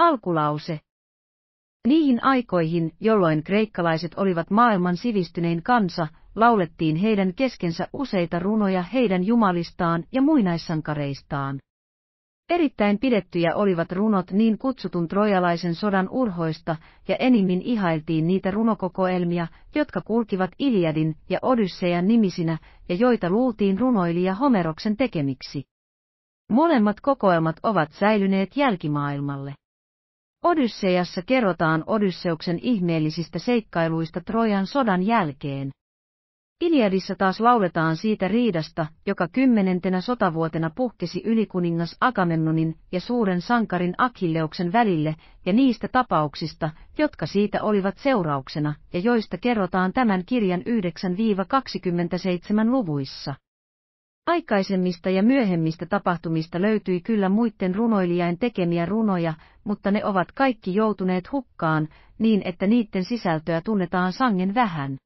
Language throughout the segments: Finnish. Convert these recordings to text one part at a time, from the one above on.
Alkulause. Niihin aikoihin, jolloin kreikkalaiset olivat maailman sivistynein kansa, laulettiin heidän keskensä useita runoja heidän jumalistaan ja muinaissankareistaan. Erittäin pidettyjä olivat runot niin kutsutun trojalaisen sodan urhoista, ja enimmin ihailtiin niitä runokokoelmia, jotka kulkivat Iliadin ja Odyssejan nimisinä, ja joita luultiin runoilija Homeroksen tekemiksi. Molemmat kokoelmat ovat säilyneet jälkimaailmalle. Odysseassa kerrotaan Odysseuksen ihmeellisistä seikkailuista Trojan sodan jälkeen. Iliadissa taas lauletaan siitä riidasta, joka kymmenentenä sotavuotena puhkesi ylikuningas Agamemnonin ja suuren sankarin Akilleuksen välille, ja niistä tapauksista, jotka siitä olivat seurauksena, ja joista kerrotaan tämän kirjan 9-27 luvuissa. Aikaisemmista ja myöhemmistä tapahtumista löytyi kyllä muiden runoilijain tekemiä runoja, mutta ne ovat kaikki joutuneet hukkaan, niin että niiden sisältöä tunnetaan sangen vähän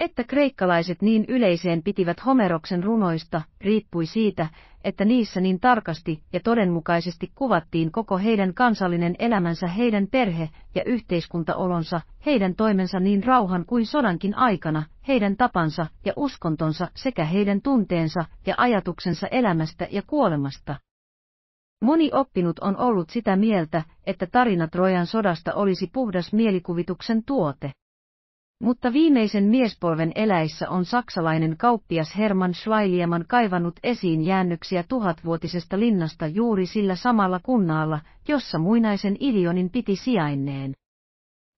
että kreikkalaiset niin yleiseen pitivät Homeroksen runoista, riippui siitä, että niissä niin tarkasti ja todenmukaisesti kuvattiin koko heidän kansallinen elämänsä, heidän perhe- ja yhteiskuntaolonsa, heidän toimensa niin rauhan kuin sodankin aikana, heidän tapansa ja uskontonsa sekä heidän tunteensa ja ajatuksensa elämästä ja kuolemasta. Moni oppinut on ollut sitä mieltä, että tarina Trojan sodasta olisi puhdas mielikuvituksen tuote. Mutta viimeisen miespolven eläissä on saksalainen kauppias Hermann Schleilieman kaivannut esiin jäännöksiä tuhatvuotisesta linnasta juuri sillä samalla kunnalla, jossa muinaisen Ilionin piti sijainneen.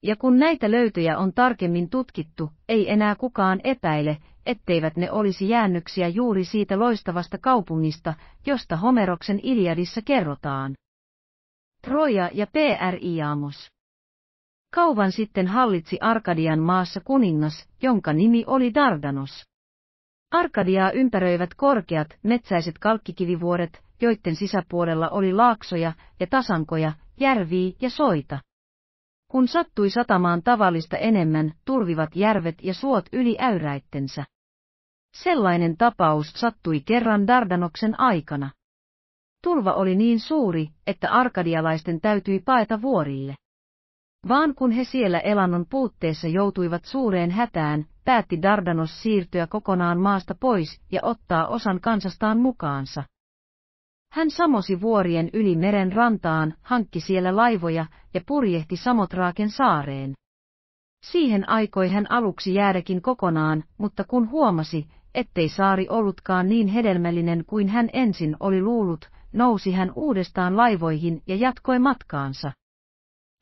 Ja kun näitä löytöjä on tarkemmin tutkittu, ei enää kukaan epäile, etteivät ne olisi jäännöksiä juuri siitä loistavasta kaupungista, josta Homeroksen Iliadissa kerrotaan. Troja ja PRIAMOS Kauan sitten hallitsi Arkadian maassa kuningas, jonka nimi oli Dardanos. Arkadiaa ympäröivät korkeat, metsäiset kalkkikivivuoret, joiden sisäpuolella oli laaksoja ja tasankoja, järviä ja soita. Kun sattui satamaan tavallista enemmän, turvivat järvet ja suot yli äyräittensä. Sellainen tapaus sattui kerran Dardanoksen aikana. Turva oli niin suuri, että arkadialaisten täytyi paeta vuorille. Vaan kun he siellä elannon puutteessa joutuivat suureen hätään, päätti Dardanos siirtyä kokonaan maasta pois ja ottaa osan kansastaan mukaansa. Hän samosi vuorien yli meren rantaan, hankki siellä laivoja ja purjehti Samotraaken saareen. Siihen aikoi hän aluksi jäädäkin kokonaan, mutta kun huomasi, ettei saari ollutkaan niin hedelmällinen kuin hän ensin oli luullut, nousi hän uudestaan laivoihin ja jatkoi matkaansa.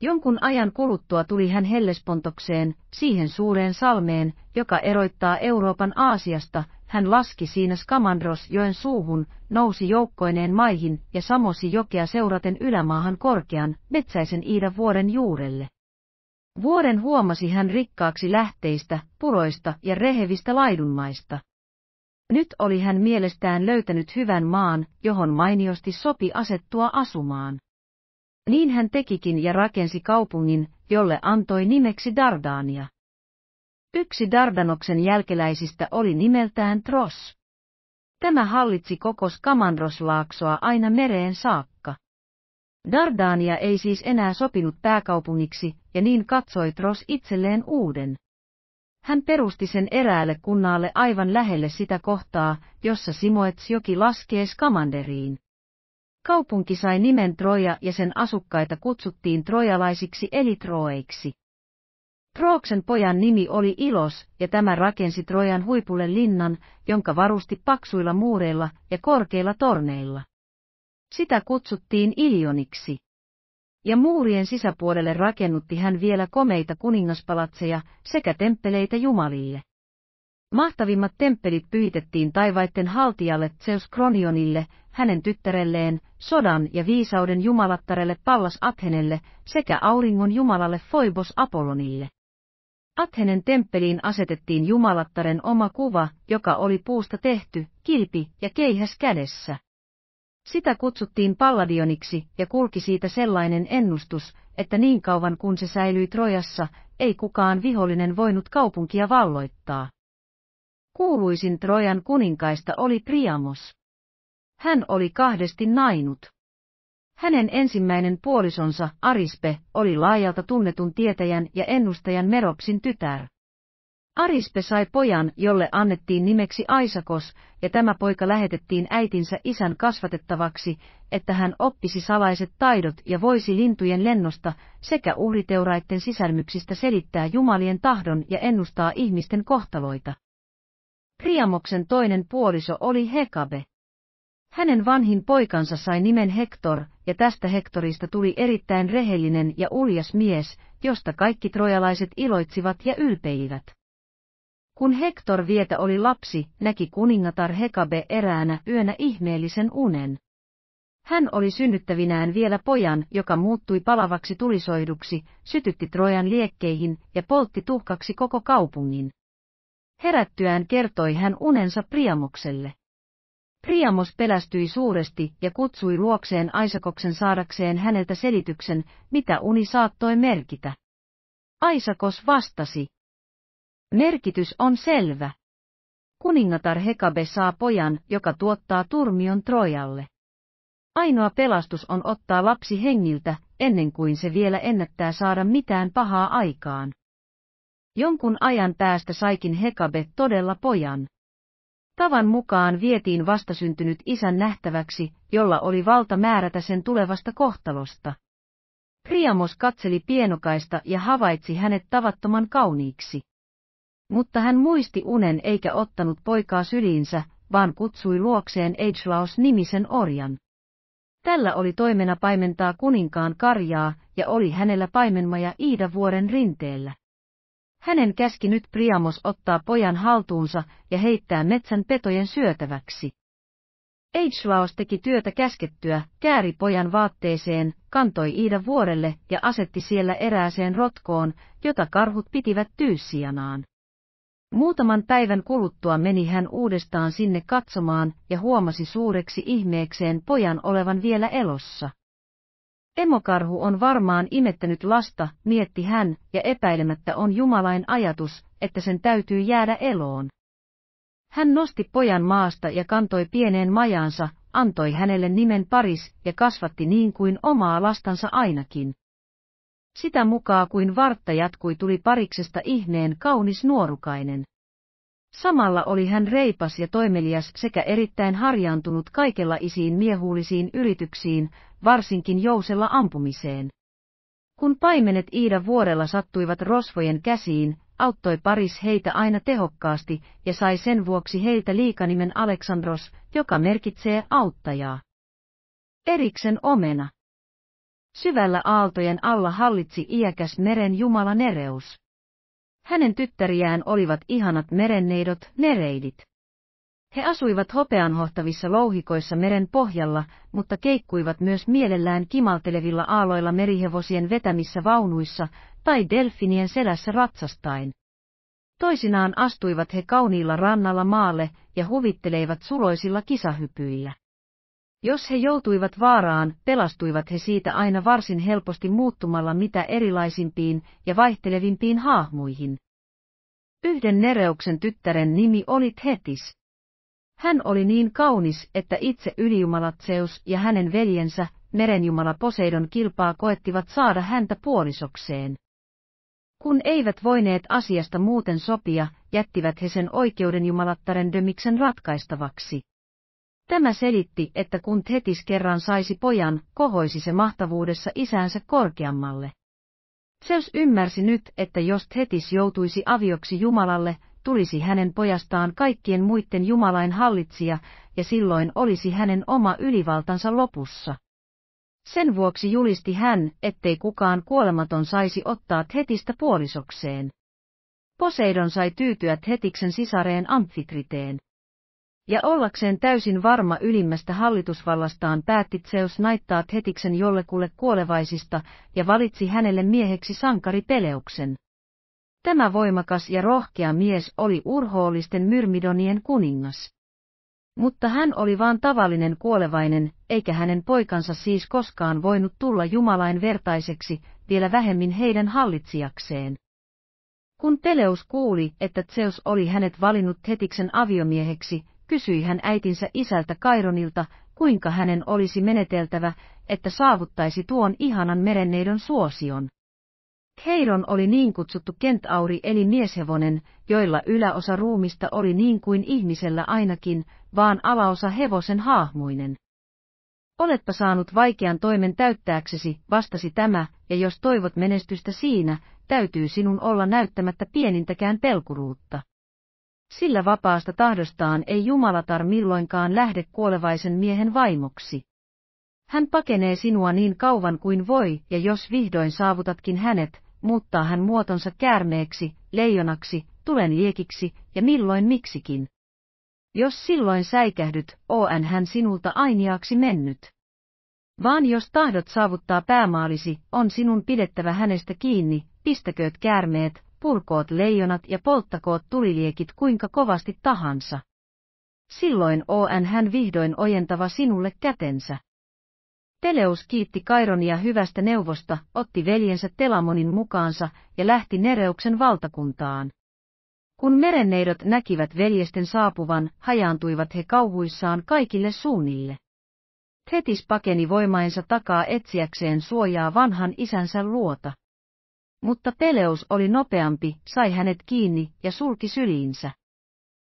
Jonkun ajan kuluttua tuli hän Hellespontokseen, siihen suureen salmeen, joka erottaa Euroopan Aasiasta, hän laski siinä Skamandros, joen suuhun, nousi joukkoineen maihin ja samosi jokea seuraten ylämaahan korkean, metsäisen Iida vuoren juurelle. Vuoren huomasi hän rikkaaksi lähteistä, puroista ja rehevistä laidunmaista. Nyt oli hän mielestään löytänyt hyvän maan, johon mainiosti sopi asettua asumaan. Niin hän tekikin ja rakensi kaupungin, jolle antoi nimeksi Dardania. Yksi Dardanoksen jälkeläisistä oli nimeltään Tros. Tämä hallitsi koko Skamandroslaaksoa aina mereen saakka. Dardania ei siis enää sopinut pääkaupungiksi, ja niin katsoi Tros itselleen uuden. Hän perusti sen eräälle kunnalle aivan lähelle sitä kohtaa, jossa Simoetsjoki laskee Skamanderiin. Kaupunki sai nimen Troja ja sen asukkaita kutsuttiin trojalaisiksi eli troeiksi. Trooksen pojan nimi oli Ilos, ja tämä rakensi Trojan huipulle linnan, jonka varusti paksuilla muureilla ja korkeilla torneilla. Sitä kutsuttiin Ilioniksi. Ja muurien sisäpuolelle rakennutti hän vielä komeita kuningaspalatseja sekä temppeleitä jumalille. Mahtavimmat temppelit pyhitettiin taivaitten haltijalle Zeus Kronionille, hänen tyttärelleen, sodan ja viisauden jumalattarelle Pallas Athenelle sekä auringon jumalalle Foibos Apollonille. Athenen temppeliin asetettiin jumalattaren oma kuva, joka oli puusta tehty, kilpi ja keihäs kädessä. Sitä kutsuttiin palladioniksi ja kulki siitä sellainen ennustus, että niin kauan kun se säilyi Trojassa, ei kukaan vihollinen voinut kaupunkia valloittaa. Kuuluisin Trojan kuninkaista oli Priamos. Hän oli kahdesti nainut. Hänen ensimmäinen puolisonsa Arispe oli laajalta tunnetun tietäjän ja ennustajan Meropsin tytär. Arispe sai pojan, jolle annettiin nimeksi Aisakos, ja tämä poika lähetettiin äitinsä isän kasvatettavaksi, että hän oppisi salaiset taidot ja voisi lintujen lennosta sekä uhriteuraiden sisälmyksistä selittää jumalien tahdon ja ennustaa ihmisten kohtaloita. Priamoksen toinen puoliso oli Hekabe. Hänen vanhin poikansa sai nimen Hector, ja tästä Hectorista tuli erittäin rehellinen ja uljas mies, josta kaikki trojalaiset iloitsivat ja ylpeivät. Kun Hector vietä oli lapsi, näki kuningatar Hekabe eräänä yönä ihmeellisen unen. Hän oli synnyttävinään vielä pojan, joka muuttui palavaksi tulisoiduksi, sytytti Trojan liekkeihin ja poltti tuhkaksi koko kaupungin. Herättyään kertoi hän unensa Priamukselle. Priamos pelästyi suuresti ja kutsui luokseen Aisakoksen saadakseen häneltä selityksen, mitä uni saattoi merkitä. Aisakos vastasi. Merkitys on selvä. Kuningatar Hekabe saa pojan, joka tuottaa turmion Trojalle. Ainoa pelastus on ottaa lapsi hengiltä, ennen kuin se vielä ennättää saada mitään pahaa aikaan. Jonkun ajan päästä saikin Hekabe todella pojan. Tavan mukaan vietiin vastasyntynyt isän nähtäväksi, jolla oli valta määrätä sen tulevasta kohtalosta. Priamos katseli pienokaista ja havaitsi hänet tavattoman kauniiksi. Mutta hän muisti unen eikä ottanut poikaa syliinsä, vaan kutsui luokseen Agelaus-nimisen orjan. Tällä oli toimena paimentaa kuninkaan karjaa, ja oli hänellä paimenmaja vuoren rinteellä. Hänen käski nyt Priamos ottaa pojan haltuunsa ja heittää metsän petojen syötäväksi. Eidslaos teki työtä käskettyä, kääri pojan vaatteeseen, kantoi Iida vuorelle ja asetti siellä erääseen rotkoon, jota karhut pitivät tyyssianaan. Muutaman päivän kuluttua meni hän uudestaan sinne katsomaan ja huomasi suureksi ihmeekseen pojan olevan vielä elossa. Emokarhu on varmaan imettänyt lasta, mietti hän, ja epäilemättä on Jumalain ajatus, että sen täytyy jäädä eloon. Hän nosti pojan maasta ja kantoi pieneen majaansa, antoi hänelle nimen Paris ja kasvatti niin kuin omaa lastansa ainakin. Sitä mukaan kuin vartta jatkui tuli pariksesta ihneen kaunis nuorukainen. Samalla oli hän reipas ja toimelias sekä erittäin harjaantunut isiin miehuulisiin yrityksiin, varsinkin jousella ampumiseen. Kun paimenet Iida vuorella sattuivat rosvojen käsiin, auttoi Paris heitä aina tehokkaasti ja sai sen vuoksi heiltä liikanimen Aleksandros, joka merkitsee auttajaa. Eriksen omena. Syvällä aaltojen alla hallitsi iäkäs meren jumala Nereus. Hänen tyttäriään olivat ihanat merenneidot, nereidit. He asuivat hopeanhohtavissa louhikoissa meren pohjalla, mutta keikkuivat myös mielellään kimaltelevilla aaloilla merihevosien vetämissä vaunuissa tai delfinien selässä ratsastain. Toisinaan astuivat he kauniilla rannalla maalle ja huvitteleivat suloisilla kisahypyillä. Jos he joutuivat vaaraan, pelastuivat he siitä aina varsin helposti muuttumalla mitä erilaisimpiin ja vaihtelevimpiin hahmuihin. Yhden Nereuksen tyttären nimi oli Thetis. Hän oli niin kaunis, että itse ylijumalat Zeus ja hänen veljensä, merenjumala Poseidon kilpaa koettivat saada häntä puolisokseen. Kun eivät voineet asiasta muuten sopia, jättivät he sen oikeuden jumalattaren Dömiksen ratkaistavaksi. Tämä selitti, että kun Tetis kerran saisi pojan, kohoisi se mahtavuudessa isänsä korkeammalle. Zeus ymmärsi nyt, että jos Tetis joutuisi avioksi Jumalalle, tulisi hänen pojastaan kaikkien muiden Jumalain hallitsija, ja silloin olisi hänen oma ylivaltansa lopussa. Sen vuoksi julisti hän, ettei kukaan kuolematon saisi ottaa Tetistä puolisokseen. Poseidon sai tyytyä Tetiksen sisareen Amfitriteen ja ollakseen täysin varma ylimmästä hallitusvallastaan päätti Zeus naittaa Hetiksen jollekulle kuolevaisista ja valitsi hänelle mieheksi sankari Peleuksen. Tämä voimakas ja rohkea mies oli urhoollisten myrmidonien kuningas. Mutta hän oli vain tavallinen kuolevainen, eikä hänen poikansa siis koskaan voinut tulla Jumalain vertaiseksi, vielä vähemmin heidän hallitsijakseen. Kun Peleus kuuli, että Zeus oli hänet valinnut Hetiksen aviomieheksi, kysyi hän äitinsä isältä Kaironilta, kuinka hänen olisi meneteltävä, että saavuttaisi tuon ihanan merenneidon suosion. Heiron oli niin kutsuttu kentauri eli mieshevonen, joilla yläosa ruumista oli niin kuin ihmisellä ainakin, vaan alaosa hevosen hahmoinen. Oletpa saanut vaikean toimen täyttääksesi, vastasi tämä, ja jos toivot menestystä siinä, täytyy sinun olla näyttämättä pienintäkään pelkuruutta sillä vapaasta tahdostaan ei Jumalatar milloinkaan lähde kuolevaisen miehen vaimoksi. Hän pakenee sinua niin kauan kuin voi, ja jos vihdoin saavutatkin hänet, muuttaa hän muotonsa käärmeeksi, leijonaksi, tulen liekiksi ja milloin miksikin. Jos silloin säikähdyt, on hän sinulta ainiaaksi mennyt. Vaan jos tahdot saavuttaa päämaalisi, on sinun pidettävä hänestä kiinni, pistäkööt käärmeet, purkoot leijonat ja polttakoot tuliliekit kuinka kovasti tahansa. Silloin on hän vihdoin ojentava sinulle kätensä. Teleus kiitti Kaironia hyvästä neuvosta, otti veljensä Telamonin mukaansa ja lähti Nereuksen valtakuntaan. Kun merenneidot näkivät veljesten saapuvan, hajaantuivat he kauhuissaan kaikille suunnille. Tetis pakeni voimaensa takaa etsiäkseen suojaa vanhan isänsä luota. Mutta Peleus oli nopeampi, sai hänet kiinni ja sulki syliinsä.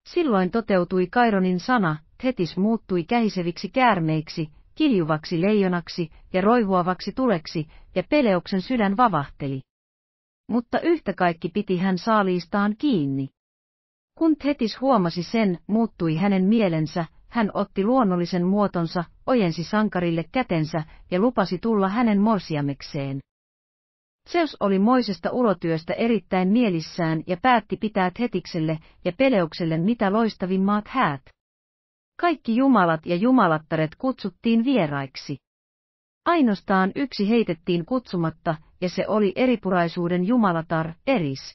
Silloin toteutui Kaironin sana, Thetis muuttui käiseviksi käärmeiksi, kiljuvaksi leijonaksi ja roihuavaksi tuleksi, ja Peleuksen sydän vavahteli. Mutta yhtä kaikki piti hän saaliistaan kiinni. Kun Thetis huomasi sen, muuttui hänen mielensä, hän otti luonnollisen muotonsa, ojensi sankarille kätensä ja lupasi tulla hänen morsiamekseen. Zeus oli moisesta urotyöstä erittäin mielissään ja päätti pitää Hetikselle ja Peleukselle mitä loistavimmat häät. Kaikki jumalat ja jumalattaret kutsuttiin vieraiksi. Ainoastaan yksi heitettiin kutsumatta, ja se oli eripuraisuuden jumalatar, Eris.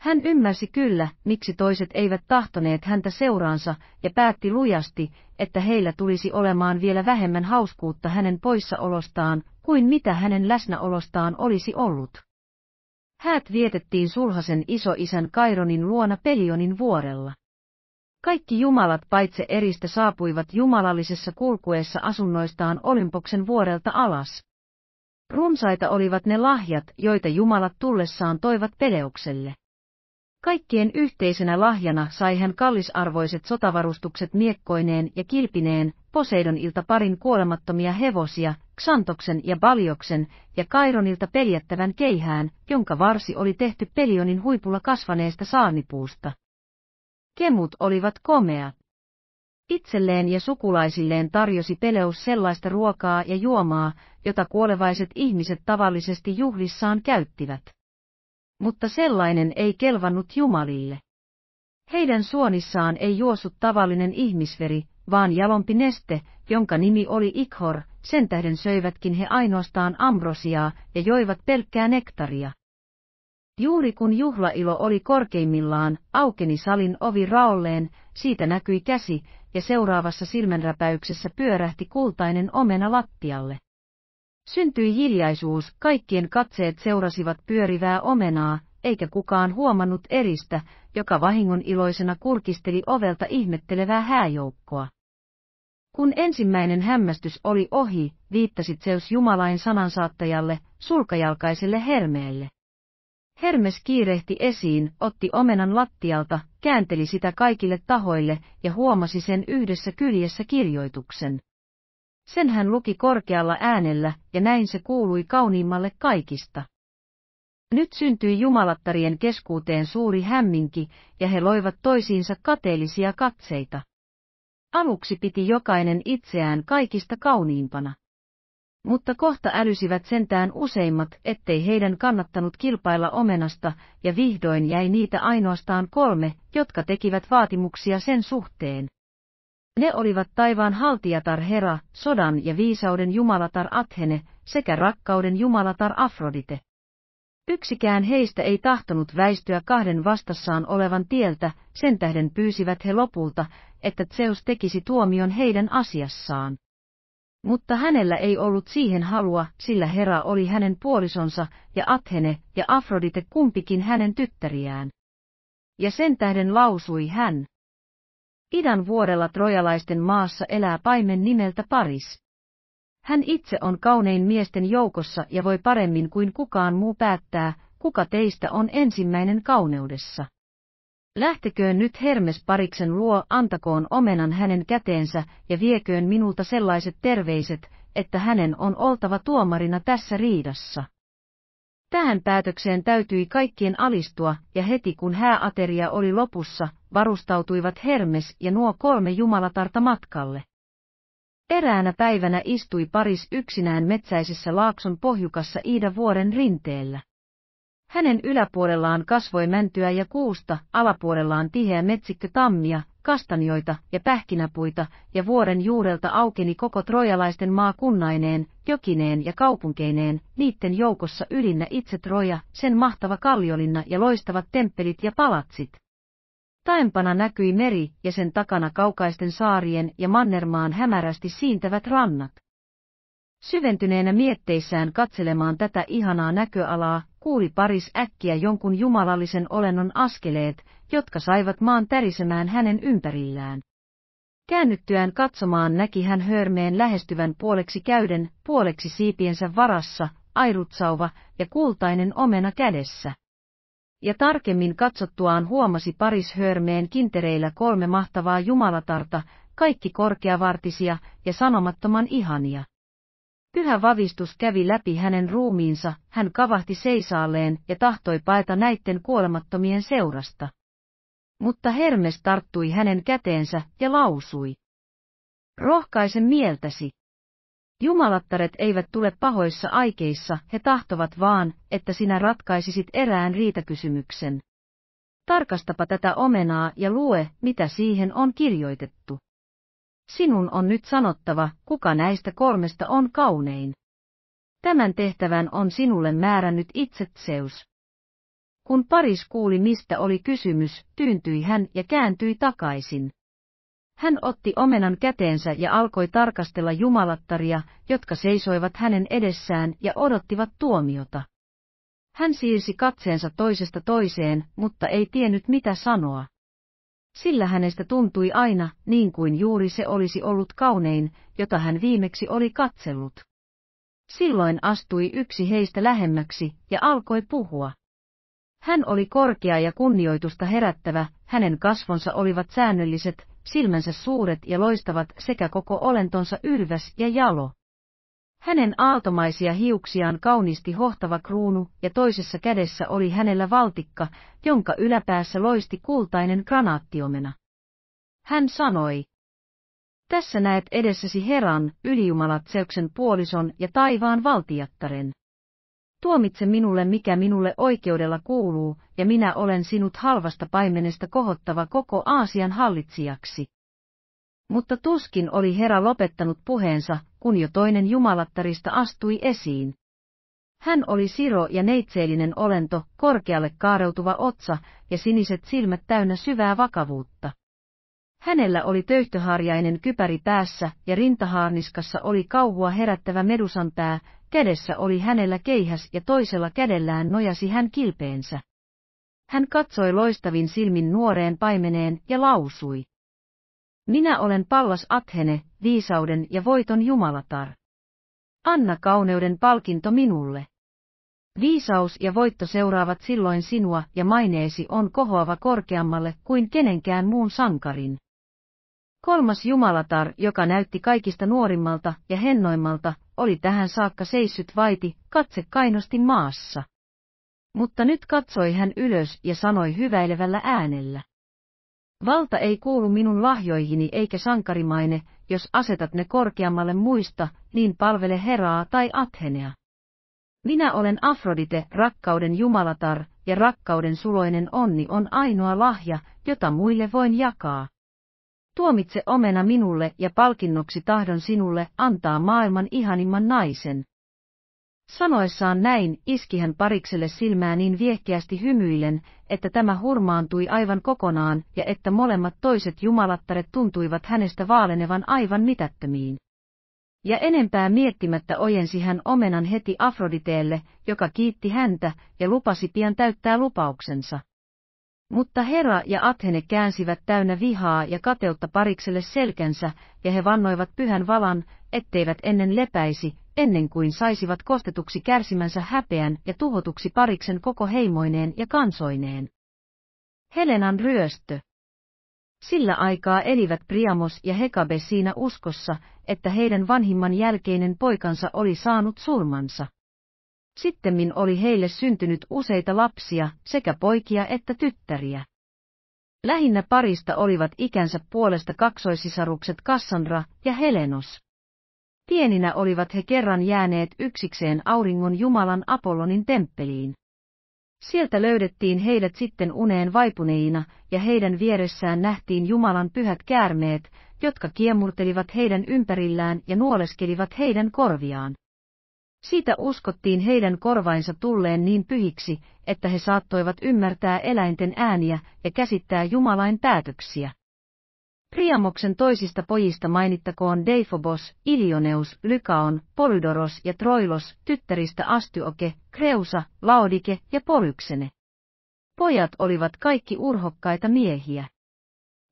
Hän ymmärsi kyllä, miksi toiset eivät tahtoneet häntä seuraansa, ja päätti lujasti, että heillä tulisi olemaan vielä vähemmän hauskuutta hänen poissaolostaan, kuin mitä hänen läsnäolostaan olisi ollut. Häät vietettiin sulhasen isoisän Kaironin luona Pelionin vuorella. Kaikki jumalat paitse eristä saapuivat jumalallisessa kulkuessa asunnoistaan Olympoksen vuorelta alas. Runsaita olivat ne lahjat, joita jumalat tullessaan toivat Peleukselle. Kaikkien yhteisenä lahjana sai hän kallisarvoiset sotavarustukset miekkoineen ja kilpineen, Poseidon ilta parin kuolemattomia hevosia, Xantoksen ja Balioksen ja Kaironilta peljättävän keihään, jonka varsi oli tehty Pelionin huipulla kasvaneesta saanipuusta. Kemut olivat komea. Itselleen ja sukulaisilleen tarjosi Peleus sellaista ruokaa ja juomaa, jota kuolevaiset ihmiset tavallisesti juhlissaan käyttivät. Mutta sellainen ei kelvannut Jumalille. Heidän suonissaan ei juossut tavallinen ihmisveri, vaan jalompi neste, jonka nimi oli Ikhor, sen tähden söivätkin he ainoastaan ambrosiaa ja joivat pelkkää nektaria. Juuri kun juhlailo oli korkeimmillaan, aukeni salin ovi raolleen, siitä näkyi käsi, ja seuraavassa silmänräpäyksessä pyörähti kultainen omena lattialle. Syntyi hiljaisuus, kaikkien katseet seurasivat pyörivää omenaa, eikä kukaan huomannut eristä, joka vahingon iloisena kurkisteli ovelta ihmettelevää hääjoukkoa. Kun ensimmäinen hämmästys oli ohi, viittasit Zeus Jumalain sanansaattajalle, sulkajalkaiselle Hermeelle. Hermes kiirehti esiin, otti omenan lattialta, käänteli sitä kaikille tahoille ja huomasi sen yhdessä kyljessä kirjoituksen. Sen hän luki korkealla äänellä, ja näin se kuului kauniimmalle kaikista. Nyt syntyi jumalattarien keskuuteen suuri hämminki, ja he loivat toisiinsa kateellisia katseita. Aluksi piti jokainen itseään kaikista kauniimpana. Mutta kohta älysivät sentään useimmat, ettei heidän kannattanut kilpailla omenasta, ja vihdoin jäi niitä ainoastaan kolme, jotka tekivät vaatimuksia sen suhteen. Ne olivat taivaan haltijatar Hera, sodan ja viisauden jumalatar Athene sekä rakkauden jumalatar Afrodite. Yksikään heistä ei tahtonut väistyä kahden vastassaan olevan tieltä, sen tähden pyysivät he lopulta, että Zeus tekisi tuomion heidän asiassaan. Mutta hänellä ei ollut siihen halua, sillä Hera oli hänen puolisonsa, ja Athene ja Afrodite kumpikin hänen tyttäriään. Ja sen tähden lausui hän. Idän vuodella trojalaisten maassa elää paimen nimeltä Paris. Hän itse on kaunein miesten joukossa ja voi paremmin kuin kukaan muu päättää, kuka teistä on ensimmäinen kauneudessa. Lähteköön nyt Hermes pariksen luo, antakoon omenan hänen käteensä ja vieköön minulta sellaiset terveiset, että hänen on oltava tuomarina tässä riidassa. Tähän päätökseen täytyi kaikkien alistua, ja heti kun hääateria oli lopussa, varustautuivat Hermes ja nuo kolme jumalatarta matkalle. Eräänä päivänä istui Paris yksinään metsäisessä laakson pohjukassa Iida vuoren rinteellä. Hänen yläpuolellaan kasvoi mäntyä ja kuusta, alapuolellaan tiheä metsikkö tammia, kastanjoita ja pähkinäpuita, ja vuoren juurelta aukeni koko trojalaisten maa kunnaineen, jokineen ja kaupunkeineen, niitten joukossa ylinnä itse Troja, sen mahtava kalliolinna ja loistavat temppelit ja palatsit. Taempana näkyi meri ja sen takana kaukaisten saarien ja mannermaan hämärästi siintävät rannat. Syventyneenä mietteissään katselemaan tätä ihanaa näköalaa, kuuli paris äkkiä jonkun jumalallisen olennon askeleet, jotka saivat maan tärisemään hänen ympärillään. Käännyttyään katsomaan näki hän hörmeen lähestyvän puoleksi käyden, puoleksi siipiensä varassa, airutsauva ja kultainen omena kädessä. Ja tarkemmin katsottuaan huomasi paris hörmeen kintereillä kolme mahtavaa jumalatarta, kaikki korkeavartisia ja sanomattoman ihania. Pyhä vavistus kävi läpi hänen ruumiinsa, hän kavahti seisaalleen ja tahtoi paeta näitten kuolemattomien seurasta. Mutta Hermes tarttui hänen käteensä ja lausui. Rohkaise mieltäsi. Jumalattaret eivät tule pahoissa aikeissa, he tahtovat vaan, että sinä ratkaisisit erään riitäkysymyksen. Tarkastapa tätä omenaa ja lue, mitä siihen on kirjoitettu. Sinun on nyt sanottava, kuka näistä kolmesta on kaunein. Tämän tehtävän on sinulle määrännyt itse Zeus. Kun Paris kuuli mistä oli kysymys, tyyntyi hän ja kääntyi takaisin. Hän otti omenan käteensä ja alkoi tarkastella jumalattaria, jotka seisoivat hänen edessään ja odottivat tuomiota. Hän siirsi katseensa toisesta toiseen, mutta ei tiennyt mitä sanoa sillä hänestä tuntui aina niin kuin juuri se olisi ollut kaunein, jota hän viimeksi oli katsellut. Silloin astui yksi heistä lähemmäksi ja alkoi puhua. Hän oli korkea ja kunnioitusta herättävä, hänen kasvonsa olivat säännölliset, silmänsä suuret ja loistavat sekä koko olentonsa ylväs ja jalo. Hänen aaltomaisia hiuksiaan kaunisti hohtava kruunu ja toisessa kädessä oli hänellä valtikka, jonka yläpäässä loisti kultainen granaattiomena. Hän sanoi, tässä näet edessäsi Heran, ylijumalat Seuksen puolison ja taivaan valtiattaren. Tuomitse minulle mikä minulle oikeudella kuuluu, ja minä olen sinut halvasta paimenesta kohottava koko Aasian hallitsijaksi. Mutta tuskin oli Hera lopettanut puheensa, kun jo toinen jumalattarista astui esiin. Hän oli siro ja neitseellinen olento, korkealle kaareutuva otsa ja siniset silmät täynnä syvää vakavuutta. Hänellä oli töyhtöharjainen kypäri päässä ja rintahaarniskassa oli kauhua herättävä medusan pää, kädessä oli hänellä keihäs ja toisella kädellään nojasi hän kilpeensä. Hän katsoi loistavin silmin nuoreen paimeneen ja lausui. Minä olen Pallas Athene, viisauden ja voiton jumalatar. Anna kauneuden palkinto minulle. Viisaus ja voitto seuraavat silloin sinua ja maineesi on kohoava korkeammalle kuin kenenkään muun sankarin. Kolmas jumalatar, joka näytti kaikista nuorimmalta ja hennoimmalta, oli tähän saakka seissyt vaiti, katse kainosti maassa. Mutta nyt katsoi hän ylös ja sanoi hyväilevällä äänellä. Valta ei kuulu minun lahjoihini eikä sankarimaine, jos asetat ne korkeammalle muista, niin palvele Heraa tai Athenea. Minä olen Afrodite, rakkauden jumalatar, ja rakkauden suloinen onni on ainoa lahja, jota muille voin jakaa. Tuomitse omena minulle ja palkinnoksi tahdon sinulle antaa maailman ihanimman naisen. Sanoessaan näin, iski hän parikselle silmää niin viehkeästi hymyillen, että tämä hurmaantui aivan kokonaan ja että molemmat toiset jumalattaret tuntuivat hänestä vaalenevan aivan mitättömiin. Ja enempää miettimättä ojensi hän omenan heti Afroditeelle, joka kiitti häntä ja lupasi pian täyttää lupauksensa. Mutta Hera ja Athene käänsivät täynnä vihaa ja kateutta parikselle selkänsä, ja he vannoivat pyhän valan, etteivät ennen lepäisi, ennen kuin saisivat kostetuksi kärsimänsä häpeän ja tuhotuksi pariksen koko heimoineen ja kansoineen. Helenan ryöstö. Sillä aikaa elivät Priamos ja Hekabe siinä uskossa, että heidän vanhimman jälkeinen poikansa oli saanut surmansa. Sittemmin oli heille syntynyt useita lapsia, sekä poikia että tyttäriä. Lähinnä parista olivat ikänsä puolesta kaksoisisarukset Cassandra ja Helenos. Pieninä olivat he kerran jääneet yksikseen auringon jumalan Apollonin temppeliin. Sieltä löydettiin heidät sitten uneen vaipuneina, ja heidän vieressään nähtiin Jumalan pyhät käärmeet, jotka kiemurtelivat heidän ympärillään ja nuoleskelivat heidän korviaan. Siitä uskottiin heidän korvainsa tulleen niin pyhiksi, että he saattoivat ymmärtää eläinten ääniä ja käsittää Jumalain päätöksiä. Priamoksen toisista pojista mainittakoon Deifobos, Ilioneus, Lykaon, Polydoros ja Troilos, tyttäristä Astyoke, Kreusa, Laodike ja Polyksene. Pojat olivat kaikki urhokkaita miehiä.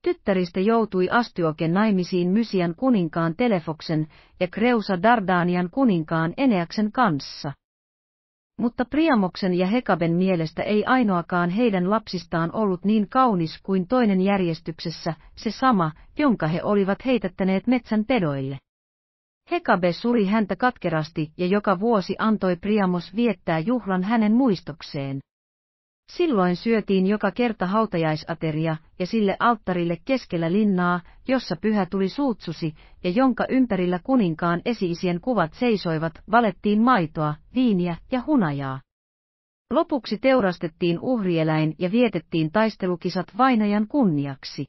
Tyttäristä joutui Astyoken naimisiin Mysian kuninkaan Telefoksen ja Kreusa Dardanian kuninkaan Eneaksen kanssa. Mutta Priamoksen ja Hekaben mielestä ei ainoakaan heidän lapsistaan ollut niin kaunis kuin toinen järjestyksessä, se sama, jonka he olivat heitättäneet metsän pedoille. Hekabe suri häntä katkerasti ja joka vuosi antoi Priamos viettää juhlan hänen muistokseen. Silloin syötiin joka kerta hautajaisateria ja sille alttarille keskellä linnaa, jossa pyhä tuli suutsusi ja jonka ympärillä kuninkaan esiisien kuvat seisoivat, valettiin maitoa, viiniä ja hunajaa. Lopuksi teurastettiin uhrieläin ja vietettiin taistelukisat vainajan kunniaksi.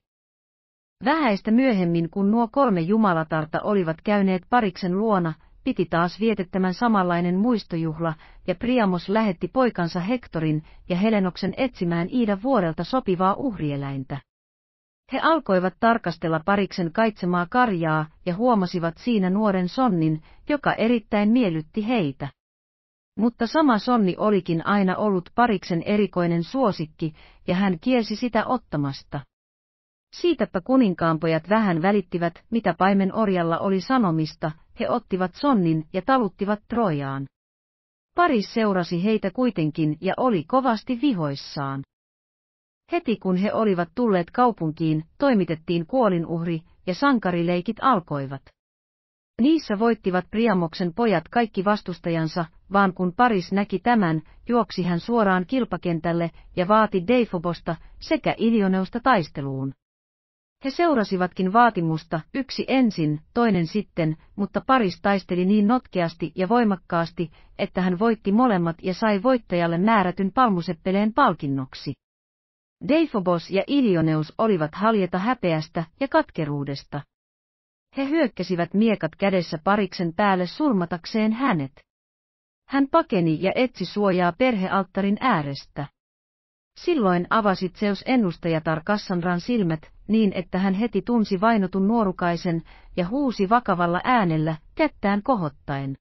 Vähäistä myöhemmin, kun nuo kolme jumalatarta olivat käyneet pariksen luona, piti taas vietettämän samanlainen muistojuhla, ja Priamos lähetti poikansa Hektorin ja Helenoksen etsimään Iida vuorelta sopivaa uhrieläintä. He alkoivat tarkastella pariksen kaitsemaa karjaa ja huomasivat siinä nuoren sonnin, joka erittäin miellytti heitä. Mutta sama sonni olikin aina ollut pariksen erikoinen suosikki, ja hän kielsi sitä ottamasta. Siitäpä kuninkaanpojat vähän välittivät, mitä paimen orjalla oli sanomista, he ottivat sonnin ja taluttivat Trojaan. Paris seurasi heitä kuitenkin ja oli kovasti vihoissaan. Heti kun he olivat tulleet kaupunkiin, toimitettiin kuolinuhri, ja sankarileikit alkoivat. Niissä voittivat Priamoksen pojat kaikki vastustajansa, vaan kun Paris näki tämän, juoksi hän suoraan kilpakentälle ja vaati Deifobosta sekä Ilioneusta taisteluun. He seurasivatkin vaatimusta, yksi ensin, toinen sitten, mutta Paris taisteli niin notkeasti ja voimakkaasti, että hän voitti molemmat ja sai voittajalle määrätyn palmuseppeleen palkinnoksi. Deifobos ja Ilioneus olivat haljeta häpeästä ja katkeruudesta. He hyökkäsivät miekat kädessä pariksen päälle surmatakseen hänet. Hän pakeni ja etsi suojaa perhealttarin äärestä. Silloin avasi Zeus ennustajatar Kassanran silmät, niin että hän heti tunsi vainotun nuorukaisen ja huusi vakavalla äänellä, kättään kohottaen.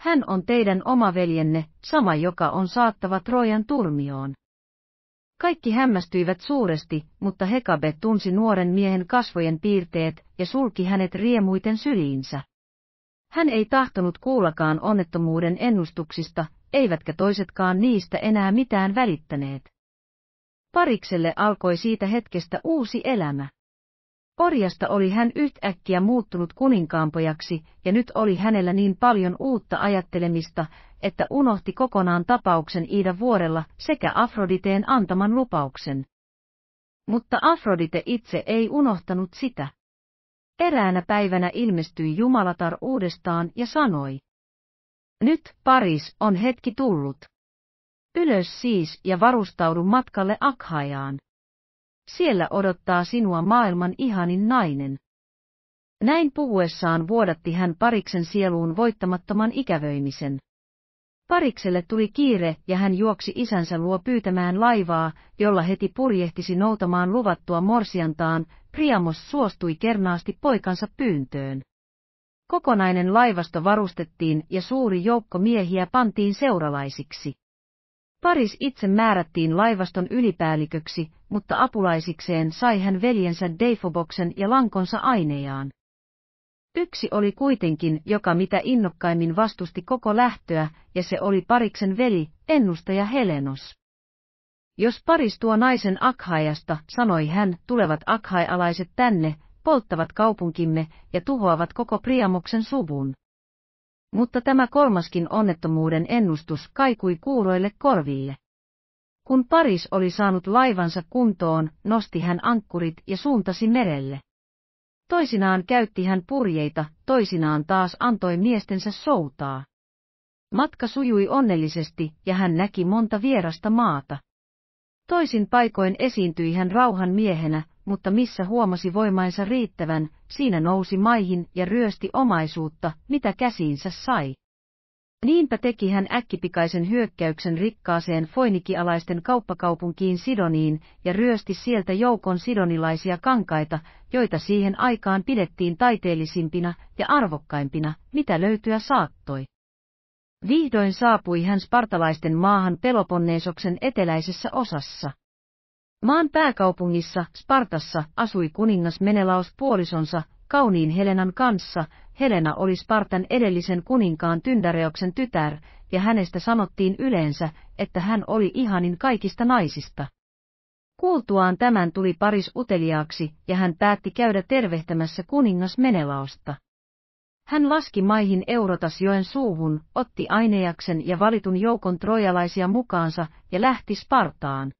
Hän on teidän oma veljenne, sama joka on saattava Trojan turmioon. Kaikki hämmästyivät suuresti, mutta Hekabe tunsi nuoren miehen kasvojen piirteet ja sulki hänet riemuiten syliinsä. Hän ei tahtonut kuullakaan onnettomuuden ennustuksista, eivätkä toisetkaan niistä enää mitään välittäneet. Parikselle alkoi siitä hetkestä uusi elämä. Orjasta oli hän yhtäkkiä muuttunut kuninkaanpojaksi, ja nyt oli hänellä niin paljon uutta ajattelemista, että unohti kokonaan tapauksen Iida vuorella sekä Afroditeen antaman lupauksen. Mutta Afrodite itse ei unohtanut sitä. Eräänä päivänä ilmestyi Jumalatar uudestaan ja sanoi. Nyt, Paris, on hetki tullut. Ylös siis ja varustaudu matkalle Akhajaan. Siellä odottaa sinua maailman ihanin nainen. Näin puhuessaan vuodatti hän pariksen sieluun voittamattoman ikävöimisen. Parikselle tuli kiire ja hän juoksi isänsä luo pyytämään laivaa, jolla heti purjehtisi noutamaan luvattua morsiantaan, Priamos suostui kernaasti poikansa pyyntöön. Kokonainen laivasto varustettiin ja suuri joukko miehiä pantiin seuralaisiksi. Paris itse määrättiin laivaston ylipäälliköksi, mutta apulaisikseen sai hän veljensä Deifoboksen ja lankonsa ainejaan. Yksi oli kuitenkin, joka mitä innokkaimmin vastusti koko lähtöä, ja se oli Pariksen veli, ennustaja Helenos. Jos Paris tuo naisen Akhajasta, sanoi hän, tulevat akhaialaiset tänne, polttavat kaupunkimme ja tuhoavat koko Priamoksen suvun. Mutta tämä kolmaskin onnettomuuden ennustus kaikui kuuroille korville. Kun Paris oli saanut laivansa kuntoon, nosti hän ankkurit ja suuntasi merelle. Toisinaan käytti hän purjeita, toisinaan taas antoi miestensä soutaa. Matka sujui onnellisesti ja hän näki monta vierasta maata. Toisin paikoin esiintyi hän rauhan miehenä, mutta missä huomasi voimainsa riittävän, siinä nousi maihin ja ryösti omaisuutta, mitä käsiinsä sai. Niinpä teki hän äkkipikaisen hyökkäyksen rikkaaseen foinikialaisten kauppakaupunkiin Sidoniin ja ryösti sieltä joukon sidonilaisia kankaita, joita siihen aikaan pidettiin taiteellisimpina ja arvokkaimpina, mitä löytyä saattoi. Vihdoin saapui hän spartalaisten maahan Peloponneesoksen eteläisessä osassa. Maan pääkaupungissa, Spartassa, asui kuningas Menelaos puolisonsa, kauniin Helenan kanssa, Helena oli Spartan edellisen kuninkaan Tyndareoksen tytär, ja hänestä sanottiin yleensä, että hän oli ihanin kaikista naisista. Kuultuaan tämän tuli paris uteliaaksi, ja hän päätti käydä tervehtämässä kuningas Menelaosta. Hän laski maihin Eurotasjoen suuhun, otti ainejaksen ja valitun joukon trojalaisia mukaansa ja lähti Spartaan.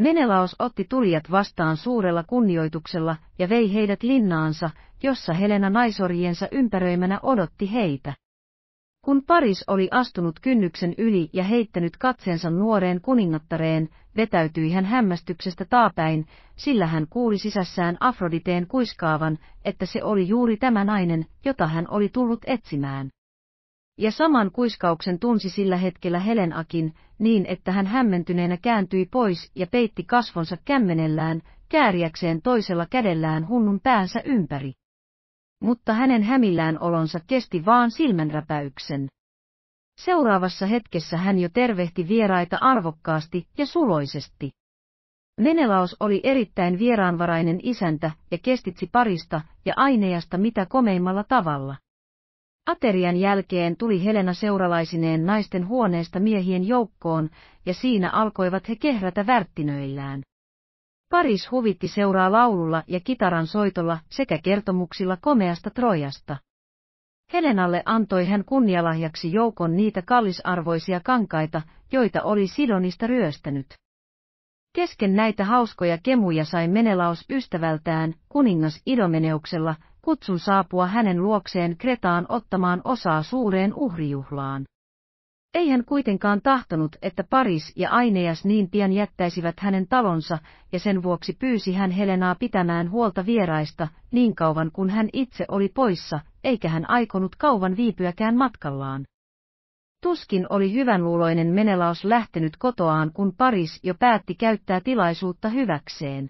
Menelaos otti tulijat vastaan suurella kunnioituksella ja vei heidät linnaansa, jossa Helena naisorjiensa ympäröimänä odotti heitä. Kun Paris oli astunut kynnyksen yli ja heittänyt katseensa nuoreen kuningattareen, vetäytyi hän hämmästyksestä taapäin, sillä hän kuuli sisässään Afroditeen kuiskaavan, että se oli juuri tämä nainen, jota hän oli tullut etsimään ja saman kuiskauksen tunsi sillä hetkellä Helenakin, niin että hän hämmentyneenä kääntyi pois ja peitti kasvonsa kämmenellään, kääriäkseen toisella kädellään hunnun päänsä ympäri. Mutta hänen hämillään olonsa kesti vaan silmänräpäyksen. Seuraavassa hetkessä hän jo tervehti vieraita arvokkaasti ja suloisesti. Menelaos oli erittäin vieraanvarainen isäntä ja kestitsi parista ja aineasta mitä komeimmalla tavalla. Aterian jälkeen tuli Helena seuralaisineen naisten huoneesta miehien joukkoon, ja siinä alkoivat he kehrätä värttinöillään. Paris huvitti seuraa laululla ja kitaran soitolla sekä kertomuksilla komeasta Trojasta. Helenalle antoi hän kunnialahjaksi joukon niitä kallisarvoisia kankaita, joita oli Sidonista ryöstänyt. Kesken näitä hauskoja kemuja sai Menelaus ystävältään, kuningas Idomeneuksella, kutsun saapua hänen luokseen Kretaan ottamaan osaa suureen uhrijuhlaan. Ei hän kuitenkaan tahtonut, että Paris ja Aineas niin pian jättäisivät hänen talonsa, ja sen vuoksi pyysi hän Helenaa pitämään huolta vieraista, niin kauan kuin hän itse oli poissa, eikä hän aikonut kauan viipyäkään matkallaan. Tuskin oli hyvänluuloinen menelaus lähtenyt kotoaan, kun Paris jo päätti käyttää tilaisuutta hyväkseen.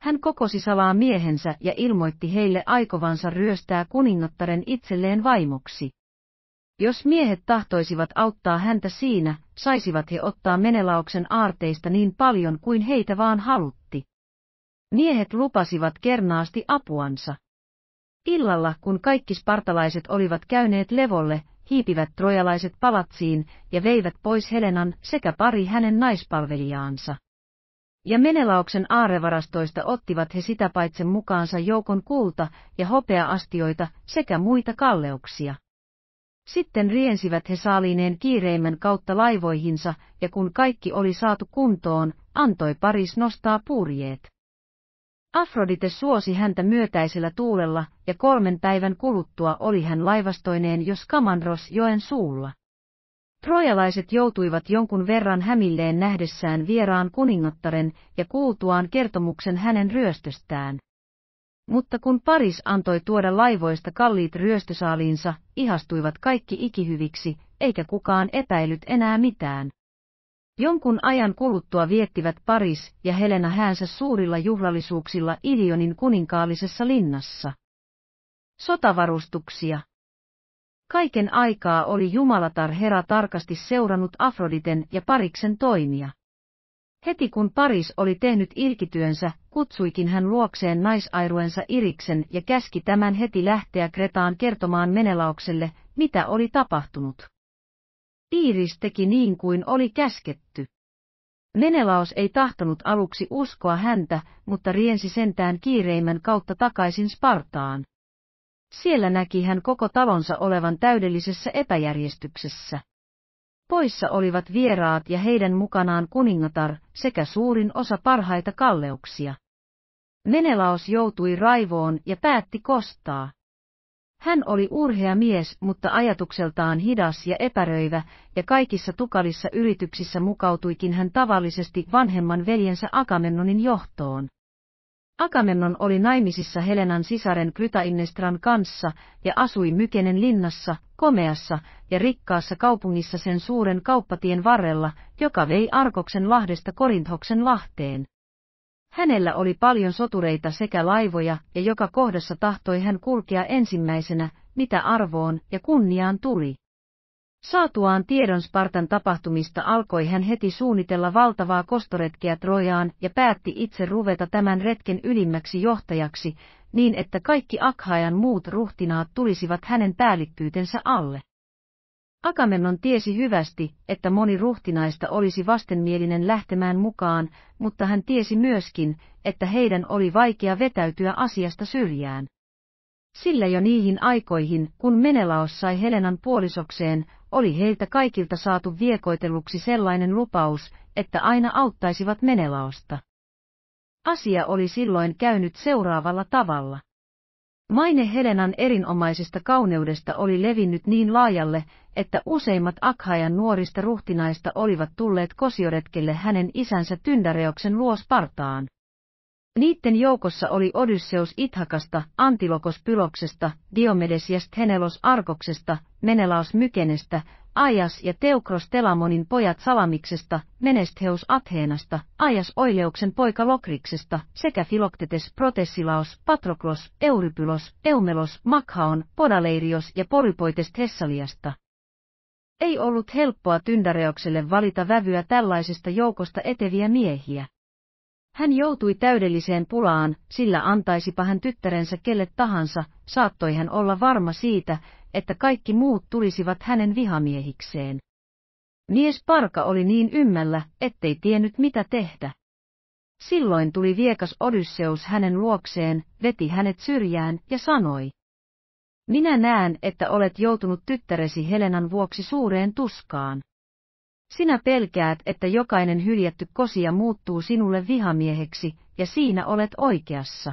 Hän kokosi salaa miehensä ja ilmoitti heille aikovansa ryöstää kuningattaren itselleen vaimoksi. Jos miehet tahtoisivat auttaa häntä siinä, saisivat he ottaa Menelauksen aarteista niin paljon kuin heitä vaan halutti. Miehet lupasivat kernaasti apuansa. Illalla, kun kaikki spartalaiset olivat käyneet levolle, hiipivät trojalaiset palatsiin ja veivät pois Helenan sekä pari hänen naispalvelijaansa ja Menelauksen aarevarastoista ottivat he sitä paitsi mukaansa joukon kulta- ja hopeaastioita sekä muita kalleuksia. Sitten riensivät he saalineen kiireimmän kautta laivoihinsa, ja kun kaikki oli saatu kuntoon, antoi Paris nostaa purjeet. Afrodite suosi häntä myötäisellä tuulella, ja kolmen päivän kuluttua oli hän laivastoineen jos Kamandros joen suulla. Trojalaiset joutuivat jonkun verran hämilleen nähdessään vieraan kuningattaren ja kuultuaan kertomuksen hänen ryöstöstään. Mutta kun Paris antoi tuoda laivoista kalliit ryöstösaaliinsa, ihastuivat kaikki ikihyviksi, eikä kukaan epäillyt enää mitään. Jonkun ajan kuluttua viettivät Paris ja Helena häänsä suurilla juhlallisuuksilla Ilionin kuninkaallisessa linnassa. Sotavarustuksia Kaiken aikaa oli Jumalatar Hera tarkasti seurannut Afroditen ja Pariksen toimia. Heti kun Paris oli tehnyt ilkityönsä, kutsuikin hän luokseen naisairuensa Iriksen ja käski tämän heti lähteä Kretaan kertomaan Menelaukselle, mitä oli tapahtunut. Iiris teki niin kuin oli käsketty. Menelaos ei tahtonut aluksi uskoa häntä, mutta riensi sentään kiireimän kautta takaisin Spartaan. Siellä näki hän koko talonsa olevan täydellisessä epäjärjestyksessä. Poissa olivat vieraat ja heidän mukanaan kuningatar sekä suurin osa parhaita kalleuksia. Menelaos joutui raivoon ja päätti kostaa. Hän oli urhea mies, mutta ajatukseltaan hidas ja epäröivä, ja kaikissa tukalissa yrityksissä mukautuikin hän tavallisesti vanhemman veljensä Agamemnonin johtoon. Agamemnon oli naimisissa Helenan sisaren Plytainnestran kanssa ja asui Mykenen linnassa, komeassa ja rikkaassa kaupungissa sen suuren kauppatien varrella, joka vei Arkoksen lahdesta Korinthoksen lahteen. Hänellä oli paljon sotureita sekä laivoja, ja joka kohdassa tahtoi hän kulkea ensimmäisenä, mitä arvoon ja kunniaan tuli. Saatuaan tiedon Spartan tapahtumista alkoi hän heti suunnitella valtavaa kostoretkeä Trojaan ja päätti itse ruveta tämän retken ylimmäksi johtajaksi, niin että kaikki Akhajan muut ruhtinaat tulisivat hänen päällikkyytensä alle. Akamennon tiesi hyvästi, että moni ruhtinaista olisi vastenmielinen lähtemään mukaan, mutta hän tiesi myöskin, että heidän oli vaikea vetäytyä asiasta syrjään. Sillä jo niihin aikoihin, kun Menelaos sai Helenan puolisokseen, oli heiltä kaikilta saatu viekoitelluksi sellainen lupaus, että aina auttaisivat Menelaosta. Asia oli silloin käynyt seuraavalla tavalla. Maine Helenan erinomaisesta kauneudesta oli levinnyt niin laajalle, että useimmat Akhajan nuorista ruhtinaista olivat tulleet kosioretkelle hänen isänsä Tyndareoksen luo Spartaan. Niitten joukossa oli Odysseus Ithakasta, Antilokos Pyloksesta, Diomedes ja Sthenellos Arkoksesta, Menelaos Mykenestä, Ajas ja Teukros Telamonin pojat Salamiksesta, Menestheus Atheenasta, Ajas Oileuksen poika Lokriksesta sekä Filoktetes Protessilaos, Patroklos, Eurypylos, Eumelos, Makhaon, Podaleirios ja Polypoites Thessaliasta. Ei ollut helppoa tyndareokselle valita vävyä tällaisesta joukosta eteviä miehiä. Hän joutui täydelliseen pulaan, sillä antaisipa hän tyttärensä kelle tahansa, saattoi hän olla varma siitä, että kaikki muut tulisivat hänen vihamiehikseen. Mies parka oli niin ymmällä, ettei tiennyt mitä tehdä. Silloin tuli viekas Odysseus hänen luokseen, veti hänet syrjään ja sanoi. Minä näen, että olet joutunut tyttäresi Helenan vuoksi suureen tuskaan. Sinä pelkäät, että jokainen hyljätty kosia muuttuu sinulle vihamieheksi, ja siinä olet oikeassa.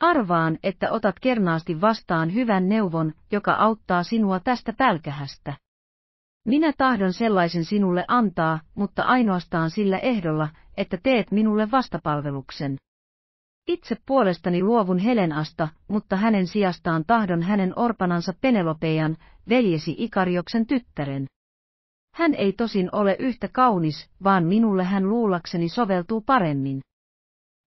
Arvaan, että otat kernaasti vastaan hyvän neuvon, joka auttaa sinua tästä pälkähästä. Minä tahdon sellaisen sinulle antaa, mutta ainoastaan sillä ehdolla, että teet minulle vastapalveluksen. Itse puolestani luovun Helenasta, mutta hänen sijastaan tahdon hänen orpanansa Penelopean, veljesi Ikarioksen tyttären. Hän ei tosin ole yhtä kaunis, vaan minulle hän luullakseni soveltuu paremmin.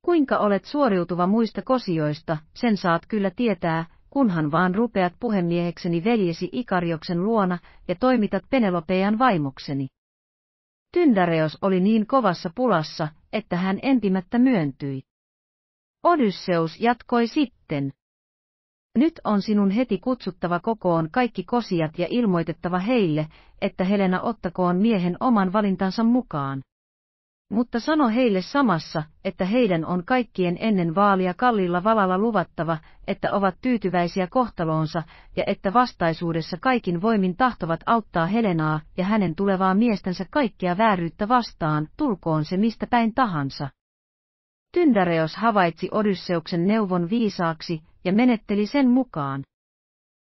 Kuinka olet suoriutuva muista kosioista, sen saat kyllä tietää, kunhan vaan rupeat puhemiehekseni veljesi Ikarioksen luona ja toimitat Penelopean vaimokseni. Tyndareos oli niin kovassa pulassa, että hän empimättä myöntyi. Odysseus jatkoi sitten. Nyt on sinun heti kutsuttava kokoon kaikki kosijat ja ilmoitettava heille, että Helena ottakoon miehen oman valintansa mukaan. Mutta sano heille samassa, että heidän on kaikkien ennen vaalia kallilla valalla luvattava, että ovat tyytyväisiä kohtaloonsa ja että vastaisuudessa kaikin voimin tahtovat auttaa Helenaa ja hänen tulevaa miestänsä kaikkea vääryyttä vastaan, tulkoon se mistä päin tahansa. Tyndareos havaitsi Odysseuksen neuvon viisaaksi ja menetteli sen mukaan.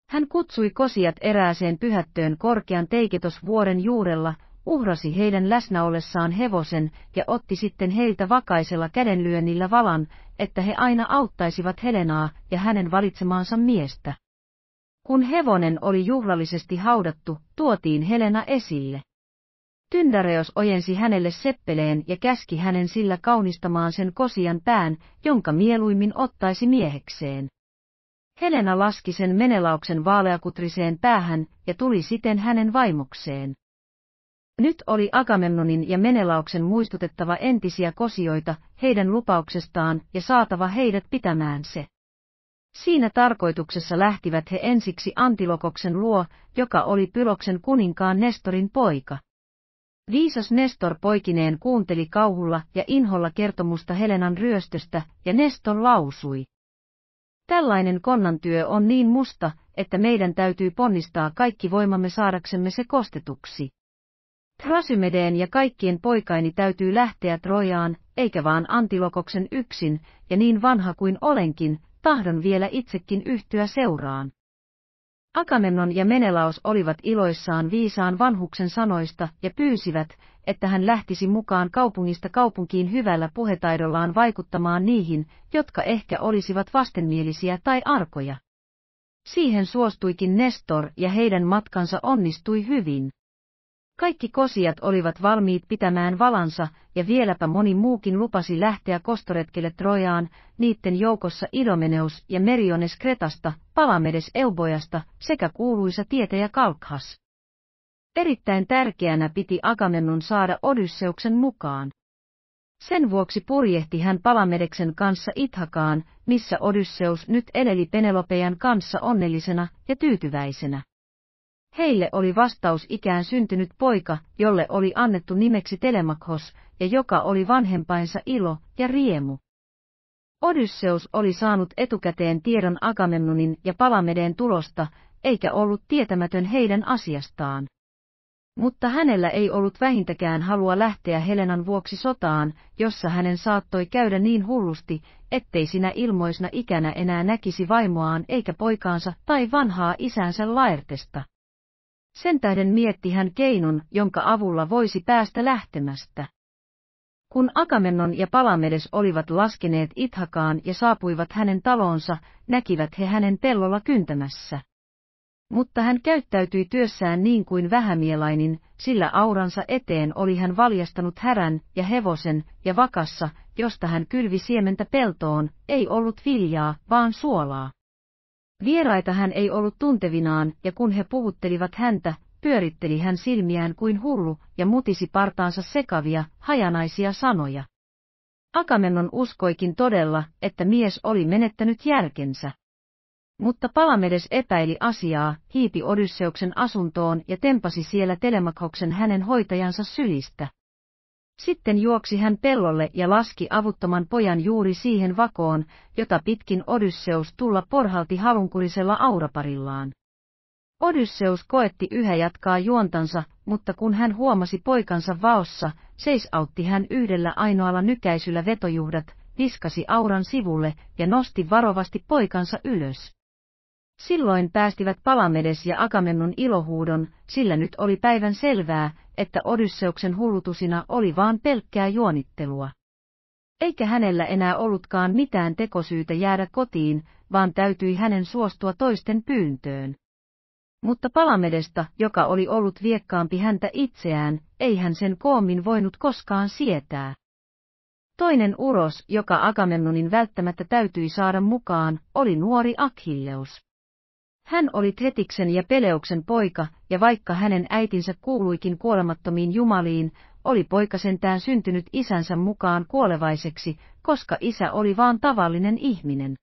Hän kutsui kosijat erääseen pyhättöön korkean teiketosvuoren juurella, uhrasi heidän läsnäollessaan hevosen ja otti sitten heiltä vakaisella kädenlyönnillä valan, että he aina auttaisivat Helenaa ja hänen valitsemaansa miestä. Kun hevonen oli juhlallisesti haudattu, tuotiin Helena esille. Tyndareos ojensi hänelle seppeleen ja käski hänen sillä kaunistamaan sen kosian pään, jonka mieluimmin ottaisi miehekseen. Helena laski sen Menelauksen vaaleakutriseen päähän ja tuli siten hänen vaimokseen. Nyt oli Agamemnonin ja Menelauksen muistutettava entisiä kosioita heidän lupauksestaan ja saatava heidät pitämään se. Siinä tarkoituksessa lähtivät he ensiksi Antilokoksen luo, joka oli Pyloksen kuninkaan Nestorin poika. Viisas Nestor poikineen kuunteli kauhulla ja inholla kertomusta Helenan ryöstöstä, ja Nestor lausui. Tällainen konnan työ on niin musta, että meidän täytyy ponnistaa kaikki voimamme saadaksemme se kostetuksi. Trasymedeen ja kaikkien poikaini täytyy lähteä Trojaan, eikä vaan Antilokoksen yksin, ja niin vanha kuin olenkin, tahdon vielä itsekin yhtyä seuraan. Akamennon ja Menelaos olivat iloissaan viisaan vanhuksen sanoista ja pyysivät, että hän lähtisi mukaan kaupungista kaupunkiin hyvällä puhetaidollaan vaikuttamaan niihin, jotka ehkä olisivat vastenmielisiä tai arkoja. Siihen suostuikin Nestor ja heidän matkansa onnistui hyvin. Kaikki kosijat olivat valmiit pitämään valansa, ja vieläpä moni muukin lupasi lähteä kostoretkelle Trojaan, niitten joukossa Idomeneus ja Meriones Kretasta, Palamedes Eubojasta sekä kuuluisa tietäjä Kalkhas. Erittäin tärkeänä piti Agamennon saada Odysseuksen mukaan. Sen vuoksi purjehti hän Palamedeksen kanssa Ithakaan, missä Odysseus nyt eleli Penelopean kanssa onnellisena ja tyytyväisenä. Heille oli vastaus ikään syntynyt poika, jolle oli annettu nimeksi Telemakhos, ja joka oli vanhempainsa ilo ja riemu. Odysseus oli saanut etukäteen tiedon Agamemnonin ja Palamedeen tulosta, eikä ollut tietämätön heidän asiastaan. Mutta hänellä ei ollut vähintäkään halua lähteä Helenan vuoksi sotaan, jossa hänen saattoi käydä niin hullusti, ettei sinä ilmoisna ikänä enää näkisi vaimoaan eikä poikaansa tai vanhaa isänsä laertesta. Sen tähden mietti hän keinon, jonka avulla voisi päästä lähtemästä. Kun Akamennon ja Palamedes olivat laskeneet Ithakaan ja saapuivat hänen talonsa, näkivät he hänen pellolla kyntämässä. Mutta hän käyttäytyi työssään niin kuin vähämielainen, sillä auransa eteen oli hän valjastanut härän ja hevosen, ja vakassa, josta hän kylvi siementä peltoon, ei ollut viljaa, vaan suolaa. Vieraita hän ei ollut tuntevinaan, ja kun he puhuttelivat häntä, pyöritteli hän silmiään kuin hullu, ja mutisi partaansa sekavia, hajanaisia sanoja. Akamennon uskoikin todella, että mies oli menettänyt järkensä. Mutta Palamedes epäili asiaa, hiipi Odysseuksen asuntoon ja tempasi siellä Telemakoksen hänen hoitajansa sylistä. Sitten juoksi hän pellolle ja laski avuttoman pojan juuri siihen vakoon, jota pitkin Odysseus tulla porhalti halunkurisella auraparillaan. Odysseus koetti yhä jatkaa juontansa, mutta kun hän huomasi poikansa vaossa, seisautti hän yhdellä ainoalla nykäisyllä vetojuhdat, viskasi auran sivulle ja nosti varovasti poikansa ylös. Silloin päästivät Palamedes ja Akamennon ilohuudon, sillä nyt oli päivän selvää, että Odysseuksen hullutusina oli vaan pelkkää juonittelua. Eikä hänellä enää ollutkaan mitään tekosyytä jäädä kotiin, vaan täytyi hänen suostua toisten pyyntöön. Mutta Palamedesta, joka oli ollut viekkaampi häntä itseään, ei hän sen koomin voinut koskaan sietää. Toinen uros, joka Agamemnonin välttämättä täytyi saada mukaan, oli nuori Achilleus. Hän oli Tetiksen ja Peleuksen poika, ja vaikka hänen äitinsä kuuluikin kuolemattomiin jumaliin, oli poika sentään syntynyt isänsä mukaan kuolevaiseksi, koska isä oli vaan tavallinen ihminen.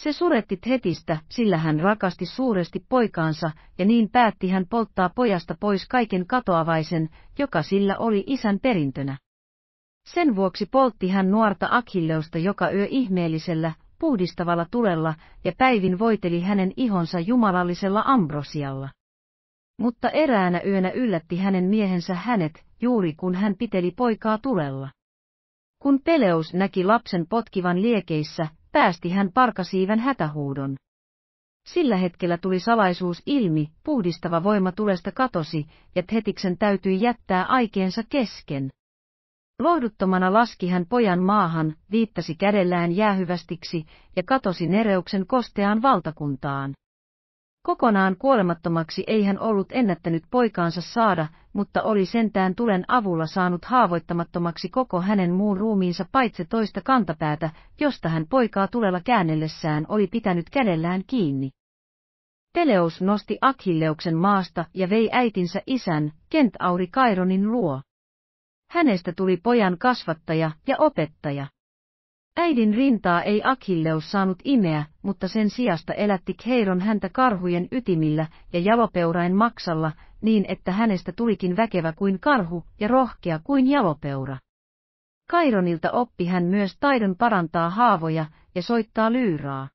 Se suretti Tetistä, sillä hän rakasti suuresti poikaansa, ja niin päätti hän polttaa pojasta pois kaiken katoavaisen, joka sillä oli isän perintönä. Sen vuoksi poltti hän nuorta Akilleusta joka yö ihmeellisellä, puhdistavalla tulella ja päivin voiteli hänen ihonsa jumalallisella ambrosialla. Mutta eräänä yönä yllätti hänen miehensä hänet, juuri kun hän piteli poikaa tulella. Kun Peleus näki lapsen potkivan liekeissä, päästi hän parkasiivän hätähuudon. Sillä hetkellä tuli salaisuus ilmi, puhdistava voima tulesta katosi, ja Thetiksen täytyi jättää aikeensa kesken. Lohduttomana laski hän pojan maahan, viittasi kädellään jäähyvästiksi ja katosi nereuksen kosteaan valtakuntaan. Kokonaan kuolemattomaksi ei hän ollut ennättänyt poikaansa saada, mutta oli sentään tulen avulla saanut haavoittamattomaksi koko hänen muun ruumiinsa paitsi toista kantapäätä, josta hän poikaa tulella käännellessään oli pitänyt kädellään kiinni. Teleus nosti Akhilleuksen maasta ja vei äitinsä isän, Kentauri Kaironin luo. Hänestä tuli pojan kasvattaja ja opettaja. Äidin rintaa ei Akilleus saanut imeä, mutta sen sijasta elätti Keiron häntä karhujen ytimillä ja jalopeurain maksalla, niin että hänestä tulikin väkevä kuin karhu ja rohkea kuin jalopeura. Kaironilta oppi hän myös taidon parantaa haavoja ja soittaa lyyraa.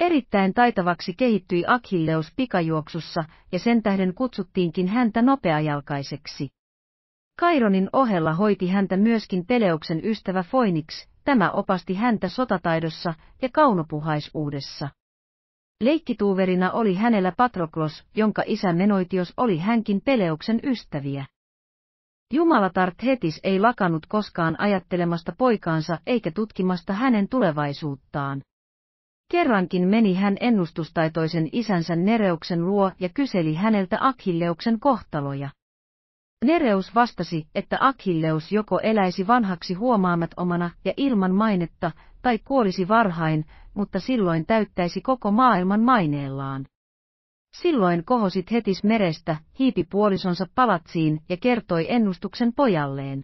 Erittäin taitavaksi kehittyi Akilleus pikajuoksussa ja sen tähden kutsuttiinkin häntä nopeajalkaiseksi. Kaironin ohella hoiti häntä myöskin Peleuksen ystävä Foinix, tämä opasti häntä sotataidossa ja kaunopuhaisuudessa. Leikkituuverina oli hänellä Patroklos, jonka isä Menoitios oli hänkin Peleuksen ystäviä. Jumalatar Thetis ei lakanut koskaan ajattelemasta poikaansa eikä tutkimasta hänen tulevaisuuttaan. Kerrankin meni hän ennustustaitoisen isänsä Nereuksen luo ja kyseli häneltä Akhilleuksen kohtaloja. Nereus vastasi, että Achilleus joko eläisi vanhaksi omana ja ilman mainetta, tai kuolisi varhain, mutta silloin täyttäisi koko maailman maineellaan. Silloin kohosit hetis merestä, hiipi puolisonsa palatsiin ja kertoi ennustuksen pojalleen.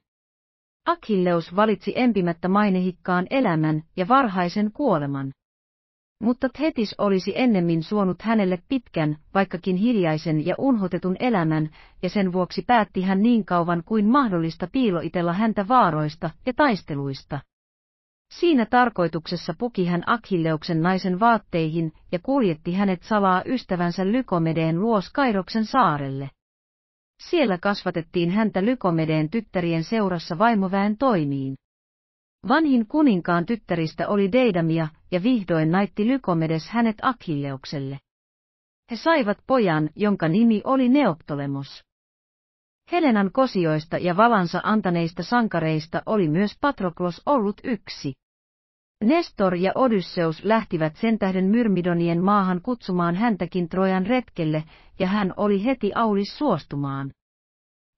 Achilleus valitsi empimättä mainehikkaan elämän ja varhaisen kuoleman. Mutta Thetis olisi ennemmin suonut hänelle pitkän, vaikkakin hiljaisen ja unhotetun elämän, ja sen vuoksi päätti hän niin kauan kuin mahdollista piiloitella häntä vaaroista ja taisteluista. Siinä tarkoituksessa puki hän Akhilleuksen naisen vaatteihin ja kuljetti hänet salaa ystävänsä Lykomedeen luos Kairoksen saarelle. Siellä kasvatettiin häntä Lykomedeen tyttärien seurassa vaimoväen toimiin. Vanhin kuninkaan tyttäristä oli Deidamia, ja vihdoin naitti Lykomedes hänet Akilleukselle. He saivat pojan, jonka nimi oli Neoptolemos. Helenan kosioista ja valansa antaneista sankareista oli myös Patroklos ollut yksi. Nestor ja Odysseus lähtivät sen tähden Myrmidonien maahan kutsumaan häntäkin Trojan retkelle, ja hän oli heti aulis suostumaan.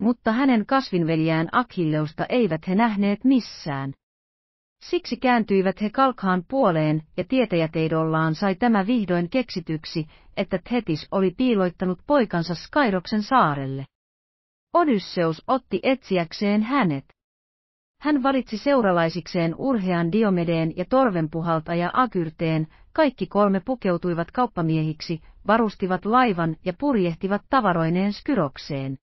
Mutta hänen kasvinveljään Akilleusta eivät he nähneet missään. Siksi kääntyivät he Kalkhaan puoleen, ja tietäjäteidollaan sai tämä vihdoin keksityksi, että Thetis oli piiloittanut poikansa Skairoksen saarelle. Odysseus otti etsiäkseen hänet. Hän valitsi seuralaisikseen urhean Diomedeen ja torvenpuhalta ja Akyrteen, kaikki kolme pukeutuivat kauppamiehiksi, varustivat laivan ja purjehtivat tavaroineen Skyrokseen.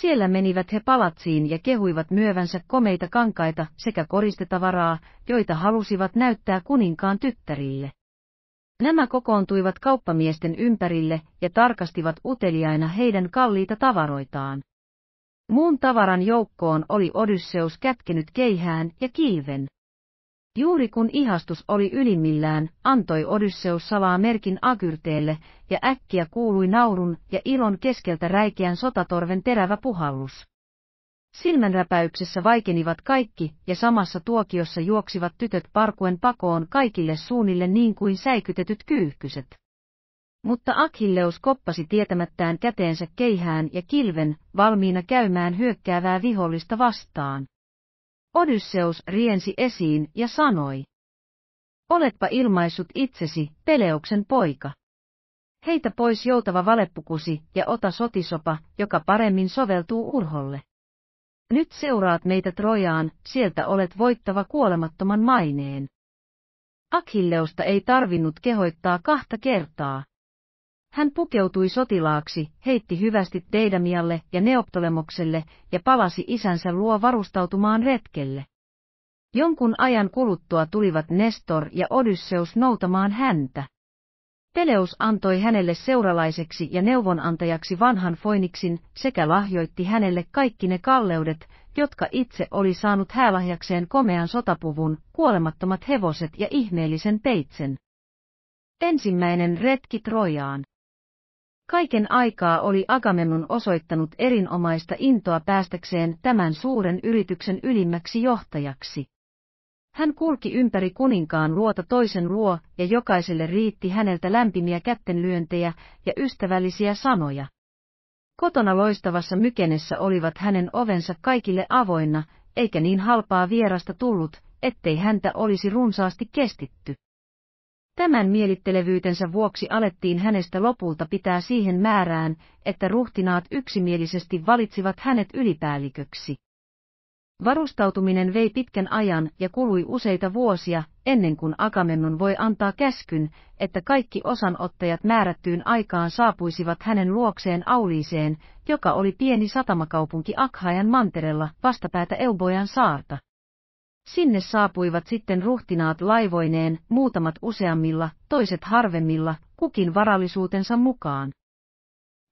Siellä menivät he palatsiin ja kehuivat myövänsä komeita kankaita sekä koristetavaraa, joita halusivat näyttää kuninkaan tyttärille. Nämä kokoontuivat kauppamiesten ympärille ja tarkastivat uteliaina heidän kalliita tavaroitaan. Muun tavaran joukkoon oli Odysseus kätkenyt keihään ja kiiven. Juuri kun ihastus oli ylimmillään, antoi Odysseus salaa merkin Agyrteelle, ja äkkiä kuului naurun ja ilon keskeltä räikeän sotatorven terävä puhallus. Silmänräpäyksessä vaikenivat kaikki, ja samassa tuokiossa juoksivat tytöt parkuen pakoon kaikille suunnille niin kuin säikytetyt kyyhkyset. Mutta Akhilleus koppasi tietämättään käteensä keihään ja kilven, valmiina käymään hyökkäävää vihollista vastaan. Odysseus riensi esiin ja sanoi. Oletpa ilmaissut itsesi, Peleuksen poika. Heitä pois joutava valeppukusi ja ota sotisopa, joka paremmin soveltuu urholle. Nyt seuraat meitä Trojaan, sieltä olet voittava kuolemattoman maineen. Akilleusta ei tarvinnut kehoittaa kahta kertaa. Hän pukeutui sotilaaksi, heitti hyvästi Teidamialle ja Neoptolemokselle ja palasi isänsä luo varustautumaan retkelle. Jonkun ajan kuluttua tulivat Nestor ja Odysseus noutamaan häntä. Teleus antoi hänelle seuralaiseksi ja neuvonantajaksi vanhan Foiniksin sekä lahjoitti hänelle kaikki ne kalleudet, jotka itse oli saanut häälahjakseen komean sotapuvun, kuolemattomat hevoset ja ihmeellisen peitsen. Ensimmäinen retki Trojaan. Kaiken aikaa oli Agamemnon osoittanut erinomaista intoa päästäkseen tämän suuren yrityksen ylimmäksi johtajaksi. Hän kulki ympäri kuninkaan luota toisen luo, ja jokaiselle riitti häneltä lämpimiä kättenlyöntejä ja ystävällisiä sanoja. Kotona loistavassa mykenessä olivat hänen ovensa kaikille avoinna, eikä niin halpaa vierasta tullut, ettei häntä olisi runsaasti kestitty. Tämän mielittelevyytensä vuoksi alettiin hänestä lopulta pitää siihen määrään, että ruhtinaat yksimielisesti valitsivat hänet ylipäälliköksi. Varustautuminen vei pitkän ajan ja kului useita vuosia, ennen kuin Agamemnon voi antaa käskyn, että kaikki osanottajat määrättyyn aikaan saapuisivat hänen luokseen Auliiseen, joka oli pieni satamakaupunki Akhajan mantereella vastapäätä Eubojan saarta. Sinne saapuivat sitten ruhtinaat laivoineen, muutamat useammilla, toiset harvemmilla, kukin varallisuutensa mukaan.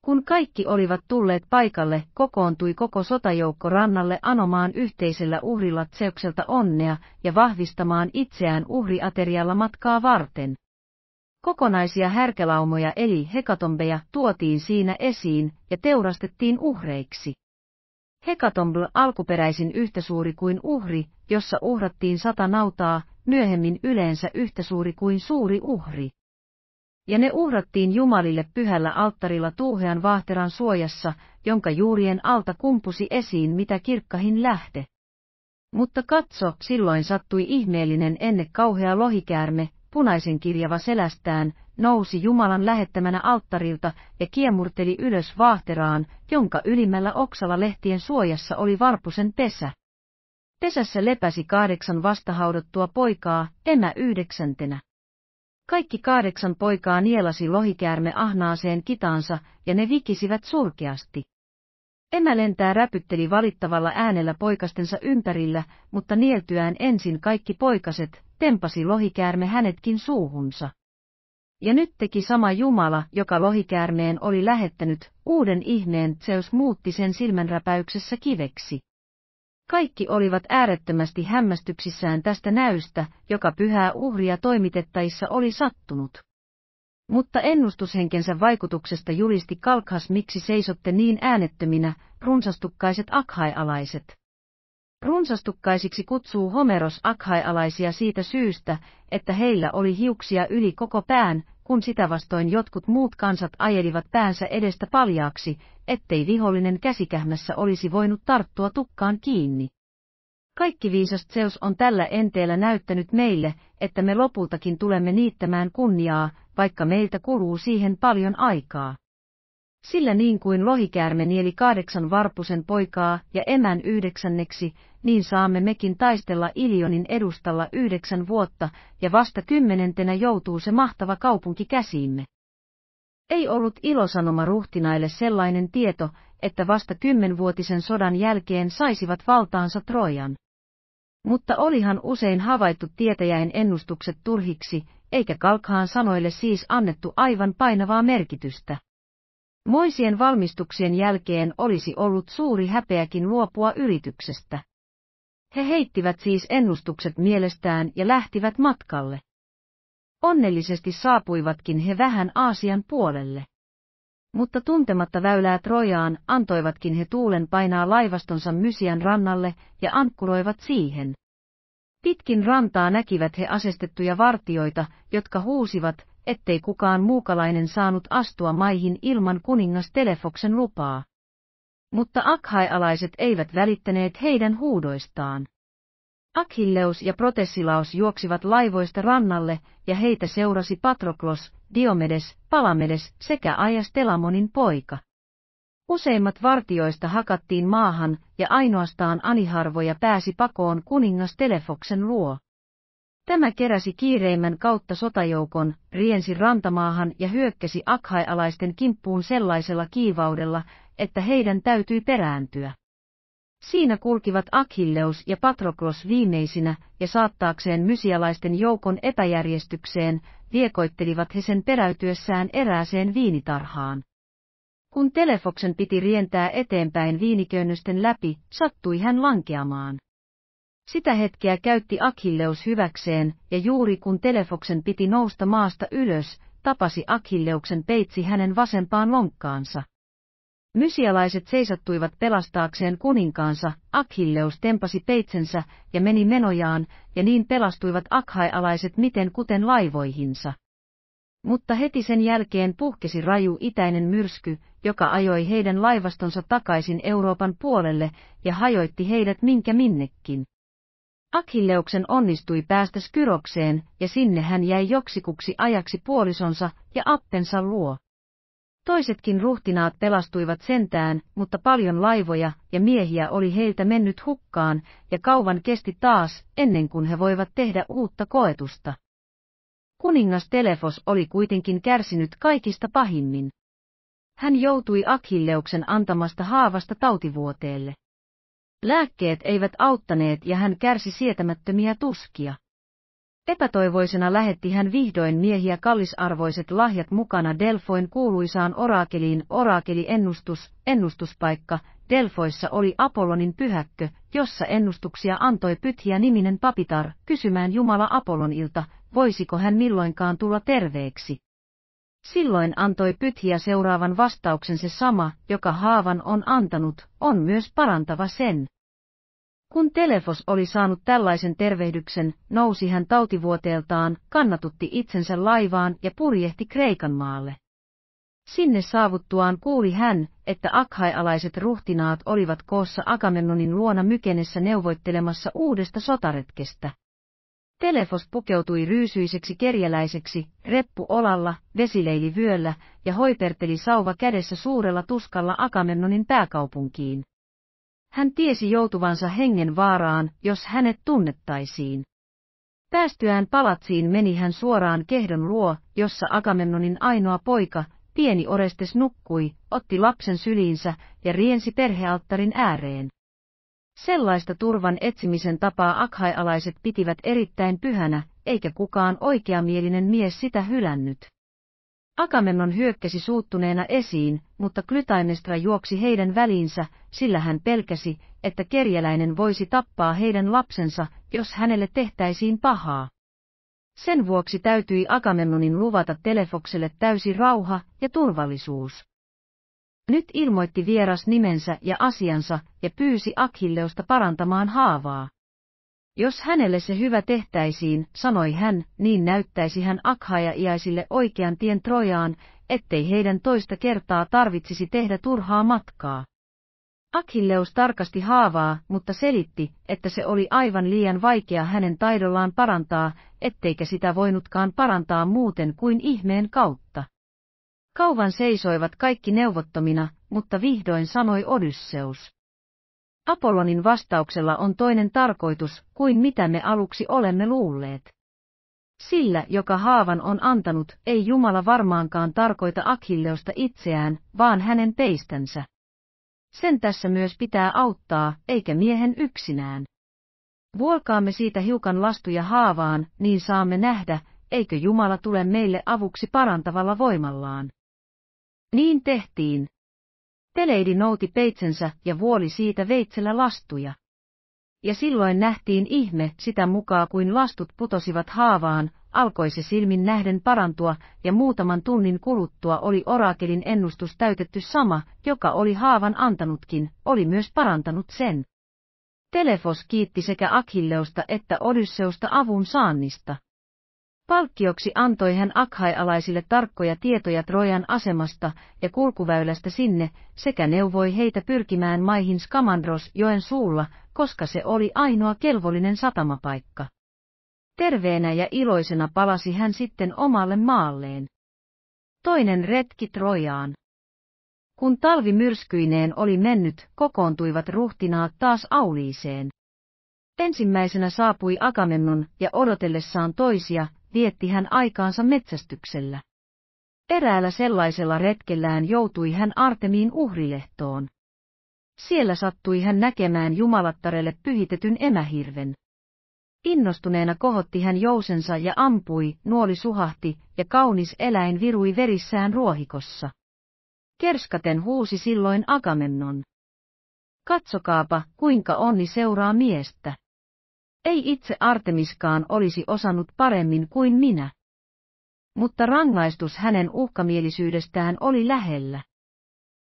Kun kaikki olivat tulleet paikalle, kokoontui koko sotajoukko rannalle anomaan yhteisellä uhrilla Tseukselta onnea ja vahvistamaan itseään uhriaterialla matkaa varten. Kokonaisia härkälaumoja eli hekatombeja tuotiin siinä esiin ja teurastettiin uhreiksi. Hekatomb alkuperäisin yhtä suuri kuin uhri, jossa uhrattiin sata nautaa, myöhemmin yleensä yhtä suuri kuin suuri uhri. Ja ne uhrattiin Jumalille pyhällä alttarilla tuuhean vahteran suojassa, jonka juurien alta kumpusi esiin mitä kirkkahin lähte. Mutta katso, silloin sattui ihmeellinen enne kauhea lohikäärme, punaisen kirjava selästään, nousi Jumalan lähettämänä alttarilta ja kiemurteli ylös vaahteraan, jonka ylimmällä oksalla lehtien suojassa oli varpusen pesä. Pesässä lepäsi kahdeksan vastahaudottua poikaa, emä yhdeksäntenä. Kaikki kahdeksan poikaa nielasi lohikäärme ahnaaseen kitaansa, ja ne vikisivät surkeasti. Emä lentää räpytteli valittavalla äänellä poikastensa ympärillä, mutta nieltyään ensin kaikki poikaset, tempasi lohikäärme hänetkin suuhunsa. Ja nyt teki sama Jumala, joka lohikäärmeen oli lähettänyt, uuden ihmeen Zeus muutti sen silmänräpäyksessä kiveksi. Kaikki olivat äärettömästi hämmästyksissään tästä näystä, joka pyhää uhria toimitettaissa oli sattunut. Mutta ennustushenkensä vaikutuksesta julisti Kalkhas miksi seisotte niin äänettöminä, runsastukkaiset akhaialaiset. Runsastukkaisiksi kutsuu Homeros akhaialaisia siitä syystä, että heillä oli hiuksia yli koko pään, kun sitä vastoin jotkut muut kansat ajelivat päänsä edestä paljaaksi, ettei vihollinen käsikähmässä olisi voinut tarttua tukkaan kiinni. Kaikki viisas Zeus on tällä enteellä näyttänyt meille, että me lopultakin tulemme niittämään kunniaa, vaikka meiltä kuluu siihen paljon aikaa. Sillä niin kuin lohikäärme nieli kahdeksan varpusen poikaa ja emän yhdeksänneksi, niin saamme mekin taistella Ilionin edustalla yhdeksän vuotta, ja vasta kymmenentenä joutuu se mahtava kaupunki käsiimme. Ei ollut ilosanoma ruhtinaille sellainen tieto, että vasta kymmenvuotisen sodan jälkeen saisivat valtaansa Trojan. Mutta olihan usein havaittu tietäjäen ennustukset turhiksi, eikä Kalkhaan sanoille siis annettu aivan painavaa merkitystä. Moisien valmistuksien jälkeen olisi ollut suuri häpeäkin luopua yrityksestä. He heittivät siis ennustukset mielestään ja lähtivät matkalle. Onnellisesti saapuivatkin he vähän Aasian puolelle. Mutta tuntematta väylää Trojaan antoivatkin he tuulen painaa laivastonsa Mysian rannalle ja ankkuroivat siihen. Pitkin rantaa näkivät he asestettuja vartioita, jotka huusivat, ettei kukaan muukalainen saanut astua maihin ilman kuningas Telefoksen lupaa mutta akhaialaiset eivät välittäneet heidän huudoistaan. Akhilleus ja Protesilaus juoksivat laivoista rannalle, ja heitä seurasi Patroklos, Diomedes, Palamedes sekä Ajas Telamonin poika. Useimmat vartioista hakattiin maahan, ja ainoastaan aniharvoja pääsi pakoon kuningas Telefoksen luo. Tämä keräsi kiireimmän kautta sotajoukon, riensi rantamaahan ja hyökkäsi akhaialaisten kimppuun sellaisella kiivaudella, että heidän täytyi perääntyä. Siinä kulkivat Akhilleus ja Patroklos viimeisinä, ja saattaakseen mysialaisten joukon epäjärjestykseen, viekoittelivat he sen peräytyessään erääseen viinitarhaan. Kun Telefoksen piti rientää eteenpäin viiniköynnösten läpi, sattui hän lankeamaan. Sitä hetkeä käytti Akilleus hyväkseen, ja juuri kun Telefoksen piti nousta maasta ylös, tapasi Akilleuksen peitsi hänen vasempaan lonkkaansa. Mysialaiset seisattuivat pelastaakseen kuninkaansa, Akhilleus tempasi peitsensä ja meni menojaan, ja niin pelastuivat akhaialaiset miten kuten laivoihinsa. Mutta heti sen jälkeen puhkesi raju itäinen myrsky, joka ajoi heidän laivastonsa takaisin Euroopan puolelle ja hajoitti heidät minkä minnekin. Akilleuksen onnistui päästä Skyrokseen, ja sinne hän jäi joksikuksi ajaksi puolisonsa ja appensa luo. Toisetkin ruhtinaat pelastuivat sentään, mutta paljon laivoja ja miehiä oli heiltä mennyt hukkaan, ja kauan kesti taas, ennen kuin he voivat tehdä uutta koetusta. Kuningas Telefos oli kuitenkin kärsinyt kaikista pahimmin. Hän joutui Akhilleuksen antamasta haavasta tautivuoteelle. Lääkkeet eivät auttaneet ja hän kärsi sietämättömiä tuskia. Epätoivoisena lähetti hän vihdoin miehiä kallisarvoiset lahjat mukana Delfoin kuuluisaan orakeliin. Orakeli ennustus, ennustuspaikka, Delfoissa oli Apollonin pyhäkkö, jossa ennustuksia antoi pythiä niminen papitar, kysymään Jumala Apollonilta, voisiko hän milloinkaan tulla terveeksi. Silloin antoi pythiä seuraavan vastauksen se sama, joka haavan on antanut, on myös parantava sen. Kun Telefos oli saanut tällaisen tervehdyksen, nousi hän tautivuoteeltaan, kannatutti itsensä laivaan ja purjehti Kreikan maalle. Sinne saavuttuaan kuuli hän, että akhaialaiset ruhtinaat olivat koossa Agamemnonin luona Mykenessä neuvoittelemassa uudesta sotaretkestä. Telefos pukeutui ryysyiseksi kerjäläiseksi, reppu olalla, vesileili vyöllä ja hoiperteli sauva kädessä suurella tuskalla Akamennonin pääkaupunkiin. Hän tiesi joutuvansa hengen vaaraan, jos hänet tunnettaisiin. Päästyään palatsiin meni hän suoraan kehdon luo, jossa Agamemnonin ainoa poika, pieni Orestes nukkui, otti lapsen syliinsä ja riensi perhealttarin ääreen. Sellaista turvan etsimisen tapaa akhaialaiset pitivät erittäin pyhänä, eikä kukaan oikeamielinen mies sitä hylännyt. Akamennon hyökkäsi suuttuneena esiin, mutta Klytaimestra juoksi heidän väliinsä, sillä hän pelkäsi, että kerjäläinen voisi tappaa heidän lapsensa, jos hänelle tehtäisiin pahaa. Sen vuoksi täytyi Agamemnonin luvata Telefokselle täysi rauha ja turvallisuus. Nyt ilmoitti vieras nimensä ja asiansa ja pyysi Akhilleusta parantamaan haavaa. Jos hänelle se hyvä tehtäisiin, sanoi hän, niin näyttäisi hän Akhaja-iaisille oikean tien Trojaan, ettei heidän toista kertaa tarvitsisi tehdä turhaa matkaa. Akhilleus tarkasti haavaa, mutta selitti, että se oli aivan liian vaikea hänen taidollaan parantaa, etteikä sitä voinutkaan parantaa muuten kuin ihmeen kautta. Kauvan seisoivat kaikki neuvottomina, mutta vihdoin sanoi Odysseus. Apollonin vastauksella on toinen tarkoitus kuin mitä me aluksi olemme luulleet. Sillä, joka haavan on antanut, ei Jumala varmaankaan tarkoita Akilleusta itseään, vaan hänen peistänsä. Sen tässä myös pitää auttaa, eikä miehen yksinään. Vuolkaamme siitä hiukan lastuja haavaan, niin saamme nähdä, eikö Jumala tule meille avuksi parantavalla voimallaan. Niin tehtiin. Teleidi nouti peitsensä ja vuoli siitä veitsellä lastuja. Ja silloin nähtiin ihme sitä mukaan kuin lastut putosivat haavaan, alkoi se silmin nähden parantua, ja muutaman tunnin kuluttua oli orakelin ennustus täytetty sama, joka oli haavan antanutkin, oli myös parantanut sen. Telefos kiitti sekä Akilleusta että Odysseusta avun saannista. Palkkioksi antoi hän akhaialaisille tarkkoja tietoja Trojan asemasta ja kulkuväylästä sinne sekä neuvoi heitä pyrkimään maihin Skamandros joen suulla, koska se oli ainoa kelvollinen satamapaikka. Terveenä ja iloisena palasi hän sitten omalle maalleen. Toinen retki Trojaan. Kun talvi myrskyineen oli mennyt, kokoontuivat ruhtinaat taas auliiseen. Ensimmäisenä saapui Agamemnon ja odotellessaan toisia, vietti hän aikaansa metsästyksellä. Eräällä sellaisella retkellään joutui hän Artemiin uhrilehtoon. Siellä sattui hän näkemään jumalattarelle pyhitetyn emähirven. Innostuneena kohotti hän jousensa ja ampui, nuoli suhahti, ja kaunis eläin virui verissään ruohikossa. Kerskaten huusi silloin Agamennon: Katsokaapa, kuinka onni seuraa miestä. Ei itse Artemiskaan olisi osannut paremmin kuin minä. Mutta rangaistus hänen uhkamielisyydestään oli lähellä.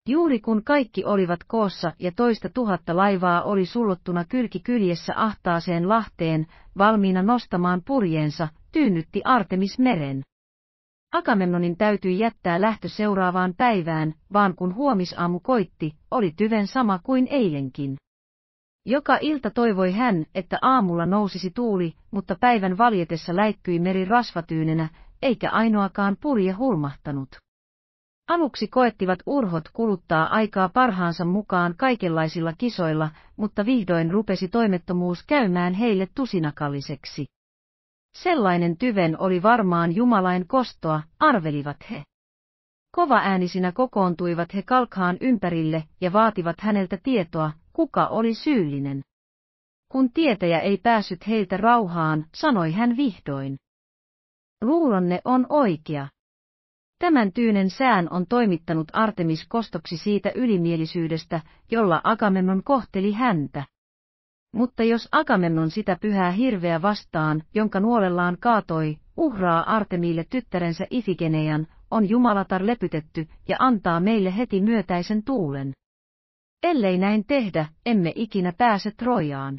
Juuri kun kaikki olivat koossa ja toista tuhatta laivaa oli sullottuna kylki kyljessä ahtaaseen lahteen, valmiina nostamaan purjeensa, tyynnytti Artemis meren. Agamemnonin täytyi jättää lähtö seuraavaan päivään, vaan kun huomisaamu koitti, oli tyven sama kuin eilenkin. Joka ilta toivoi hän, että aamulla nousisi tuuli, mutta päivän valjetessa läikkyi meri rasvatyynenä, eikä ainoakaan purje hulmahtanut. Aluksi koettivat urhot kuluttaa aikaa parhaansa mukaan kaikenlaisilla kisoilla, mutta vihdoin rupesi toimettomuus käymään heille tusinakalliseksi. Sellainen tyven oli varmaan Jumalain kostoa, arvelivat he. Kova äänisinä kokoontuivat he kalkhaan ympärille ja vaativat häneltä tietoa, kuka oli syyllinen. Kun tietäjä ei päässyt heiltä rauhaan, sanoi hän vihdoin. Luulonne on oikea. Tämän tyynen sään on toimittanut Artemis kostoksi siitä ylimielisyydestä, jolla Agamemnon kohteli häntä. Mutta jos Agamemnon sitä pyhää hirveä vastaan, jonka nuolellaan kaatoi, uhraa Artemille tyttärensä Ifigenean, on jumalatar lepytetty ja antaa meille heti myötäisen tuulen. Ellei näin tehdä, emme ikinä pääse Trojaan.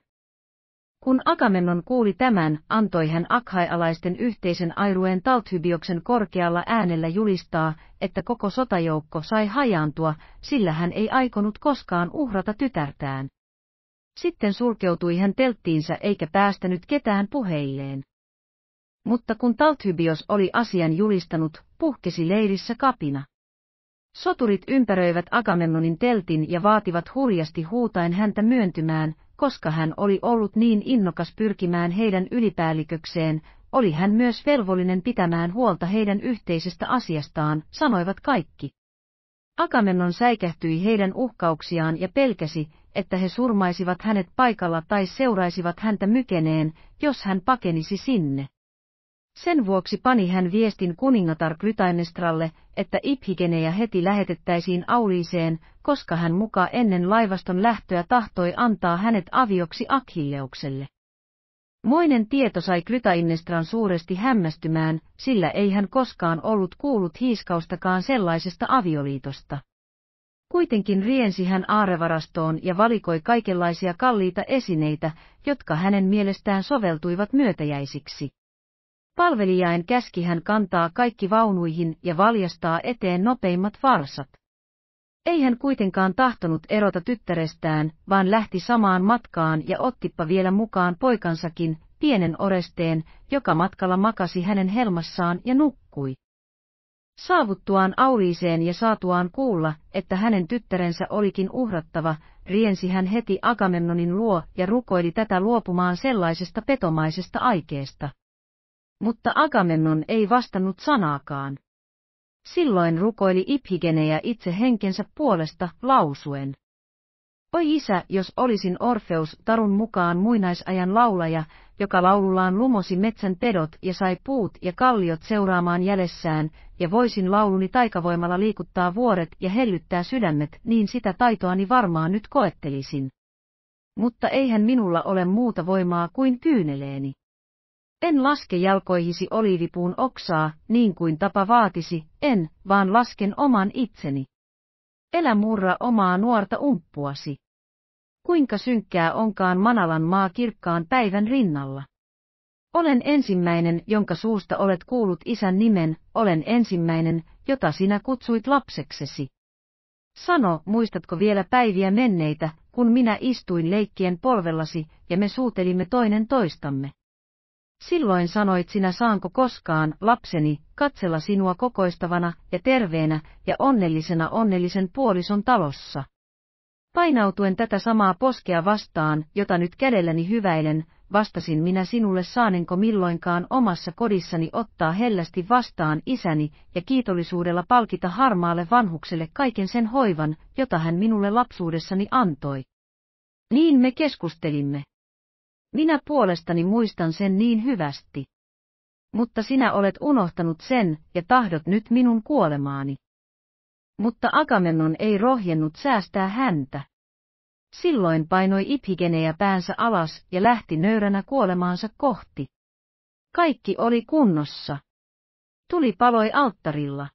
Kun Agamennon kuuli tämän, antoi hän akhaialaisten yhteisen airueen Talthybioksen korkealla äänellä julistaa, että koko sotajoukko sai hajaantua, sillä hän ei aikonut koskaan uhrata tytärtään. Sitten sulkeutui hän telttiinsä eikä päästänyt ketään puheilleen. Mutta kun Talthybios oli asian julistanut, puhkesi leirissä kapina. Soturit ympäröivät Agamemnonin teltin ja vaativat hurjasti huutaen häntä myöntymään, koska hän oli ollut niin innokas pyrkimään heidän ylipäällikökseen, oli hän myös velvollinen pitämään huolta heidän yhteisestä asiastaan, sanoivat kaikki. Agamemnon säikähtyi heidän uhkauksiaan ja pelkäsi, että he surmaisivat hänet paikalla tai seuraisivat häntä mykeneen, jos hän pakenisi sinne. Sen vuoksi pani hän viestin kuningatar Klytaenestralle, että Iphigenejä heti lähetettäisiin Auliiseen, koska hän muka ennen laivaston lähtöä tahtoi antaa hänet avioksi Akhilleukselle. Moinen tieto sai Klytainestran suuresti hämmästymään, sillä ei hän koskaan ollut kuullut hiiskaustakaan sellaisesta avioliitosta. Kuitenkin riensi hän aarevarastoon ja valikoi kaikenlaisia kalliita esineitä, jotka hänen mielestään soveltuivat myötäjäisiksi. Palvelijain käski hän kantaa kaikki vaunuihin ja valjastaa eteen nopeimmat varsat. Ei hän kuitenkaan tahtonut erota tyttärestään, vaan lähti samaan matkaan ja ottippa vielä mukaan poikansakin, pienen oresteen, joka matkalla makasi hänen helmassaan ja nukkui. Saavuttuaan auliiseen ja saatuaan kuulla, että hänen tyttärensä olikin uhrattava, riensi hän heti Agamemnonin luo ja rukoili tätä luopumaan sellaisesta petomaisesta aikeesta mutta Agamemnon ei vastannut sanaakaan. Silloin rukoili Iphigenejä itse henkensä puolesta lausuen. Oi isä, jos olisin Orfeus tarun mukaan muinaisajan laulaja, joka laulullaan lumosi metsän pedot ja sai puut ja kalliot seuraamaan jälessään, ja voisin lauluni taikavoimalla liikuttaa vuoret ja hellyttää sydämet, niin sitä taitoani varmaan nyt koettelisin. Mutta eihän minulla ole muuta voimaa kuin kyyneleeni. En laske jalkoihisi oliivipuun oksaa, niin kuin tapa vaatisi, en, vaan lasken oman itseni. Elä murra omaa nuorta umppuasi. Kuinka synkkää onkaan Manalan maa kirkkaan päivän rinnalla. Olen ensimmäinen, jonka suusta olet kuullut isän nimen, olen ensimmäinen, jota sinä kutsuit lapseksesi. Sano, muistatko vielä päiviä menneitä, kun minä istuin leikkien polvellasi, ja me suutelimme toinen toistamme. Silloin sanoit sinä saanko koskaan, lapseni, katsella sinua kokoistavana ja terveenä ja onnellisena onnellisen puolison talossa. Painautuen tätä samaa poskea vastaan, jota nyt kädelläni hyväilen, vastasin minä sinulle saanenko milloinkaan omassa kodissani ottaa hellästi vastaan isäni ja kiitollisuudella palkita harmaalle vanhukselle kaiken sen hoivan, jota hän minulle lapsuudessani antoi. Niin me keskustelimme. Minä puolestani muistan sen niin hyvästi. Mutta sinä olet unohtanut sen, ja tahdot nyt minun kuolemaani. Mutta Agamennon ei rohjennut säästää häntä. Silloin painoi Iphigeneja päänsä alas ja lähti nöyränä kuolemaansa kohti. Kaikki oli kunnossa. Tuli paloi alttarilla.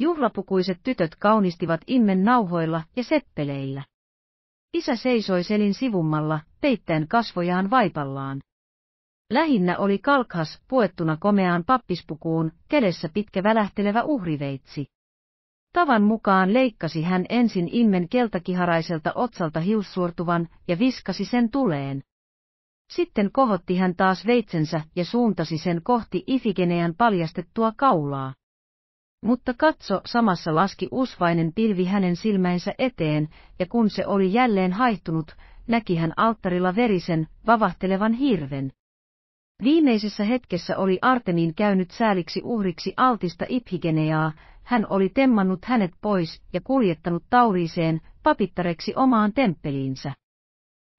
Juhlapukuiset tytöt kaunistivat immen nauhoilla ja seppeleillä. Isä seisoi selin sivummalla, peittäen kasvojaan vaipallaan. Lähinnä oli kalkhas puettuna komeaan pappispukuun, kädessä pitkä välähtelevä uhriveitsi. Tavan mukaan leikkasi hän ensin immen keltakiharaiselta otsalta hiussuortuvan ja viskasi sen tuleen. Sitten kohotti hän taas veitsensä ja suuntasi sen kohti Ifigenean paljastettua kaulaa. Mutta katso samassa laski usvainen pilvi hänen silmäinsä eteen, ja kun se oli jälleen haihtunut, näki hän alttarilla verisen, vavahtelevan hirven. Viimeisessä hetkessä oli Artemiin käynyt sääliksi uhriksi altista Iphigeneaa, hän oli temmannut hänet pois ja kuljettanut Tauriiseen, papittareksi omaan temppeliinsä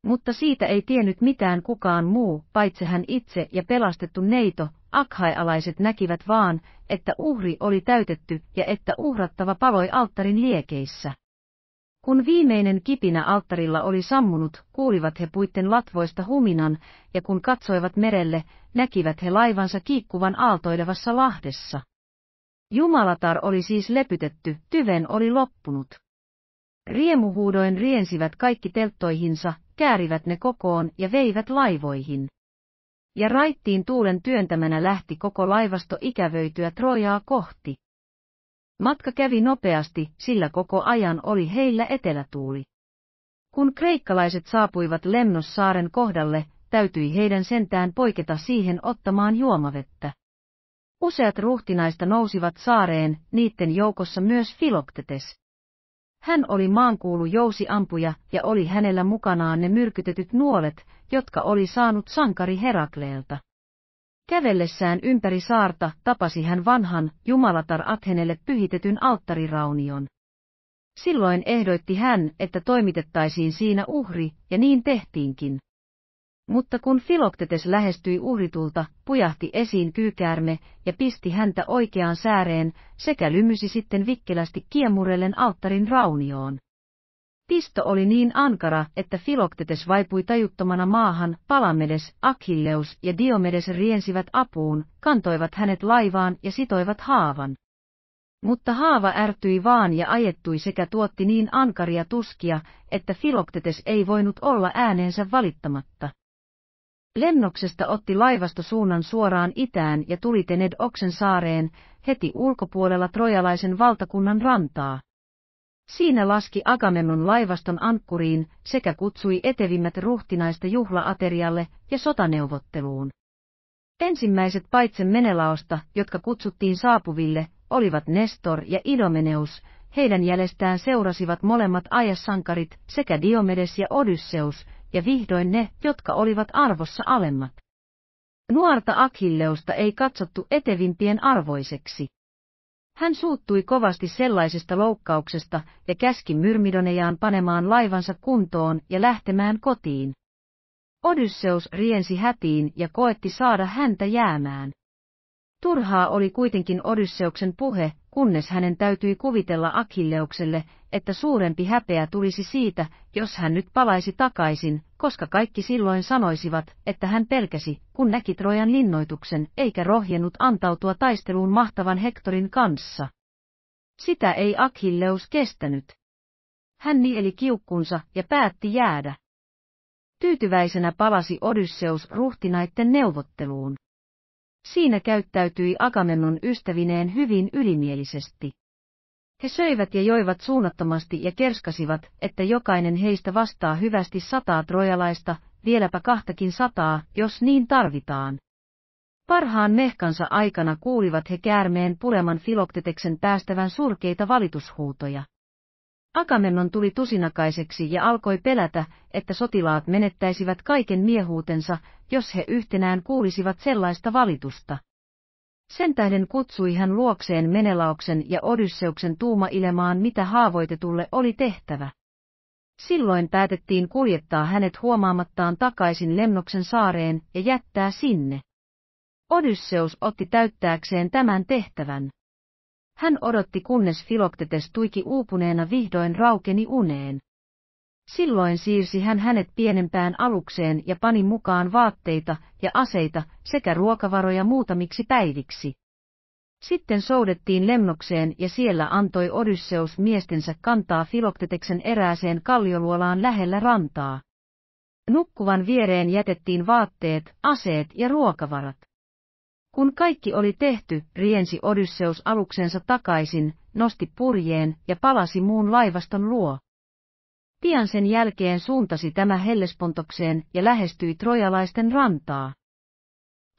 mutta siitä ei tiennyt mitään kukaan muu, paitsi hän itse ja pelastettu neito, akhaialaiset näkivät vaan, että uhri oli täytetty ja että uhrattava paloi alttarin liekeissä. Kun viimeinen kipinä alttarilla oli sammunut, kuulivat he puitten latvoista huminan, ja kun katsoivat merelle, näkivät he laivansa kiikkuvan aaltoilevassa lahdessa. Jumalatar oli siis lepytetty, tyven oli loppunut. Riemuhuudoin riensivät kaikki telttoihinsa, käärivät ne kokoon ja veivät laivoihin. Ja raittiin tuulen työntämänä lähti koko laivasto ikävöityä Trojaa kohti. Matka kävi nopeasti, sillä koko ajan oli heillä etelätuuli. Kun kreikkalaiset saapuivat Lemnossaaren kohdalle, täytyi heidän sentään poiketa siihen ottamaan juomavettä. Useat ruhtinaista nousivat saareen, niitten joukossa myös Filoktetes. Hän oli maankuulu jousiampuja ja oli hänellä mukanaan ne myrkytetyt nuolet, jotka oli saanut sankari Herakleelta. Kävellessään ympäri saarta tapasi hän vanhan, Jumalatar Athenelle pyhitetyn alttariraunion. Silloin ehdoitti hän, että toimitettaisiin siinä uhri, ja niin tehtiinkin. Mutta kun Filoktetes lähestyi uhritulta, pujahti esiin kyykäärme ja pisti häntä oikeaan sääreen sekä lymysi sitten vikkelästi kiemurellen alttarin raunioon. Pisto oli niin ankara, että Filoktetes vaipui tajuttomana maahan, Palamedes, Achilleus ja Diomedes riensivät apuun, kantoivat hänet laivaan ja sitoivat haavan. Mutta haava ärtyi vaan ja ajettui sekä tuotti niin ankaria tuskia, että Filoktetes ei voinut olla ääneensä valittamatta. Lennoksesta otti laivasto suunnan suoraan itään ja tuli Tened Oksen saareen, heti ulkopuolella trojalaisen valtakunnan rantaa. Siinä laski Agamemnon laivaston ankkuriin sekä kutsui etevimmät ruhtinaista juhlaaterialle ja sotaneuvotteluun. Ensimmäiset paitsen Menelaosta, jotka kutsuttiin saapuville, olivat Nestor ja Idomeneus, heidän jäljestään seurasivat molemmat ajassankarit sekä Diomedes ja Odysseus, ja vihdoin ne, jotka olivat arvossa alemmat. Nuorta Akilleusta ei katsottu etevimpien arvoiseksi. Hän suuttui kovasti sellaisesta loukkauksesta ja käski Myrmidonejaan panemaan laivansa kuntoon ja lähtemään kotiin. Odysseus riensi hätiin ja koetti saada häntä jäämään. Turhaa oli kuitenkin Odysseuksen puhe, kunnes hänen täytyi kuvitella Akilleukselle, että suurempi häpeä tulisi siitä, jos hän nyt palaisi takaisin, koska kaikki silloin sanoisivat, että hän pelkäsi, kun näki Trojan linnoituksen, eikä rohjennut antautua taisteluun mahtavan Hektorin kanssa. Sitä ei Akilleus kestänyt. Hän nieli kiukkunsa ja päätti jäädä. Tyytyväisenä palasi Odysseus ruhtinaitten neuvotteluun. Siinä käyttäytyi Agamennon ystävineen hyvin ylimielisesti. He söivät ja joivat suunnattomasti ja kerskasivat, että jokainen heistä vastaa hyvästi sataa trojalaista, vieläpä kahtakin sataa, jos niin tarvitaan. Parhaan mehkansa aikana kuulivat he käärmeen puleman filokteteksen päästävän surkeita valitushuutoja. Akamennon tuli tusinakaiseksi ja alkoi pelätä, että sotilaat menettäisivät kaiken miehuutensa, jos he yhtenään kuulisivat sellaista valitusta. Sen tähden kutsui hän luokseen Menelauksen ja Odysseuksen tuumailemaan, mitä haavoitetulle oli tehtävä. Silloin päätettiin kuljettaa hänet huomaamattaan takaisin Lemnoksen saareen ja jättää sinne. Odysseus otti täyttääkseen tämän tehtävän. Hän odotti kunnes Filoktetes tuiki uupuneena vihdoin raukeni uneen. Silloin siirsi hän hänet pienempään alukseen ja pani mukaan vaatteita ja aseita sekä ruokavaroja muutamiksi päiviksi. Sitten soudettiin lemnokseen ja siellä antoi Odysseus miestensä kantaa Filokteteksen erääseen kallioluolaan lähellä rantaa. Nukkuvan viereen jätettiin vaatteet, aseet ja ruokavarat. Kun kaikki oli tehty, riensi Odysseus aluksensa takaisin, nosti purjeen ja palasi muun laivaston luo. Pian sen jälkeen suuntasi tämä Hellespontokseen ja lähestyi trojalaisten rantaa.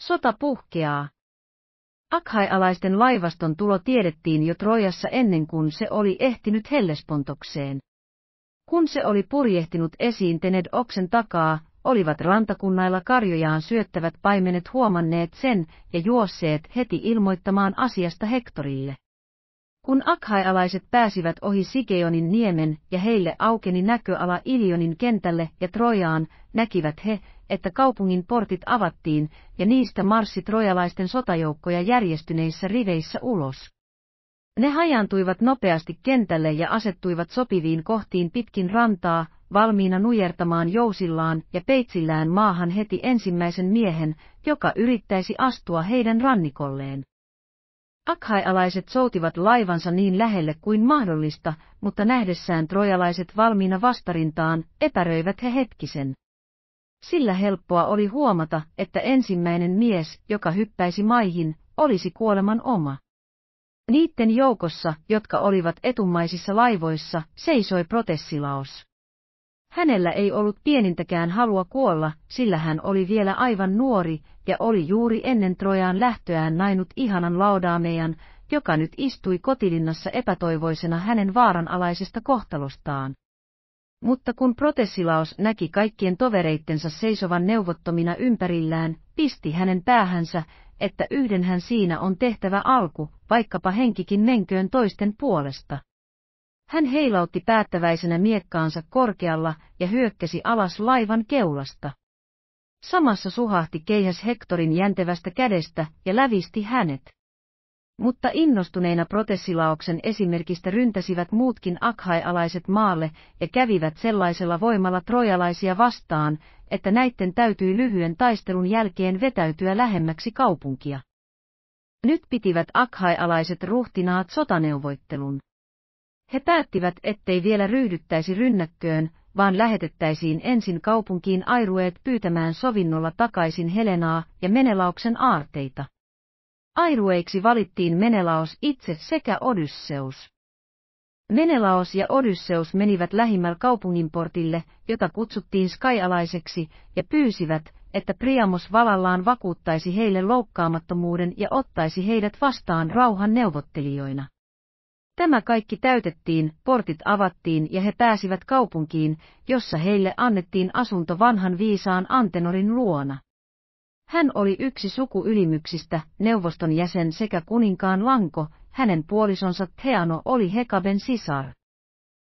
Sota puhkeaa. Akhaialaisten laivaston tulo tiedettiin jo Trojassa ennen kuin se oli ehtinyt Hellespontokseen. Kun se oli purjehtinut esiin Tened oksen takaa, olivat rantakunnailla karjojaan syöttävät paimenet huomanneet sen ja juosseet heti ilmoittamaan asiasta Hektorille. Kun akhaialaiset pääsivät ohi Sikeonin niemen ja heille aukeni näköala Ilionin kentälle ja Trojaan, näkivät he, että kaupungin portit avattiin ja niistä marssi trojalaisten sotajoukkoja järjestyneissä riveissä ulos. Ne hajantuivat nopeasti kentälle ja asettuivat sopiviin kohtiin pitkin rantaa, valmiina nujertamaan jousillaan ja peitsillään maahan heti ensimmäisen miehen, joka yrittäisi astua heidän rannikolleen. Akhaialaiset soutivat laivansa niin lähelle kuin mahdollista, mutta nähdessään trojalaiset valmiina vastarintaan, epäröivät he hetkisen. Sillä helppoa oli huomata, että ensimmäinen mies, joka hyppäisi maihin, olisi kuoleman oma. Niitten joukossa, jotka olivat etumaisissa laivoissa, seisoi protessilaos. Hänellä ei ollut pienintäkään halua kuolla, sillä hän oli vielä aivan nuori ja oli juuri ennen Trojaan lähtöään nainut ihanan laudaamejan, joka nyt istui kotilinnassa epätoivoisena hänen vaaranalaisesta kohtalostaan. Mutta kun protessilaos näki kaikkien tovereittensa seisovan neuvottomina ympärillään, pisti hänen päähänsä, että yhdenhän siinä on tehtävä alku, vaikkapa henkikin menköön toisten puolesta. Hän heilautti päättäväisenä miekkaansa korkealla ja hyökkäsi alas laivan keulasta. Samassa suhahti keihäs Hektorin jäntevästä kädestä ja lävisti hänet. Mutta innostuneina protessilaoksen esimerkistä ryntäsivät muutkin akhaialaiset maalle ja kävivät sellaisella voimalla trojalaisia vastaan, että näitten täytyi lyhyen taistelun jälkeen vetäytyä lähemmäksi kaupunkia. Nyt pitivät akhaialaiset ruhtinaat sotaneuvoittelun. He päättivät, ettei vielä ryhdyttäisi rynnäkköön, vaan lähetettäisiin ensin kaupunkiin airueet pyytämään sovinnolla takaisin Helenaa ja Menelauksen aarteita. Airueiksi valittiin Menelaos itse sekä Odysseus. Menelaos ja Odysseus menivät lähimmällä kaupungin portille, jota kutsuttiin skaialaiseksi, ja pyysivät, että Priamos valallaan vakuuttaisi heille loukkaamattomuuden ja ottaisi heidät vastaan rauhan neuvottelijoina. Tämä kaikki täytettiin, portit avattiin ja he pääsivät kaupunkiin, jossa heille annettiin asunto vanhan viisaan Antenorin luona. Hän oli yksi ylimyksistä, neuvoston jäsen sekä kuninkaan lanko, hänen puolisonsa Theano oli Hekaben sisar.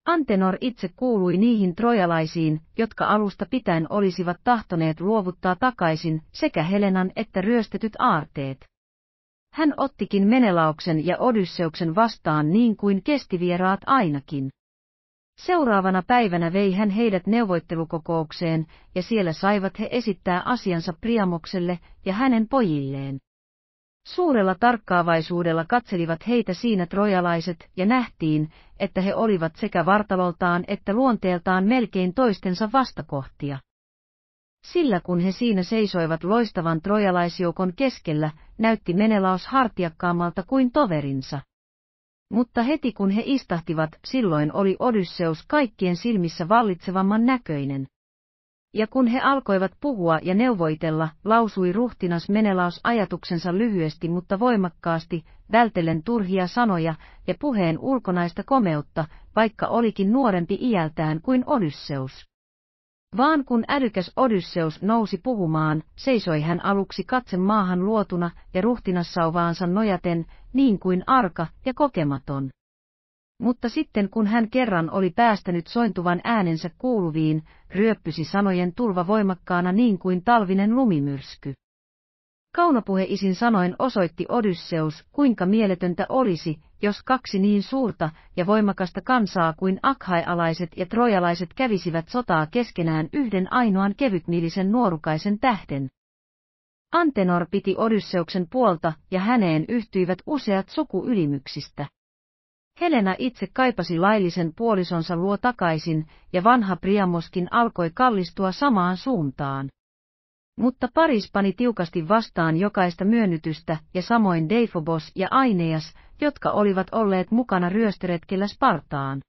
Antenor itse kuului niihin trojalaisiin, jotka alusta pitäen olisivat tahtoneet luovuttaa takaisin sekä Helenan että ryöstetyt aarteet. Hän ottikin Menelauksen ja Odysseuksen vastaan niin kuin kestivieraat ainakin. Seuraavana päivänä vei hän heidät neuvottelukokoukseen, ja siellä saivat he esittää asiansa Priamokselle ja hänen pojilleen. Suurella tarkkaavaisuudella katselivat heitä siinä trojalaiset ja nähtiin, että he olivat sekä vartaloltaan että luonteeltaan melkein toistensa vastakohtia. Sillä kun he siinä seisoivat loistavan trojalaisjoukon keskellä, näytti Menelaos hartiakkaammalta kuin toverinsa. Mutta heti kun he istahtivat, silloin oli Odysseus kaikkien silmissä vallitsevamman näköinen. Ja kun he alkoivat puhua ja neuvoitella, lausui ruhtinas Menelaos ajatuksensa lyhyesti mutta voimakkaasti, vältellen turhia sanoja ja puheen ulkonaista komeutta, vaikka olikin nuorempi iältään kuin Odysseus. Vaan kun älykäs Odysseus nousi puhumaan, seisoi hän aluksi katse maahan luotuna ja ruhtinassauvaansa nojaten, niin kuin arka ja kokematon. Mutta sitten kun hän kerran oli päästänyt sointuvan äänensä kuuluviin, ryöppysi sanojen tulva voimakkaana niin kuin talvinen lumimyrsky. Kaunopuheisin sanoin osoitti Odysseus, kuinka mieletöntä olisi, jos kaksi niin suurta ja voimakasta kansaa kuin Akhaialaiset ja trojalaiset kävisivät sotaa keskenään yhden ainoan kevytmielisen nuorukaisen tähden. Antenor piti Odysseuksen puolta ja häneen yhtyivät useat sukuylimyksistä. Helena itse kaipasi laillisen puolisonsa luo takaisin, ja vanha Priamoskin alkoi kallistua samaan suuntaan. Mutta Paris pani tiukasti vastaan jokaista myönnytystä ja samoin Deifobos ja Aineas, jotka olivat olleet mukana ryöstöretkellä Spartaan.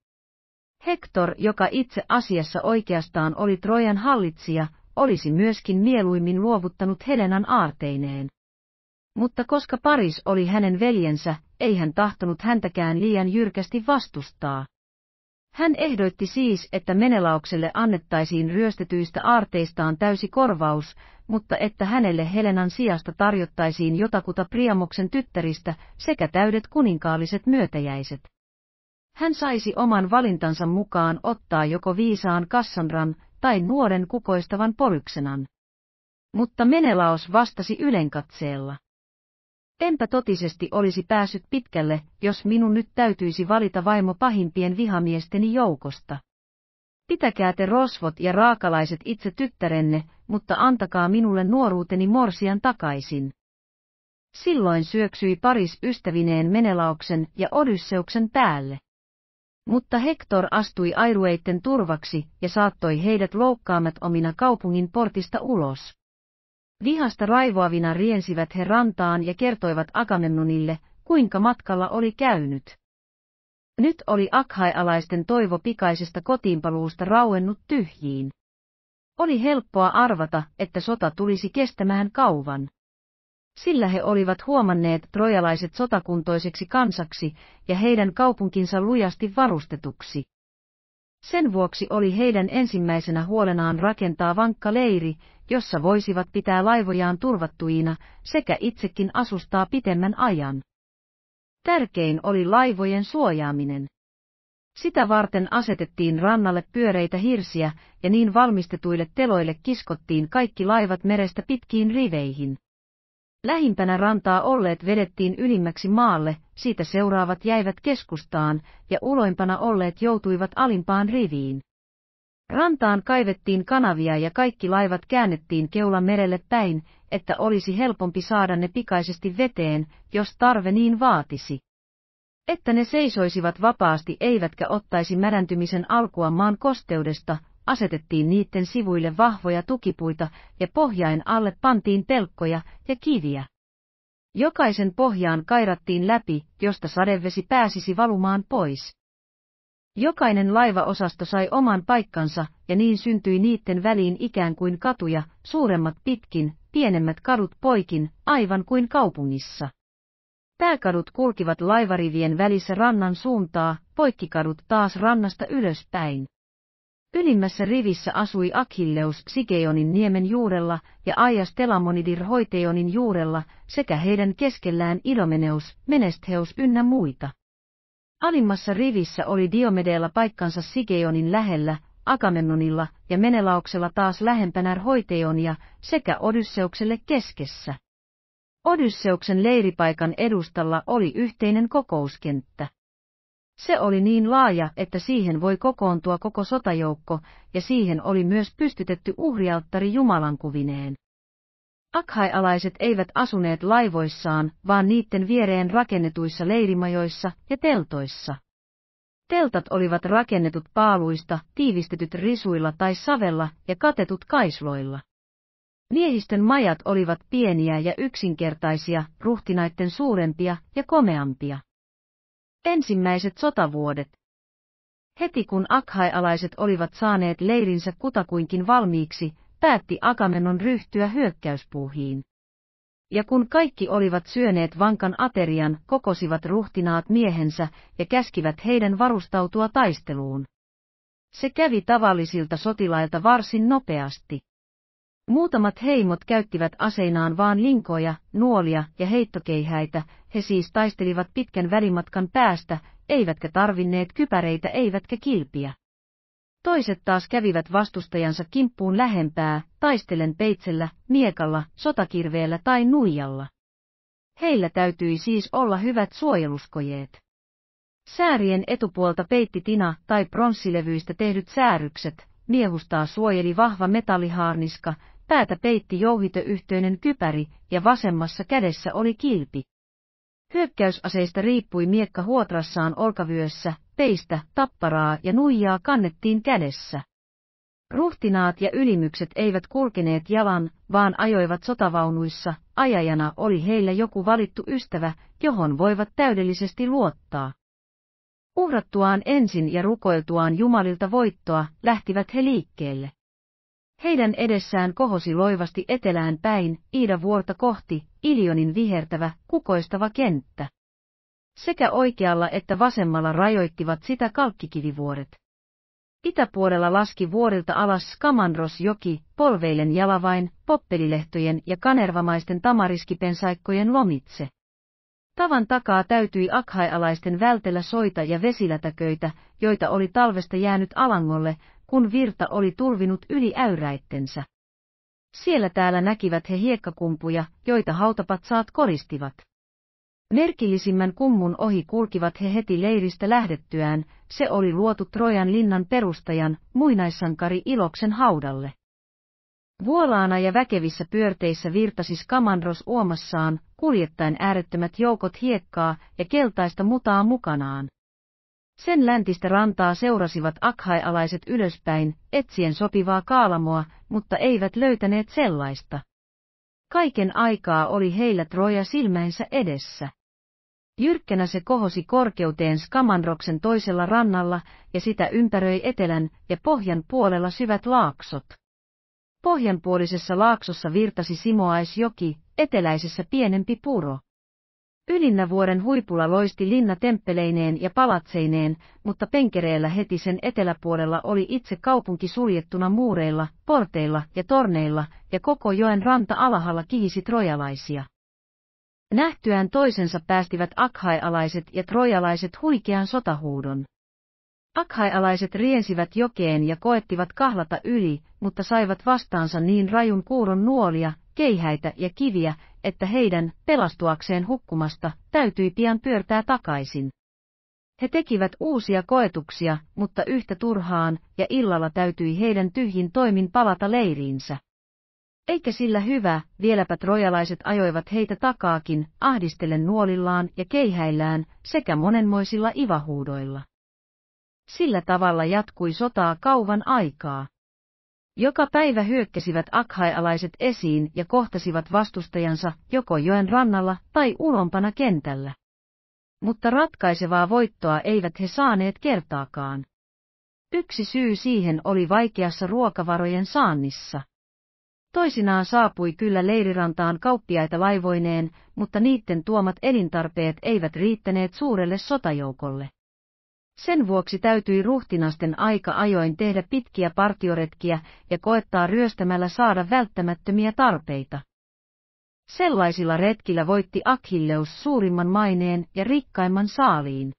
Hector, joka itse asiassa oikeastaan oli Trojan hallitsija, olisi myöskin mieluimmin luovuttanut Helenan aarteineen. Mutta koska Paris oli hänen veljensä, ei hän tahtonut häntäkään liian jyrkästi vastustaa. Hän ehdotti siis, että Menelaukselle annettaisiin ryöstetyistä aarteistaan täysi korvaus, mutta että hänelle Helenan sijasta tarjottaisiin jotakuta Priamoksen tyttäristä sekä täydet kuninkaalliset myötäjäiset. Hän saisi oman valintansa mukaan ottaa joko viisaan Kassandran tai nuoren kukoistavan Poryksenan. Mutta Menelaos vastasi ylenkatseella. Enpä totisesti olisi päässyt pitkälle, jos minun nyt täytyisi valita vaimo pahimpien vihamiesteni joukosta. Pitäkää te rosvot ja raakalaiset itse tyttärenne, mutta antakaa minulle nuoruuteni morsian takaisin. Silloin syöksyi Paris ystävineen Menelauksen ja Odysseuksen päälle. Mutta Hector astui airueitten turvaksi ja saattoi heidät loukkaamat omina kaupungin portista ulos. Vihasta raivoavina riensivät he rantaan ja kertoivat Agamemnonille, kuinka matkalla oli käynyt. Nyt oli akhaialaisten toivo pikaisesta kotiinpaluusta rauennut tyhjiin. Oli helppoa arvata, että sota tulisi kestämään kauan. Sillä he olivat huomanneet trojalaiset sotakuntoiseksi kansaksi ja heidän kaupunkinsa lujasti varustetuksi. Sen vuoksi oli heidän ensimmäisenä huolenaan rakentaa vankka leiri, jossa voisivat pitää laivojaan turvattuina sekä itsekin asustaa pitemmän ajan. Tärkein oli laivojen suojaaminen. Sitä varten asetettiin rannalle pyöreitä hirsiä ja niin valmistetuille teloille kiskottiin kaikki laivat merestä pitkiin riveihin. Lähimpänä rantaa olleet vedettiin ylimmäksi maalle, siitä seuraavat jäivät keskustaan, ja uloimpana olleet joutuivat alimpaan riviin. Rantaan kaivettiin kanavia ja kaikki laivat käännettiin keula merelle päin, että olisi helpompi saada ne pikaisesti veteen, jos tarve niin vaatisi. Että ne seisoisivat vapaasti eivätkä ottaisi märäntymisen alkua maan kosteudesta, asetettiin niiden sivuille vahvoja tukipuita ja pohjain alle pantiin pelkkoja ja kiviä. Jokaisen pohjaan kairattiin läpi, josta sadevesi pääsisi valumaan pois. Jokainen laivaosasto sai oman paikkansa, ja niin syntyi niiden väliin ikään kuin katuja, suuremmat pitkin, pienemmät kadut poikin, aivan kuin kaupungissa. Pääkadut kulkivat laivarivien välissä rannan suuntaa, poikkikadut taas rannasta ylöspäin. Ylimmässä rivissä asui Akilleus Sigeonin niemen juurella ja Aias Telamonidir Hoiteonin juurella sekä heidän keskellään Ilomeneus, menestheus ynnä muita. Alimmassa rivissä oli Diomedeella paikkansa Sigeonin lähellä, akamennonilla ja Menelauksella taas lähempänä Hoiteonia sekä Odysseukselle keskessä. Odysseuksen leiripaikan edustalla oli yhteinen kokouskenttä. Se oli niin laaja, että siihen voi kokoontua koko sotajoukko, ja siihen oli myös pystytetty uhrialttari Jumalan kuvineen. Akhaialaiset eivät asuneet laivoissaan, vaan niiden viereen rakennetuissa leirimajoissa ja teltoissa. Teltat olivat rakennetut paaluista, tiivistetyt risuilla tai savella ja katetut kaisloilla. Miehistön majat olivat pieniä ja yksinkertaisia, ruhtinaitten suurempia ja komeampia. Ensimmäiset sotavuodet. Heti kun akhaialaiset olivat saaneet leirinsä kutakuinkin valmiiksi, päätti Akamenon ryhtyä hyökkäyspuuhiin. Ja kun kaikki olivat syöneet vankan aterian, kokosivat ruhtinaat miehensä ja käskivät heidän varustautua taisteluun. Se kävi tavallisilta sotilailta varsin nopeasti. Muutamat heimot käyttivät aseinaan vaan linkoja, nuolia ja heittokeihäitä, he siis taistelivat pitkän välimatkan päästä, eivätkä tarvinneet kypäreitä eivätkä kilpiä. Toiset taas kävivät vastustajansa kimppuun lähempää, taistellen peitsellä, miekalla, sotakirveellä tai nuijalla. Heillä täytyi siis olla hyvät suojeluskojeet. Säärien etupuolta peitti tina tai pronssilevyistä tehdyt säärykset, miehustaa suojeli vahva metallihaarniska, päätä peitti jouhitöyhtöinen kypäri ja vasemmassa kädessä oli kilpi. Hyökkäysaseista riippui miekka huotrassaan olkavyössä, peistä, tapparaa ja nuijaa kannettiin kädessä. Ruhtinaat ja ylimykset eivät kulkeneet jalan, vaan ajoivat sotavaunuissa, ajajana oli heillä joku valittu ystävä, johon voivat täydellisesti luottaa. Uhrattuaan ensin ja rukoiltuaan Jumalilta voittoa, lähtivät he liikkeelle. Heidän edessään kohosi loivasti etelään päin, Iida vuorta kohti, Iljonin vihertävä, kukoistava kenttä. Sekä oikealla että vasemmalla rajoittivat sitä kalkkikivivuoret. Itäpuolella laski vuorilta alas Skamandros-joki, polveilen jalavain, poppelilehtojen ja kanervamaisten tamariskipensaikkojen lomitse. Tavan takaa täytyi akhaialaisten vältellä soita ja vesilätäköitä, joita oli talvesta jäänyt alangolle, kun virta oli tulvinut yli äyräittensä. Siellä täällä näkivät he hiekkakumpuja, joita hautapatsaat koristivat. Merkillisimmän kummun ohi kulkivat he heti leiristä lähdettyään, se oli luotu Trojan linnan perustajan, muinaissankari Iloksen haudalle. Vuolaana ja väkevissä pyörteissä virtasi Skamandros uomassaan, kuljettaen äärettömät joukot hiekkaa ja keltaista mutaa mukanaan. Sen läntistä rantaa seurasivat akhaialaiset ylöspäin, etsien sopivaa kaalamoa, mutta eivät löytäneet sellaista. Kaiken aikaa oli heillä Troja silmänsä edessä. Jyrkkänä se kohosi korkeuteen Skamanroksen toisella rannalla, ja sitä ympäröi etelän ja pohjan puolella syvät laaksot. Pohjanpuolisessa laaksossa virtasi Simoaisjoki, eteläisessä pienempi puro. Ylinnävuoren huipulla loisti linna temppeleineen ja palatseineen, mutta penkereellä heti sen eteläpuolella oli itse kaupunki suljettuna muureilla, porteilla ja torneilla, ja koko joen ranta alhaalla kihisi trojalaisia. Nähtyään toisensa päästivät akhaialaiset ja trojalaiset huikean sotahuudon. Akhaialaiset riensivät jokeen ja koettivat kahlata yli, mutta saivat vastaansa niin rajun kuuron nuolia, keihäitä ja kiviä, että heidän, pelastuakseen hukkumasta, täytyi pian pyörtää takaisin. He tekivät uusia koetuksia, mutta yhtä turhaan, ja illalla täytyi heidän tyhjin toimin palata leiriinsä. Eikä sillä hyvä, vieläpä trojalaiset ajoivat heitä takaakin, ahdistellen nuolillaan ja keihäillään, sekä monenmoisilla ivahuudoilla. Sillä tavalla jatkui sotaa kauan aikaa. Joka päivä hyökkäsivät akhaialaiset esiin ja kohtasivat vastustajansa joko joen rannalla tai ulompana kentällä. Mutta ratkaisevaa voittoa eivät he saaneet kertaakaan. Yksi syy siihen oli vaikeassa ruokavarojen saannissa. Toisinaan saapui kyllä leirirantaan kauppiaita laivoineen, mutta niiden tuomat elintarpeet eivät riittäneet suurelle sotajoukolle. Sen vuoksi täytyi ruhtinasten aika ajoin tehdä pitkiä partioretkiä ja koettaa ryöstämällä saada välttämättömiä tarpeita. Sellaisilla retkillä voitti Achilleus suurimman maineen ja rikkaimman saaliin.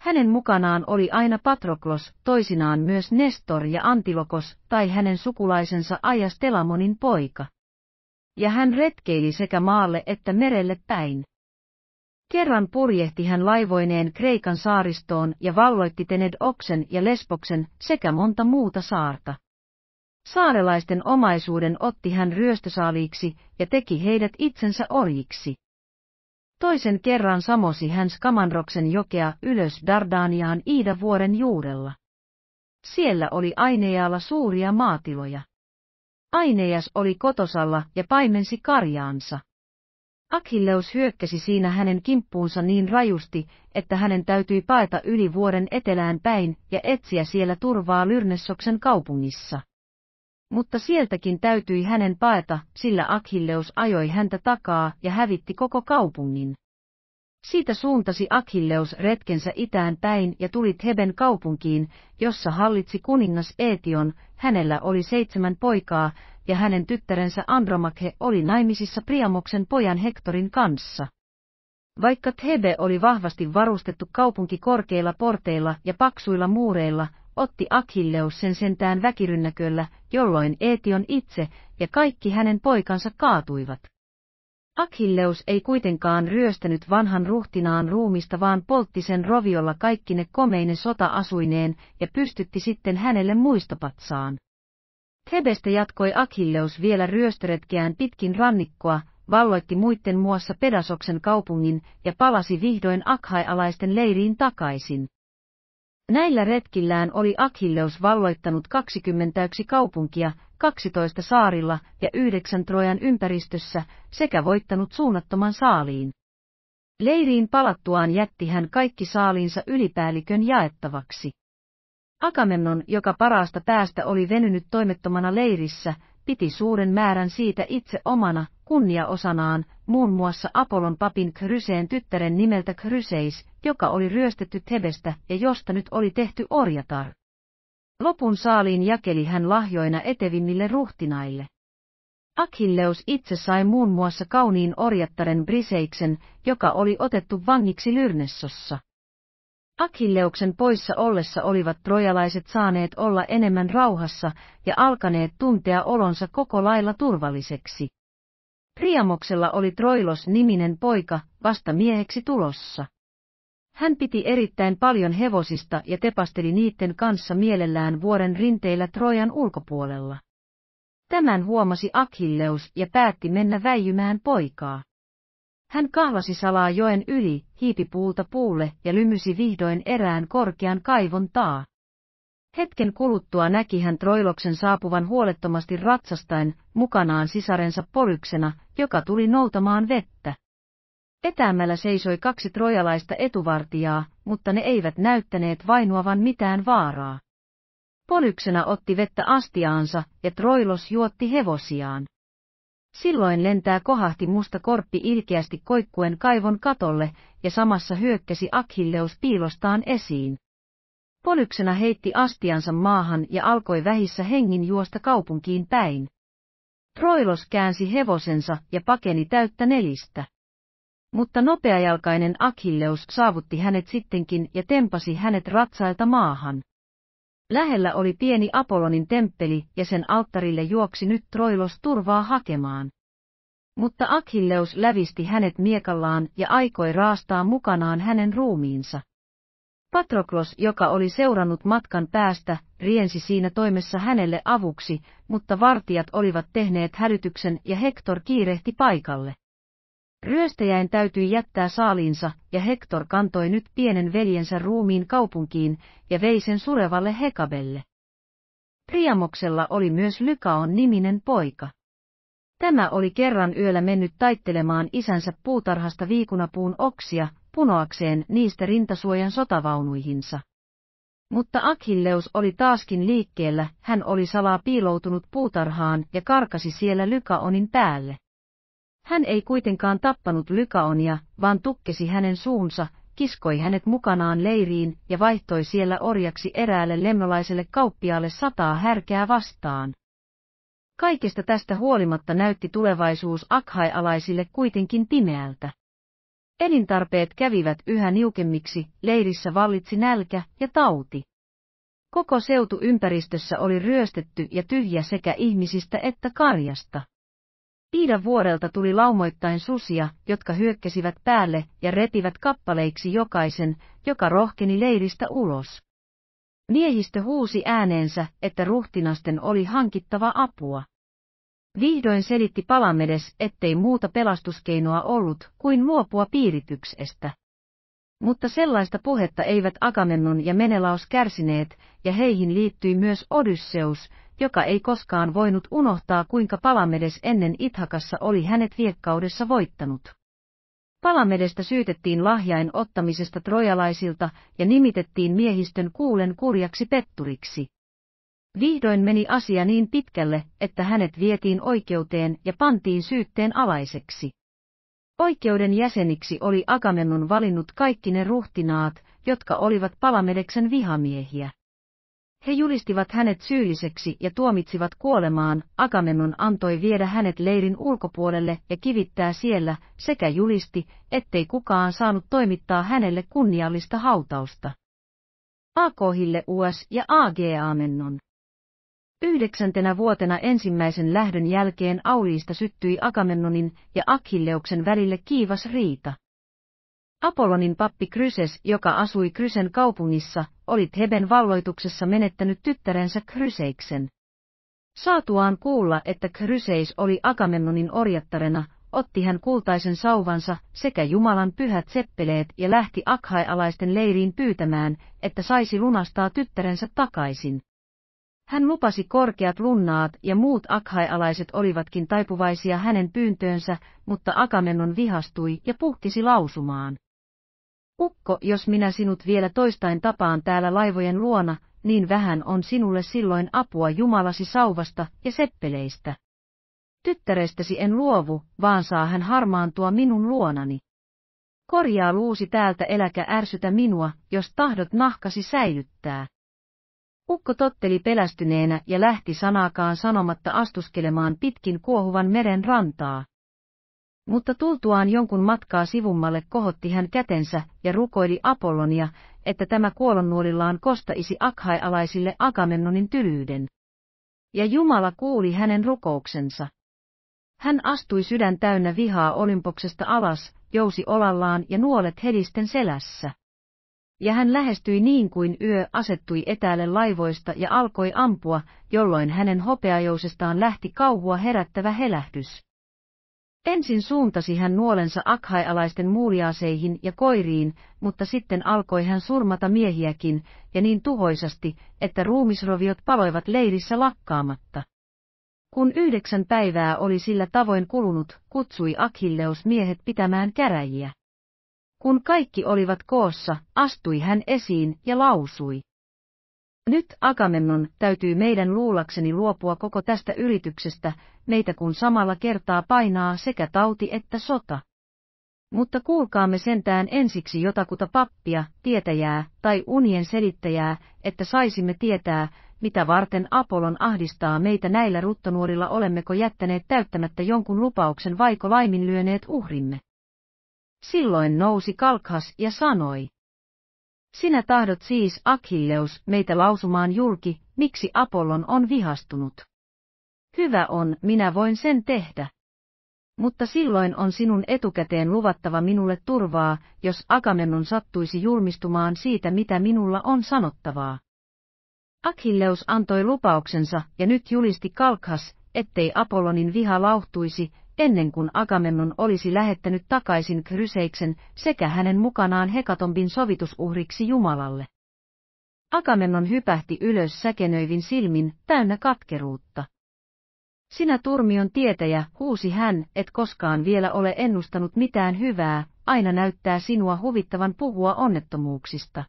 Hänen mukanaan oli aina Patroklos, toisinaan myös Nestor ja Antilokos tai hänen sukulaisensa Ajas Telamonin poika. Ja hän retkeili sekä maalle että merelle päin. Kerran purjehti hän laivoineen Kreikan saaristoon ja valloitti Oksen ja Lesboksen sekä monta muuta saarta. Saarelaisten omaisuuden otti hän ryöstösaaliiksi ja teki heidät itsensä orjiksi. Toisen kerran samosi hän Skamandroksen jokea ylös Dardaniaan vuoren juurella. Siellä oli ainejalla suuria maatiloja. Ainejas oli kotosalla ja paimensi karjaansa. Akilleus hyökkäsi siinä hänen kimppuunsa niin rajusti, että hänen täytyi paeta yli vuoren etelään päin ja etsiä siellä turvaa Lyrnessoksen kaupungissa. Mutta sieltäkin täytyi hänen paeta, sillä Akilleus ajoi häntä takaa ja hävitti koko kaupungin. Siitä suuntasi Akilleus retkensä itään päin ja tuli Theben kaupunkiin, jossa hallitsi kuningas Eetion, hänellä oli seitsemän poikaa, ja hänen tyttärensä Andromache oli naimisissa Priamoksen pojan Hektorin kanssa. Vaikka Thebe oli vahvasti varustettu kaupunki korkeilla porteilla ja paksuilla muureilla, otti Achilleus sen sentään väkirynnäköllä, jolloin Eetion itse ja kaikki hänen poikansa kaatuivat. Achilleus ei kuitenkaan ryöstänyt vanhan ruhtinaan ruumista vaan poltti sen roviolla kaikki ne sota-asuineen ja pystytti sitten hänelle muistopatsaan. Hebeste jatkoi Akilleus vielä ryöstöretkeään pitkin rannikkoa, valloitti muiden muassa Pedasoksen kaupungin ja palasi vihdoin akhaialaisten leiriin takaisin. Näillä retkillään oli Akilleus valloittanut 20 kaupunkia, 12 saarilla ja 9 Trojan ympäristössä sekä voittanut suunnattoman saaliin. Leiriin palattuaan jätti hän kaikki saaliinsa ylipäällikön jaettavaksi. Agamemnon, joka parasta päästä oli venynyt toimettomana leirissä, piti suuren määrän siitä itse omana, kunniaosanaan, muun muassa Apollon papin Kryseen tyttären nimeltä Kryseis, joka oli ryöstetty Tebestä ja josta nyt oli tehty orjatar. Lopun saaliin jakeli hän lahjoina etevimmille ruhtinaille. Achilleus itse sai muun muassa kauniin orjattaren Briseiksen, joka oli otettu vangiksi Lyrnessossa. Akilleuksen poissa ollessa olivat trojalaiset saaneet olla enemmän rauhassa ja alkaneet tuntea olonsa koko lailla turvalliseksi. Priamoksella oli Troilos-niminen poika vasta mieheksi tulossa. Hän piti erittäin paljon hevosista ja tepasteli niiden kanssa mielellään vuoren rinteillä Trojan ulkopuolella. Tämän huomasi Akilleus ja päätti mennä väijymään poikaa. Hän kahlasi salaa joen yli, hiipi puulta puulle ja lymysi vihdoin erään korkean kaivon taa. Hetken kuluttua näki hän Troiloksen saapuvan huolettomasti ratsastain mukanaan sisarensa polyksena, joka tuli noutamaan vettä. Etäämällä seisoi kaksi trojalaista etuvartijaa, mutta ne eivät näyttäneet vainuavan mitään vaaraa. Polyksena otti vettä astiaansa ja Troilos juotti hevosiaan. Silloin lentää kohahti musta korppi ilkeästi koikkuen kaivon katolle ja samassa hyökkäsi Akhilleus piilostaan esiin. Polyksena heitti astiansa maahan ja alkoi vähissä hengin juosta kaupunkiin päin. Troilos käänsi hevosensa ja pakeni täyttä nelistä. Mutta nopeajalkainen Akhilleus saavutti hänet sittenkin ja tempasi hänet ratsailta maahan. Lähellä oli pieni Apollonin temppeli ja sen alttarille juoksi nyt Troilos turvaa hakemaan. Mutta Akhilleus lävisti hänet miekallaan ja aikoi raastaa mukanaan hänen ruumiinsa. Patroklos, joka oli seurannut matkan päästä, riensi siinä toimessa hänelle avuksi, mutta vartijat olivat tehneet hälytyksen ja Hector kiirehti paikalle. Ryöstäjäin täytyi jättää saaliinsa, ja Hector kantoi nyt pienen veljensä ruumiin kaupunkiin ja vei sen surevalle Hekabelle. Priamoksella oli myös Lykaon niminen poika. Tämä oli kerran yöllä mennyt taittelemaan isänsä puutarhasta viikunapuun oksia, punoakseen niistä rintasuojan sotavaunuihinsa. Mutta Akilleus oli taaskin liikkeellä, hän oli salaa piiloutunut puutarhaan ja karkasi siellä Lykaonin päälle. Hän ei kuitenkaan tappanut Lykaonia, vaan tukkesi hänen suunsa, kiskoi hänet mukanaan leiriin ja vaihtoi siellä orjaksi eräälle lemnolaiselle kauppiaalle sataa härkää vastaan. Kaikesta tästä huolimatta näytti tulevaisuus akhaialaisille kuitenkin pimeältä. Elintarpeet kävivät yhä niukemmiksi, leirissä vallitsi nälkä ja tauti. Koko seutu ympäristössä oli ryöstetty ja tyhjä sekä ihmisistä että karjasta vuorelta tuli laumoittain susia, jotka hyökkäsivät päälle ja repivät kappaleiksi jokaisen, joka rohkeni leiristä ulos. Miehistö huusi ääneensä, että ruhtinasten oli hankittava apua. Vihdoin selitti Palamedes, ettei muuta pelastuskeinoa ollut kuin luopua piirityksestä. Mutta sellaista puhetta eivät Agamemnon ja Menelaos kärsineet, ja heihin liittyi myös Odysseus, joka ei koskaan voinut unohtaa kuinka Palamedes ennen Ithakassa oli hänet viekkaudessa voittanut. Palamedestä syytettiin lahjain ottamisesta trojalaisilta ja nimitettiin miehistön kuulen kurjaksi petturiksi. Vihdoin meni asia niin pitkälle, että hänet vietiin oikeuteen ja pantiin syytteen alaiseksi. Oikeuden jäseniksi oli Agamemnon valinnut kaikki ne ruhtinaat, jotka olivat Palamedeksen vihamiehiä. He julistivat hänet syylliseksi ja tuomitsivat kuolemaan, Agamemnon antoi viedä hänet leirin ulkopuolelle ja kivittää siellä, sekä julisti, ettei kukaan saanut toimittaa hänelle kunniallista hautausta. Akohille US ja AG Amennon. Yhdeksäntenä vuotena ensimmäisen lähdön jälkeen auliista syttyi Agamemnonin ja Akhilleuksen välille kiivas riita. Apollonin pappi Kryses, joka asui Krysen kaupungissa, oli Theben valloituksessa menettänyt tyttärensä Kryseiksen. Saatuaan kuulla, että Kryseis oli Agamemnonin orjattarena, otti hän kultaisen sauvansa sekä Jumalan pyhät seppeleet ja lähti akhaealaisten leiriin pyytämään, että saisi lunastaa tyttärensä takaisin. Hän lupasi korkeat lunnaat ja muut Akhaialaiset olivatkin taipuvaisia hänen pyyntöönsä, mutta Agamemnon vihastui ja puhkisi lausumaan. Ukko, jos minä sinut vielä toistain tapaan täällä laivojen luona, niin vähän on sinulle silloin apua Jumalasi sauvasta ja seppeleistä. Tyttärestäsi en luovu, vaan saa hän harmaantua minun luonani. Korjaa luusi täältä eläkä ärsytä minua, jos tahdot nahkasi säilyttää. Ukko totteli pelästyneenä ja lähti sanaakaan sanomatta astuskelemaan pitkin kuohuvan meren rantaa. Mutta tultuaan jonkun matkaa sivummalle kohotti hän kätensä ja rukoili Apollonia, että tämä kuolonnuolillaan kostaisi Akhaialaisille Agamennonin tylyyden. Ja Jumala kuuli hänen rukouksensa. Hän astui sydän täynnä vihaa olimpoksesta alas, jousi olallaan ja nuolet hedisten selässä. Ja hän lähestyi niin kuin yö asettui etäälle laivoista ja alkoi ampua, jolloin hänen hopeajousestaan lähti kauhua herättävä helähdys. Ensin suuntasi hän nuolensa akhaialaisten muuliaaseihin ja koiriin, mutta sitten alkoi hän surmata miehiäkin, ja niin tuhoisasti, että ruumisroviot paloivat leirissä lakkaamatta. Kun yhdeksän päivää oli sillä tavoin kulunut, kutsui Akhilleus miehet pitämään käräjiä. Kun kaikki olivat koossa, astui hän esiin ja lausui. Nyt Agamemnon täytyy meidän luulakseni luopua koko tästä yrityksestä, meitä kun samalla kertaa painaa sekä tauti että sota. Mutta kuulkaamme sentään ensiksi jotakuta pappia, tietäjää tai unien selittäjää, että saisimme tietää, mitä varten Apollon ahdistaa meitä näillä ruttonuorilla olemmeko jättäneet täyttämättä jonkun lupauksen vaiko laiminlyöneet uhrimme. Silloin nousi Kalkhas ja sanoi. Sinä tahdot siis, Akhilleus, meitä lausumaan julki, miksi Apollon on vihastunut. Hyvä on, minä voin sen tehdä. Mutta silloin on sinun etukäteen luvattava minulle turvaa, jos Agamemnon sattuisi julmistumaan siitä, mitä minulla on sanottavaa. Akhilleus antoi lupauksensa ja nyt julisti Kalkhas, ettei Apollonin viha lauhtuisi, ennen kuin Agamemnon olisi lähettänyt takaisin Kryseiksen sekä hänen mukanaan Hekatombin sovitusuhriksi Jumalalle. Agamemnon hypähti ylös säkenöivin silmin, täynnä katkeruutta. Sinä turmion tietäjä, huusi hän, et koskaan vielä ole ennustanut mitään hyvää, aina näyttää sinua huvittavan puhua onnettomuuksista.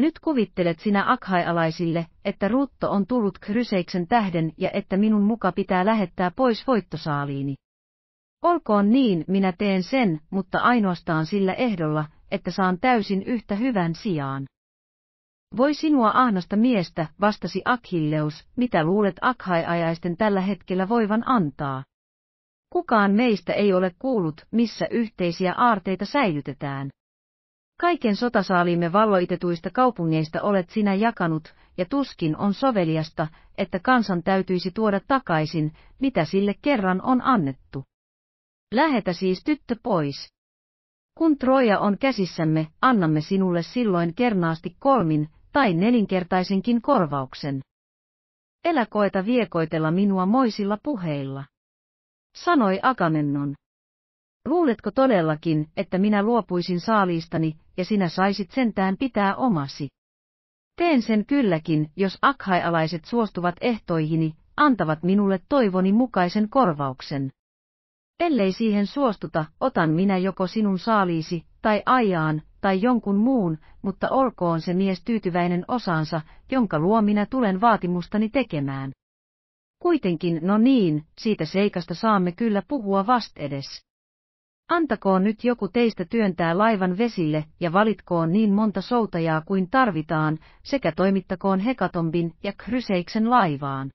Nyt kuvittelet sinä akhaialaisille, että rutto on tullut Kryseiksen tähden ja että minun muka pitää lähettää pois voittosaaliini. Olkoon niin, minä teen sen, mutta ainoastaan sillä ehdolla, että saan täysin yhtä hyvän sijaan. Voi sinua ahnasta miestä, vastasi Akhilleus, mitä luulet akhaiajaisten tällä hetkellä voivan antaa? Kukaan meistä ei ole kuullut, missä yhteisiä aarteita säilytetään. Kaiken sotasaalimme valloitetuista kaupungeista olet sinä jakanut, ja tuskin on soveliasta, että kansan täytyisi tuoda takaisin, mitä sille kerran on annettu. Lähetä siis tyttö pois. Kun Troja on käsissämme, annamme sinulle silloin kernaasti kolmin tai nelinkertaisenkin korvauksen. Elä koeta viekoitella minua moisilla puheilla. Sanoi Agamemnon. Luuletko todellakin, että minä luopuisin saaliistani, ja sinä saisit sentään pitää omasi? Teen sen kylläkin, jos akhaialaiset suostuvat ehtoihini, antavat minulle toivoni mukaisen korvauksen. Ellei siihen suostuta, otan minä joko sinun saaliisi, tai ajaan, tai jonkun muun, mutta olkoon se mies tyytyväinen osansa, jonka luo minä tulen vaatimustani tekemään. Kuitenkin, no niin, siitä seikasta saamme kyllä puhua vastedes. Antakoon nyt joku teistä työntää laivan vesille ja valitkoon niin monta soutajaa kuin tarvitaan, sekä toimittakoon Hekatombin ja Kryseiksen laivaan.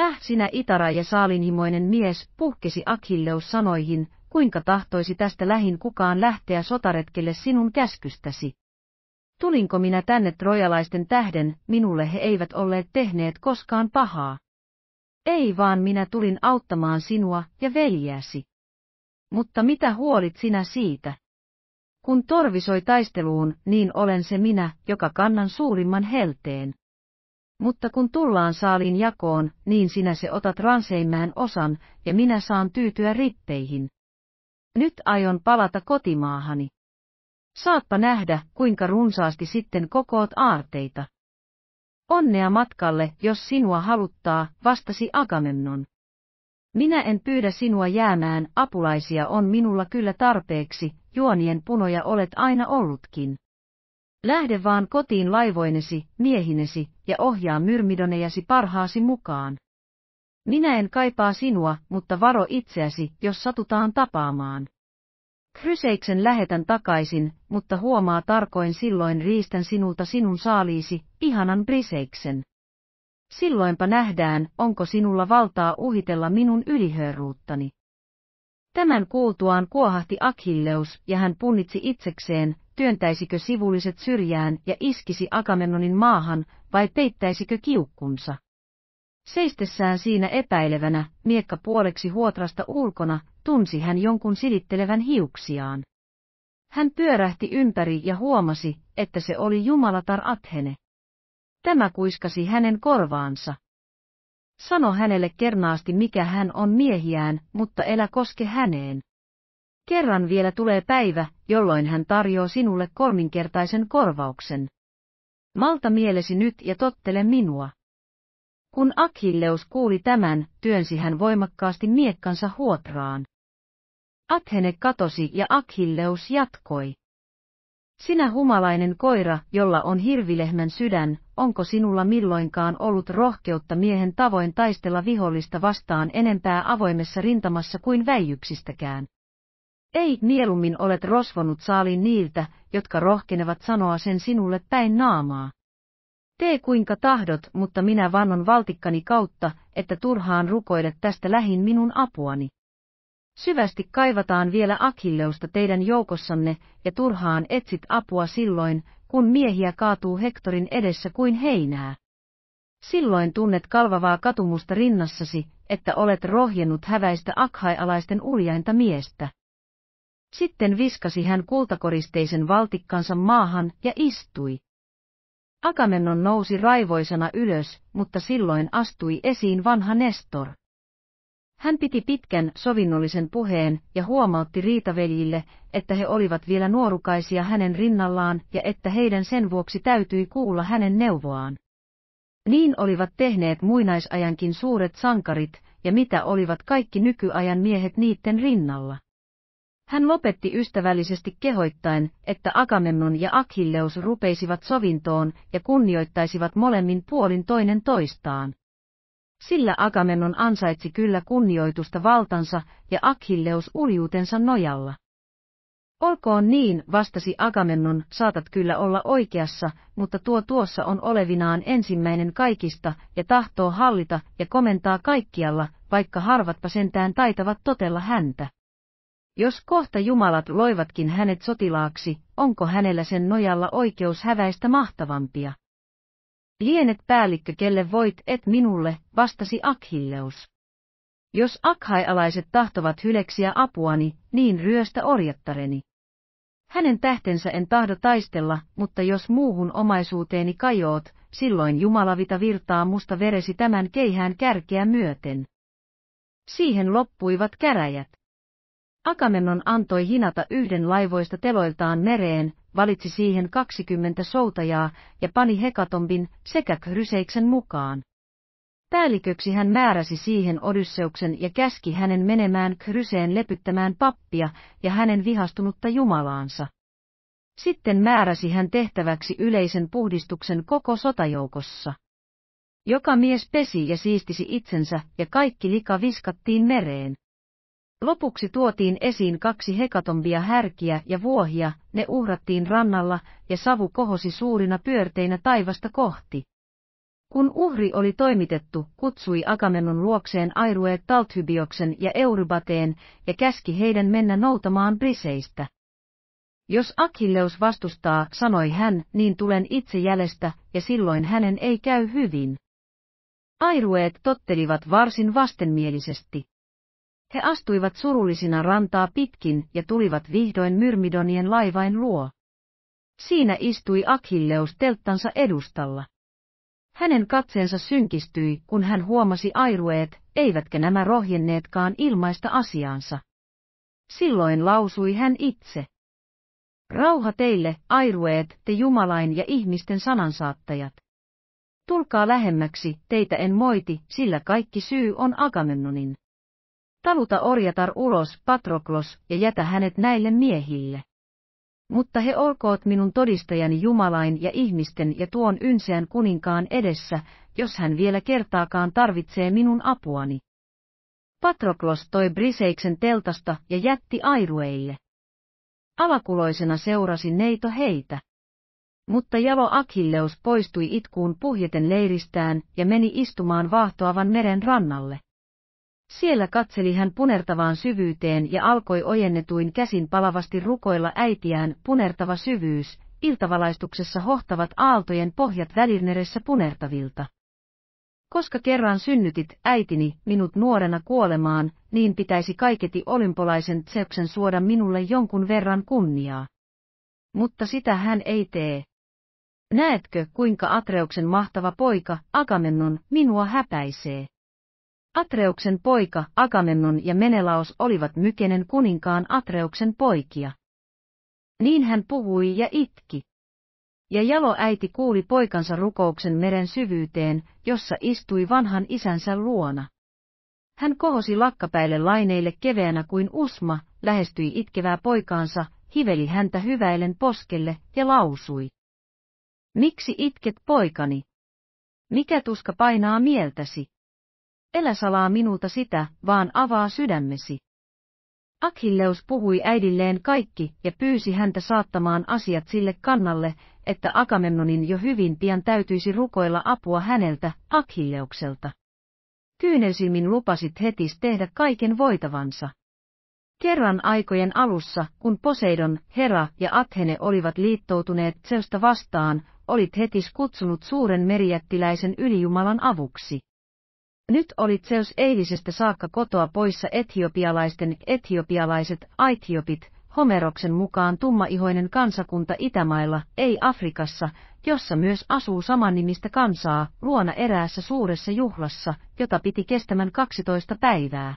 Äh, sinä itara ja saalinhimoinen mies puhkesi Akhilleus sanoihin, kuinka tahtoisi tästä lähin kukaan lähteä sotaretkelle sinun käskystäsi. Tulinko minä tänne trojalaisten tähden, minulle he eivät olleet tehneet koskaan pahaa. Ei vaan minä tulin auttamaan sinua ja veljääsi. Mutta mitä huolit sinä siitä? Kun torvisoi taisteluun, niin olen se minä, joka kannan suurimman helteen. Mutta kun tullaan saalin jakoon, niin sinä se otat ranseimään osan, ja minä saan tyytyä rippeihin. Nyt aion palata kotimaahani. Saatpa nähdä, kuinka runsaasti sitten kokoot aarteita. Onnea matkalle, jos sinua haluttaa, vastasi Agamemnon. Minä en pyydä sinua jäämään, apulaisia on minulla kyllä tarpeeksi, juonien punoja olet aina ollutkin. Lähde vaan kotiin laivoinesi, miehinesi, ja ohjaa myrmidonejasi parhaasi mukaan. Minä en kaipaa sinua, mutta varo itseäsi, jos satutaan tapaamaan. Kryseiksen lähetän takaisin, mutta huomaa tarkoin silloin riistän sinulta sinun saaliisi, ihanan Briseiksen. Silloinpa nähdään, onko sinulla valtaa uhitella minun ylihöruuttani. Tämän kuultuaan kuohahti Akhilleus ja hän punnitsi itsekseen, työntäisikö sivulliset syrjään ja iskisi Agamemnonin maahan, vai peittäisikö kiukkunsa? Seistessään siinä epäilevänä, miekka puoleksi huotrasta ulkona, tunsi hän jonkun silittelevän hiuksiaan. Hän pyörähti ympäri ja huomasi, että se oli Jumalatar Athene. Tämä kuiskasi hänen korvaansa. Sano hänelle kernaasti mikä hän on miehiään, mutta elä koske häneen. Kerran vielä tulee päivä, jolloin hän tarjoaa sinulle kolminkertaisen korvauksen. Malta mielesi nyt ja tottele minua. Kun Akilleus kuuli tämän, työnsi hän voimakkaasti miekkansa huotraan. Athene katosi ja Akilleus jatkoi. Sinä humalainen koira, jolla on hirvilehmän sydän, onko sinulla milloinkaan ollut rohkeutta miehen tavoin taistella vihollista vastaan enempää avoimessa rintamassa kuin väijyksistäkään? Ei, mieluummin olet rosvonut saaliin niiltä, jotka rohkenevat sanoa sen sinulle päin naamaa. Tee kuinka tahdot, mutta minä vannon valtikkani kautta, että turhaan rukoilet tästä lähin minun apuani. Syvästi kaivataan vielä akilleusta teidän joukossanne, ja turhaan etsit apua silloin, kun miehiä kaatuu Hektorin edessä kuin heinää. Silloin tunnet kalvavaa katumusta rinnassasi, että olet rohjennut häväistä akhaialaisten uljainta miestä. Sitten viskasi hän kultakoristeisen valtikkansa maahan ja istui. Akamennon nousi raivoisena ylös, mutta silloin astui esiin vanha Nestor. Hän piti pitkän sovinnollisen puheen ja huomautti riitaveljille, että he olivat vielä nuorukaisia hänen rinnallaan ja että heidän sen vuoksi täytyi kuulla hänen neuvoaan. Niin olivat tehneet muinaisajankin suuret sankarit, ja mitä olivat kaikki nykyajan miehet niiden rinnalla. Hän lopetti ystävällisesti kehoittaen, että Agamemnon ja Achilleus rupeisivat sovintoon ja kunnioittaisivat molemmin puolin toinen toistaan. Sillä Agamemnon ansaitsi kyllä kunnioitusta valtansa ja Achilleus uljuutensa nojalla. Olkoon niin, vastasi Agamemnon, saatat kyllä olla oikeassa, mutta tuo tuossa on olevinaan ensimmäinen kaikista ja tahtoo hallita ja komentaa kaikkialla, vaikka harvatpa sentään taitavat totella häntä. Jos kohta jumalat loivatkin hänet sotilaaksi, onko hänellä sen nojalla oikeus häväistä mahtavampia? Lienet päällikkö, kelle voit et minulle, vastasi Akhilleus. Jos akhaialaiset tahtovat hyleksiä apuani, niin ryöstä orjattareni. Hänen tähtensä en tahdo taistella, mutta jos muuhun omaisuuteeni kajoot, silloin jumalavita virtaa musta veresi tämän keihään kärkeä myöten. Siihen loppuivat käräjät. Akamennon antoi hinata yhden laivoista teloiltaan mereen, valitsi siihen 20 soutajaa ja pani Hekatombin sekä Kryseiksen mukaan. Päälliköksi hän määräsi siihen Odysseuksen ja käski hänen menemään Kryseen lepyttämään pappia ja hänen vihastunutta jumalaansa. Sitten määräsi hän tehtäväksi yleisen puhdistuksen koko sotajoukossa. Joka mies pesi ja siistisi itsensä ja kaikki lika viskattiin mereen. Lopuksi tuotiin esiin kaksi hekatombia härkiä ja vuohia, ne uhrattiin rannalla, ja savu kohosi suurina pyörteinä taivasta kohti. Kun uhri oli toimitettu, kutsui Agamennon luokseen airueet Talthybioksen ja Eurybateen, ja käski heidän mennä noutamaan briseistä. Jos Achilleus vastustaa, sanoi hän, niin tulen itse jäljestä, ja silloin hänen ei käy hyvin. Airueet tottelivat varsin vastenmielisesti. He astuivat surullisina rantaa pitkin ja tulivat vihdoin Myrmidonien laivain luo. Siinä istui Akhilleus telttansa edustalla. Hänen katseensa synkistyi, kun hän huomasi airueet, eivätkä nämä rohjenneetkaan ilmaista asiaansa. Silloin lausui hän itse. Rauha teille, airueet, te Jumalain ja ihmisten sanansaattajat. Tulkaa lähemmäksi, teitä en moiti, sillä kaikki syy on Agamemnonin. Taluta orjatar ulos, Patroklos, ja jätä hänet näille miehille. Mutta he olkoot minun todistajani Jumalain ja ihmisten ja tuon ynseän kuninkaan edessä, jos hän vielä kertaakaan tarvitsee minun apuani. Patroklos toi Briseiksen teltasta ja jätti airueille. Alakuloisena seurasi neito heitä. Mutta jalo Akilleus poistui itkuun puhjeten leiristään ja meni istumaan vahtoavan meren rannalle. Siellä katseli hän punertavaan syvyyteen ja alkoi ojennetuin käsin palavasti rukoilla äitiään punertava syvyys, iltavalaistuksessa hohtavat aaltojen pohjat välineressä punertavilta. Koska kerran synnytit äitini minut nuorena kuolemaan, niin pitäisi kaiketi olympolaisen Zeuksen suoda minulle jonkun verran kunniaa. Mutta sitä hän ei tee. Näetkö, kuinka Atreuksen mahtava poika, Agamennon, minua häpäisee? Atreuksen poika Agamemnon ja Menelaos olivat Mykenen kuninkaan Atreuksen poikia. Niin hän puhui ja itki. Ja jalo äiti kuuli poikansa rukouksen meren syvyyteen, jossa istui vanhan isänsä luona. Hän kohosi lakkapäille laineille keveänä kuin usma, lähestyi itkevää poikaansa, hiveli häntä hyväilen poskelle ja lausui. Miksi itket poikani? Mikä tuska painaa mieltäsi? Elä salaa minulta sitä, vaan avaa sydämesi. Achilleus puhui äidilleen kaikki ja pyysi häntä saattamaan asiat sille kannalle, että Akamemnonin jo hyvin pian täytyisi rukoilla apua häneltä, Achilleukselta. Kyyneisimin lupasit heti tehdä kaiken voitavansa. Kerran aikojen alussa, kun Poseidon, Hera ja Athene olivat liittoutuneet Zeusta vastaan, olit heti kutsunut suuren merijättiläisen ylijumalan avuksi. Nyt oli Zeus eilisestä saakka kotoa poissa etiopialaisten etiopialaiset aitiopit, Homeroksen mukaan tummaihoinen kansakunta Itämailla, ei Afrikassa, jossa myös asuu samannimistä kansaa, luona eräässä suuressa juhlassa, jota piti kestämän 12 päivää.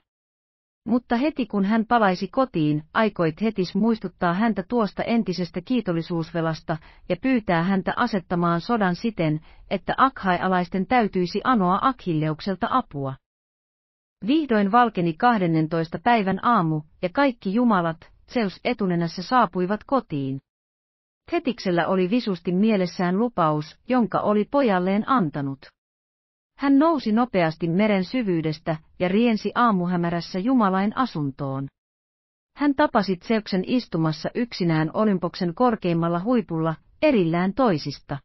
Mutta heti kun hän palaisi kotiin, aikoit hetis muistuttaa häntä tuosta entisestä kiitollisuusvelasta ja pyytää häntä asettamaan sodan siten, että akhaialaisten täytyisi anoa Akhilleukselta apua. Vihdoin valkeni 12. päivän aamu, ja kaikki jumalat, Zeus etunenässä saapuivat kotiin. Tetiksellä oli visusti mielessään lupaus, jonka oli pojalleen antanut. Hän nousi nopeasti meren syvyydestä ja riensi aamuhämärässä Jumalain asuntoon. Hän tapasi Zeuksen istumassa yksinään Olympoksen korkeimmalla huipulla, erillään toisista.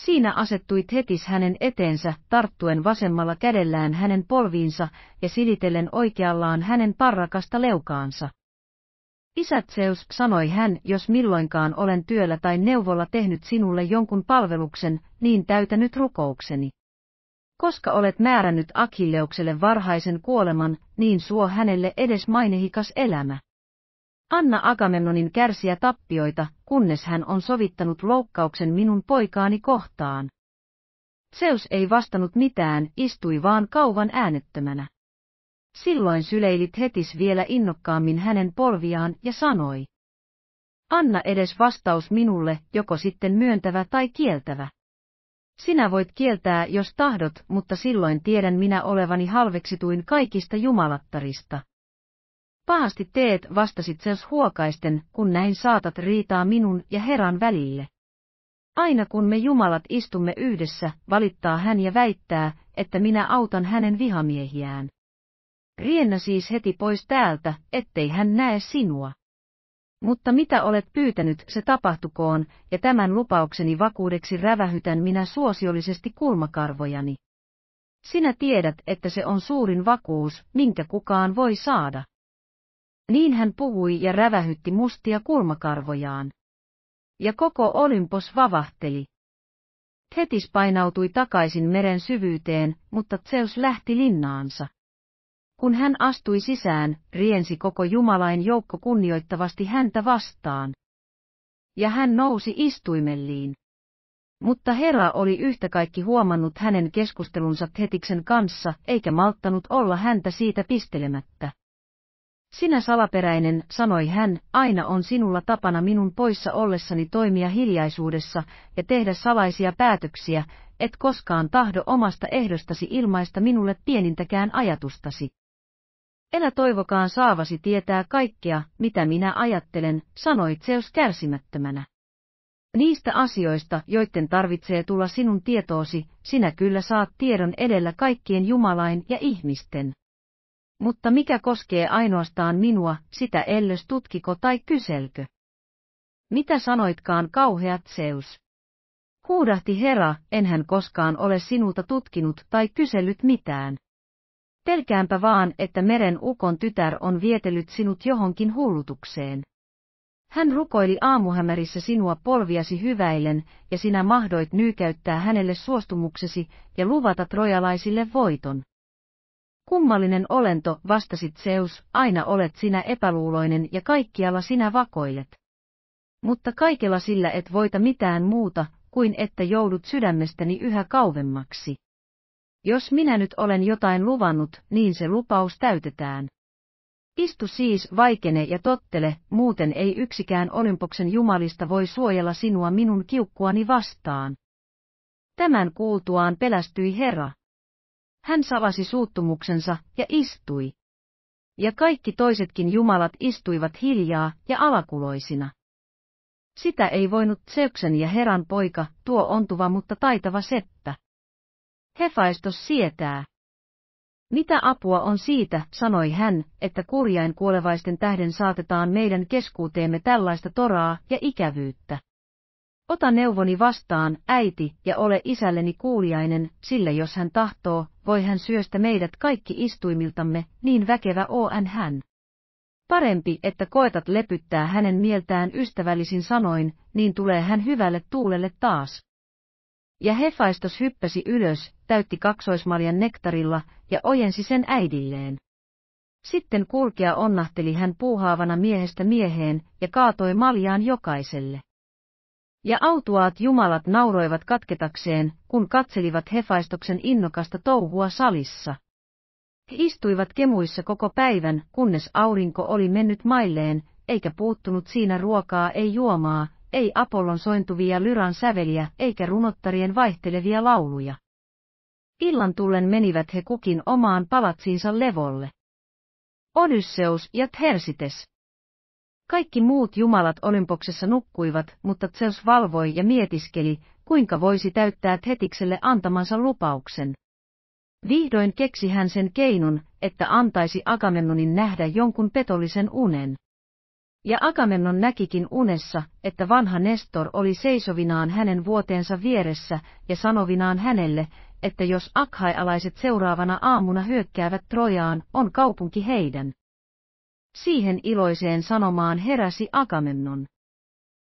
Siinä asettui hetis hänen eteensä, tarttuen vasemmalla kädellään hänen polviinsa ja silitellen oikeallaan hänen parrakasta leukaansa. Isä Zeus, sanoi hän, jos milloinkaan olen työllä tai neuvolla tehnyt sinulle jonkun palveluksen, niin täytä nyt rukoukseni. Koska olet määrännyt Akilleukselle varhaisen kuoleman, niin suo hänelle edes mainehikas elämä. Anna Agamemnonin kärsiä tappioita, kunnes hän on sovittanut loukkauksen minun poikaani kohtaan. Zeus ei vastannut mitään, istui vaan kauan äänettömänä. Silloin syleilit hetis vielä innokkaammin hänen polviaan ja sanoi. Anna edes vastaus minulle, joko sitten myöntävä tai kieltävä. Sinä voit kieltää, jos tahdot, mutta silloin tiedän minä olevani halveksituin kaikista jumalattarista. Pahasti teet, vastasit Zeus huokaisten, kun näin saatat riitaa minun ja Heran välille. Aina kun me jumalat istumme yhdessä, valittaa hän ja väittää, että minä autan hänen vihamiehiään. Riennä siis heti pois täältä, ettei hän näe sinua. Mutta mitä olet pyytänyt, se tapahtukoon, ja tämän lupaukseni vakuudeksi rävähytän minä suosiollisesti kulmakarvojani. Sinä tiedät, että se on suurin vakuus, minkä kukaan voi saada. Niin hän puhui ja rävähytti mustia kulmakarvojaan. Ja koko Olympos vavahteli. Thetis painautui takaisin meren syvyyteen, mutta Zeus lähti linnaansa. Kun hän astui sisään, riensi koko Jumalain joukko kunnioittavasti häntä vastaan. Ja hän nousi istuimelliin. Mutta Herra oli yhtä kaikki huomannut hänen keskustelunsa Hetiksen kanssa, eikä malttanut olla häntä siitä pistelemättä. Sinä salaperäinen, sanoi hän, aina on sinulla tapana minun poissa ollessani toimia hiljaisuudessa ja tehdä salaisia päätöksiä, et koskaan tahdo omasta ehdostasi ilmaista minulle pienintäkään ajatustasi. Elä toivokaan saavasi tietää kaikkea, mitä minä ajattelen, sanoi Zeus kärsimättömänä. Niistä asioista, joiden tarvitsee tulla sinun tietoosi, sinä kyllä saat tiedon edellä kaikkien jumalain ja ihmisten. Mutta mikä koskee ainoastaan minua, sitä ellös tutkiko tai kyselkö? Mitä sanoitkaan kauheat Zeus? Huudahti Hera, enhän koskaan ole sinulta tutkinut tai kysellyt mitään. Pelkäänpä vaan, että meren ukon tytär on vietellyt sinut johonkin hullutukseen. Hän rukoili aamuhämärissä sinua polviasi hyväillen, ja sinä mahdoit nyykäyttää hänelle suostumuksesi ja luvata trojalaisille voiton. Kummallinen olento, vastasit Zeus, aina olet sinä epäluuloinen ja kaikkialla sinä vakoilet. Mutta kaikella sillä et voita mitään muuta, kuin että joudut sydämestäni yhä kauemmaksi. Jos minä nyt olen jotain luvannut, niin se lupaus täytetään. Istu siis vaikene ja tottele, muuten ei yksikään Olympoksen jumalista voi suojella sinua minun kiukkuani vastaan. Tämän kuultuaan pelästyi Herra. Hän salasi suuttumuksensa ja istui. Ja kaikki toisetkin jumalat istuivat hiljaa ja alakuloisina. Sitä ei voinut Seuksen ja Heran poika, tuo ontuva mutta taitava seppä. Hefaistos sietää. Mitä apua on siitä, sanoi hän, että kurjain kuolevaisten tähden saatetaan meidän keskuuteemme tällaista toraa ja ikävyyttä. Ota neuvoni vastaan, äiti, ja ole isälleni kuuliainen, sillä jos hän tahtoo, voi hän syöstä meidät kaikki istuimiltamme, niin väkevä on hän. Parempi, että koetat lepyttää hänen mieltään ystävällisin sanoin, niin tulee hän hyvälle tuulelle taas. Ja Hefaistos hyppäsi ylös, täytti kaksoismaljan nektarilla ja ojensi sen äidilleen. Sitten kulkea onnahteli hän puuhaavana miehestä mieheen ja kaatoi maljaan jokaiselle. Ja autuaat jumalat nauroivat katketakseen, kun katselivat Hefaistoksen innokasta touhua salissa. He istuivat kemuissa koko päivän, kunnes aurinko oli mennyt mailleen, eikä puuttunut siinä ruokaa ei juomaa, ei Apollon sointuvia lyran säveliä eikä runottarien vaihtelevia lauluja. Illan tullen menivät he kukin omaan palatsiinsa levolle. Odysseus ja Thersites. Kaikki muut jumalat Olympoksessa nukkuivat, mutta Zeus valvoi ja mietiskeli, kuinka voisi täyttää Thetikselle antamansa lupauksen. Vihdoin keksi hän sen keinun, että antaisi Agamemnonin nähdä jonkun petollisen unen. Ja Akamennon näkikin unessa, että vanha Nestor oli seisovinaan hänen vuoteensa vieressä ja sanovinaan hänelle, että jos akhaialaiset seuraavana aamuna hyökkäävät Trojaan, on kaupunki heidän. Siihen iloiseen sanomaan heräsi Agamemnon.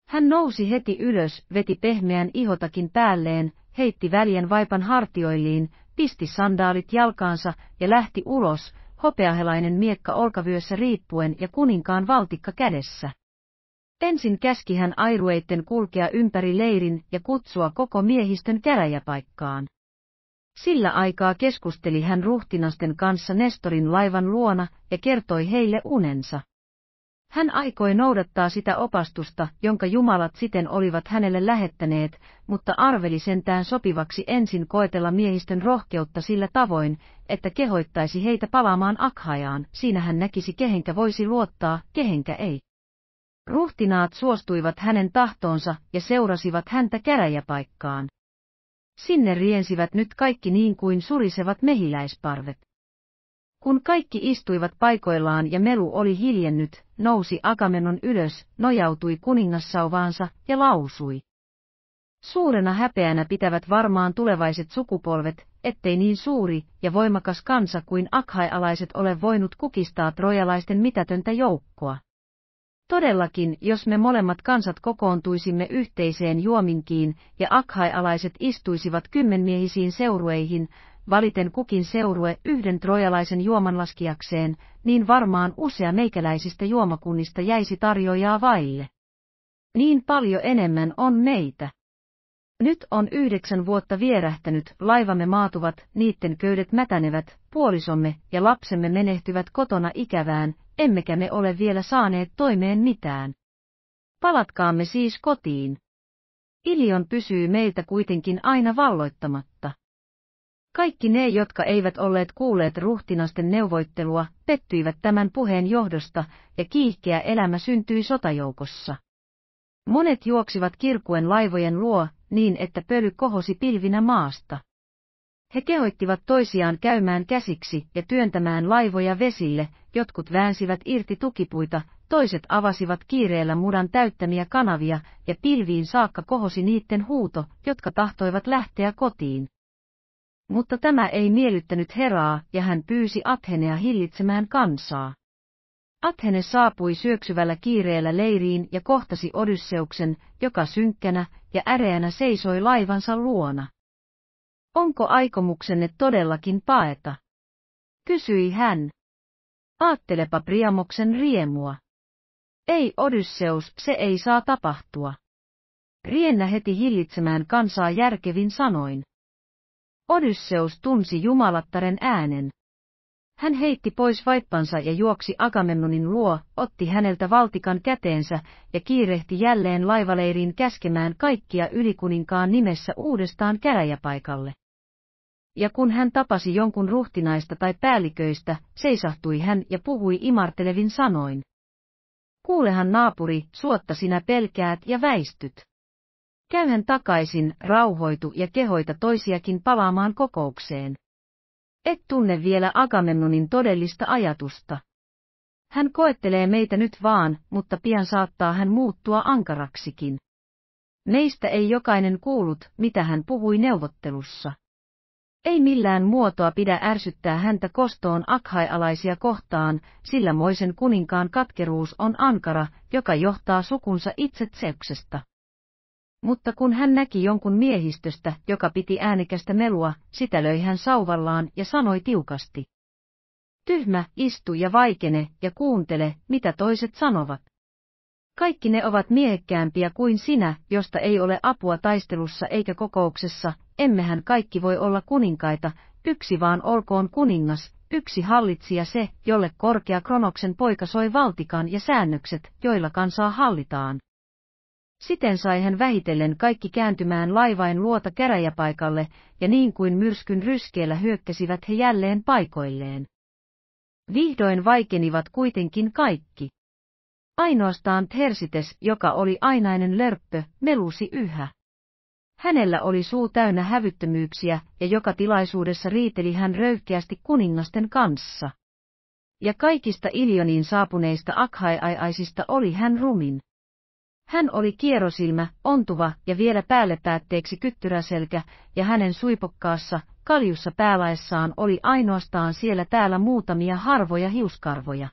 Hän nousi heti ylös, veti pehmeän ihotakin päälleen, heitti väljen vaipan hartioilliin, pisti sandaalit jalkaansa ja lähti ulos, hopeahelainen miekka olkavyössä riippuen ja kuninkaan valtikka kädessä. Ensin käski hän airueitten kulkea ympäri leirin ja kutsua koko miehistön käräjäpaikkaan. Sillä aikaa keskusteli hän ruhtinasten kanssa Nestorin laivan luona ja kertoi heille unensa. Hän aikoi noudattaa sitä opastusta, jonka jumalat siten olivat hänelle lähettäneet, mutta arveli sentään sopivaksi ensin koetella miehistön rohkeutta sillä tavoin, että kehoittaisi heitä palaamaan Akhajaan, siinä hän näkisi kehenkä voisi luottaa, kehenkä ei. Ruhtinaat suostuivat hänen tahtoonsa ja seurasivat häntä käräjäpaikkaan. Sinne riensivät nyt kaikki niin kuin surisevat mehiläisparvet. Kun kaikki istuivat paikoillaan ja melu oli hiljennyt, nousi Agamenon ylös, nojautui kuningassauvaansa ja lausui. Suurena häpeänä pitävät varmaan tulevaiset sukupolvet, ettei niin suuri ja voimakas kansa kuin akhaialaiset ole voinut kukistaa trojalaisten mitätöntä joukkoa. Todellakin, jos me molemmat kansat kokoontuisimme yhteiseen juominkiin ja akhaialaiset istuisivat kymmenmiehisiin seurueihin, valiten kukin seurue yhden trojalaisen juomanlaskijakseen, niin varmaan usea meikäläisistä juomakunnista jäisi tarjoajaa vaille. Niin paljon enemmän on meitä. Nyt on yhdeksän vuotta vierähtänyt, laivamme maatuvat, niitten köydet mätänevät, puolisomme ja lapsemme menehtyvät kotona ikävään, emmekä me ole vielä saaneet toimeen mitään. Palatkaamme siis kotiin. Ilion pysyy meiltä kuitenkin aina valloittamatta. Kaikki ne, jotka eivät olleet kuulleet ruhtinasten neuvoittelua, pettyivät tämän puheen johdosta, ja kiihkeä elämä syntyi sotajoukossa. Monet juoksivat kirkuen laivojen luo, niin että pöly kohosi pilvinä maasta. He kehoittivat toisiaan käymään käsiksi ja työntämään laivoja vesille, jotkut väänsivät irti tukipuita, toiset avasivat kiireellä mudan täyttämiä kanavia, ja pilviin saakka kohosi niiden huuto, jotka tahtoivat lähteä kotiin. Mutta tämä ei miellyttänyt Heraa ja hän pyysi Athenea hillitsemään kansaa. Athene saapui syöksyvällä kiireellä leiriin ja kohtasi Odysseuksen, joka synkkänä ja äreänä seisoi laivansa luona. Onko aikomuksenne todellakin paeta? Kysyi hän. Aattelepa Priamoksen riemua. Ei Odysseus, se ei saa tapahtua. Riennä heti hillitsemään kansaa järkevin sanoin. Odysseus tunsi jumalattaren äänen. Hän heitti pois vaippansa ja juoksi Agamemnonin luo, otti häneltä valtikan käteensä ja kiirehti jälleen laivaleiriin käskemään kaikkia ylikuninkaan nimessä uudestaan käräjäpaikalle. Ja kun hän tapasi jonkun ruhtinaista tai päälliköistä, seisahtui hän ja puhui imartelevin sanoin. Kuulehan naapuri, suotta sinä pelkäät ja väistyt. Käyhän takaisin, rauhoitu ja kehoita toisiakin palaamaan kokoukseen. Et tunne vielä Agamemnonin todellista ajatusta. Hän koettelee meitä nyt vaan, mutta pian saattaa hän muuttua ankaraksikin. Meistä ei jokainen kuullut, mitä hän puhui neuvottelussa. Ei millään muotoa pidä ärsyttää häntä kostoon akhaialaisia kohtaan, sillä moisen kuninkaan katkeruus on ankara, joka johtaa sukunsa itse mutta kun hän näki jonkun miehistöstä, joka piti äänikästä melua, sitä löi hän sauvallaan ja sanoi tiukasti. Tyhmä, istu ja vaikene ja kuuntele, mitä toiset sanovat. Kaikki ne ovat miehekkäämpiä kuin sinä, josta ei ole apua taistelussa eikä kokouksessa, emmehän kaikki voi olla kuninkaita, yksi vaan olkoon kuningas, yksi hallitsija se, jolle korkea Kronoksen poika soi valtikan ja säännökset, joilla kansaa hallitaan. Siten sai hän vähitellen kaikki kääntymään laivain luota käräjäpaikalle, ja niin kuin myrskyn ryskeellä hyökkäsivät he jälleen paikoilleen. Vihdoin vaikenivat kuitenkin kaikki. Ainoastaan Thersites, joka oli ainainen lörppö, melusi yhä. Hänellä oli suu täynnä hävyttömyyksiä, ja joka tilaisuudessa riiteli hän röyhkeästi kuningasten kanssa. Ja kaikista Ilioniin saapuneista akhaiaisista oli hän rumin. Hän oli kierosilmä, ontuva ja vielä päälle päätteeksi kyttyräselkä, ja hänen suipokkaassa, kaljussa päälaessaan oli ainoastaan siellä täällä muutamia harvoja hiuskarvoja.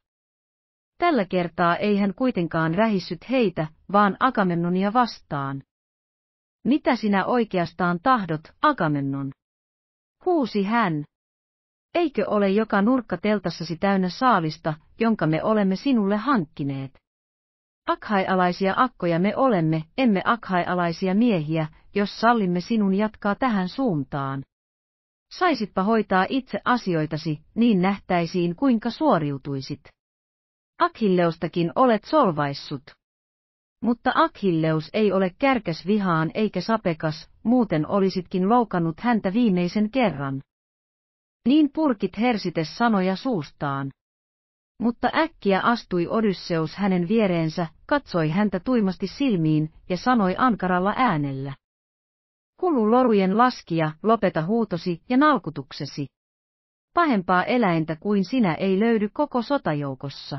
Tällä kertaa ei hän kuitenkaan rähissyt heitä, vaan Agamemnonia vastaan. Mitä sinä oikeastaan tahdot, Agamemnon? Huusi hän. Eikö ole joka nurkka teltassasi täynnä saalista, jonka me olemme sinulle hankkineet? Akhaialaisia akkoja me olemme, emme akhaialaisia miehiä, jos sallimme sinun jatkaa tähän suuntaan. Saisitpa hoitaa itse asioitasi, niin nähtäisiin kuinka suoriutuisit. Akhilleustakin olet solvaissut. Mutta Akhilleus ei ole kärkäs vihaan eikä sapekas, muuten olisitkin loukannut häntä viimeisen kerran. Niin purkit hersites sanoja suustaan. Mutta äkkiä astui Odysseus hänen viereensä, katsoi häntä tuimasti silmiin ja sanoi ankaralla äänellä. Kulu lorujen laskija, lopeta huutosi ja nalkutuksesi. Pahempaa eläintä kuin sinä ei löydy koko sotajoukossa.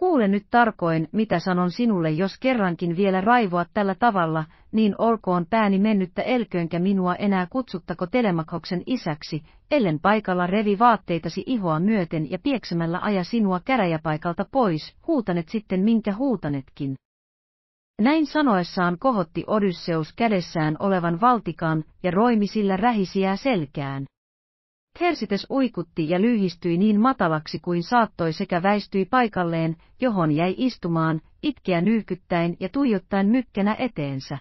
Kuule nyt tarkoin, mitä sanon sinulle, jos kerrankin vielä raivoa tällä tavalla, niin olkoon pääni mennyttä elköönkä minua enää kutsuttako telemakoksen isäksi, ellen paikalla revi vaatteitasi ihoa myöten ja pieksemällä aja sinua käräjäpaikalta pois, huutanet sitten minkä huutanetkin. Näin sanoessaan kohotti Odysseus kädessään olevan valtikan ja roimi sillä rähisiä selkään. Hersites uikutti ja lyhistyi niin matalaksi kuin saattoi sekä väistyi paikalleen, johon jäi istumaan, itkeä nyykyttäen ja tuijottaen mykkänä eteensä.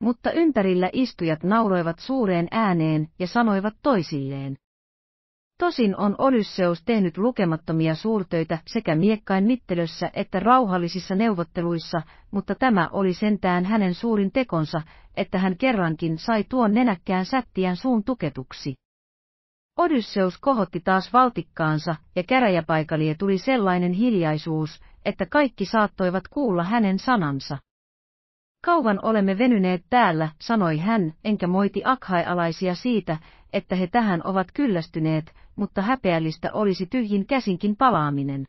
Mutta ympärillä istujat nauroivat suureen ääneen ja sanoivat toisilleen. Tosin on Odysseus tehnyt lukemattomia suurtöitä sekä miekkain mittelössä että rauhallisissa neuvotteluissa, mutta tämä oli sentään hänen suurin tekonsa, että hän kerrankin sai tuon nenäkkään sättiän suun tuketuksi. Odysseus kohotti taas valtikkaansa, ja käräjäpaikalie tuli sellainen hiljaisuus, että kaikki saattoivat kuulla hänen sanansa. Kauan olemme venyneet täällä, sanoi hän, enkä moiti akhaialaisia siitä, että he tähän ovat kyllästyneet, mutta häpeällistä olisi tyhjin käsinkin palaaminen.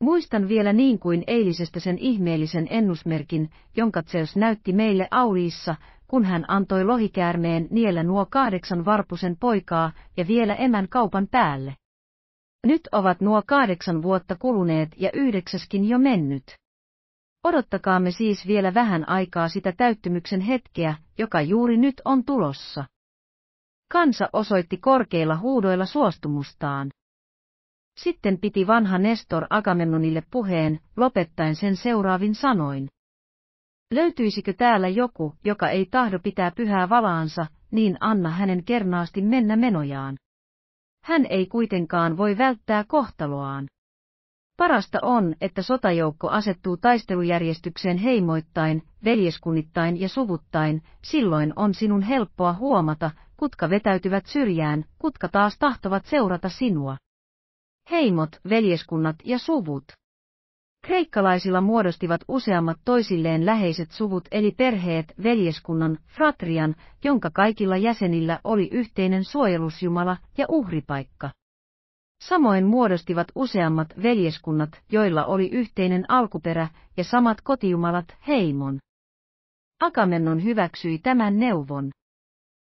Muistan vielä niin kuin eilisestä sen ihmeellisen ennusmerkin, jonka Zeus näytti meille Auriissa, kun hän antoi lohikäärmeen niellä nuo kahdeksan varpusen poikaa ja vielä emän kaupan päälle. Nyt ovat nuo kahdeksan vuotta kuluneet ja yhdeksäskin jo mennyt. Odottakaamme siis vielä vähän aikaa sitä täyttymyksen hetkeä, joka juuri nyt on tulossa. Kansa osoitti korkeilla huudoilla suostumustaan. Sitten piti vanha Nestor Agamemnonille puheen, lopettaen sen seuraavin sanoin. Löytyisikö täällä joku, joka ei tahdo pitää pyhää valaansa, niin anna hänen kernaasti mennä menojaan. Hän ei kuitenkaan voi välttää kohtaloaan. Parasta on, että sotajoukko asettuu taistelujärjestykseen heimoittain, veljeskunnittain ja suvuttain, silloin on sinun helppoa huomata, kutka vetäytyvät syrjään, kutka taas tahtovat seurata sinua. Heimot, veljeskunnat ja suvut. Kreikkalaisilla muodostivat useammat toisilleen läheiset suvut eli perheet veljeskunnan, fratrian, jonka kaikilla jäsenillä oli yhteinen suojelusjumala ja uhripaikka. Samoin muodostivat useammat veljeskunnat, joilla oli yhteinen alkuperä ja samat kotijumalat heimon. Akamennon hyväksyi tämän neuvon.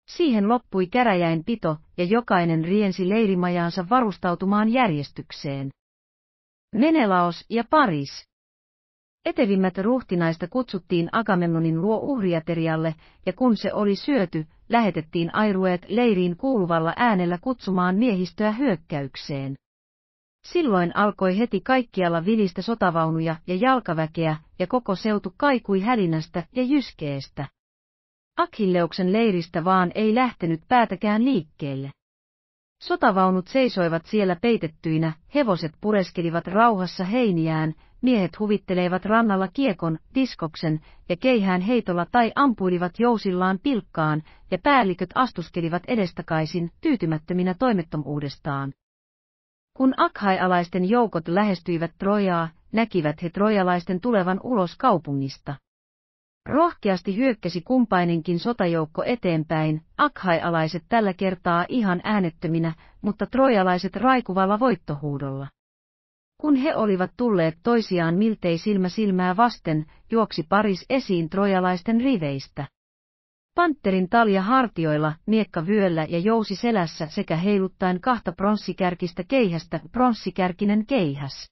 Siihen loppui käräjäin pito ja jokainen riensi leirimajaansa varustautumaan järjestykseen. Menelaos ja Paris. Etevimmät ruhtinaista kutsuttiin Agamemnonin luo uhriaterialle, ja kun se oli syöty, lähetettiin airueet leiriin kuuluvalla äänellä kutsumaan miehistöä hyökkäykseen. Silloin alkoi heti kaikkialla vilistä sotavaunuja ja jalkaväkeä, ja koko seutu kaikui hälinästä ja jyskeestä. Akilleuksen leiristä vaan ei lähtenyt päätäkään liikkeelle. Sotavaunut seisoivat siellä peitettyinä, hevoset pureskelivat rauhassa heiniään, miehet huvittelevat rannalla kiekon, diskoksen ja keihään heitolla tai ampuilivat jousillaan pilkkaan, ja päälliköt astuskelivat edestakaisin, tyytymättöminä toimettomuudestaan. Kun akhaialaisten joukot lähestyivät Trojaa, näkivät he trojalaisten tulevan ulos kaupungista. Rohkeasti hyökkäsi kumpainenkin sotajoukko eteenpäin, akhaialaiset tällä kertaa ihan äänettöminä, mutta trojalaiset raikuvalla voittohuudolla. Kun he olivat tulleet toisiaan miltei silmä silmää vasten, juoksi Paris esiin trojalaisten riveistä. Panterin talja hartioilla, miekka vyöllä ja jousi selässä sekä heiluttaen kahta pronssikärkistä keihästä, pronssikärkinen keihäs.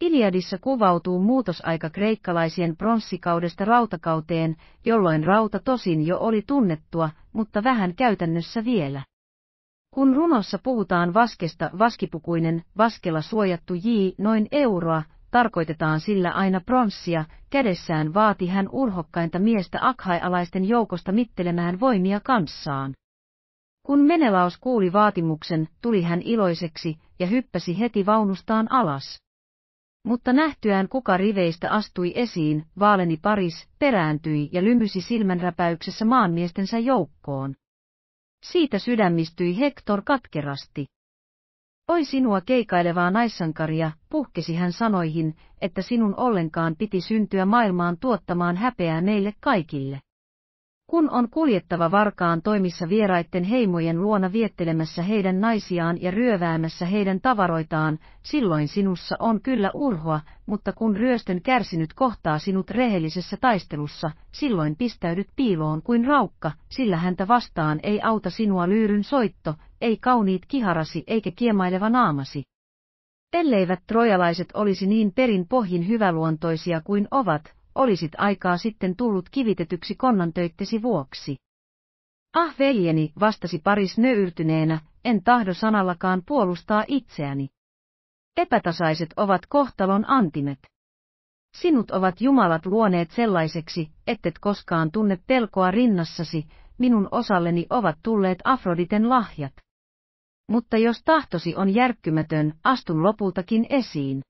Iliadissa kuvautuu muutosaika kreikkalaisien pronssikaudesta rautakauteen, jolloin rauta tosin jo oli tunnettua, mutta vähän käytännössä vielä. Kun runossa puhutaan vaskesta vaskipukuinen, vaskella suojattu J noin euroa, tarkoitetaan sillä aina pronssia, kädessään vaati hän urhokkainta miestä akhaialaisten joukosta mittelemään voimia kanssaan. Kun Menelaos kuuli vaatimuksen, tuli hän iloiseksi ja hyppäsi heti vaunustaan alas. Mutta nähtyään kuka riveistä astui esiin, vaaleni Paris, perääntyi ja lymysi silmänräpäyksessä maanmiestensä joukkoon. Siitä sydämistyi Hector katkerasti. Oi sinua keikailevaa naissankaria, puhkesi hän sanoihin, että sinun ollenkaan piti syntyä maailmaan tuottamaan häpeää meille kaikille kun on kuljettava varkaan toimissa vieraitten heimojen luona viettelemässä heidän naisiaan ja ryöväämässä heidän tavaroitaan, silloin sinussa on kyllä urhoa, mutta kun ryöstön kärsinyt kohtaa sinut rehellisessä taistelussa, silloin pistäydyt piiloon kuin raukka, sillä häntä vastaan ei auta sinua lyyryn soitto, ei kauniit kiharasi eikä kiemaileva naamasi. Elleivät trojalaiset olisi niin perin pohjin hyväluontoisia kuin ovat, olisit aikaa sitten tullut kivitetyksi konnantöittesi vuoksi. Ah veljeni, vastasi Paris nöyrtyneenä, en tahdo sanallakaan puolustaa itseäni. Epätasaiset ovat kohtalon antimet. Sinut ovat jumalat luoneet sellaiseksi, ettet koskaan tunne pelkoa rinnassasi, minun osalleni ovat tulleet Afroditen lahjat. Mutta jos tahtosi on järkkymätön, astun lopultakin esiin.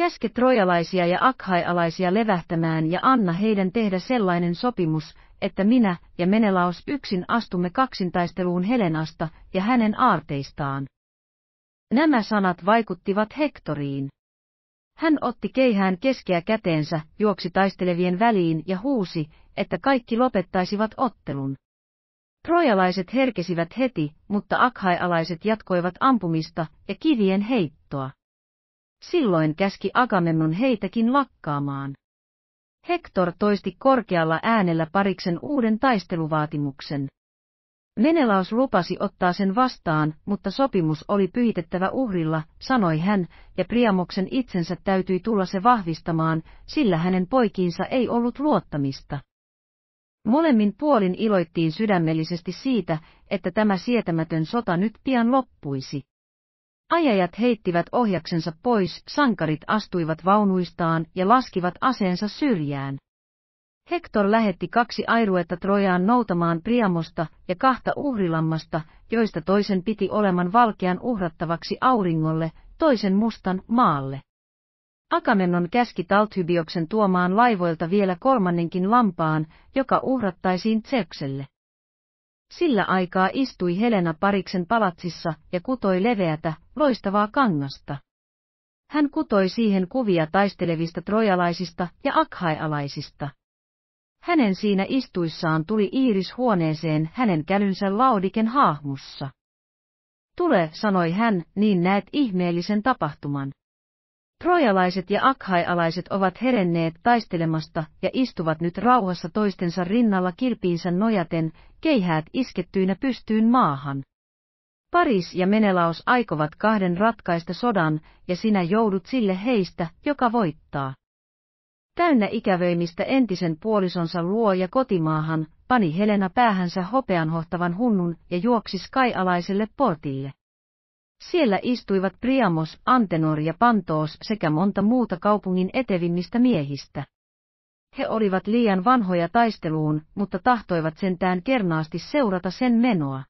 Käske trojalaisia ja akhaialaisia levähtämään ja anna heidän tehdä sellainen sopimus, että minä ja Menelaos yksin astumme kaksintaisteluun Helenasta ja hänen aarteistaan. Nämä sanat vaikuttivat Hektoriin. Hän otti keihään keskeä käteensä, juoksi taistelevien väliin ja huusi, että kaikki lopettaisivat ottelun. Trojalaiset herkesivät heti, mutta akhaialaiset jatkoivat ampumista ja kivien heittoa. Silloin käski Agamemnon heitäkin lakkaamaan. Hector toisti korkealla äänellä pariksen uuden taisteluvaatimuksen. Menelaus lupasi ottaa sen vastaan, mutta sopimus oli pyhitettävä uhrilla, sanoi hän, ja Priamoksen itsensä täytyi tulla se vahvistamaan, sillä hänen poikiinsa ei ollut luottamista. Molemmin puolin iloittiin sydämellisesti siitä, että tämä sietämätön sota nyt pian loppuisi. Ajajat heittivät ohjaksensa pois, sankarit astuivat vaunuistaan ja laskivat aseensa syrjään. Hector lähetti kaksi airuetta Trojaan noutamaan Priamosta ja kahta uhrilammasta, joista toisen piti oleman valkean uhrattavaksi auringolle, toisen mustan maalle. Akamennon käski Talthybioksen tuomaan laivoilta vielä kolmannenkin lampaan, joka uhrattaisiin Tsekselle. Sillä aikaa istui Helena Pariksen palatsissa ja kutoi leveätä, loistavaa kangasta. Hän kutoi siihen kuvia taistelevista trojalaisista ja akhaialaisista. Hänen siinä istuissaan tuli Iiris huoneeseen hänen kälynsä Laudiken hahmussa. Tule, sanoi hän, niin näet ihmeellisen tapahtuman. Trojalaiset ja akhaialaiset ovat herenneet taistelemasta ja istuvat nyt rauhassa toistensa rinnalla kilpiinsä nojaten, keihäät iskettyinä pystyyn maahan. Paris ja Menelaos aikovat kahden ratkaista sodan, ja sinä joudut sille heistä, joka voittaa. Täynnä ikävöimistä entisen puolisonsa luo ja kotimaahan, pani Helena päähänsä hopeanhohtavan hunnun ja juoksi skaialaiselle portille. Siellä istuivat Priamos, Antenor ja Pantoos sekä monta muuta kaupungin etevimmistä miehistä. He olivat liian vanhoja taisteluun, mutta tahtoivat sentään kernaasti seurata sen menoa.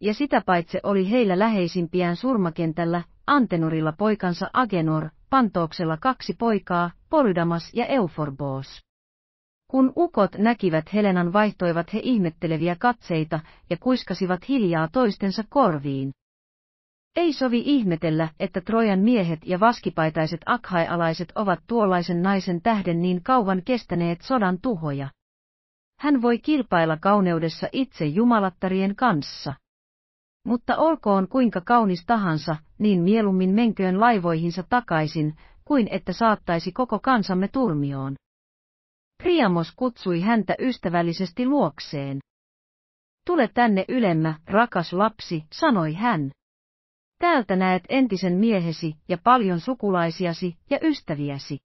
Ja sitä paitsi oli heillä läheisimpiään surmakentällä, Antenorilla poikansa Agenor, Pantooksella kaksi poikaa, Polydamas ja Euforboos. Kun ukot näkivät Helenan vaihtoivat he ihmetteleviä katseita ja kuiskasivat hiljaa toistensa korviin. Ei sovi ihmetellä, että Trojan miehet ja vaskipaitaiset akhaialaiset ovat tuollaisen naisen tähden niin kauan kestäneet sodan tuhoja. Hän voi kilpailla kauneudessa itse jumalattarien kanssa. Mutta olkoon kuinka kaunis tahansa, niin mieluummin menköön laivoihinsa takaisin, kuin että saattaisi koko kansamme turmioon. Priamos kutsui häntä ystävällisesti luokseen. Tule tänne ylemmä, rakas lapsi, sanoi hän. Täältä näet entisen miehesi ja paljon sukulaisiasi ja ystäviäsi.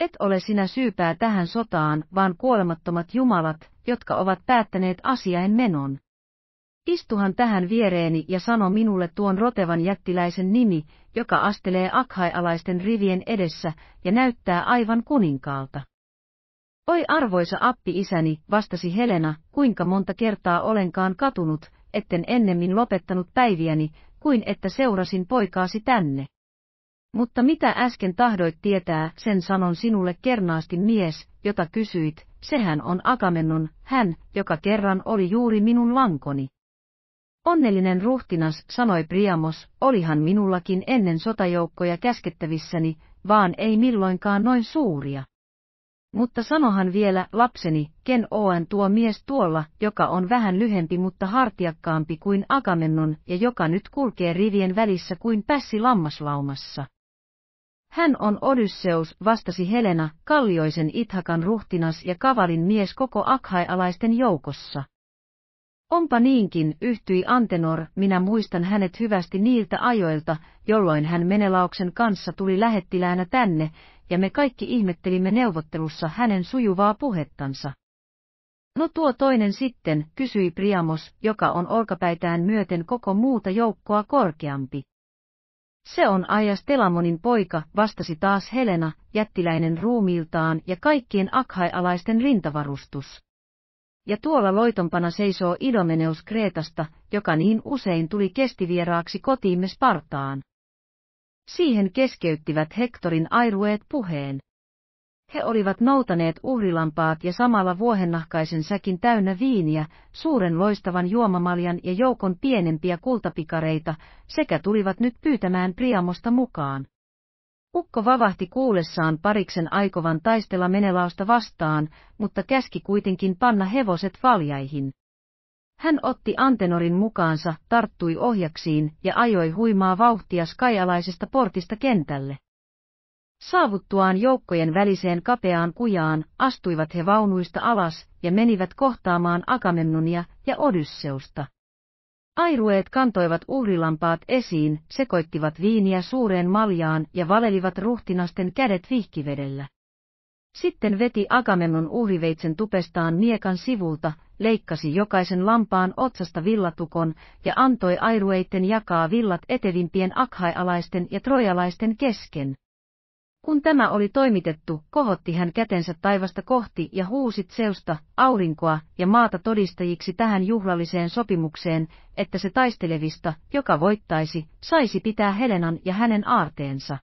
Et ole sinä syypää tähän sotaan, vaan kuolemattomat jumalat, jotka ovat päättäneet asiain menon. Istuhan tähän viereeni ja sano minulle tuon rotevan jättiläisen nimi, joka astelee akhaialaisten rivien edessä ja näyttää aivan kuninkaalta. Oi arvoisa appi-isäni, vastasi Helena, kuinka monta kertaa olenkaan katunut, etten ennemmin lopettanut päiviäni, kuin että seurasin poikaasi tänne. Mutta mitä äsken tahdoit tietää, sen sanon sinulle kernaasti mies, jota kysyit, sehän on Agamemnon, hän, joka kerran oli juuri minun lankoni. Onnellinen ruhtinas, sanoi Priamos, olihan minullakin ennen sotajoukkoja käskettävissäni, vaan ei milloinkaan noin suuria. Mutta sanohan vielä, lapseni, ken oen tuo mies tuolla, joka on vähän lyhempi mutta hartiakkaampi kuin Agamennon ja joka nyt kulkee rivien välissä kuin pässi lammaslaumassa. Hän on Odysseus, vastasi Helena, kallioisen Ithakan ruhtinas ja kavalin mies koko akhaialaisten joukossa. Onpa niinkin, yhtyi Antenor, minä muistan hänet hyvästi niiltä ajoilta, jolloin hän Menelauksen kanssa tuli lähettiläänä tänne, ja me kaikki ihmettelimme neuvottelussa hänen sujuvaa puhettansa. No tuo toinen sitten, kysyi Priamos, joka on olkapäitään myöten koko muuta joukkoa korkeampi. Se on Ajas Telamonin poika, vastasi taas Helena, jättiläinen ruumiiltaan ja kaikkien akhaialaisten rintavarustus. Ja tuolla loitompana seisoo Idomeneus Kreetasta, joka niin usein tuli kestivieraaksi kotiimme Spartaan. Siihen keskeyttivät Hektorin airueet puheen. He olivat noutaneet uhrilampaat ja samalla vuohennahkaisen säkin täynnä viiniä, suuren loistavan juomamaljan ja joukon pienempiä kultapikareita, sekä tulivat nyt pyytämään Priamosta mukaan. Ukko vavahti kuullessaan pariksen aikovan taistella Menelausta vastaan, mutta käski kuitenkin panna hevoset valjaihin. Hän otti Antenorin mukaansa, tarttui ohjaksiin ja ajoi huimaa vauhtia skajalaisesta portista kentälle. Saavuttuaan joukkojen väliseen kapeaan kujaan, astuivat he vaunuista alas ja menivät kohtaamaan Agamemnonia ja Odysseusta. Airueet kantoivat uhrilampaat esiin, sekoittivat viiniä suureen maljaan ja valelivat ruhtinasten kädet vihkivedellä. Sitten veti Agamemnon uhriveitsen tupestaan miekan sivulta, leikkasi jokaisen lampaan otsasta villatukon ja antoi airueitten jakaa villat etevimpien akhaialaisten ja trojalaisten kesken. Kun tämä oli toimitettu, kohotti hän kätensä taivasta kohti ja huusi seusta, aurinkoa ja maata todistajiksi tähän juhlalliseen sopimukseen, että se taistelevista, joka voittaisi, saisi pitää Helenan ja hänen aarteensa.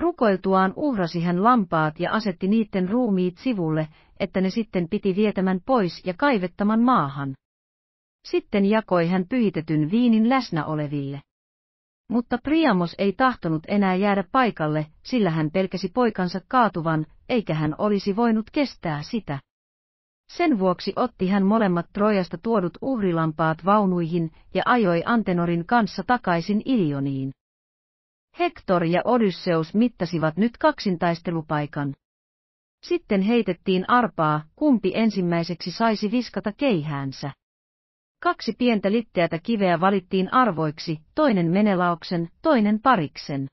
Rukoiltuaan uhrasi hän lampaat ja asetti niiden ruumiit sivulle, että ne sitten piti vietämän pois ja kaivettaman maahan. Sitten jakoi hän pyhitetyn viinin läsnä oleville. Mutta Priamos ei tahtonut enää jäädä paikalle, sillä hän pelkäsi poikansa kaatuvan, eikä hän olisi voinut kestää sitä. Sen vuoksi otti hän molemmat Trojasta tuodut uhrilampaat vaunuihin ja ajoi Antenorin kanssa takaisin Ilioniin. Hektor ja Odysseus mittasivat nyt kaksintaistelupaikan. Sitten heitettiin arpaa, kumpi ensimmäiseksi saisi viskata keihäänsä. Kaksi pientä litteätä kiveä valittiin arvoiksi, toinen menelauksen, toinen pariksen.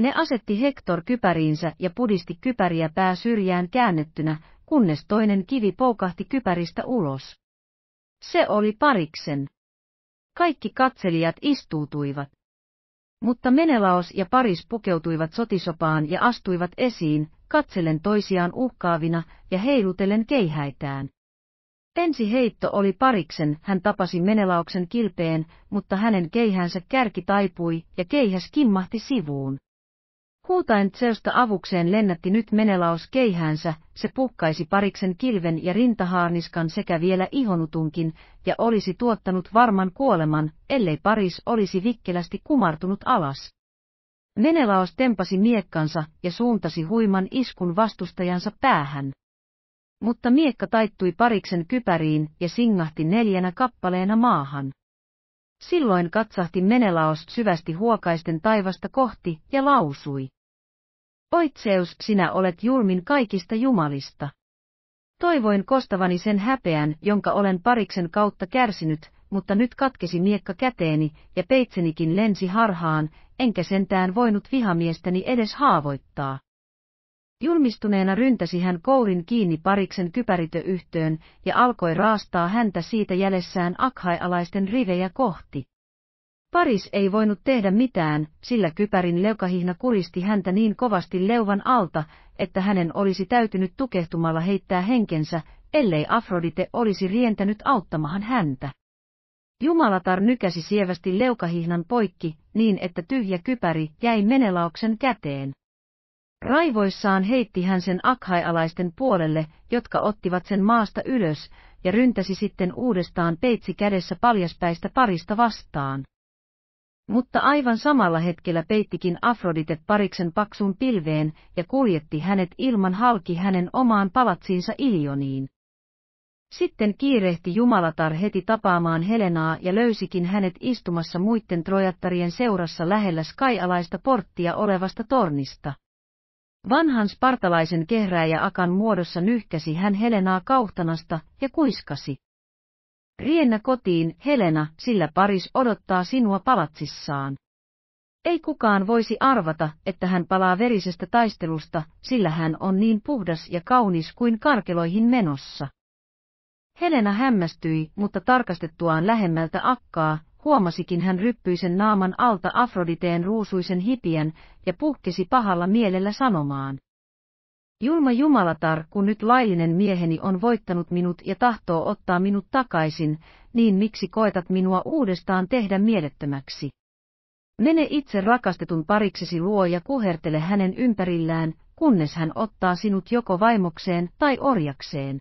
Ne asetti Hektor kypäriinsä ja pudisti kypäriä pää syrjään käännettynä, kunnes toinen kivi poukahti kypäristä ulos. Se oli pariksen. Kaikki katselijat istuutuivat. Mutta Menelaos ja Paris pukeutuivat sotisopaan ja astuivat esiin, katsellen toisiaan uhkaavina ja heilutellen keihäitään. Ensi heitto oli pariksen, hän tapasi Menelauksen kilpeen, mutta hänen keihänsä kärki taipui ja keihäs kimmahti sivuun. Huutaen Zeusta avukseen lennätti nyt menelaus keihäänsä, se puhkaisi pariksen kilven ja rintahaarniskan sekä vielä ihonutunkin, ja olisi tuottanut varman kuoleman, ellei paris olisi vikkelästi kumartunut alas. Menelaos tempasi miekkansa ja suuntasi huiman iskun vastustajansa päähän. Mutta miekka taittui pariksen kypäriin ja singahti neljänä kappaleena maahan. Silloin katsahti Menelaos syvästi huokaisten taivasta kohti ja lausui. Oitseus, sinä olet julmin kaikista jumalista. Toivoin kostavani sen häpeän, jonka olen pariksen kautta kärsinyt, mutta nyt katkesi miekka käteeni, ja peitsenikin lensi harhaan, enkä sentään voinut vihamiestäni edes haavoittaa. Julmistuneena ryntäsi hän kourin kiinni pariksen kypäritöyhtöön ja alkoi raastaa häntä siitä jälessään akhaialaisten rivejä kohti. Paris ei voinut tehdä mitään, sillä kypärin leukahihna kuristi häntä niin kovasti leuvan alta, että hänen olisi täytynyt tukehtumalla heittää henkensä, ellei Afrodite olisi rientänyt auttamahan häntä. Jumalatar nykäsi sievästi leukahihnan poikki, niin että tyhjä kypäri jäi menelauksen käteen. Raivoissaan heitti hän sen akhaialaisten puolelle, jotka ottivat sen maasta ylös, ja ryntäsi sitten uudestaan peitsi kädessä paljaspäistä parista vastaan. Mutta aivan samalla hetkellä peittikin Afrodite pariksen paksuun pilveen ja kuljetti hänet ilman halki hänen omaan palatsiinsa Ilioniin. Sitten kiirehti Jumalatar heti tapaamaan Helenaa ja löysikin hänet istumassa muiden trojattarien seurassa lähellä skaialaista porttia olevasta tornista. Vanhan spartalaisen kehräjä Akan muodossa nyhkäsi hän Helenaa kauhtanasta ja kuiskasi. Riennä kotiin, Helena, sillä paris odottaa sinua palatsissaan. Ei kukaan voisi arvata, että hän palaa verisestä taistelusta, sillä hän on niin puhdas ja kaunis kuin karkeloihin menossa. Helena hämmästyi, mutta tarkastettuaan lähemmältä akkaa, huomasikin hän ryppyisen naaman alta Afroditeen ruusuisen hipien ja puhkesi pahalla mielellä sanomaan. Julma jumalatar, kun nyt laillinen mieheni on voittanut minut ja tahtoo ottaa minut takaisin, niin miksi koetat minua uudestaan tehdä mielettömäksi? Mene itse rakastetun pariksesi luo ja kuhertele hänen ympärillään, kunnes hän ottaa sinut joko vaimokseen tai orjakseen.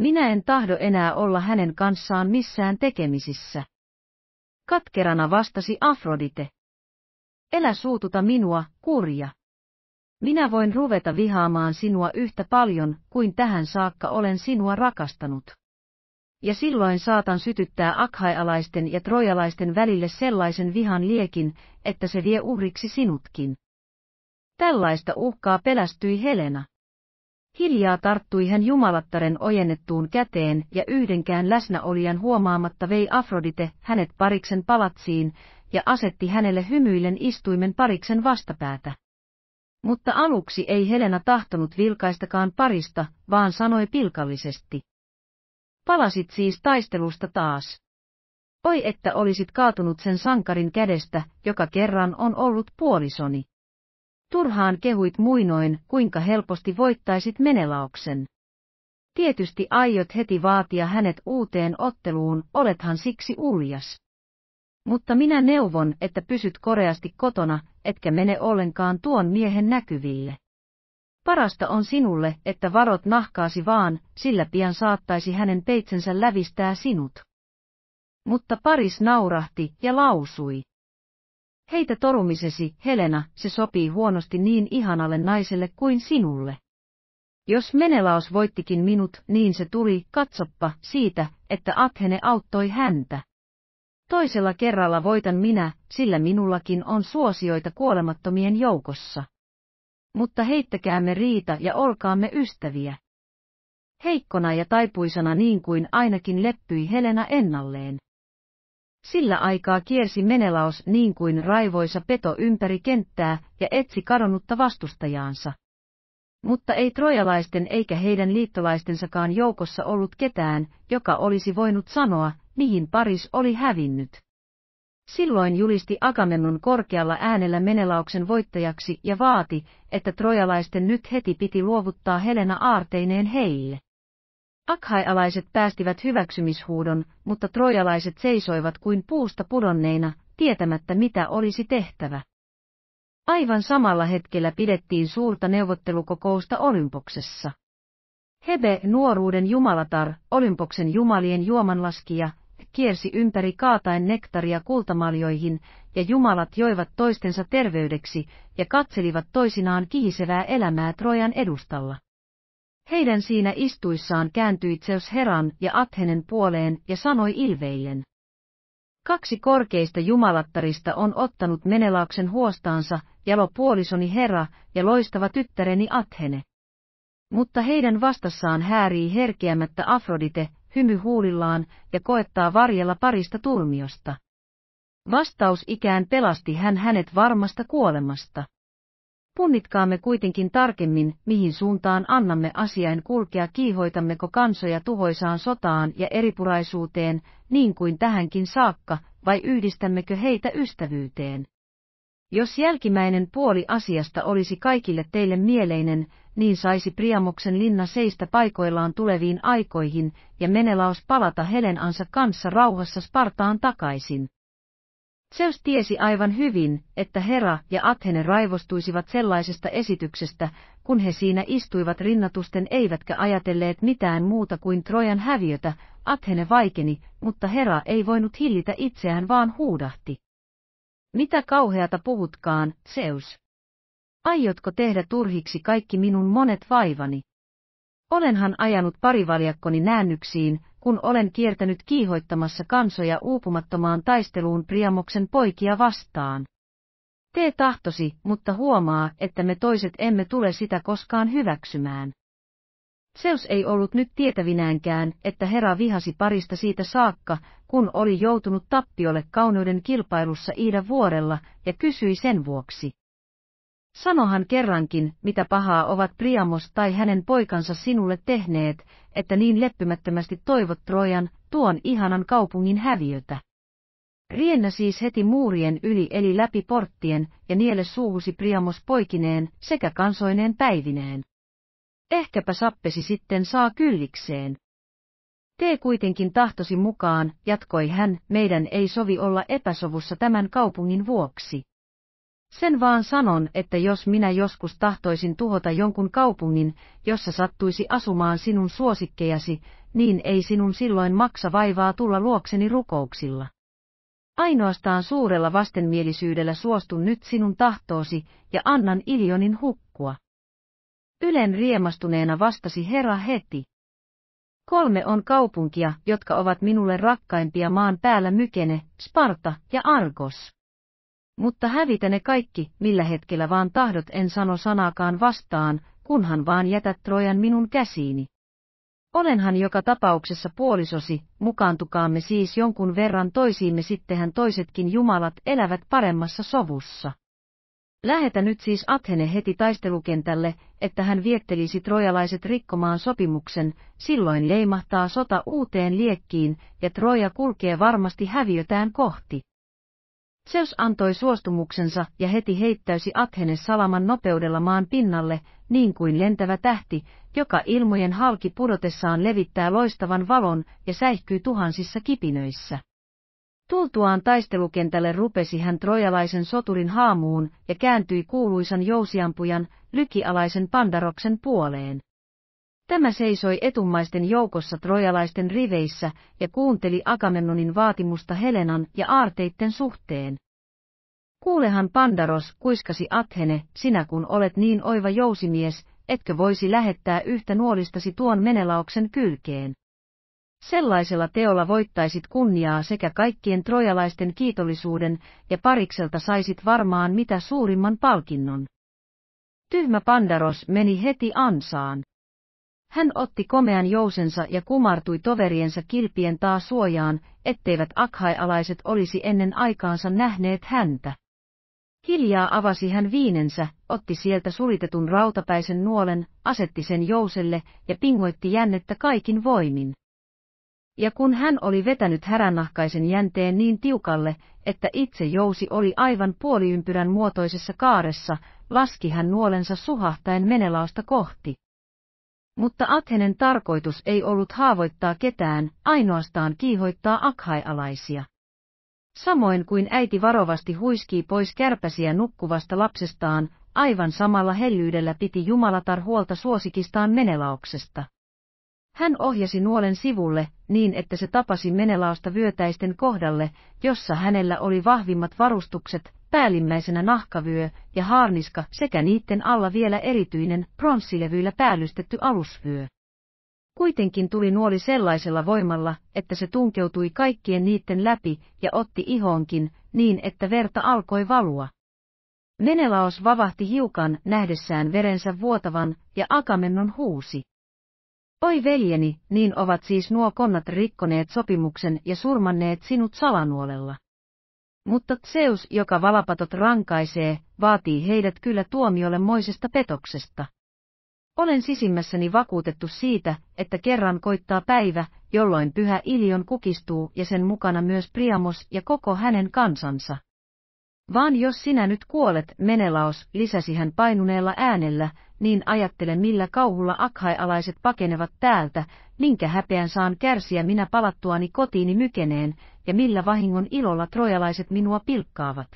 Minä en tahdo enää olla hänen kanssaan missään tekemisissä. Katkerana vastasi Afrodite. Elä suututa minua, kurja. Minä voin ruveta vihaamaan sinua yhtä paljon kuin tähän saakka olen sinua rakastanut. Ja silloin saatan sytyttää akhaialaisten ja trojalaisten välille sellaisen vihan liekin, että se vie uhriksi sinutkin. Tällaista uhkaa pelästyi Helena. Hiljaa tarttui hän jumalattaren ojennettuun käteen ja yhdenkään läsnäolijan huomaamatta vei Afrodite hänet pariksen palatsiin ja asetti hänelle hymyillen istuimen pariksen vastapäätä. Mutta aluksi ei Helena tahtonut vilkaistakaan parista, vaan sanoi pilkallisesti. Palasit siis taistelusta taas. Oi että olisit kaatunut sen sankarin kädestä, joka kerran on ollut puolisoni. Turhaan kehuit muinoin, kuinka helposti voittaisit Menelauksen. Tietysti aiot heti vaatia hänet uuteen otteluun, olethan siksi uljas. Mutta minä neuvon, että pysyt koreasti kotona, etkä mene ollenkaan tuon miehen näkyville. Parasta on sinulle, että varot nahkaasi vaan, sillä pian saattaisi hänen peitsensä lävistää sinut. Mutta Paris naurahti ja lausui. Heitä torumisesi, Helena, se sopii huonosti niin ihanalle naiselle kuin sinulle. Jos Menelaos voittikin minut, niin se tuli, katsoppa, siitä, että Athene auttoi häntä. Toisella kerralla voitan minä, sillä minullakin on suosioita kuolemattomien joukossa. Mutta heittäkäämme riita ja olkaamme ystäviä. Heikkona ja taipuisana niin kuin ainakin leppyi Helena ennalleen. Sillä aikaa kiersi Menelaos niin kuin raivoisa peto ympäri kenttää ja etsi kadonnutta vastustajaansa. Mutta ei trojalaisten eikä heidän liittolaistensakaan joukossa ollut ketään, joka olisi voinut sanoa, mihin Paris oli hävinnyt. Silloin julisti Agamemnon korkealla äänellä Menelauksen voittajaksi ja vaati, että trojalaisten nyt heti piti luovuttaa Helena aarteineen heille. Akhaialaiset päästivät hyväksymishuudon, mutta trojalaiset seisoivat kuin puusta pudonneina, tietämättä mitä olisi tehtävä. Aivan samalla hetkellä pidettiin suurta neuvottelukokousta Olympoksessa. Hebe, nuoruuden jumalatar, Olympoksen jumalien juomanlaskija, kiersi ympäri kaataen nektaria kultamaljoihin, ja jumalat joivat toistensa terveydeksi, ja katselivat toisinaan kihisevää elämää Trojan edustalla. Heidän siinä istuissaan kääntyi Zeus Heran ja Athenen puoleen ja sanoi ilveillen. Kaksi korkeista jumalattarista on ottanut Menelaaksen huostaansa, jalo puolisoni Hera ja loistava tyttäreni Athene. Mutta heidän vastassaan häärii herkeämättä Afrodite, hymy huulillaan, ja koettaa varjella parista turmiosta. Vastaus ikään pelasti hän hänet varmasta kuolemasta. Punnitkaamme kuitenkin tarkemmin, mihin suuntaan annamme asiain kulkea kiihoitammeko kansoja tuhoisaan sotaan ja eripuraisuuteen, niin kuin tähänkin saakka, vai yhdistämmekö heitä ystävyyteen. Jos jälkimmäinen puoli asiasta olisi kaikille teille mieleinen, niin saisi Priamoksen linna seistä paikoillaan tuleviin aikoihin ja Menelaos palata Helenansa kanssa rauhassa Spartaan takaisin. Zeus tiesi aivan hyvin, että Hera ja Athene raivostuisivat sellaisesta esityksestä, kun he siinä istuivat rinnatusten eivätkä ajatelleet mitään muuta kuin Trojan häviötä, Athene vaikeni, mutta Hera ei voinut hillitä itseään vaan huudahti. Mitä kauheata puhutkaan, Zeus? Aiotko tehdä turhiksi kaikki minun monet vaivani? Olenhan ajanut parivaljakkoni näännyksiin, kun olen kiertänyt kiihoittamassa kansoja uupumattomaan taisteluun Priamoksen poikia vastaan. Tee tahtosi, mutta huomaa, että me toiset emme tule sitä koskaan hyväksymään. Zeus ei ollut nyt tietävinäänkään, että Hera vihasi parista siitä saakka, kun oli joutunut tappiolle kauneuden kilpailussa Iida vuorella, ja kysyi sen vuoksi. Sanohan kerrankin, mitä pahaa ovat Priamos tai hänen poikansa sinulle tehneet, että niin leppymättömästi toivot Trojan, tuon ihanan kaupungin häviötä. Riennä siis heti muurien yli eli läpi porttien, ja niele suuhusi Priamos poikineen sekä kansoineen päivineen. Ehkäpä sappesi sitten saa kyllikseen. Tee kuitenkin tahtosi mukaan, jatkoi hän, meidän ei sovi olla epäsovussa tämän kaupungin vuoksi. Sen vaan sanon, että jos minä joskus tahtoisin tuhota jonkun kaupungin, jossa sattuisi asumaan sinun suosikkejasi, niin ei sinun silloin maksa vaivaa tulla luokseni rukouksilla. Ainoastaan suurella vastenmielisyydellä suostun nyt sinun tahtoosi ja annan Iljonin hukkua. Ylen riemastuneena vastasi herra heti. Kolme on kaupunkia, jotka ovat minulle rakkaimpia maan päällä Mykene, Sparta ja Argos. Mutta hävitä ne kaikki, millä hetkellä vaan tahdot en sano sanaakaan vastaan, kunhan vaan jätät Trojan minun käsiini. Olenhan joka tapauksessa puolisosi, mukaantukaamme siis jonkun verran toisiimme sittenhän toisetkin jumalat elävät paremmassa sovussa. Lähetä nyt siis Athene heti taistelukentälle, että hän viettelisi trojalaiset rikkomaan sopimuksen, silloin leimahtaa sota uuteen liekkiin, ja Troja kulkee varmasti häviötään kohti. Zeus antoi suostumuksensa ja heti heittäysi Athene salaman nopeudella maan pinnalle, niin kuin lentävä tähti, joka ilmojen halki pudotessaan levittää loistavan valon ja säihkyy tuhansissa kipinöissä. Tultuaan taistelukentälle rupesi hän trojalaisen soturin haamuun ja kääntyi kuuluisan jousiampujan, lykialaisen pandaroksen puoleen. Tämä seisoi etumaisten joukossa trojalaisten riveissä ja kuunteli Agamemnonin vaatimusta Helenan ja aarteitten suhteen. Kuulehan Pandaros, kuiskasi Athene, sinä kun olet niin oiva jousimies, etkö voisi lähettää yhtä nuolistasi tuon menelauksen kylkeen. Sellaisella teolla voittaisit kunniaa sekä kaikkien trojalaisten kiitollisuuden ja parikselta saisit varmaan mitä suurimman palkinnon. Tyhmä Pandaros meni heti ansaan. Hän otti komean jousensa ja kumartui toveriensa kilpien taa suojaan, etteivät akhaialaiset olisi ennen aikaansa nähneet häntä. Hiljaa avasi hän viinensä, otti sieltä sulitetun rautapäisen nuolen, asetti sen jouselle ja pingoitti jännettä kaikin voimin. Ja kun hän oli vetänyt häränahkaisen jänteen niin tiukalle, että itse jousi oli aivan puoliympyrän muotoisessa kaaressa, laski hän nuolensa suhahtaen menelausta kohti mutta Athenen tarkoitus ei ollut haavoittaa ketään, ainoastaan kiihoittaa akhaialaisia. Samoin kuin äiti varovasti huiskii pois kärpäsiä nukkuvasta lapsestaan, aivan samalla hellyydellä piti Jumalatar huolta suosikistaan Menelauksesta. Hän ohjasi nuolen sivulle, niin että se tapasi Menelausta vyötäisten kohdalle, jossa hänellä oli vahvimmat varustukset, päällimmäisenä nahkavyö ja haarniska sekä niiden alla vielä erityinen pronssilevyillä päällystetty alusvyö. Kuitenkin tuli nuoli sellaisella voimalla, että se tunkeutui kaikkien niiden läpi ja otti ihonkin, niin että verta alkoi valua. Menelaos vavahti hiukan nähdessään verensä vuotavan, ja Akamennon huusi. Oi veljeni, niin ovat siis nuo konnat rikkoneet sopimuksen ja surmanneet sinut salanuolella. Mutta Zeus, joka valapatot rankaisee, vaatii heidät kyllä tuomiolle moisesta petoksesta. Olen sisimmässäni vakuutettu siitä, että kerran koittaa päivä, jolloin pyhä Ilion kukistuu ja sen mukana myös Priamos ja koko hänen kansansa. Vaan jos sinä nyt kuolet, Menelaos, lisäsi hän painuneella äänellä, niin ajattele millä kauhulla akhaialaiset pakenevat täältä, minkä häpeän saan kärsiä minä palattuani kotiini mykeneen, ja millä vahingon ilolla trojalaiset minua pilkkaavat.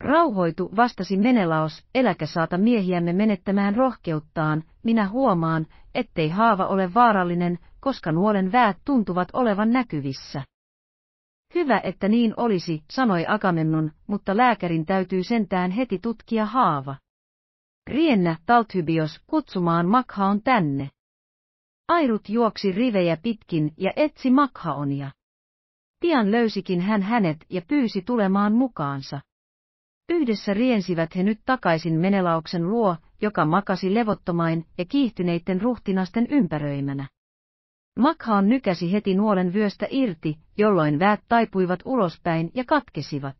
Rauhoitu, vastasi Menelaos, eläkä saata miehiämme menettämään rohkeuttaan, minä huomaan, ettei haava ole vaarallinen, koska nuolen väät tuntuvat olevan näkyvissä. Hyvä, että niin olisi, sanoi Akamennon, mutta lääkärin täytyy sentään heti tutkia haava. Riennä, Talthybios, kutsumaan Makhaon tänne. Airut juoksi rivejä pitkin ja etsi Makhaonia. Pian löysikin hän hänet ja pyysi tulemaan mukaansa. Yhdessä riensivät he nyt takaisin Menelauksen luo, joka makasi levottomain ja kiihtyneiden ruhtinasten ympäröimänä. Makhaan nykäsi heti nuolen vyöstä irti, jolloin väät taipuivat ulospäin ja katkesivat.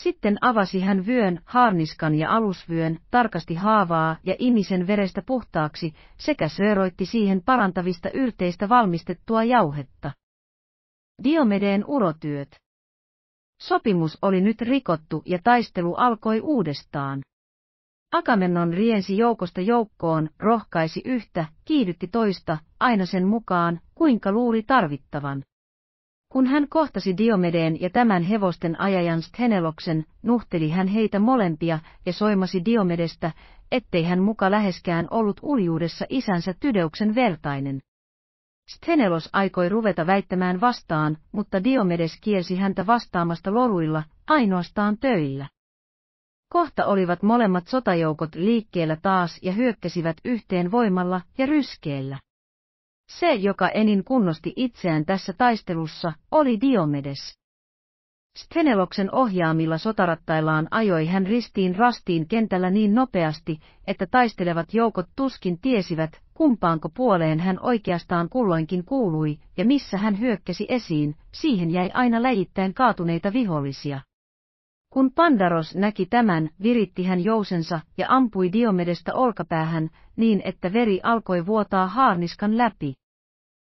Sitten avasi hän vyön, haarniskan ja alusvyön, tarkasti haavaa ja imisen verestä puhtaaksi sekä sööroitti siihen parantavista yrteistä valmistettua jauhetta. Diomedeen urotyöt. Sopimus oli nyt rikottu ja taistelu alkoi uudestaan. Akamennon riensi joukosta joukkoon, rohkaisi yhtä, kiihdytti toista, aina sen mukaan, kuinka luuli tarvittavan. Kun hän kohtasi Diomedeen ja tämän hevosten ajajan Stheneloksen, nuhteli hän heitä molempia ja soimasi Diomedestä, ettei hän muka läheskään ollut uljuudessa isänsä Tydeuksen vertainen. Stenelos aikoi ruveta väittämään vastaan, mutta Diomedes kielsi häntä vastaamasta loruilla, ainoastaan töillä. Kohta olivat molemmat sotajoukot liikkeellä taas ja hyökkäsivät yhteen voimalla ja ryskeellä. Se, joka enin kunnosti itseään tässä taistelussa, oli Diomedes. Steneloksen ohjaamilla sotarattaillaan ajoi hän ristiin rastiin kentällä niin nopeasti, että taistelevat joukot tuskin tiesivät, kumpaanko puoleen hän oikeastaan kulloinkin kuului ja missä hän hyökkäsi esiin, siihen jäi aina läjittäin kaatuneita vihollisia. Kun Pandaros näki tämän, viritti hän jousensa ja ampui Diomedesta olkapäähän, niin että veri alkoi vuotaa haarniskan läpi.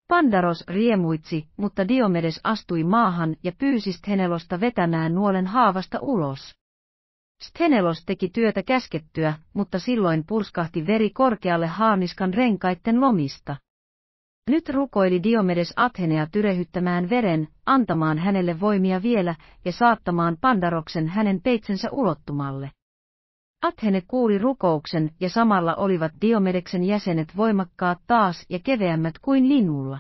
Pandaros riemuitsi, mutta Diomedes astui maahan ja pyysi Stenelosta vetämään nuolen haavasta ulos. Stenelos teki työtä käskettyä, mutta silloin purskahti veri korkealle haarniskan renkaitten lomista. Nyt rukoili Diomedes Athenea tyrehyttämään veren, antamaan hänelle voimia vielä ja saattamaan Pandaroksen hänen peitsensä ulottumalle. Athene kuuli rukouksen ja samalla olivat Diomedeksen jäsenet voimakkaat taas ja keveämmät kuin linnulla.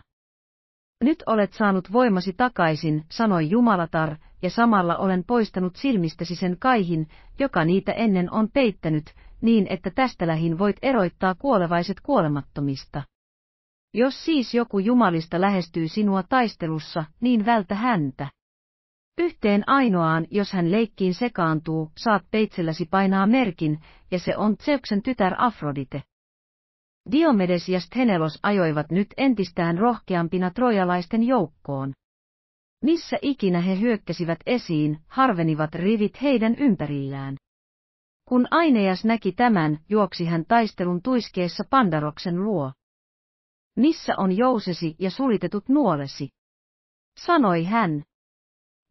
Nyt olet saanut voimasi takaisin, sanoi Jumalatar, ja samalla olen poistanut silmistäsi sen kaihin, joka niitä ennen on peittänyt, niin että tästä lähin voit eroittaa kuolevaiset kuolemattomista. Jos siis joku jumalista lähestyy sinua taistelussa, niin vältä häntä. Yhteen ainoaan, jos hän leikkiin sekaantuu, saat peitselläsi painaa merkin, ja se on Zeuksen tytär Afrodite. Diomedes ja Stenelos ajoivat nyt entistään rohkeampina trojalaisten joukkoon. Missä ikinä he hyökkäsivät esiin, harvenivat rivit heidän ympärillään. Kun Aineas näki tämän, juoksi hän taistelun tuiskeessa Pandaroksen luo. Missä on jousesi ja sulitetut nuolesi? Sanoi hän.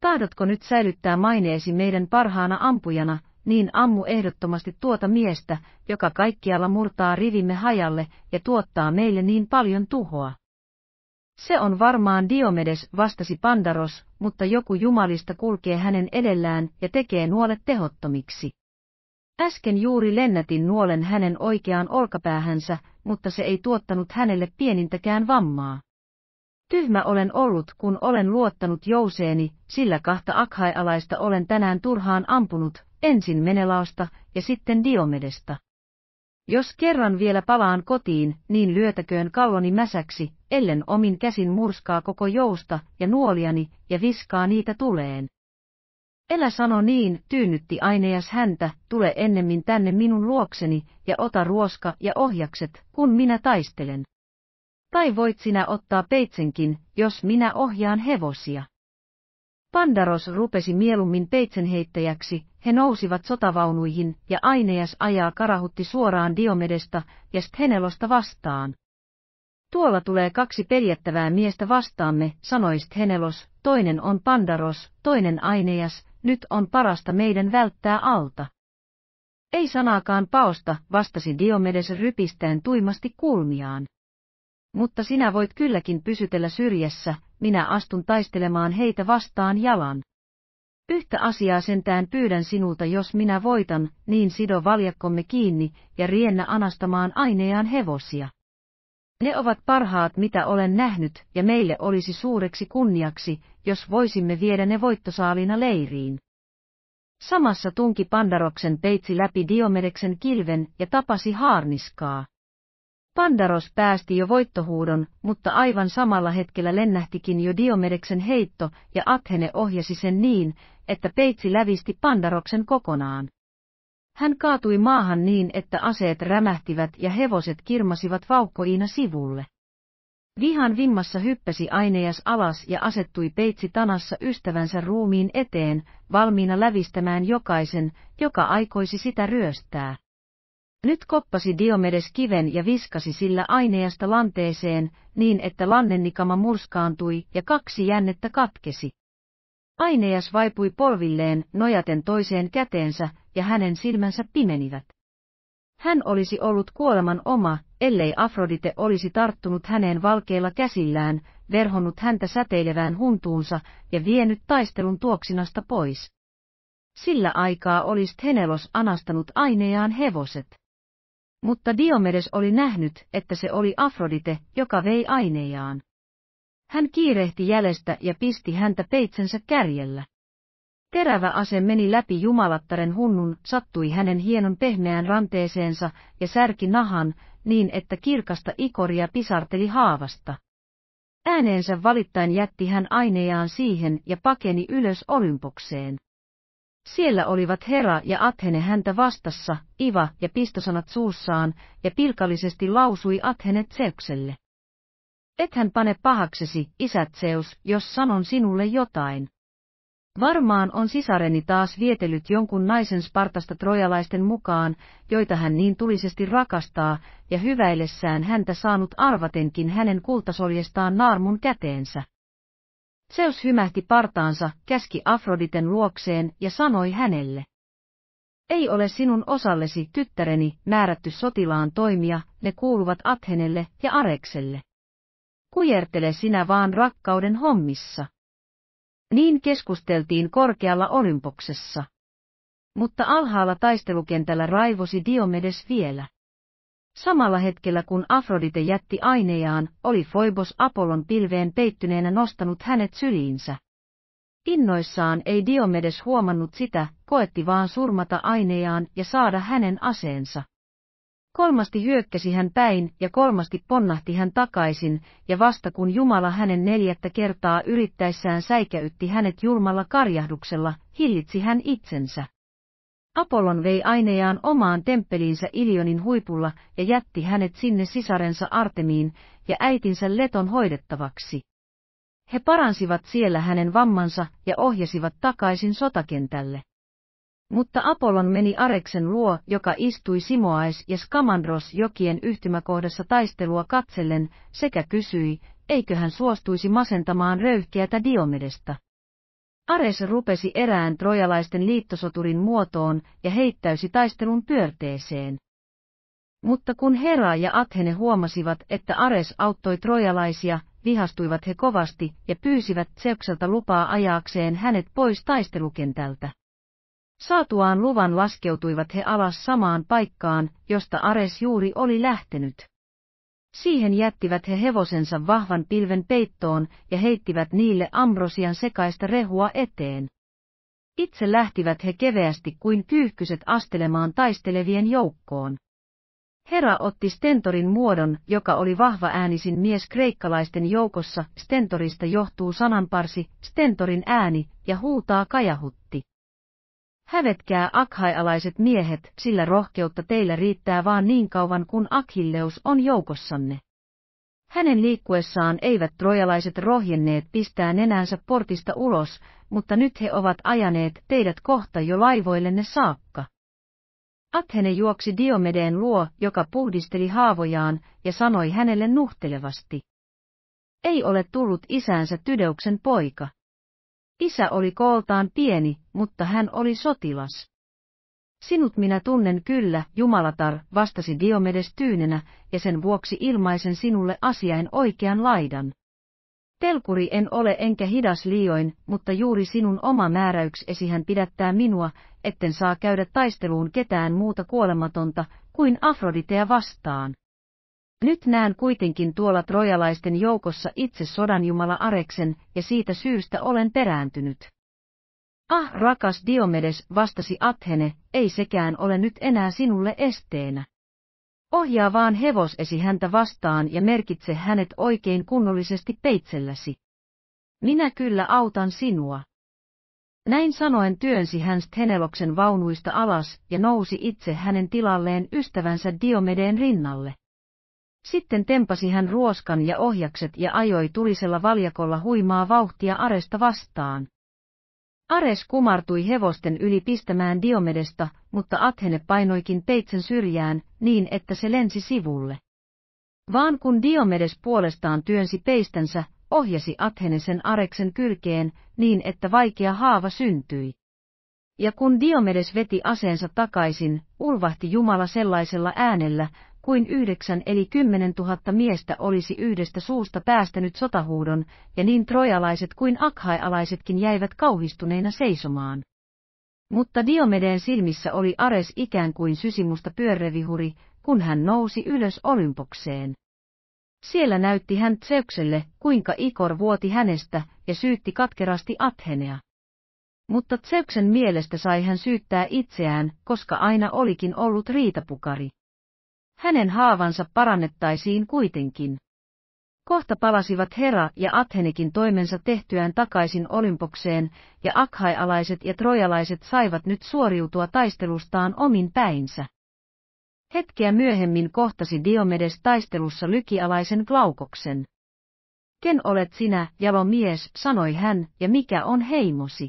Tahdotko nyt säilyttää maineesi meidän parhaana ampujana, niin ammu ehdottomasti tuota miestä, joka kaikkialla murtaa rivimme hajalle ja tuottaa meille niin paljon tuhoa. Se on varmaan Diomedes, vastasi Pandaros, mutta joku jumalista kulkee hänen edellään ja tekee nuolet tehottomiksi. Äsken juuri lennätin nuolen hänen oikeaan olkapäähänsä, mutta se ei tuottanut hänelle pienintäkään vammaa. Tyhmä olen ollut, kun olen luottanut jouseeni, sillä kahta akhaialaista olen tänään turhaan ampunut, ensin Menelaosta ja sitten Diomedesta. Jos kerran vielä palaan kotiin, niin lyötäköön kalloni mäsäksi, ellen omin käsin murskaa koko jousta ja nuoliani ja viskaa niitä tuleen. Elä sano niin, tyynnytti ainejas häntä, tule ennemmin tänne minun luokseni, ja ota ruoska ja ohjakset, kun minä taistelen. Tai voit sinä ottaa peitsenkin, jos minä ohjaan hevosia. Pandaros rupesi mieluummin peitsenheittäjäksi, he nousivat sotavaunuihin, ja Aineas ajaa karahutti suoraan Diomedesta ja Stenelosta vastaan. Tuolla tulee kaksi peljättävää miestä vastaamme, sanoi Sthenellos, toinen on Pandaros, toinen Aineas, nyt on parasta meidän välttää alta. Ei sanaakaan paosta, vastasi Diomedes rypistäen tuimasti kulmiaan. Mutta sinä voit kylläkin pysytellä syrjässä, minä astun taistelemaan heitä vastaan jalan. Yhtä asiaa sentään pyydän sinulta, jos minä voitan, niin sido valjakkomme kiinni ja riennä anastamaan aineaan hevosia. Ne ovat parhaat mitä olen nähnyt, ja meille olisi suureksi kunniaksi, jos voisimme viedä ne voittosaalina leiriin. Samassa tunki Pandaroksen peitsi läpi Diomedeksen kilven ja tapasi haarniskaa. Pandaros päästi jo voittohuudon, mutta aivan samalla hetkellä lennähtikin jo Diomedeksen heitto, ja Athene ohjasi sen niin, että peitsi lävisti Pandaroksen kokonaan. Hän kaatui maahan niin, että aseet rämähtivät ja hevoset kirmasivat vaukkoina sivulle. Vihan vimmassa hyppäsi ainejas alas ja asettui peitsi tanassa ystävänsä ruumiin eteen, valmiina lävistämään jokaisen, joka aikoisi sitä ryöstää. Nyt koppasi Diomedes kiven ja viskasi sillä Aineasta lanteeseen, niin että lannenikama murskaantui ja kaksi jännettä katkesi. Aineas vaipui polvilleen nojaten toiseen käteensä, ja hänen silmänsä pimenivät. Hän olisi ollut kuoleman oma, ellei Afrodite olisi tarttunut häneen valkeilla käsillään, verhonnut häntä säteilevään huntuunsa ja vienyt taistelun tuoksinasta pois. Sillä aikaa olisi Henelos anastanut ainejaan hevoset. Mutta Diomedes oli nähnyt, että se oli Afrodite, joka vei ainejaan. Hän kiirehti jäljestä ja pisti häntä peitsensä kärjellä. Terävä ase meni läpi jumalattaren hunnun, sattui hänen hienon pehmeään ranteeseensa ja särki nahan, niin että kirkasta ikoria pisarteli haavasta. Ääneensä valittain jätti hän ainejaan siihen ja pakeni ylös olympokseen. Siellä olivat Hera ja Athene häntä vastassa, Iva ja pistosanat suussaan, ja pilkallisesti lausui Athene Zeukselle. Ethän pane pahaksesi, isät Zeus, jos sanon sinulle jotain. Varmaan on sisareni taas vietellyt jonkun naisen Spartasta trojalaisten mukaan, joita hän niin tulisesti rakastaa, ja hyväillessään häntä saanut arvatenkin hänen kultasoljestaan naarmun käteensä. Zeus hymähti partaansa, käski Afroditen luokseen ja sanoi hänelle. Ei ole sinun osallesi, tyttäreni, määrätty sotilaan toimia, ne kuuluvat Athenelle ja Arekselle. Kujertele sinä vaan rakkauden hommissa. Niin keskusteltiin korkealla olympoksessa. Mutta alhaalla taistelukentällä raivosi Diomedes vielä. Samalla hetkellä kun Afrodite jätti ainejaan, oli Foibos Apollon pilveen peittyneenä nostanut hänet syliinsä. Innoissaan ei Diomedes huomannut sitä, koetti vaan surmata ainejaan ja saada hänen aseensa. Kolmasti hyökkäsi hän päin ja kolmasti ponnahti hän takaisin, ja vasta kun Jumala hänen neljättä kertaa yrittäessään säikäytti hänet julmalla karjahduksella, hillitsi hän itsensä. Apollon vei ainejaan omaan temppeliinsä Ilionin huipulla ja jätti hänet sinne sisarensa Artemiin ja äitinsä Leton hoidettavaksi. He paransivat siellä hänen vammansa ja ohjasivat takaisin sotakentälle. Mutta Apollon meni Areksen luo, joka istui Simoais ja Skamandros jokien yhtymäkohdassa taistelua katsellen, sekä kysyi, eikö hän suostuisi masentamaan röyhkeätä Diomedesta. Ares rupesi erään trojalaisten liittosoturin muotoon ja heittäysi taistelun pyörteeseen. Mutta kun Hera ja Athene huomasivat, että Ares auttoi trojalaisia, vihastuivat he kovasti ja pyysivät Zeukselta lupaa ajaakseen hänet pois taistelukentältä. Saatuaan luvan laskeutuivat he alas samaan paikkaan, josta Ares juuri oli lähtenyt. Siihen jättivät he hevosensa vahvan pilven peittoon ja heittivät niille ambrosian sekaista rehua eteen. Itse lähtivät he keveästi kuin kyyhkyset astelemaan taistelevien joukkoon. Hera otti Stentorin muodon, joka oli vahva äänisin mies kreikkalaisten joukossa, Stentorista johtuu sananparsi, Stentorin ääni, ja huutaa kajahutti. Hävetkää akhaialaiset miehet, sillä rohkeutta teillä riittää vaan niin kauan kun Akhilleus on joukossanne. Hänen liikkuessaan eivät trojalaiset rohjenneet pistää nenänsä portista ulos, mutta nyt he ovat ajaneet teidät kohta jo laivoillenne saakka. Athene juoksi Diomedeen luo, joka puhdisteli haavojaan, ja sanoi hänelle nuhtelevasti. Ei ole tullut isänsä Tydeuksen poika. Isä oli kooltaan pieni, mutta hän oli sotilas. Sinut minä tunnen kyllä, Jumalatar, vastasi Diomedes tyynenä, ja sen vuoksi ilmaisen sinulle asiain oikean laidan. Telkuri en ole enkä hidas liioin, mutta juuri sinun oma määräyksesi hän pidättää minua, etten saa käydä taisteluun ketään muuta kuolematonta kuin Afroditea vastaan. Nyt näen kuitenkin tuolla trojalaisten joukossa itse sodanjumala Areksen, ja siitä syystä olen perääntynyt. Ah, rakas Diomedes, vastasi Athene, ei sekään ole nyt enää sinulle esteenä. Ohjaa vaan hevosesi häntä vastaan ja merkitse hänet oikein kunnollisesti peitselläsi. Minä kyllä autan sinua. Näin sanoen työnsi hän Steneloksen vaunuista alas ja nousi itse hänen tilalleen ystävänsä Diomedeen rinnalle. Sitten tempasi hän ruoskan ja ohjakset ja ajoi tulisella valjakolla huimaa vauhtia Aresta vastaan. Ares kumartui hevosten yli pistämään Diomedesta, mutta Athene painoikin peitsen syrjään, niin että se lensi sivulle. Vaan kun Diomedes puolestaan työnsi peistänsä, ohjasi Athene sen Areksen kylkeen, niin että vaikea haava syntyi. Ja kun Diomedes veti aseensa takaisin, ulvahti Jumala sellaisella äänellä, kuin yhdeksän eli kymmenen tuhatta miestä olisi yhdestä suusta päästänyt sotahuudon, ja niin trojalaiset kuin akhaialaisetkin jäivät kauhistuneina seisomaan. Mutta Diomedeen silmissä oli Ares ikään kuin sysimusta pyörrevihuri, kun hän nousi ylös olympokseen. Siellä näytti hän Zeukselle, kuinka Ikor vuoti hänestä, ja syytti katkerasti Athenea. Mutta Zeuksen mielestä sai hän syyttää itseään, koska aina olikin ollut riitapukari. Hänen haavansa parannettaisiin kuitenkin. Kohta palasivat Hera ja Athenikin toimensa tehtyään takaisin Olympokseen, ja akhaialaiset ja trojalaiset saivat nyt suoriutua taistelustaan omin päinsä. Hetkeä myöhemmin kohtasi Diomedes taistelussa lykialaisen Glaukoksen. Ken olet sinä, jalo mies, sanoi hän, ja mikä on heimosi?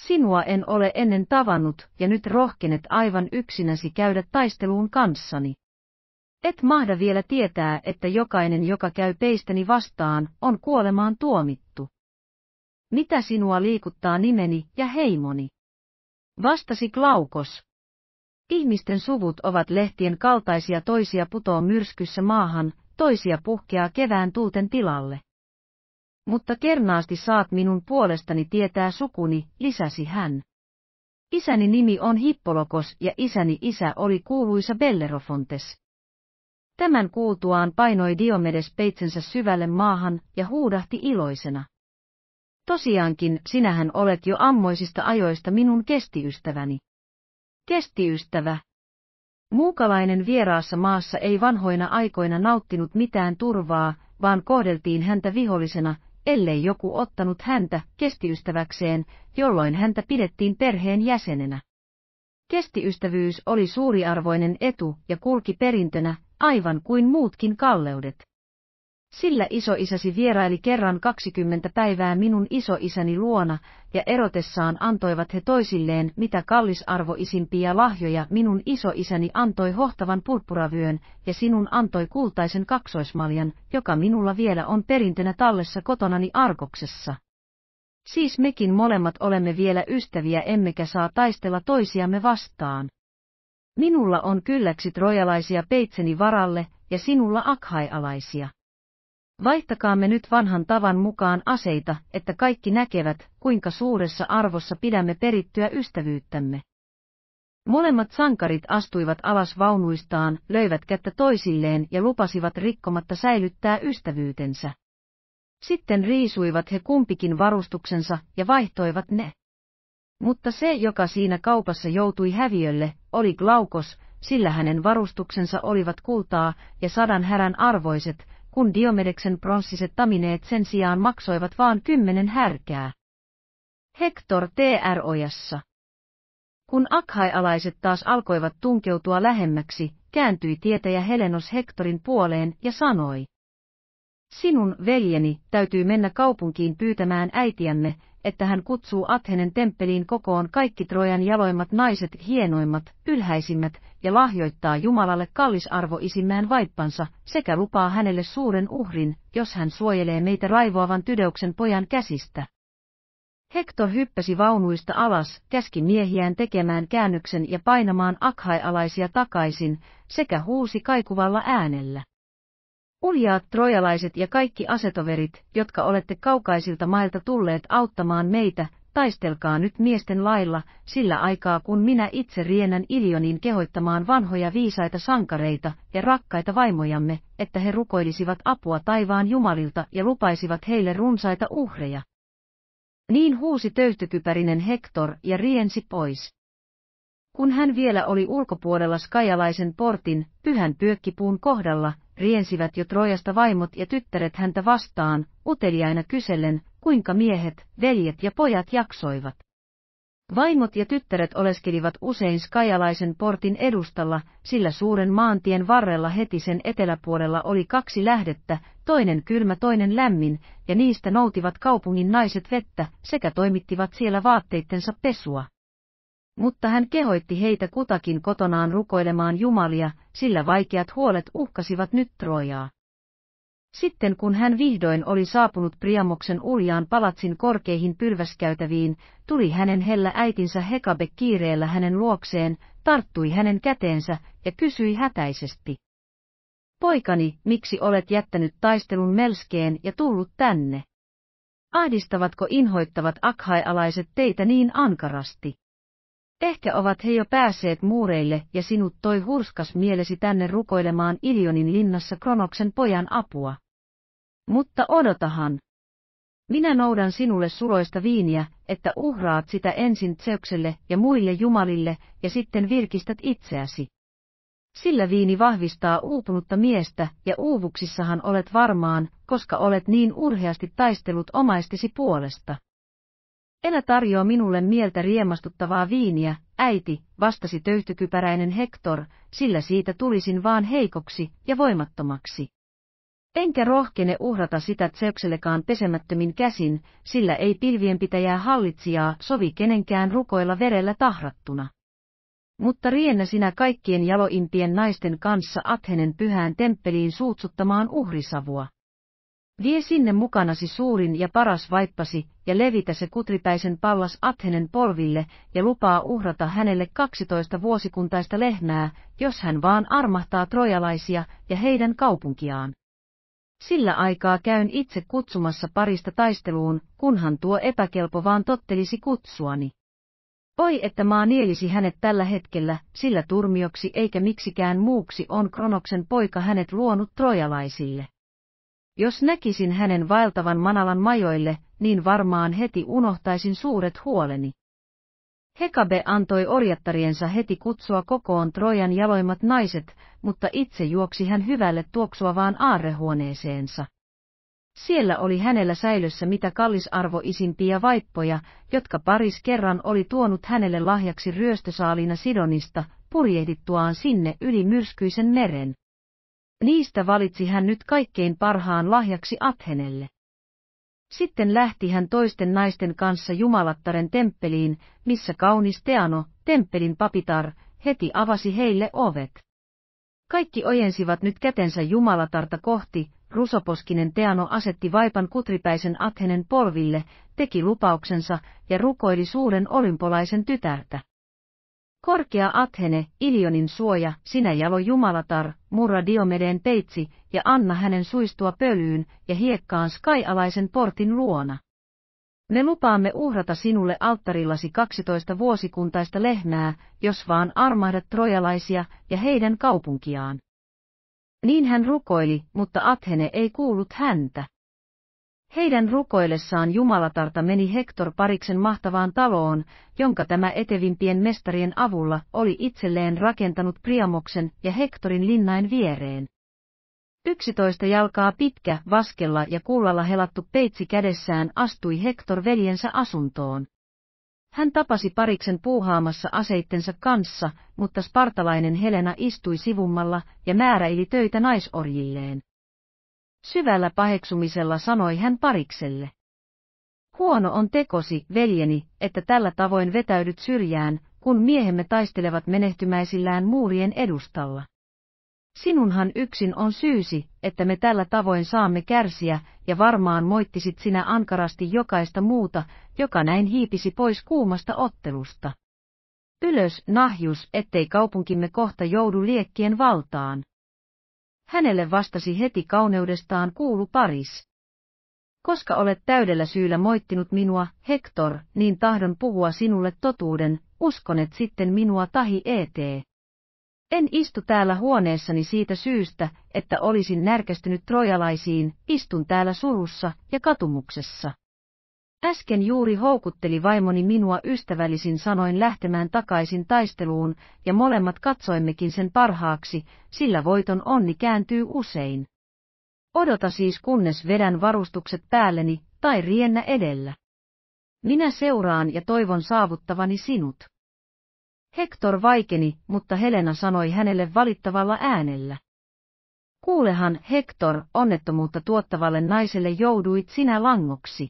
Sinua en ole ennen tavannut, ja nyt rohkenet aivan yksinäsi käydä taisteluun kanssani. Et mahda vielä tietää, että jokainen, joka käy peisteni vastaan, on kuolemaan tuomittu. Mitä sinua liikuttaa nimeni ja heimoni? Vastasi Klaukos. Ihmisten suvut ovat lehtien kaltaisia toisia putoo myrskyssä maahan, toisia puhkeaa kevään tuulten tilalle. Mutta kernaasti saat minun puolestani tietää sukuni, lisäsi hän. Isäni nimi on Hippolokos ja isäni isä oli kuuluisa Bellerofontes. Tämän kuultuaan painoi Diomedes peitsensä syvälle maahan ja huudahti iloisena. Tosiaankin sinähän olet jo ammoisista ajoista minun kestiystäväni. Kestiystävä. Muukalainen vieraassa maassa ei vanhoina aikoina nauttinut mitään turvaa, vaan kohdeltiin häntä vihollisena, ellei joku ottanut häntä kestiystäväkseen, jolloin häntä pidettiin perheen jäsenenä. Kestiystävyys oli suuriarvoinen etu ja kulki perintönä, aivan kuin muutkin kalleudet. Sillä isoisäsi vieraili kerran 20 päivää minun isoisäni luona, ja erotessaan antoivat he toisilleen mitä kallisarvoisimpia lahjoja minun isoisäni antoi hohtavan purppuravyön, ja sinun antoi kultaisen kaksoismaljan, joka minulla vielä on perintönä tallessa kotonani arkoksessa. Siis mekin molemmat olemme vielä ystäviä emmekä saa taistella toisiamme vastaan. Minulla on kylläksi trojalaisia peitseni varalle ja sinulla akhaialaisia. Vaihtakaamme nyt vanhan tavan mukaan aseita, että kaikki näkevät, kuinka suuressa arvossa pidämme perittyä ystävyyttämme. Molemmat sankarit astuivat alas vaunuistaan, löivät kättä toisilleen ja lupasivat rikkomatta säilyttää ystävyytensä. Sitten riisuivat he kumpikin varustuksensa ja vaihtoivat ne. Mutta se, joka siinä kaupassa joutui häviölle, oli Glaukos, sillä hänen varustuksensa olivat kultaa ja sadan härän arvoiset, kun Diomedeksen pronssiset tamineet sen sijaan maksoivat vain kymmenen härkää. Hector TR ojassa. Kun akhaialaiset taas alkoivat tunkeutua lähemmäksi, kääntyi tietäjä Helenos Hectorin puoleen ja sanoi. Sinun, veljeni, täytyy mennä kaupunkiin pyytämään äitiämme, että hän kutsuu Athenen temppeliin kokoon kaikki Trojan jaloimmat naiset, hienoimmat, ylhäisimmät, ja lahjoittaa Jumalalle kallisarvoisimään vaippansa, sekä lupaa hänelle suuren uhrin, jos hän suojelee meitä raivoavan tydeuksen pojan käsistä. Hektor hyppäsi vaunuista alas, käski miehiään tekemään käännöksen ja painamaan akhaialaisia takaisin, sekä huusi kaikuvalla äänellä. Uljaat trojalaiset ja kaikki asetoverit, jotka olette kaukaisilta mailta tulleet auttamaan meitä, taistelkaa nyt miesten lailla, sillä aikaa kun minä itse rienän Iljonin kehoittamaan vanhoja viisaita sankareita ja rakkaita vaimojamme, että he rukoilisivat apua taivaan jumalilta ja lupaisivat heille runsaita uhreja. Niin huusi töyhtykypärinen Hector ja riensi pois. Kun hän vielä oli ulkopuolella skajalaisen portin, pyhän pyökkipuun kohdalla, riensivät jo Trojasta vaimot ja tyttäret häntä vastaan, uteliaina kysellen, kuinka miehet, veljet ja pojat jaksoivat. Vaimot ja tyttäret oleskelivat usein skajalaisen portin edustalla, sillä suuren maantien varrella heti sen eteläpuolella oli kaksi lähdettä, toinen kylmä toinen lämmin, ja niistä noutivat kaupungin naiset vettä sekä toimittivat siellä vaatteittensa pesua mutta hän kehoitti heitä kutakin kotonaan rukoilemaan Jumalia, sillä vaikeat huolet uhkasivat nyt Trojaa. Sitten kun hän vihdoin oli saapunut Priamoksen uljaan palatsin korkeihin pylväskäytäviin, tuli hänen hellä äitinsä Hekabe kiireellä hänen luokseen, tarttui hänen käteensä ja kysyi hätäisesti. Poikani, miksi olet jättänyt taistelun melskeen ja tullut tänne? Ahdistavatko inhoittavat akhaialaiset teitä niin ankarasti? Ehkä ovat he jo päässeet muureille ja sinut toi hurskas mielesi tänne rukoilemaan Ilionin linnassa Kronoksen pojan apua. Mutta odotahan. Minä noudan sinulle suloista viiniä, että uhraat sitä ensin Tseukselle ja muille jumalille, ja sitten virkistät itseäsi. Sillä viini vahvistaa uupunutta miestä, ja uuvuksissahan olet varmaan, koska olet niin urheasti taistellut omaistesi puolesta. Elä tarjoaa minulle mieltä riemastuttavaa viiniä, äiti, vastasi töyhtykypäräinen Hector, sillä siitä tulisin vaan heikoksi ja voimattomaksi. Enkä rohkene uhrata sitä Zeuselekaan pesemättömin käsin, sillä ei pilvienpitäjää hallitsijaa sovi kenenkään rukoilla verellä tahrattuna. Mutta riennä sinä kaikkien jaloimpien naisten kanssa Athenen pyhään temppeliin suutsuttamaan uhrisavua. Vie sinne mukanasi suurin ja paras vaippasi, ja levitä se kutripäisen pallas Athenen polville, ja lupaa uhrata hänelle kaksitoista vuosikuntaista lehmää, jos hän vaan armahtaa trojalaisia ja heidän kaupunkiaan. Sillä aikaa käyn itse kutsumassa parista taisteluun, kunhan tuo epäkelpo vaan tottelisi kutsuani. Oi että maa nielisi hänet tällä hetkellä, sillä turmioksi eikä miksikään muuksi on Kronoksen poika hänet luonut trojalaisille. Jos näkisin hänen vaeltavan manalan majoille, niin varmaan heti unohtaisin suuret huoleni. Hekabe antoi orjattariensa heti kutsua kokoon Trojan jaloimmat naiset, mutta itse juoksi hän hyvälle tuoksuavaan aarrehuoneeseensa. Siellä oli hänellä säilössä mitä kallisarvoisimpia vaippoja, jotka paris kerran oli tuonut hänelle lahjaksi ryöstösaalina Sidonista, purjehdittuaan sinne yli myrskyisen meren. Niistä valitsi hän nyt kaikkein parhaan lahjaksi Athenelle. Sitten lähti hän toisten naisten kanssa Jumalattaren temppeliin, missä kaunis Teano, temppelin papitar, heti avasi heille ovet. Kaikki ojensivat nyt kätensä Jumalatarta kohti, Rusoposkinen Teano asetti vaipan kutripäisen Athenen polville, teki lupauksensa ja rukoili suuren olympolaisen tytärtä. Korkea Athene, Ilionin suoja, sinä jalo Jumalatar, murra Diomedeen peitsi, ja anna hänen suistua pölyyn ja hiekkaan skaialaisen portin luona. Me lupaamme uhrata sinulle alttarillasi 12 vuosikuntaista lehmää, jos vaan armahdat trojalaisia ja heidän kaupunkiaan. Niin hän rukoili, mutta Athene ei kuullut häntä. Heidän rukoillessaan Jumalatarta meni Hector Pariksen mahtavaan taloon, jonka tämä etevimpien mestarien avulla oli itselleen rakentanut Priamoksen ja Hectorin linnain viereen. Yksitoista jalkaa pitkä, vaskella ja kullalla helattu peitsi kädessään astui Hector veljensä asuntoon. Hän tapasi pariksen puuhaamassa aseittensa kanssa, mutta spartalainen Helena istui sivummalla ja määräili töitä naisorjilleen. Syvällä paheksumisella sanoi hän parikselle. Huono on tekosi, veljeni, että tällä tavoin vetäydyt syrjään, kun miehemme taistelevat menehtymäisillään muurien edustalla. Sinunhan yksin on syysi, että me tällä tavoin saamme kärsiä, ja varmaan moittisit sinä ankarasti jokaista muuta, joka näin hiipisi pois kuumasta ottelusta. Ylös, nahjus, ettei kaupunkimme kohta joudu liekkien valtaan. Hänelle vastasi heti kauneudestaan kuulu Paris. Koska olet täydellä syyllä moittinut minua, Hector, niin tahdon puhua sinulle totuuden, uskonet sitten minua tahi et. En istu täällä huoneessani siitä syystä, että olisin närkästynyt trojalaisiin, istun täällä surussa ja katumuksessa. Äsken juuri houkutteli vaimoni minua ystävällisin sanoin lähtemään takaisin taisteluun, ja molemmat katsoimmekin sen parhaaksi, sillä voiton onni kääntyy usein. Odota siis kunnes vedän varustukset päälleni, tai riennä edellä. Minä seuraan ja toivon saavuttavani sinut. Hector vaikeni, mutta Helena sanoi hänelle valittavalla äänellä. Kuulehan, Hector, onnettomuutta tuottavalle naiselle jouduit sinä langoksi.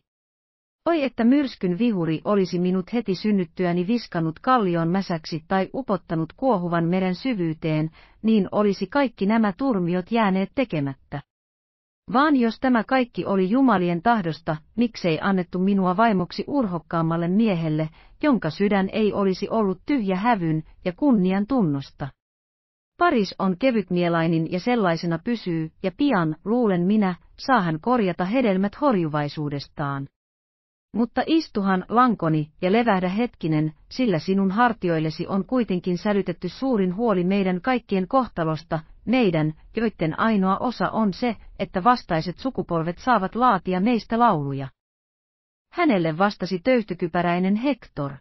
Oi että myrskyn vihuri olisi minut heti synnyttyäni viskanut kallion mäsäksi tai upottanut kuohuvan meren syvyyteen, niin olisi kaikki nämä turmiot jääneet tekemättä. Vaan jos tämä kaikki oli Jumalien tahdosta, miksei annettu minua vaimoksi urhokkaammalle miehelle, jonka sydän ei olisi ollut tyhjä hävyn ja kunnian tunnosta. Paris on kevytmielainen ja sellaisena pysyy, ja pian, luulen minä, saahan korjata hedelmät horjuvaisuudestaan. Mutta istuhan lankoni ja levähdä hetkinen, sillä sinun hartioillesi on kuitenkin sälytetty suurin huoli meidän kaikkien kohtalosta, meidän, joiden ainoa osa on se, että vastaiset sukupolvet saavat laatia meistä lauluja. Hänelle vastasi töyhtykypäräinen Hector.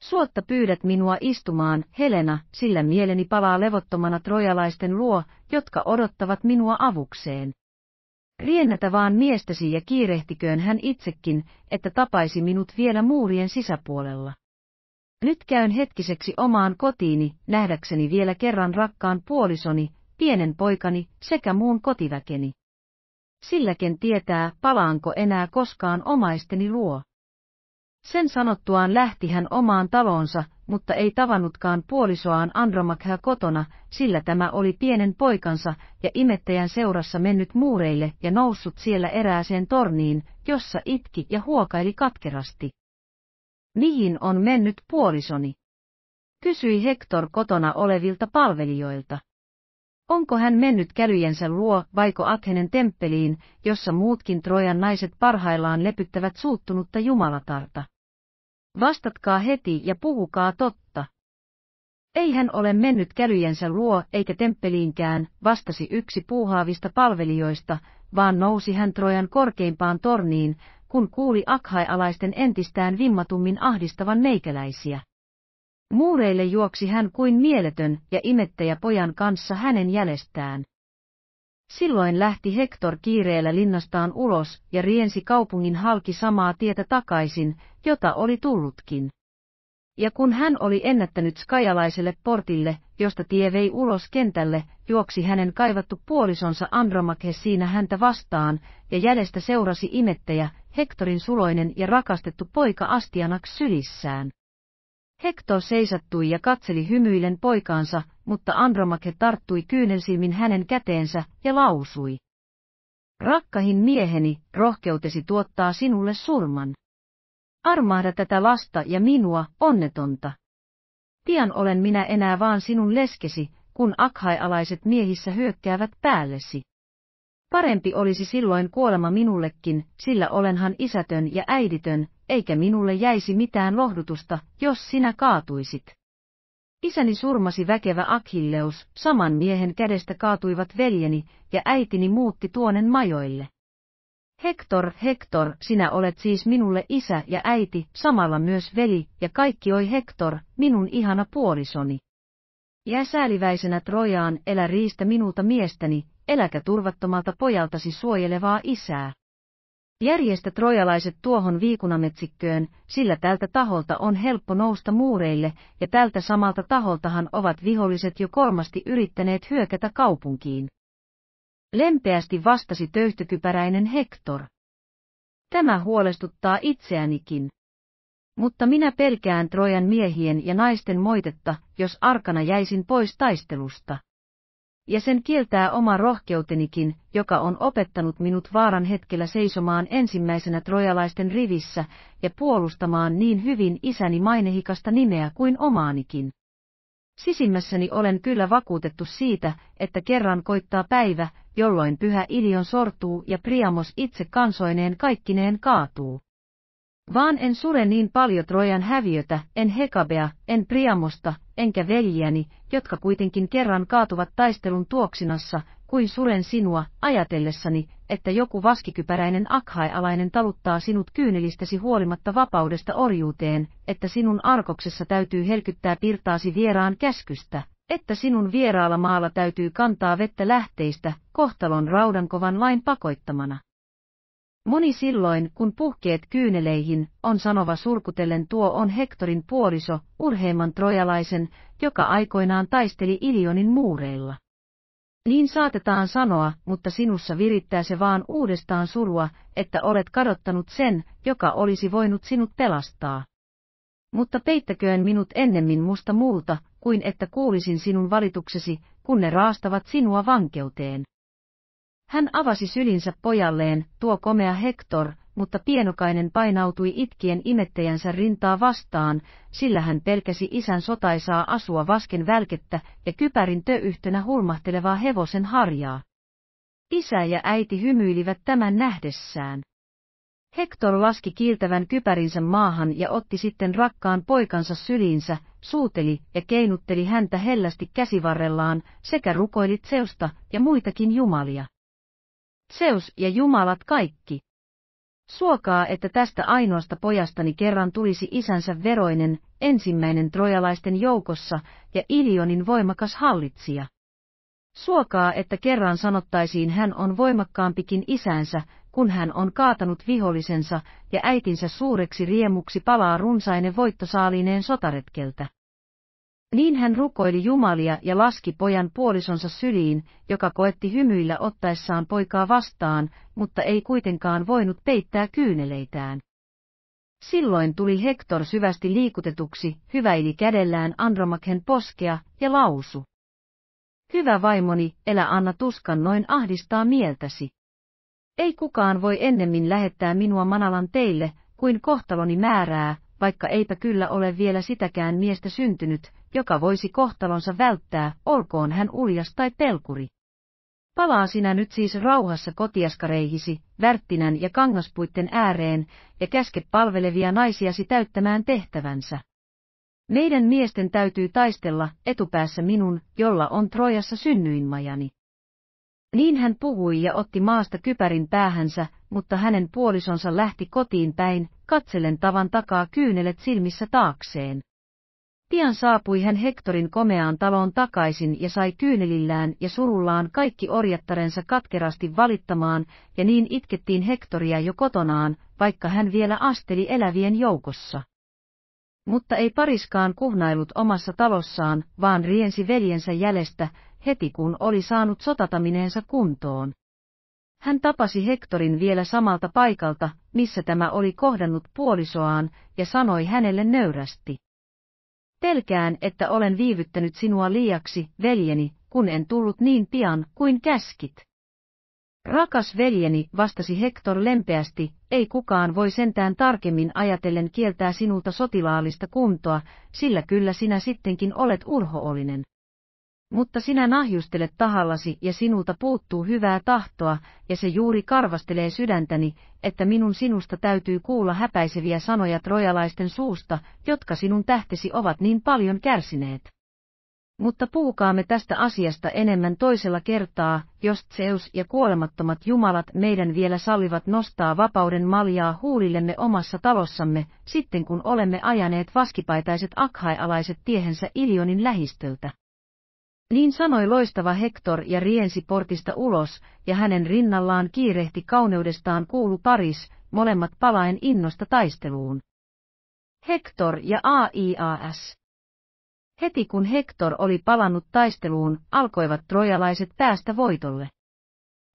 Suotta pyydät minua istumaan, Helena, sillä mieleni palaa levottomana trojalaisten luo, jotka odottavat minua avukseen. Riennätä vaan miestäsi ja kiirehtiköön hän itsekin, että tapaisi minut vielä muurien sisäpuolella. Nyt käyn hetkiseksi omaan kotiini, nähdäkseni vielä kerran rakkaan puolisoni, pienen poikani sekä muun kotiväkeni. Silläken tietää, palaanko enää koskaan omaisteni luo. Sen sanottuaan lähti hän omaan talonsa, mutta ei tavannutkaan puolisoaan Andromakhea kotona, sillä tämä oli pienen poikansa ja imettäjän seurassa mennyt muureille ja noussut siellä erääseen torniin, jossa itki ja huokaili katkerasti. Mihin on mennyt puolisoni? kysyi Hector kotona olevilta palvelijoilta. Onko hän mennyt kälyjensä luo vaiko Athenen temppeliin, jossa muutkin Trojan naiset parhaillaan lepyttävät suuttunutta jumalatarta? Vastatkaa heti ja puhukaa totta. Ei hän ole mennyt kälyjensä luo eikä temppeliinkään, vastasi yksi puuhaavista palvelijoista, vaan nousi hän Trojan korkeimpaan torniin, kun kuuli akhaialaisten entistään vimmatummin ahdistavan meikäläisiä. Muureille juoksi hän kuin mieletön ja imettäjä pojan kanssa hänen jälestään. Silloin lähti Hector kiireellä linnastaan ulos ja riensi kaupungin halki samaa tietä takaisin, jota oli tullutkin. Ja kun hän oli ennättänyt skajalaiselle portille, josta tie vei ulos kentälle, juoksi hänen kaivattu puolisonsa Andromache siinä häntä vastaan, ja jäljestä seurasi imettäjä, Hektorin suloinen ja rakastettu poika Astianak sylissään. Hector seisattui ja katseli hymyillen poikaansa, mutta Andromache tarttui kyynelsilmin hänen käteensä ja lausui. Rakkahin mieheni, rohkeutesi tuottaa sinulle surman. Armahda tätä lasta ja minua, onnetonta. Pian olen minä enää vaan sinun leskesi, kun akhaialaiset miehissä hyökkäävät päällesi. Parempi olisi silloin kuolema minullekin, sillä olenhan isätön ja äiditön, eikä minulle jäisi mitään lohdutusta, jos sinä kaatuisit. Isäni surmasi väkevä Akilleus, saman miehen kädestä kaatuivat veljeni, ja äitini muutti tuonen majoille. Hector, Hector, sinä olet siis minulle isä ja äiti, samalla myös veli, ja kaikki oi Hector, minun ihana puolisoni. Jää sääliväisenä Trojaan, elä riistä minulta miestäni, eläkä turvattomalta pojaltasi suojelevaa isää. Järjestä trojalaiset tuohon viikunametsikköön, sillä tältä taholta on helppo nousta muureille, ja tältä samalta taholtahan ovat viholliset jo kolmasti yrittäneet hyökätä kaupunkiin. Lempeästi vastasi töyhtökypäräinen Hector. Tämä huolestuttaa itseänikin. Mutta minä pelkään Trojan miehien ja naisten moitetta, jos arkana jäisin pois taistelusta ja sen kieltää oma rohkeutenikin, joka on opettanut minut vaaran hetkellä seisomaan ensimmäisenä trojalaisten rivissä ja puolustamaan niin hyvin isäni mainehikasta nimeä kuin omaanikin. Sisimmässäni olen kyllä vakuutettu siitä, että kerran koittaa päivä, jolloin pyhä Ilion sortuu ja Priamos itse kansoineen kaikkineen kaatuu. Vaan en sure niin paljon Trojan häviötä, en Hekabea, en Priamosta, enkä veljiäni, jotka kuitenkin kerran kaatuvat taistelun tuoksinassa, kuin suren sinua, ajatellessani, että joku vaskikypäräinen akhaialainen taluttaa sinut kyynelistäsi huolimatta vapaudesta orjuuteen, että sinun arkoksessa täytyy helkyttää pirtaasi vieraan käskystä, että sinun vieraalla maalla täytyy kantaa vettä lähteistä, kohtalon raudankovan lain pakoittamana. Moni silloin, kun puhkeet kyyneleihin, on sanova surkutellen tuo on Hektorin puoliso, urheimman trojalaisen, joka aikoinaan taisteli Ilionin muureilla. Niin saatetaan sanoa, mutta sinussa virittää se vaan uudestaan surua, että olet kadottanut sen, joka olisi voinut sinut pelastaa. Mutta peittäköön minut ennemmin musta muulta, kuin että kuulisin sinun valituksesi, kun ne raastavat sinua vankeuteen. Hän avasi sylinsä pojalleen, tuo komea Hector, mutta pienokainen painautui itkien imettäjänsä rintaa vastaan, sillä hän pelkäsi isän sotaisaa asua vasken välkettä ja kypärin töyhtönä hulmahtelevaa hevosen harjaa. Isä ja äiti hymyilivät tämän nähdessään. Hector laski kiiltävän kypärinsä maahan ja otti sitten rakkaan poikansa syliinsä, suuteli ja keinutteli häntä hellästi käsivarrellaan sekä rukoili Zeusta ja muitakin jumalia. Zeus ja jumalat kaikki. Suokaa, että tästä ainoasta pojastani kerran tulisi isänsä veroinen, ensimmäinen trojalaisten joukossa ja Ilionin voimakas hallitsija. Suokaa, että kerran sanottaisiin hän on voimakkaampikin isänsä, kun hän on kaatanut vihollisensa ja äitinsä suureksi riemuksi palaa runsainen voittosaalineen sotaretkeltä. Niin hän rukoili Jumalia ja laski pojan puolisonsa syliin, joka koetti hymyillä ottaessaan poikaa vastaan, mutta ei kuitenkaan voinut peittää kyyneleitään. Silloin tuli Hector syvästi liikutetuksi, hyväili kädellään Andromaken poskea ja lausu. Hyvä vaimoni, elä anna tuskan noin ahdistaa mieltäsi. Ei kukaan voi ennemmin lähettää minua manalan teille, kuin kohtaloni määrää, vaikka eipä kyllä ole vielä sitäkään miestä syntynyt, joka voisi kohtalonsa välttää, olkoon hän uljas tai pelkuri. Palaa sinä nyt siis rauhassa kotiaskareihisi, värttinän ja kangaspuitten ääreen, ja käske palvelevia naisiasi täyttämään tehtävänsä. Meidän miesten täytyy taistella etupäässä minun, jolla on Trojassa synnyinmajani. Niin hän puhui ja otti maasta kypärin päähänsä, mutta hänen puolisonsa lähti kotiin päin, katsellen tavan takaa kyynelet silmissä taakseen. Pian saapui hän Hektorin komeaan taloon takaisin ja sai kyynelillään ja surullaan kaikki orjattarensa katkerasti valittamaan, ja niin itkettiin Hektoria jo kotonaan, vaikka hän vielä asteli elävien joukossa. Mutta ei pariskaan kuhnailut omassa talossaan, vaan riensi veljensä jäljestä, heti kun oli saanut sotatamineensa kuntoon. Hän tapasi Hektorin vielä samalta paikalta, missä tämä oli kohdannut puolisoaan, ja sanoi hänelle nöyrästi. Pelkään, että olen viivyttänyt sinua liiaksi, veljeni, kun en tullut niin pian kuin käskit. Rakas veljeni, vastasi Hector lempeästi, ei kukaan voi sentään tarkemmin ajatellen kieltää sinulta sotilaallista kuntoa, sillä kyllä sinä sittenkin olet urhoollinen. Mutta sinä nahjustelet tahallasi ja sinulta puuttuu hyvää tahtoa, ja se juuri karvastelee sydäntäni, että minun sinusta täytyy kuulla häpäiseviä sanoja trojalaisten suusta, jotka sinun tähtesi ovat niin paljon kärsineet. Mutta puukaamme tästä asiasta enemmän toisella kertaa, jos Zeus ja kuolemattomat jumalat meidän vielä sallivat nostaa vapauden maljaa huulillemme omassa talossamme, sitten kun olemme ajaneet vaskipaitaiset akhaialaiset tiehensä Ilionin lähistöltä. Niin sanoi loistava Hector ja riensi portista ulos, ja hänen rinnallaan kiirehti kauneudestaan kuulu Paris, molemmat palaen innosta taisteluun. Hector ja AIAS. Heti kun Hector oli palannut taisteluun, alkoivat trojalaiset päästä voitolle.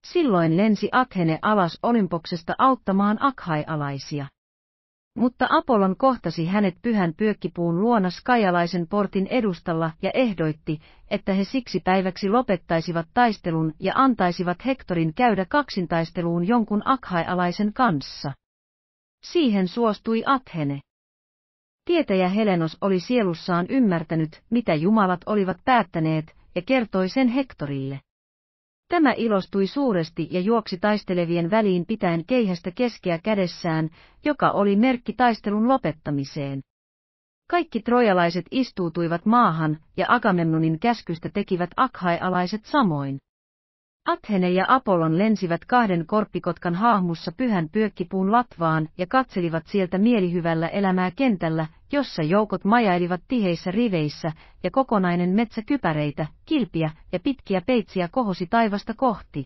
Silloin lensi Athene alas Olimpoksesta auttamaan akhaialaisia. Mutta Apollon kohtasi hänet pyhän pyökkipuun luona Skajalaisen portin edustalla ja ehdoitti, että he siksi päiväksi lopettaisivat taistelun ja antaisivat Hektorin käydä kaksintaisteluun jonkun Akhaialaisen kanssa. Siihen suostui Athene. Tietäjä Helenos oli sielussaan ymmärtänyt, mitä jumalat olivat päättäneet, ja kertoi sen Hektorille. Tämä ilostui suuresti ja juoksi taistelevien väliin pitäen keihästä keskeä kädessään, joka oli merkki taistelun lopettamiseen. Kaikki trojalaiset istuutuivat maahan, ja Agamemnonin käskystä tekivät Akhaialaiset samoin. Athene ja Apollon lensivät kahden korppikotkan hahmussa pyhän pyökkipuun latvaan ja katselivat sieltä mielihyvällä elämää kentällä, jossa joukot majailivat tiheissä riveissä, ja kokonainen metsä kypäreitä, kilpiä ja pitkiä peitsiä kohosi taivasta kohti.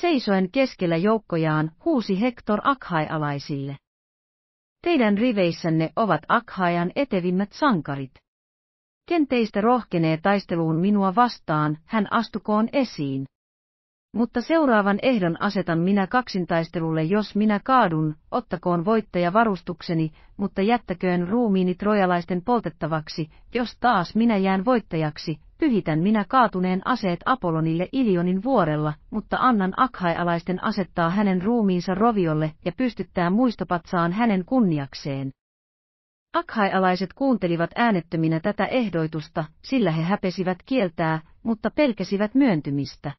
Seisoen keskellä joukkojaan huusi Hector Akhaialaisille. Teidän riveissänne ovat Akhaian etevimmät sankarit. Ken teistä rohkenee taisteluun minua vastaan, hän astukoon esiin. Mutta seuraavan ehdon asetan minä kaksintaistelulle, jos minä kaadun, ottakoon voittaja varustukseni, mutta jättäköön ruumiini trojalaisten poltettavaksi, jos taas minä jään voittajaksi, pyhitän minä kaatuneen aseet Apollonille Ilionin vuorella, mutta annan Akhaialaisten asettaa hänen ruumiinsa roviolle ja pystyttää muistopatsaan hänen kunniakseen. Akhaialaiset kuuntelivat äänettöminä tätä ehdoitusta, sillä he häpesivät kieltää, mutta pelkäsivät myöntymistä.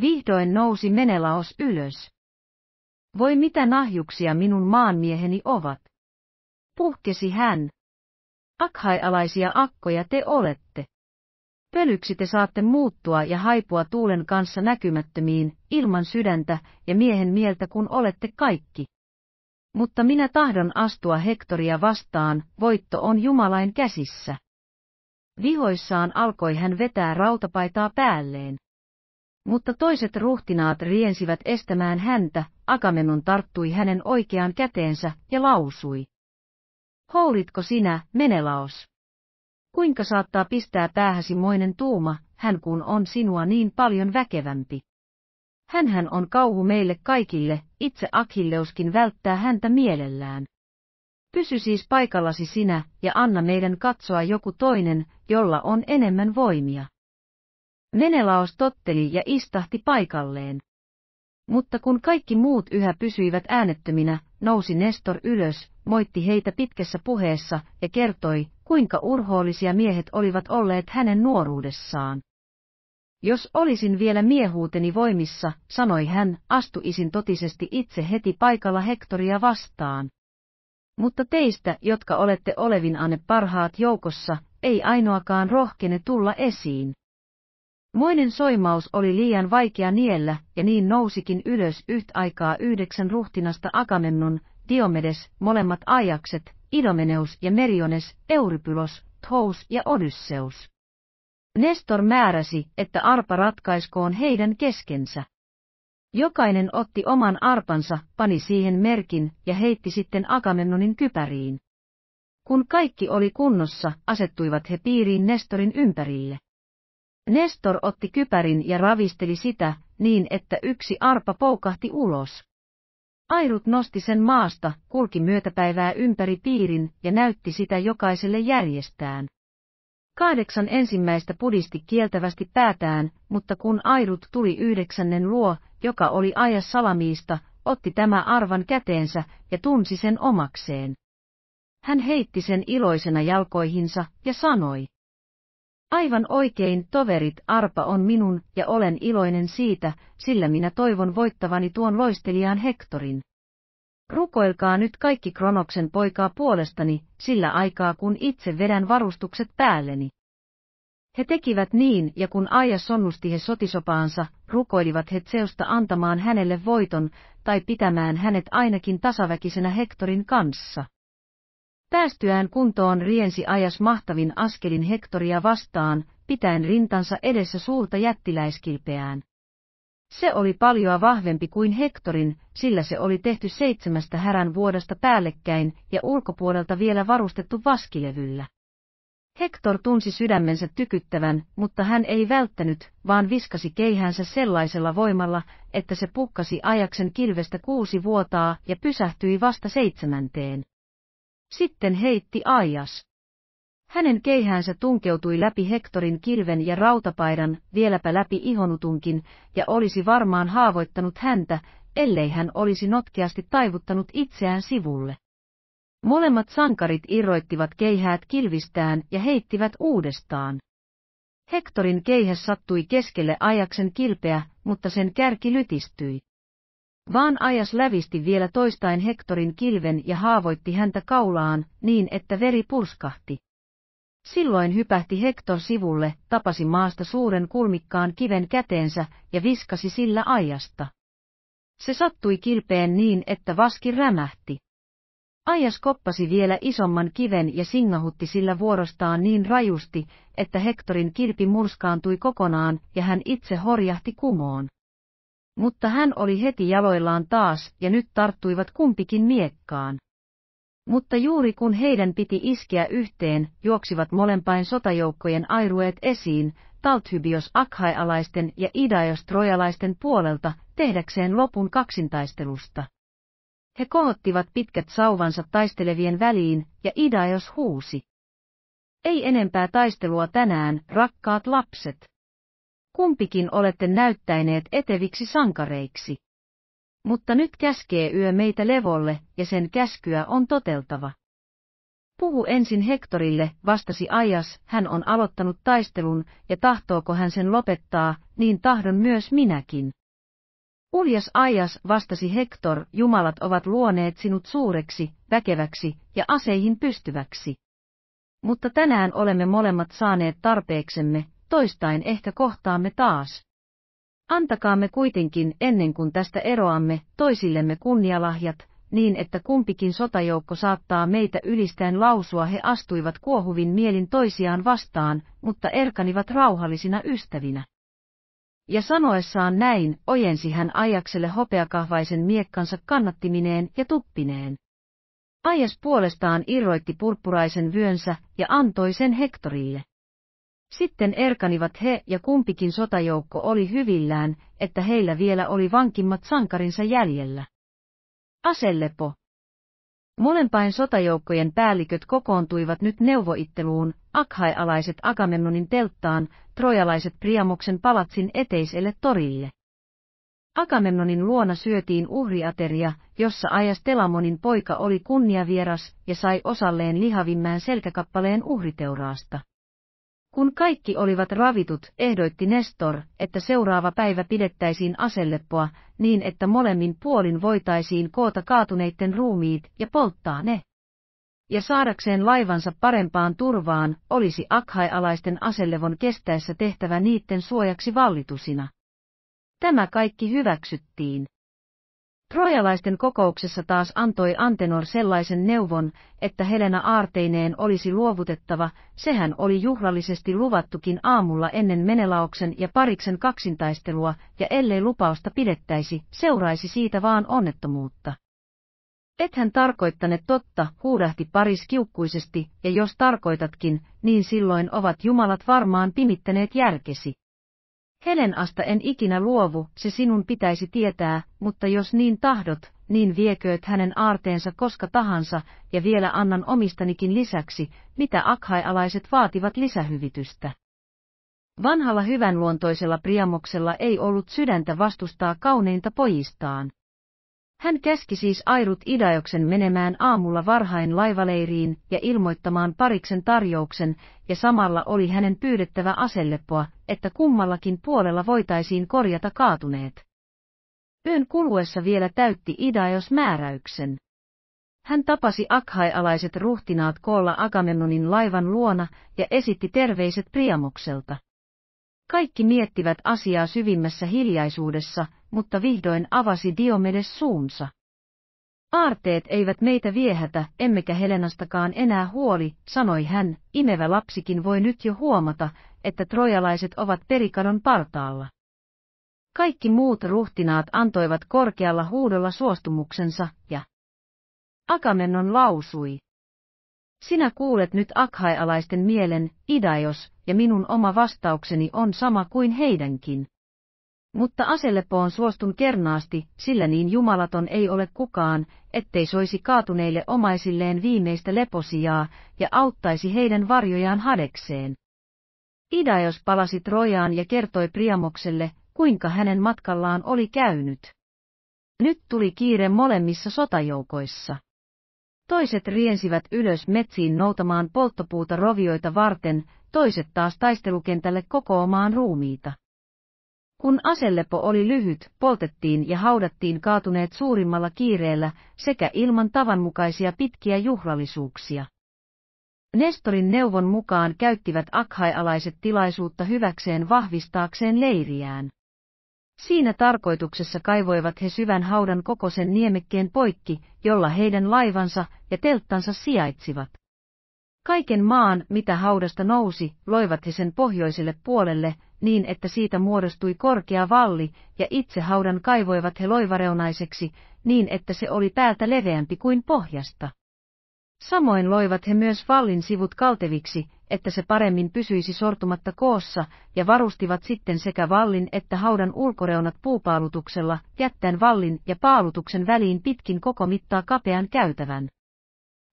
Vihdoin nousi Menelaos ylös. Voi mitä nahjuksia minun maanmieheni ovat. Puhkesi hän. Akhaialaisia akkoja te olette. Pölyksi te saatte muuttua ja haipua tuulen kanssa näkymättömiin, ilman sydäntä ja miehen mieltä kun olette kaikki. Mutta minä tahdon astua Hektoria vastaan, voitto on Jumalain käsissä. Vihoissaan alkoi hän vetää rautapaitaa päälleen. Mutta toiset ruhtinaat riensivät estämään häntä, Agamemnon tarttui hänen oikeaan käteensä ja lausui. Houlitko sinä, Menelaos? Kuinka saattaa pistää päähäsi moinen tuuma, hän kun on sinua niin paljon väkevämpi? Hänhän on kauhu meille kaikille, itse Akilleuskin välttää häntä mielellään. Pysy siis paikallasi sinä, ja anna meidän katsoa joku toinen, jolla on enemmän voimia. Menelaos totteli ja istahti paikalleen. Mutta kun kaikki muut yhä pysyivät äänettöminä, nousi Nestor ylös, moitti heitä pitkässä puheessa ja kertoi, kuinka urhoollisia miehet olivat olleet hänen nuoruudessaan. Jos olisin vielä miehuuteni voimissa, sanoi hän, astuisin totisesti itse heti paikalla Hektoria vastaan. Mutta teistä, jotka olette olevinanne parhaat joukossa, ei ainoakaan rohkene tulla esiin. Moinen soimaus oli liian vaikea niellä, ja niin nousikin ylös yhtä aikaa yhdeksän ruhtinasta Agamemnon, Diomedes, molemmat ajakset, Idomeneus ja Meriones, Euripylos, Thous ja Odysseus. Nestor määräsi, että arpa ratkaiskoon heidän keskensä. Jokainen otti oman arpansa, pani siihen merkin ja heitti sitten Agamemnonin kypäriin. Kun kaikki oli kunnossa, asettuivat he piiriin Nestorin ympärille. Nestor otti kypärin ja ravisteli sitä, niin että yksi arpa poukahti ulos. Airut nosti sen maasta, kulki myötäpäivää ympäri piirin ja näytti sitä jokaiselle järjestään. Kahdeksan ensimmäistä pudisti kieltävästi päätään, mutta kun Airut tuli yhdeksännen luo, joka oli aja salamiista, otti tämä arvan käteensä ja tunsi sen omakseen. Hän heitti sen iloisena jalkoihinsa ja sanoi. Aivan oikein toverit arpa on minun ja olen iloinen siitä, sillä minä toivon voittavani tuon loistelijan Hektorin. Rukoilkaa nyt kaikki Kronoksen poikaa puolestani, sillä aikaa kun itse vedän varustukset päälleni. He tekivät niin, ja kun Aija sonnusti he sotisopaansa, rukoilivat he Zeusta antamaan hänelle voiton, tai pitämään hänet ainakin tasaväkisenä Hektorin kanssa. Päästyään kuntoon riensi ajas mahtavin askelin Hektoria vastaan, pitäen rintansa edessä suurta jättiläiskilpeään. Se oli paljoa vahvempi kuin Hektorin, sillä se oli tehty seitsemästä härän vuodesta päällekkäin ja ulkopuolelta vielä varustettu vaskilevyllä. Hektor tunsi sydämensä tykyttävän, mutta hän ei välttänyt, vaan viskasi keihänsä sellaisella voimalla, että se pukkasi ajaksen kilvestä kuusi vuotaa ja pysähtyi vasta seitsemänteen. Sitten heitti aias. Hänen keihäänsä tunkeutui läpi Hektorin kirven ja rautapaidan, vieläpä läpi ihonutunkin, ja olisi varmaan haavoittanut häntä, ellei hän olisi notkeasti taivuttanut itseään sivulle. Molemmat sankarit irroittivat keihäät kilvistään ja heittivät uudestaan. Hektorin keihä sattui keskelle ajaksen kilpeä, mutta sen kärki lytistyi. Vaan ajas lävisti vielä toistain Hektorin kilven ja haavoitti häntä kaulaan, niin että veri purskahti. Silloin hypähti Hektor sivulle, tapasi maasta suuren kulmikkaan kiven käteensä ja viskasi sillä ajasta. Se sattui kilpeen niin, että vaski rämähti. Ajas koppasi vielä isomman kiven ja singahutti sillä vuorostaan niin rajusti, että Hektorin kilpi murskaantui kokonaan ja hän itse horjahti kumoon. Mutta hän oli heti jaloillaan taas, ja nyt tarttuivat kumpikin miekkaan. Mutta juuri kun heidän piti iskeä yhteen, juoksivat molempain sotajoukkojen airueet esiin, Talthybios akhaialaisten ja Idaios trojalaisten puolelta, tehdäkseen lopun kaksintaistelusta. He kohottivat pitkät sauvansa taistelevien väliin, ja Idaios huusi. Ei enempää taistelua tänään, rakkaat lapset. Kumpikin olette näyttäineet eteviksi sankareiksi. Mutta nyt käskee yö meitä levolle, ja sen käskyä on toteltava. Puhu ensin Hektorille, vastasi Ajas, hän on aloittanut taistelun, ja tahtooko hän sen lopettaa, niin tahdon myös minäkin. Uljas Ajas vastasi Hektor, jumalat ovat luoneet sinut suureksi, väkeväksi ja aseihin pystyväksi. Mutta tänään olemme molemmat saaneet tarpeeksemme, toistain ehkä kohtaamme taas. Antakaamme kuitenkin ennen kuin tästä eroamme toisillemme kunnialahjat, niin että kumpikin sotajoukko saattaa meitä ylistäen lausua he astuivat kuohuvin mielin toisiaan vastaan, mutta erkanivat rauhallisina ystävinä. Ja sanoessaan näin ojensi hän ajakselle hopeakahvaisen miekkansa kannattimineen ja tuppineen. Ajas puolestaan irroitti purppuraisen vyönsä ja antoi sen Hektorille. Sitten erkanivat he ja kumpikin sotajoukko oli hyvillään, että heillä vielä oli vankimmat sankarinsa jäljellä. Asellepo. Molempain sotajoukkojen päälliköt kokoontuivat nyt neuvoitteluun, akhaialaiset Agamemnonin telttaan, trojalaiset Priamoksen palatsin eteiselle torille. Agamemnonin luona syötiin uhriateria, jossa Ajas Telamonin poika oli kunniavieras ja sai osalleen lihavimmään selkäkappaleen uhriteuraasta. Kun kaikki olivat ravitut, ehdoitti Nestor, että seuraava päivä pidettäisiin aselleppoa, niin että molemmin puolin voitaisiin koota kaatuneiden ruumiit ja polttaa ne. Ja saadakseen laivansa parempaan turvaan, olisi akhaialaisten asellevon kestäessä tehtävä niiden suojaksi vallitusina. Tämä kaikki hyväksyttiin. Trojalaisten kokouksessa taas antoi Antenor sellaisen neuvon, että Helena aarteineen olisi luovutettava, sehän oli juhlallisesti luvattukin aamulla ennen Menelauksen ja Pariksen kaksintaistelua, ja ellei lupausta pidettäisi, seuraisi siitä vaan onnettomuutta. Ethän tarkoittane totta, huudahti Paris kiukkuisesti, ja jos tarkoitatkin, niin silloin ovat jumalat varmaan pimittäneet järkesi asta en ikinä luovu, se sinun pitäisi tietää, mutta jos niin tahdot, niin viekööt hänen aarteensa koska tahansa, ja vielä annan omistanikin lisäksi, mitä akhaialaiset vaativat lisähyvitystä. Vanhalla hyvänluontoisella Priamoksella ei ollut sydäntä vastustaa kauneinta pojistaan. Hän käski siis Airut Idajoksen menemään aamulla varhain laivaleiriin ja ilmoittamaan pariksen tarjouksen, ja samalla oli hänen pyydettävä aselleppoa, että kummallakin puolella voitaisiin korjata kaatuneet. Yön kuluessa vielä täytti Idajos määräyksen. Hän tapasi akhaialaiset ruhtinaat koolla Agamemnonin laivan luona ja esitti terveiset Priamukselta. Kaikki miettivät asiaa syvimmässä hiljaisuudessa, mutta vihdoin avasi Diomedes suunsa. Aarteet eivät meitä viehätä, emmekä Helenastakaan enää huoli, sanoi hän, imevä lapsikin voi nyt jo huomata, että trojalaiset ovat perikadon partaalla. Kaikki muut ruhtinaat antoivat korkealla huudolla suostumuksensa, ja Akamennon lausui. Sinä kuulet nyt akhaialaisten mielen, idaios, ja minun oma vastaukseni on sama kuin heidänkin. Mutta on suostun kernaasti, sillä niin jumalaton ei ole kukaan, ettei soisi kaatuneille omaisilleen viimeistä leposijaa ja auttaisi heidän varjojaan hadekseen. Idaios palasi Trojaan ja kertoi Priamokselle, kuinka hänen matkallaan oli käynyt. Nyt tuli kiire molemmissa sotajoukoissa. Toiset riensivät ylös metsiin noutamaan polttopuuta rovioita varten, toiset taas taistelukentälle kokoamaan ruumiita. Kun aselepo oli lyhyt, poltettiin ja haudattiin kaatuneet suurimmalla kiireellä sekä ilman tavanmukaisia pitkiä juhlallisuuksia. Nestorin neuvon mukaan käyttivät akhaialaiset tilaisuutta hyväkseen vahvistaakseen leiriään. Siinä tarkoituksessa kaivoivat he syvän haudan koko sen niemekkeen poikki, jolla heidän laivansa ja telttansa sijaitsivat. Kaiken maan, mitä haudasta nousi, loivat he sen pohjoiselle puolelle, niin että siitä muodostui korkea valli, ja itse haudan kaivoivat he loivareunaiseksi, niin että se oli päältä leveämpi kuin pohjasta. Samoin loivat he myös vallin sivut kalteviksi, että se paremmin pysyisi sortumatta koossa, ja varustivat sitten sekä vallin että haudan ulkoreunat puupaalutuksella, jättäen vallin ja paalutuksen väliin pitkin koko mittaa kapean käytävän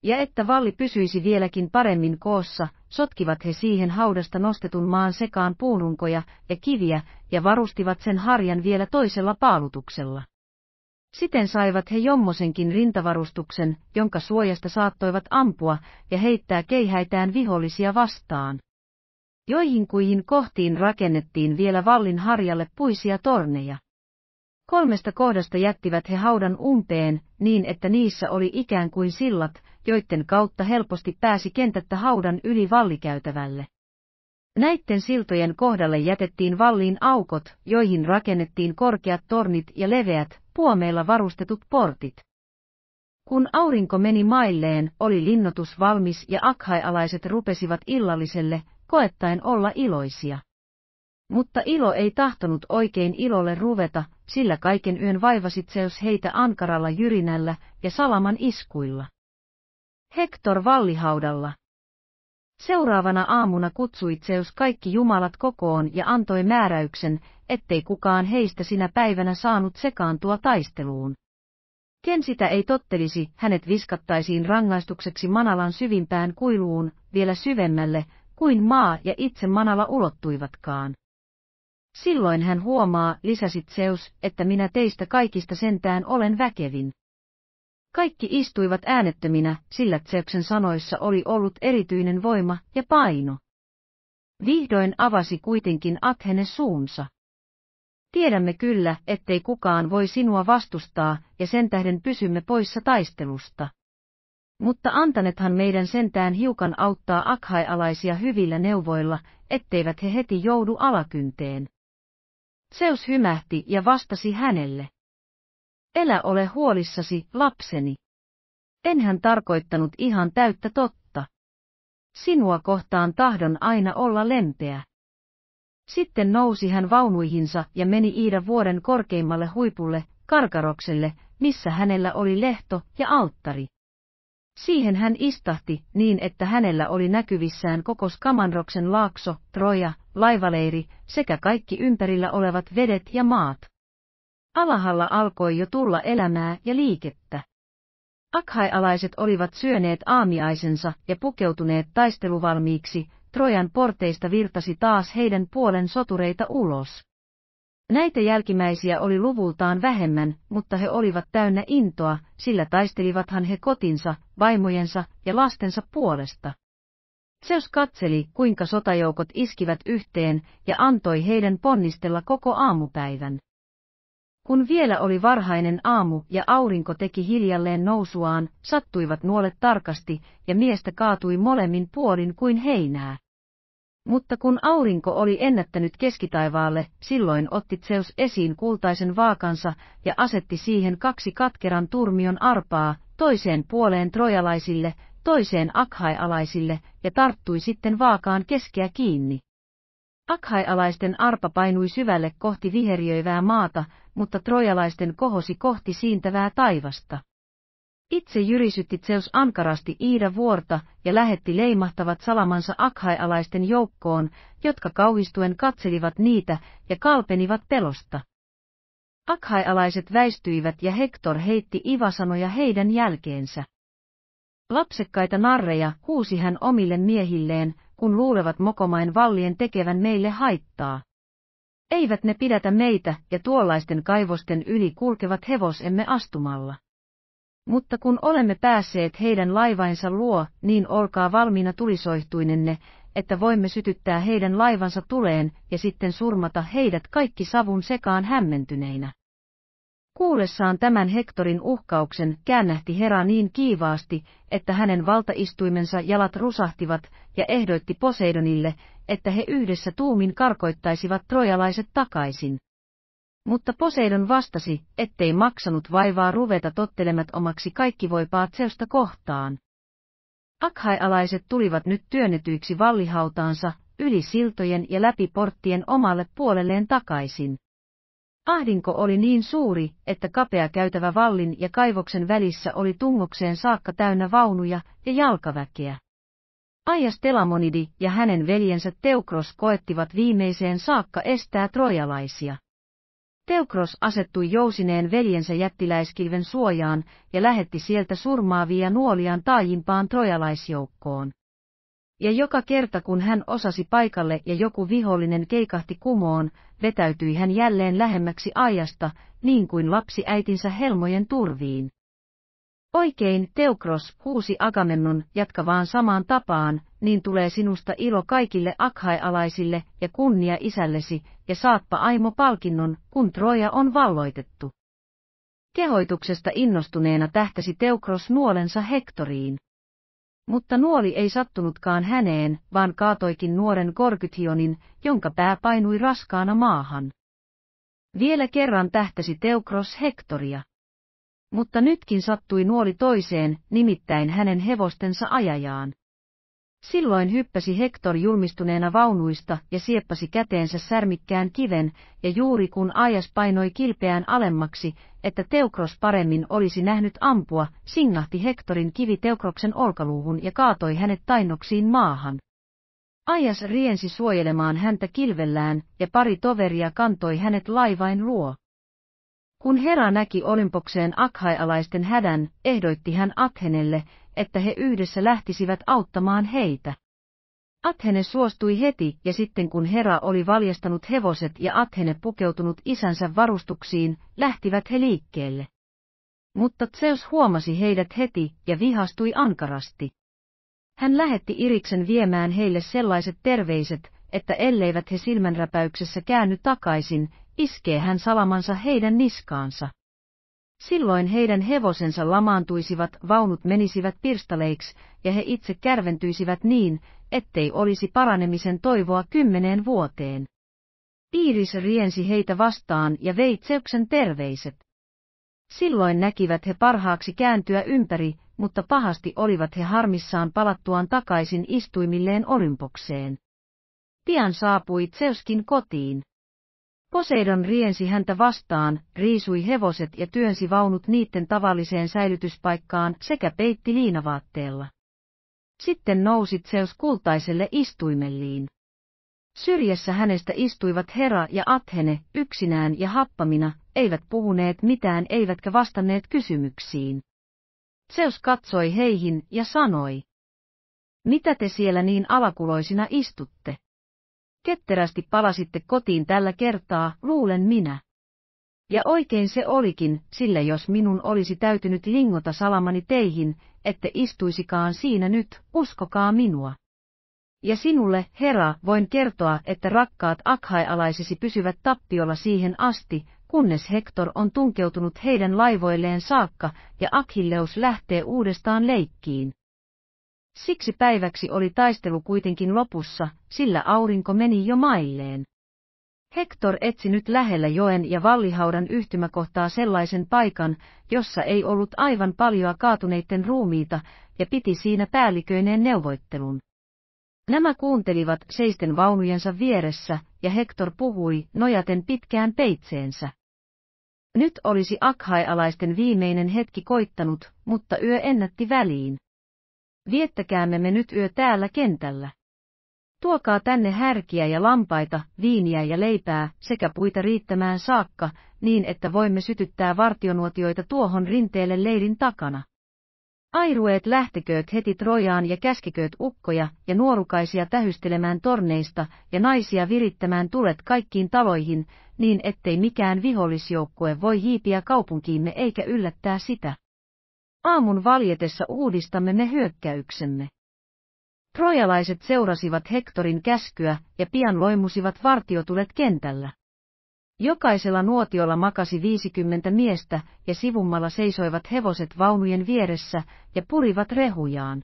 ja että valli pysyisi vieläkin paremmin koossa, sotkivat he siihen haudasta nostetun maan sekaan puununkoja ja kiviä ja varustivat sen harjan vielä toisella paalutuksella. Siten saivat he jommosenkin rintavarustuksen, jonka suojasta saattoivat ampua ja heittää keihäitään vihollisia vastaan. Joihin kuihin kohtiin rakennettiin vielä vallin harjalle puisia torneja. Kolmesta kohdasta jättivät he haudan umpeen, niin että niissä oli ikään kuin sillat, joiden kautta helposti pääsi kentättä haudan yli vallikäytävälle. Näitten siltojen kohdalle jätettiin valliin aukot, joihin rakennettiin korkeat tornit ja leveät, puomeilla varustetut portit. Kun aurinko meni mailleen, oli linnotus valmis ja akhaialaiset rupesivat illalliselle, koettaen olla iloisia. Mutta ilo ei tahtonut oikein ilolle ruveta, sillä kaiken yön vaivasit Zeus heitä ankaralla jyrinällä ja salaman iskuilla. Hector vallihaudalla. Seuraavana aamuna kutsui Zeus kaikki jumalat kokoon ja antoi määräyksen, ettei kukaan heistä sinä päivänä saanut sekaantua taisteluun. Ken sitä ei tottelisi, hänet viskattaisiin rangaistukseksi manalan syvimpään kuiluun, vielä syvemmälle, kuin maa ja itse manala ulottuivatkaan. Silloin hän huomaa, lisäsit Zeus, että minä teistä kaikista sentään olen väkevin. Kaikki istuivat äänettöminä, sillä Zeuksen sanoissa oli ollut erityinen voima ja paino. Vihdoin avasi kuitenkin Athene suunsa. Tiedämme kyllä, ettei kukaan voi sinua vastustaa, ja sen tähden pysymme poissa taistelusta. Mutta antanethan meidän sentään hiukan auttaa akhaialaisia hyvillä neuvoilla, etteivät he heti joudu alakynteen. Zeus hymähti ja vastasi hänelle. Elä ole huolissasi, lapseni. Enhän tarkoittanut ihan täyttä totta. Sinua kohtaan tahdon aina olla lempeä. Sitten nousi hän vaunuihinsa ja meni Iida vuoden korkeimmalle huipulle, Karkarokselle, missä hänellä oli lehto ja alttari. Siihen hän istahti niin, että hänellä oli näkyvissään koko Skamanroksen laakso, Troja, laivaleiri sekä kaikki ympärillä olevat vedet ja maat. Alahalla alkoi jo tulla elämää ja liikettä. Akhaialaiset olivat syöneet aamiaisensa ja pukeutuneet taisteluvalmiiksi, Trojan porteista virtasi taas heidän puolen sotureita ulos. Näitä jälkimmäisiä oli luvultaan vähemmän, mutta he olivat täynnä intoa, sillä taistelivathan he kotinsa, vaimojensa ja lastensa puolesta. Zeus katseli, kuinka sotajoukot iskivät yhteen ja antoi heidän ponnistella koko aamupäivän. Kun vielä oli varhainen aamu ja aurinko teki hiljalleen nousuaan, sattuivat nuolet tarkasti ja miestä kaatui molemmin puolin kuin heinää. Mutta kun aurinko oli ennättänyt keskitaivaalle, silloin otti Zeus esiin kultaisen vaakansa ja asetti siihen kaksi katkeran turmion arpaa, toiseen puoleen trojalaisille, toiseen akhaialaisille, ja tarttui sitten vaakaan keskeä kiinni. Akhaialaisten arpa painui syvälle kohti viheriöivää maata, mutta trojalaisten kohosi kohti siintävää taivasta. Itse jyrisytti Zeus ankarasti Iida vuorta ja lähetti leimahtavat salamansa akhaialaisten joukkoon, jotka kauhistuen katselivat niitä ja kalpenivat pelosta. Akhaialaiset väistyivät ja Hector heitti ivasanoja heidän jälkeensä. Lapsekkaita narreja huusi hän omille miehilleen, kun luulevat mokomain vallien tekevän meille haittaa. Eivät ne pidätä meitä ja tuollaisten kaivosten yli kulkevat hevosemme astumalla. Mutta kun olemme päässeet heidän laivainsa luo, niin olkaa valmiina tulisoihtuinenne, että voimme sytyttää heidän laivansa tuleen ja sitten surmata heidät kaikki savun sekaan hämmentyneinä. Kuullessaan tämän Hektorin uhkauksen käännähti Hera niin kiivaasti, että hänen valtaistuimensa jalat rusahtivat ja ehdoitti Poseidonille, että he yhdessä tuumin karkoittaisivat trojalaiset takaisin. Mutta Poseidon vastasi, ettei maksanut vaivaa ruveta tottelemat omaksi kaikki voi Paatseusta kohtaan. Akhaialaiset tulivat nyt työnnetyiksi vallihautaansa, yli siltojen ja läpi porttien omalle puolelleen takaisin. Ahdinko oli niin suuri, että kapea käytävä vallin ja kaivoksen välissä oli tungokseen saakka täynnä vaunuja ja jalkaväkeä. Aias Telamonidi ja hänen veljensä Teukros koettivat viimeiseen saakka estää trojalaisia. Teokros asettui jousineen veljensä jättiläiskilven suojaan ja lähetti sieltä surmaavia nuoliaan taajimpaan trojalaisjoukkoon. Ja joka kerta kun hän osasi paikalle ja joku vihollinen keikahti kumoon, vetäytyi hän jälleen lähemmäksi ajasta, niin kuin lapsi äitinsä helmojen turviin. Oikein, Teukros, huusi Agamemnon, jatka vaan samaan tapaan, niin tulee sinusta ilo kaikille akhaialaisille ja kunnia isällesi, ja saatpa aimo palkinnon, kun Troja on valloitettu. Kehoituksesta innostuneena tähtäsi Teukros nuolensa Hektoriin. Mutta nuoli ei sattunutkaan häneen, vaan kaatoikin nuoren Gorgythionin, jonka pää painui raskaana maahan. Vielä kerran tähtäsi Teukros Hektoria mutta nytkin sattui nuoli toiseen, nimittäin hänen hevostensa ajajaan. Silloin hyppäsi Hector julmistuneena vaunuista ja sieppasi käteensä särmikkään kiven, ja juuri kun ajas painoi kilpeään alemmaksi, että Teukros paremmin olisi nähnyt ampua, singahti Hectorin kivi Teukroksen olkaluuhun ja kaatoi hänet tainnoksiin maahan. Ajas riensi suojelemaan häntä kilvellään, ja pari toveria kantoi hänet laivain luo. Kun Hera näki Olympokseen akhaialaisten hädän, ehdoitti hän Athenelle, että he yhdessä lähtisivät auttamaan heitä. Athene suostui heti ja sitten kun Hera oli valjastanut hevoset ja Athene pukeutunut isänsä varustuksiin, lähtivät he liikkeelle. Mutta Zeus huomasi heidät heti ja vihastui ankarasti. Hän lähetti Iriksen viemään heille sellaiset terveiset, että elleivät he silmänräpäyksessä käänny takaisin, iskee hän salamansa heidän niskaansa. Silloin heidän hevosensa lamaantuisivat, vaunut menisivät pirstaleiksi, ja he itse kärventyisivät niin, ettei olisi paranemisen toivoa kymmeneen vuoteen. Piiris riensi heitä vastaan ja veitseuksen terveiset. Silloin näkivät he parhaaksi kääntyä ympäri, mutta pahasti olivat he harmissaan palattuaan takaisin istuimilleen olympokseen. Pian saapui Zeuskin kotiin. Poseidon riensi häntä vastaan, riisui hevoset ja työnsi vaunut niitten tavalliseen säilytyspaikkaan sekä peitti liinavaatteella. Sitten nousi Zeus kultaiselle istuimelliin. Syrjässä hänestä istuivat Hera ja Athene, yksinään ja happamina, eivät puhuneet mitään eivätkä vastanneet kysymyksiin. Zeus katsoi heihin ja sanoi. Mitä te siellä niin alakuloisina istutte? Ketterästi palasitte kotiin tällä kertaa, luulen minä. Ja oikein se olikin, sillä jos minun olisi täytynyt lingota salamani teihin, ette istuisikaan siinä nyt, uskokaa minua. Ja sinulle, herra, voin kertoa, että rakkaat akhaialaisesi pysyvät tappiolla siihen asti, kunnes Hector on tunkeutunut heidän laivoilleen saakka ja Akhilleus lähtee uudestaan leikkiin. Siksi päiväksi oli taistelu kuitenkin lopussa, sillä aurinko meni jo mailleen. Hector etsi nyt lähellä joen ja vallihaudan yhtymäkohtaa sellaisen paikan, jossa ei ollut aivan paljoa kaatuneiden ruumiita, ja piti siinä päälliköineen neuvoittelun. Nämä kuuntelivat seisten vaunujensa vieressä, ja Hector puhui nojaten pitkään peitseensä. Nyt olisi akhaialaisten viimeinen hetki koittanut, mutta yö ennätti väliin viettäkäämme me nyt yö täällä kentällä. Tuokaa tänne härkiä ja lampaita, viiniä ja leipää, sekä puita riittämään saakka, niin että voimme sytyttää vartionuotioita tuohon rinteelle leirin takana. Airueet lähtekööt heti Trojaan ja käskekööt ukkoja ja nuorukaisia tähystelemään torneista ja naisia virittämään tulet kaikkiin taloihin, niin ettei mikään vihollisjoukkue voi hiipiä kaupunkiimme eikä yllättää sitä. Aamun valjetessa uudistamme me hyökkäyksemme. Trojalaiset seurasivat Hektorin käskyä ja pian loimusivat vartiotulet kentällä. Jokaisella nuotiolla makasi viisikymmentä miestä ja sivummalla seisoivat hevoset vaunujen vieressä ja purivat rehujaan.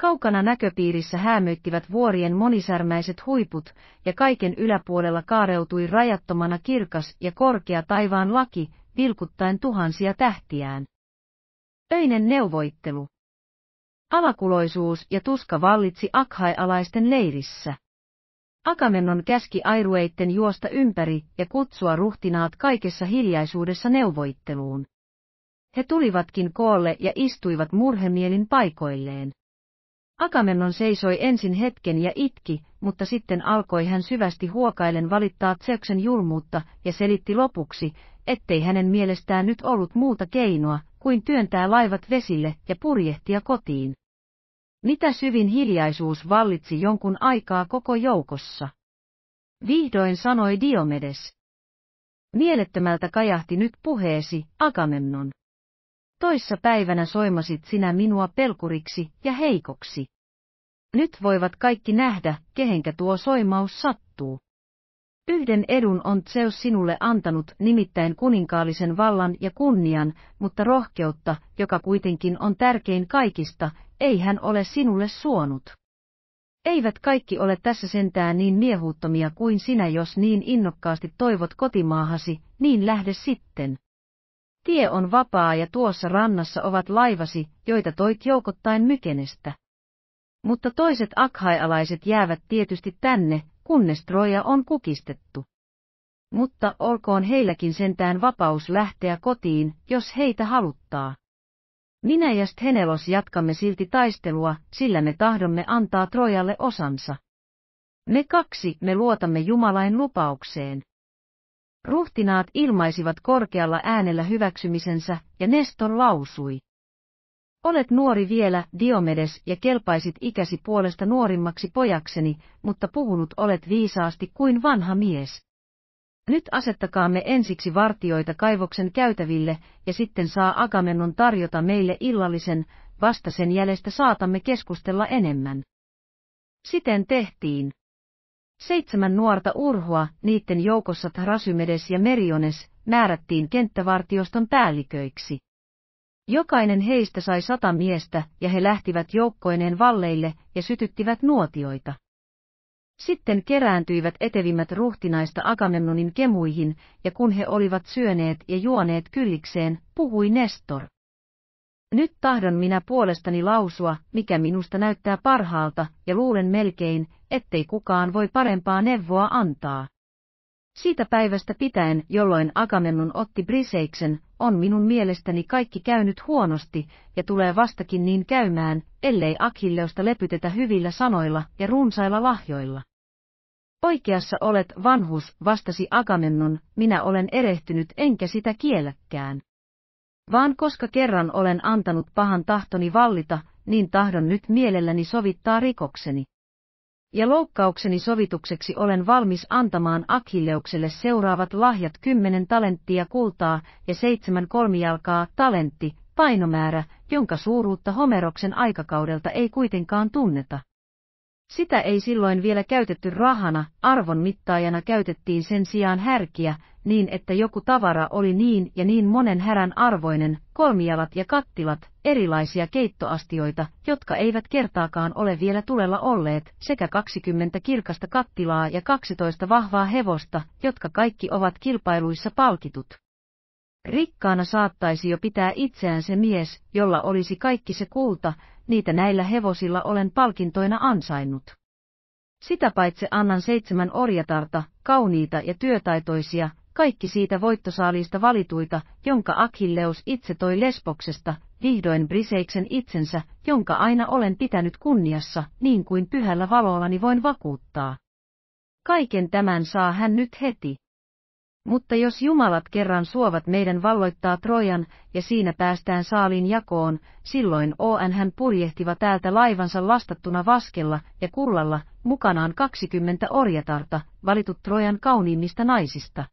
Kaukana näköpiirissä häämöittivät vuorien monisärmäiset huiput, ja kaiken yläpuolella kaareutui rajattomana kirkas ja korkea taivaan laki, vilkuttaen tuhansia tähtiään. Öinen neuvoittelu. Alakuloisuus ja tuska vallitsi akhaialaisten leirissä. Akamennon käski airueitten juosta ympäri ja kutsua ruhtinaat kaikessa hiljaisuudessa neuvoitteluun. He tulivatkin koolle ja istuivat murhemielin paikoilleen. Akamennon seisoi ensin hetken ja itki, mutta sitten alkoi hän syvästi huokailen valittaa Tseksen julmuutta ja selitti lopuksi, ettei hänen mielestään nyt ollut muuta keinoa, kuin työntää laivat vesille ja purjehtia kotiin. Mitä syvin hiljaisuus vallitsi jonkun aikaa koko joukossa. Vihdoin sanoi Diomedes. Mielettömältä kajahti nyt puheesi, Agamemnon. Toissa päivänä soimasit sinä minua pelkuriksi ja heikoksi. Nyt voivat kaikki nähdä, kehenkä tuo soimaus sattuu. Yhden edun on Zeus sinulle antanut, nimittäin kuninkaallisen vallan ja kunnian, mutta rohkeutta, joka kuitenkin on tärkein kaikista, ei hän ole sinulle suonut. Eivät kaikki ole tässä sentään niin miehuuttomia kuin sinä, jos niin innokkaasti toivot kotimaahasi, niin lähde sitten. Tie on vapaa ja tuossa rannassa ovat laivasi, joita toit joukottain mykenestä. Mutta toiset akhaialaiset jäävät tietysti tänne, kunnes Troja on kukistettu. Mutta olkoon heilläkin sentään vapaus lähteä kotiin, jos heitä haluttaa. Minä ja Stenelos jatkamme silti taistelua, sillä me tahdomme antaa Trojalle osansa. Me kaksi me luotamme Jumalain lupaukseen. Ruhtinaat ilmaisivat korkealla äänellä hyväksymisensä, ja Nestor lausui. Olet nuori vielä, Diomedes, ja kelpaisit ikäsi puolesta nuorimmaksi pojakseni, mutta puhunut olet viisaasti kuin vanha mies. Nyt asettakaamme ensiksi vartioita kaivoksen käytäville, ja sitten saa Agamennon tarjota meille illallisen, vasta sen jäljestä saatamme keskustella enemmän. Siten tehtiin. Seitsemän nuorta urhoa, niiden joukossa Rasymedes ja Meriones, määrättiin kenttävartioston päälliköiksi. Jokainen heistä sai sata miestä, ja he lähtivät joukkoineen valleille ja sytyttivät nuotioita. Sitten kerääntyivät etevimmät ruhtinaista Agamemnonin kemuihin, ja kun he olivat syöneet ja juoneet kyllikseen, puhui Nestor. Nyt tahdon minä puolestani lausua, mikä minusta näyttää parhaalta, ja luulen melkein, ettei kukaan voi parempaa neuvoa antaa. Siitä päivästä pitäen, jolloin Agamemnon otti Briseiksen, on minun mielestäni kaikki käynyt huonosti, ja tulee vastakin niin käymään, ellei Akilleusta lepytetä hyvillä sanoilla ja runsailla lahjoilla. Oikeassa olet vanhus, vastasi Agamemnon, minä olen erehtynyt enkä sitä kielläkään. Vaan koska kerran olen antanut pahan tahtoni vallita, niin tahdon nyt mielelläni sovittaa rikokseni. Ja loukkaukseni sovitukseksi olen valmis antamaan Akilleukselle seuraavat lahjat kymmenen talenttia kultaa ja seitsemän kolmijalkaa talentti, painomäärä, jonka suuruutta Homeroksen aikakaudelta ei kuitenkaan tunneta. Sitä ei silloin vielä käytetty rahana, arvon mittaajana käytettiin sen sijaan härkiä, niin että joku tavara oli niin ja niin monen härän arvoinen, kolmialat ja kattilat, erilaisia keittoastioita, jotka eivät kertaakaan ole vielä tulella olleet, sekä 20 kirkasta kattilaa ja 12 vahvaa hevosta, jotka kaikki ovat kilpailuissa palkitut. Rikkaana saattaisi jo pitää itseään se mies, jolla olisi kaikki se kulta, niitä näillä hevosilla olen palkintoina ansainnut. Sitä paitsi annan seitsemän orjatarta, kauniita ja työtaitoisia, kaikki siitä voittosaalista valituita, jonka Akilleus itse toi Lesboksesta, vihdoin Briseiksen itsensä, jonka aina olen pitänyt kunniassa, niin kuin pyhällä valollani voin vakuuttaa. Kaiken tämän saa hän nyt heti. Mutta jos jumalat kerran suovat meidän valloittaa Trojan, ja siinä päästään saaliin jakoon, silloin on hän purjehtiva täältä laivansa lastattuna vaskella ja kullalla, mukanaan 20 orjatarta, valitut Trojan kauniimmista naisista.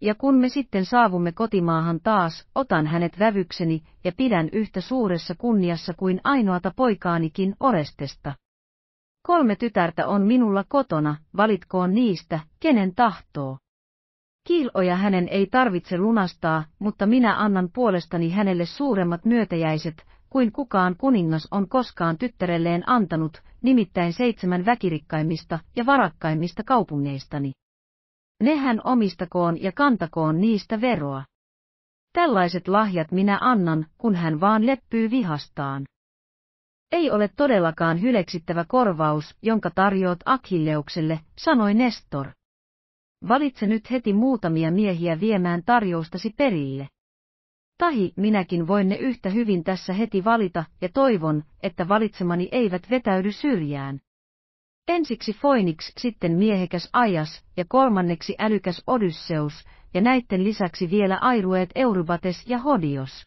Ja kun me sitten saavumme kotimaahan taas, otan hänet vävykseni, ja pidän yhtä suuressa kunniassa kuin ainoata poikaanikin Orestesta. Kolme tytärtä on minulla kotona, valitkoon niistä, kenen tahtoo. Kiiloja hänen ei tarvitse lunastaa, mutta minä annan puolestani hänelle suuremmat myötäjäiset, kuin kukaan kuningas on koskaan tyttärelleen antanut, nimittäin seitsemän väkirikkaimmista ja varakkaimmista kaupungeistani. Nehän omistakoon ja kantakoon niistä veroa. Tällaiset lahjat minä annan, kun hän vaan leppyy vihastaan. Ei ole todellakaan hyleksittävä korvaus, jonka tarjoat Akilleukselle, sanoi Nestor. Valitse nyt heti muutamia miehiä viemään tarjoustasi perille. Tahi minäkin voin ne yhtä hyvin tässä heti valita ja toivon, että valitsemani eivät vetäydy syrjään. Ensiksi Foinix, sitten miehekäs Ajas ja kolmanneksi älykäs Odysseus, ja näitten lisäksi vielä airueet Eurybates ja Hodios.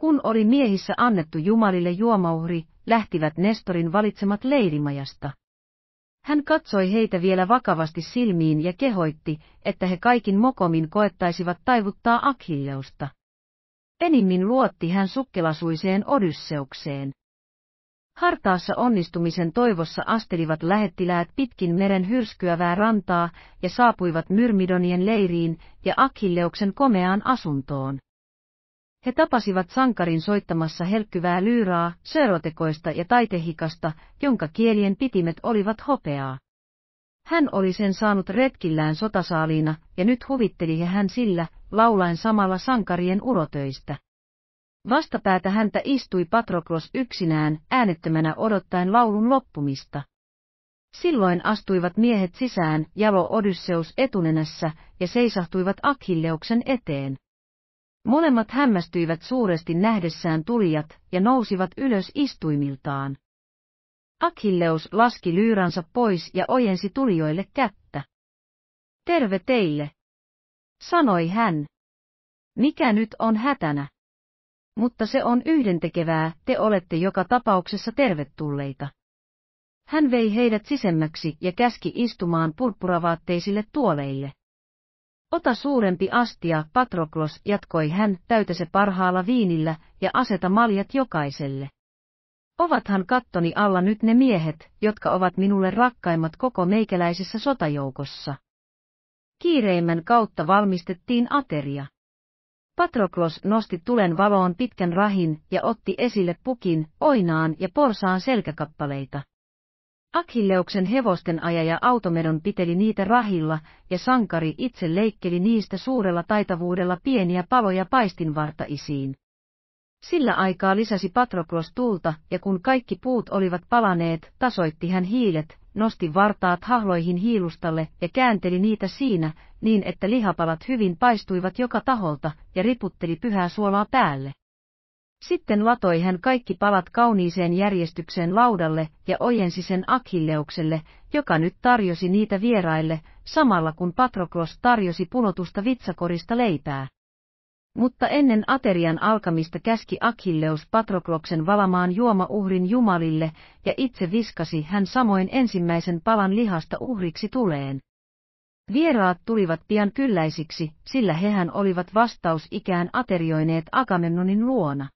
Kun oli miehissä annettu Jumalille juomauhri, lähtivät Nestorin valitsemat leirimajasta. Hän katsoi heitä vielä vakavasti silmiin ja kehoitti, että he kaikin mokomin koettaisivat taivuttaa Akilleusta. Enimmin luotti hän sukkelasuiseen Odysseukseen. Hartaassa onnistumisen toivossa astelivat lähettiläät pitkin meren hyrskyävää rantaa ja saapuivat Myrmidonien leiriin ja Akhilleuksen komeaan asuntoon. He tapasivat sankarin soittamassa helkkyvää lyyraa, sörotekoista ja taitehikasta, jonka kielien pitimet olivat hopeaa. Hän oli sen saanut retkillään sotasaaliina, ja nyt huvitteli he hän sillä, laulaen samalla sankarien urotöistä. Vastapäätä häntä istui Patroklos yksinään, äänettömänä odottaen laulun loppumista. Silloin astuivat miehet sisään, jalo Odysseus etunenässä, ja seisahtuivat Akhilleuksen eteen. Molemmat hämmästyivät suuresti nähdessään tulijat ja nousivat ylös istuimiltaan. Akilleus laski lyyransa pois ja ojensi tulijoille kättä. Terve teille! Sanoi hän. Mikä nyt on hätänä? Mutta se on yhdentekevää, te olette joka tapauksessa tervetulleita. Hän vei heidät sisemmäksi ja käski istumaan purppuravaatteisille tuoleille. Ota suurempi astia, Patroklos, jatkoi hän, täytä se parhaalla viinillä, ja aseta maljat jokaiselle. Ovathan kattoni alla nyt ne miehet, jotka ovat minulle rakkaimmat koko meikäläisessä sotajoukossa. Kiireimmän kautta valmistettiin ateria. Patroklos nosti tulen valoon pitkän rahin ja otti esille pukin, oinaan ja porsaan selkäkappaleita. Akhilleuksen hevosten ajaja Automedon piteli niitä rahilla, ja sankari itse leikkeli niistä suurella taitavuudella pieniä paloja paistinvartaisiin. Sillä aikaa lisäsi Patroklos tulta, ja kun kaikki puut olivat palaneet, tasoitti hän hiilet, nosti vartaat hahloihin hiilustalle ja käänteli niitä siinä, niin että lihapalat hyvin paistuivat joka taholta, ja riputteli pyhää suolaa päälle. Sitten latoi hän kaikki palat kauniiseen järjestykseen laudalle ja ojensi sen Akilleukselle, joka nyt tarjosi niitä vieraille, samalla kun Patroklos tarjosi punotusta vitsakorista leipää. Mutta ennen aterian alkamista käski Akilleus Patrokloksen valamaan juomauhrin Jumalille, ja itse viskasi hän samoin ensimmäisen palan lihasta uhriksi tuleen. Vieraat tulivat pian kylläisiksi, sillä hehän olivat vastausikään aterioineet Agamemnonin luona.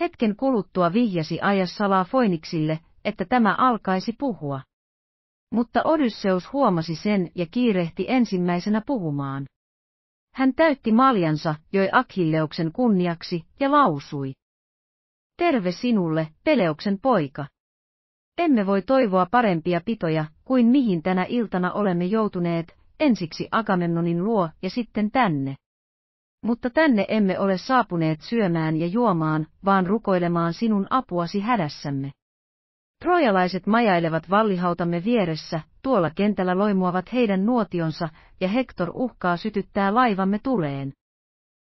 Hetken kuluttua vihjasi ajas salaa Foiniksille, että tämä alkaisi puhua. Mutta Odysseus huomasi sen ja kiirehti ensimmäisenä puhumaan. Hän täytti maljansa, joi Akhilleuksen kunniaksi ja lausui. Terve sinulle, Peleuksen poika. Emme voi toivoa parempia pitoja kuin mihin tänä iltana olemme joutuneet, ensiksi Agamemnonin luo ja sitten tänne. Mutta tänne emme ole saapuneet syömään ja juomaan, vaan rukoilemaan sinun apuasi hädässämme. Trojalaiset majailevat vallihautamme vieressä, tuolla kentällä loimuavat heidän nuotionsa, ja Hector uhkaa sytyttää laivamme tuleen.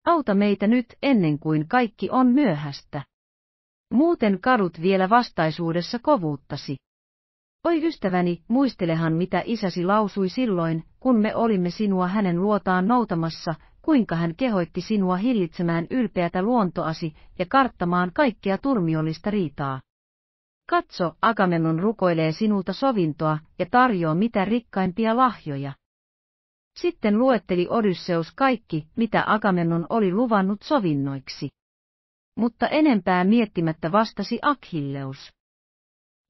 Auta meitä nyt ennen kuin kaikki on myöhästä. Muuten kadut vielä vastaisuudessa kovuuttasi. Oi ystäväni, muistelehan mitä isäsi lausui silloin, kun me olimme sinua hänen luotaan noutamassa, kuinka hän kehoitti sinua hillitsemään ylpeätä luontoasi ja karttamaan kaikkea turmiollista riitaa. Katso, Agamemnon rukoilee sinulta sovintoa ja tarjoaa mitä rikkaimpia lahjoja. Sitten luetteli Odysseus kaikki, mitä Agamemnon oli luvannut sovinnoiksi. Mutta enempää miettimättä vastasi Akhilleus.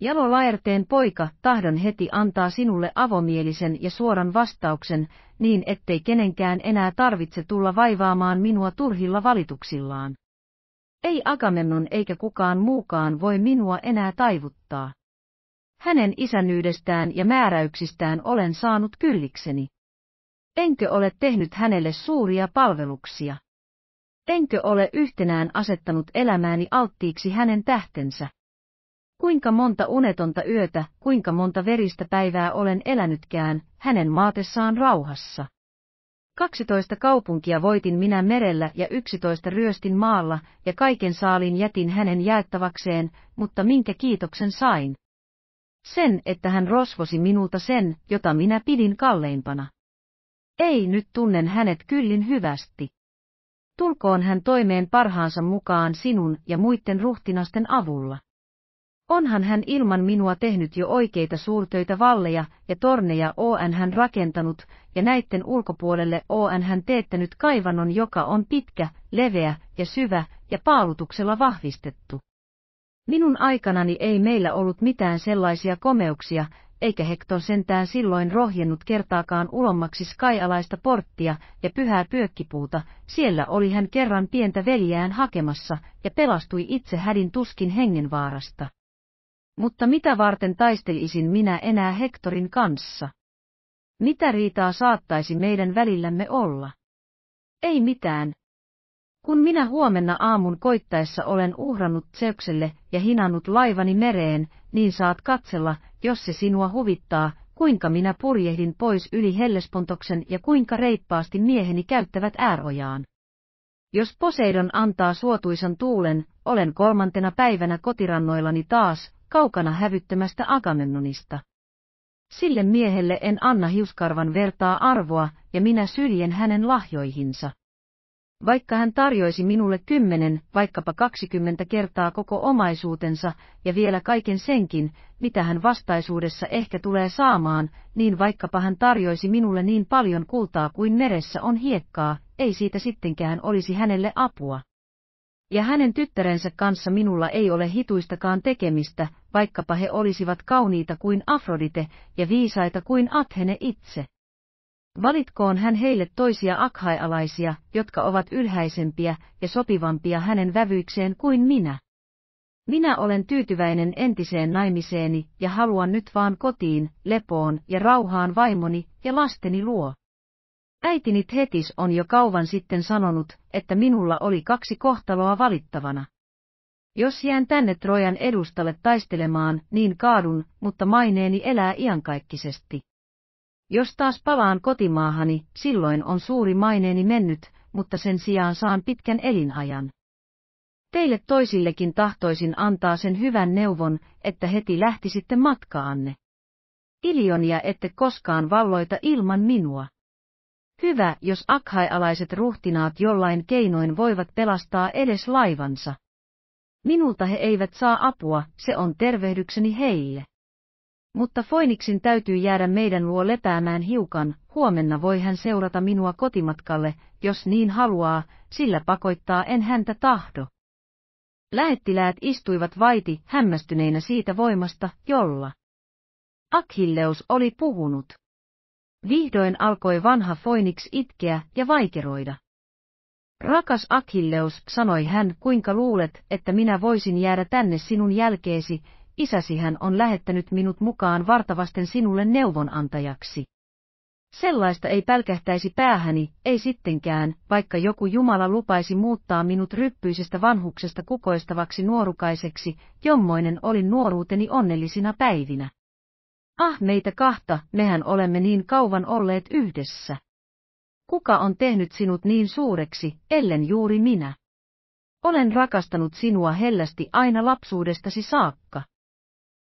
Jalo Laerteen poika tahdon heti antaa sinulle avomielisen ja suoran vastauksen, niin ettei kenenkään enää tarvitse tulla vaivaamaan minua turhilla valituksillaan. Ei Agamemnon eikä kukaan muukaan voi minua enää taivuttaa. Hänen isännyydestään ja määräyksistään olen saanut kyllikseni. Enkö ole tehnyt hänelle suuria palveluksia? Enkö ole yhtenään asettanut elämääni alttiiksi hänen tähtensä? Kuinka monta unetonta yötä, kuinka monta veristä päivää olen elänytkään, hänen maatessaan rauhassa. 12 kaupunkia voitin minä merellä ja 11 ryöstin maalla, ja kaiken saalin jätin hänen jaettavakseen, mutta minkä kiitoksen sain? Sen, että hän rosvosi minulta sen, jota minä pidin kalleimpana. Ei nyt tunnen hänet kyllin hyvästi. Tulkoon hän toimeen parhaansa mukaan sinun ja muiden ruhtinasten avulla. Onhan hän ilman minua tehnyt jo oikeita suurtöitä valleja ja torneja on hän rakentanut, ja näitten ulkopuolelle on hän teettänyt kaivannon, joka on pitkä, leveä ja syvä ja paalutuksella vahvistettu. Minun aikanani ei meillä ollut mitään sellaisia komeuksia, eikä hekton sentään silloin rohjennut kertaakaan ulommaksi skaialaista porttia ja pyhää pyökkipuuta, siellä oli hän kerran pientä veljään hakemassa ja pelastui itse hädin tuskin hengenvaarasta. Mutta mitä varten taistelisin minä enää Hektorin kanssa? Mitä riitaa saattaisi meidän välillämme olla? Ei mitään. Kun minä huomenna aamun koittaessa olen uhrannut Zeukselle ja hinannut laivani mereen, niin saat katsella, jos se sinua huvittaa, kuinka minä purjehdin pois yli Hellespontoksen ja kuinka reippaasti mieheni käyttävät äärojaan. Jos Poseidon antaa suotuisan tuulen, olen kolmantena päivänä kotirannoillani taas, kaukana hävyttömästä Agamemnonista. Sille miehelle en anna hiuskarvan vertaa arvoa, ja minä syljen hänen lahjoihinsa. Vaikka hän tarjoisi minulle kymmenen, vaikkapa kaksikymmentä kertaa koko omaisuutensa, ja vielä kaiken senkin, mitä hän vastaisuudessa ehkä tulee saamaan, niin vaikkapa hän tarjoisi minulle niin paljon kultaa kuin meressä on hiekkaa, ei siitä sittenkään olisi hänelle apua ja hänen tyttärensä kanssa minulla ei ole hituistakaan tekemistä, vaikkapa he olisivat kauniita kuin Afrodite ja viisaita kuin Athene itse. Valitkoon hän heille toisia Akhaialaisia, jotka ovat ylhäisempiä ja sopivampia hänen vävyikseen kuin minä. Minä olen tyytyväinen entiseen naimiseeni ja haluan nyt vaan kotiin, lepoon ja rauhaan vaimoni ja lasteni luo. Äitini Tetis on jo kauan sitten sanonut, että minulla oli kaksi kohtaloa valittavana. Jos jään tänne Trojan edustalle taistelemaan, niin kaadun, mutta maineeni elää iankaikkisesti. Jos taas palaan kotimaahani, silloin on suuri maineeni mennyt, mutta sen sijaan saan pitkän elinajan. Teille toisillekin tahtoisin antaa sen hyvän neuvon, että heti lähtisitte matkaanne. Ilionia ette koskaan valloita ilman minua. Hyvä, jos akhaialaiset ruhtinaat jollain keinoin voivat pelastaa edes laivansa. Minulta he eivät saa apua, se on tervehdykseni heille. Mutta Foiniksin täytyy jäädä meidän luo lepäämään hiukan, huomenna voi hän seurata minua kotimatkalle, jos niin haluaa, sillä pakoittaa en häntä tahdo. Lähettiläät istuivat vaiti hämmästyneinä siitä voimasta, jolla Akhilleus oli puhunut. Vihdoin alkoi vanha foinix itkeä ja vaikeroida. Rakas Akilleus, sanoi hän, kuinka luulet, että minä voisin jäädä tänne sinun jälkeesi, isäsi hän on lähettänyt minut mukaan vartavasten sinulle neuvonantajaksi. Sellaista ei pälkähtäisi päähäni, ei sittenkään, vaikka joku Jumala lupaisi muuttaa minut ryppyisestä vanhuksesta kukoistavaksi nuorukaiseksi, jommoinen olin nuoruuteni onnellisina päivinä. Ah meitä kahta, mehän olemme niin kauan olleet yhdessä. Kuka on tehnyt sinut niin suureksi, ellen juuri minä? Olen rakastanut sinua hellästi aina lapsuudestasi saakka.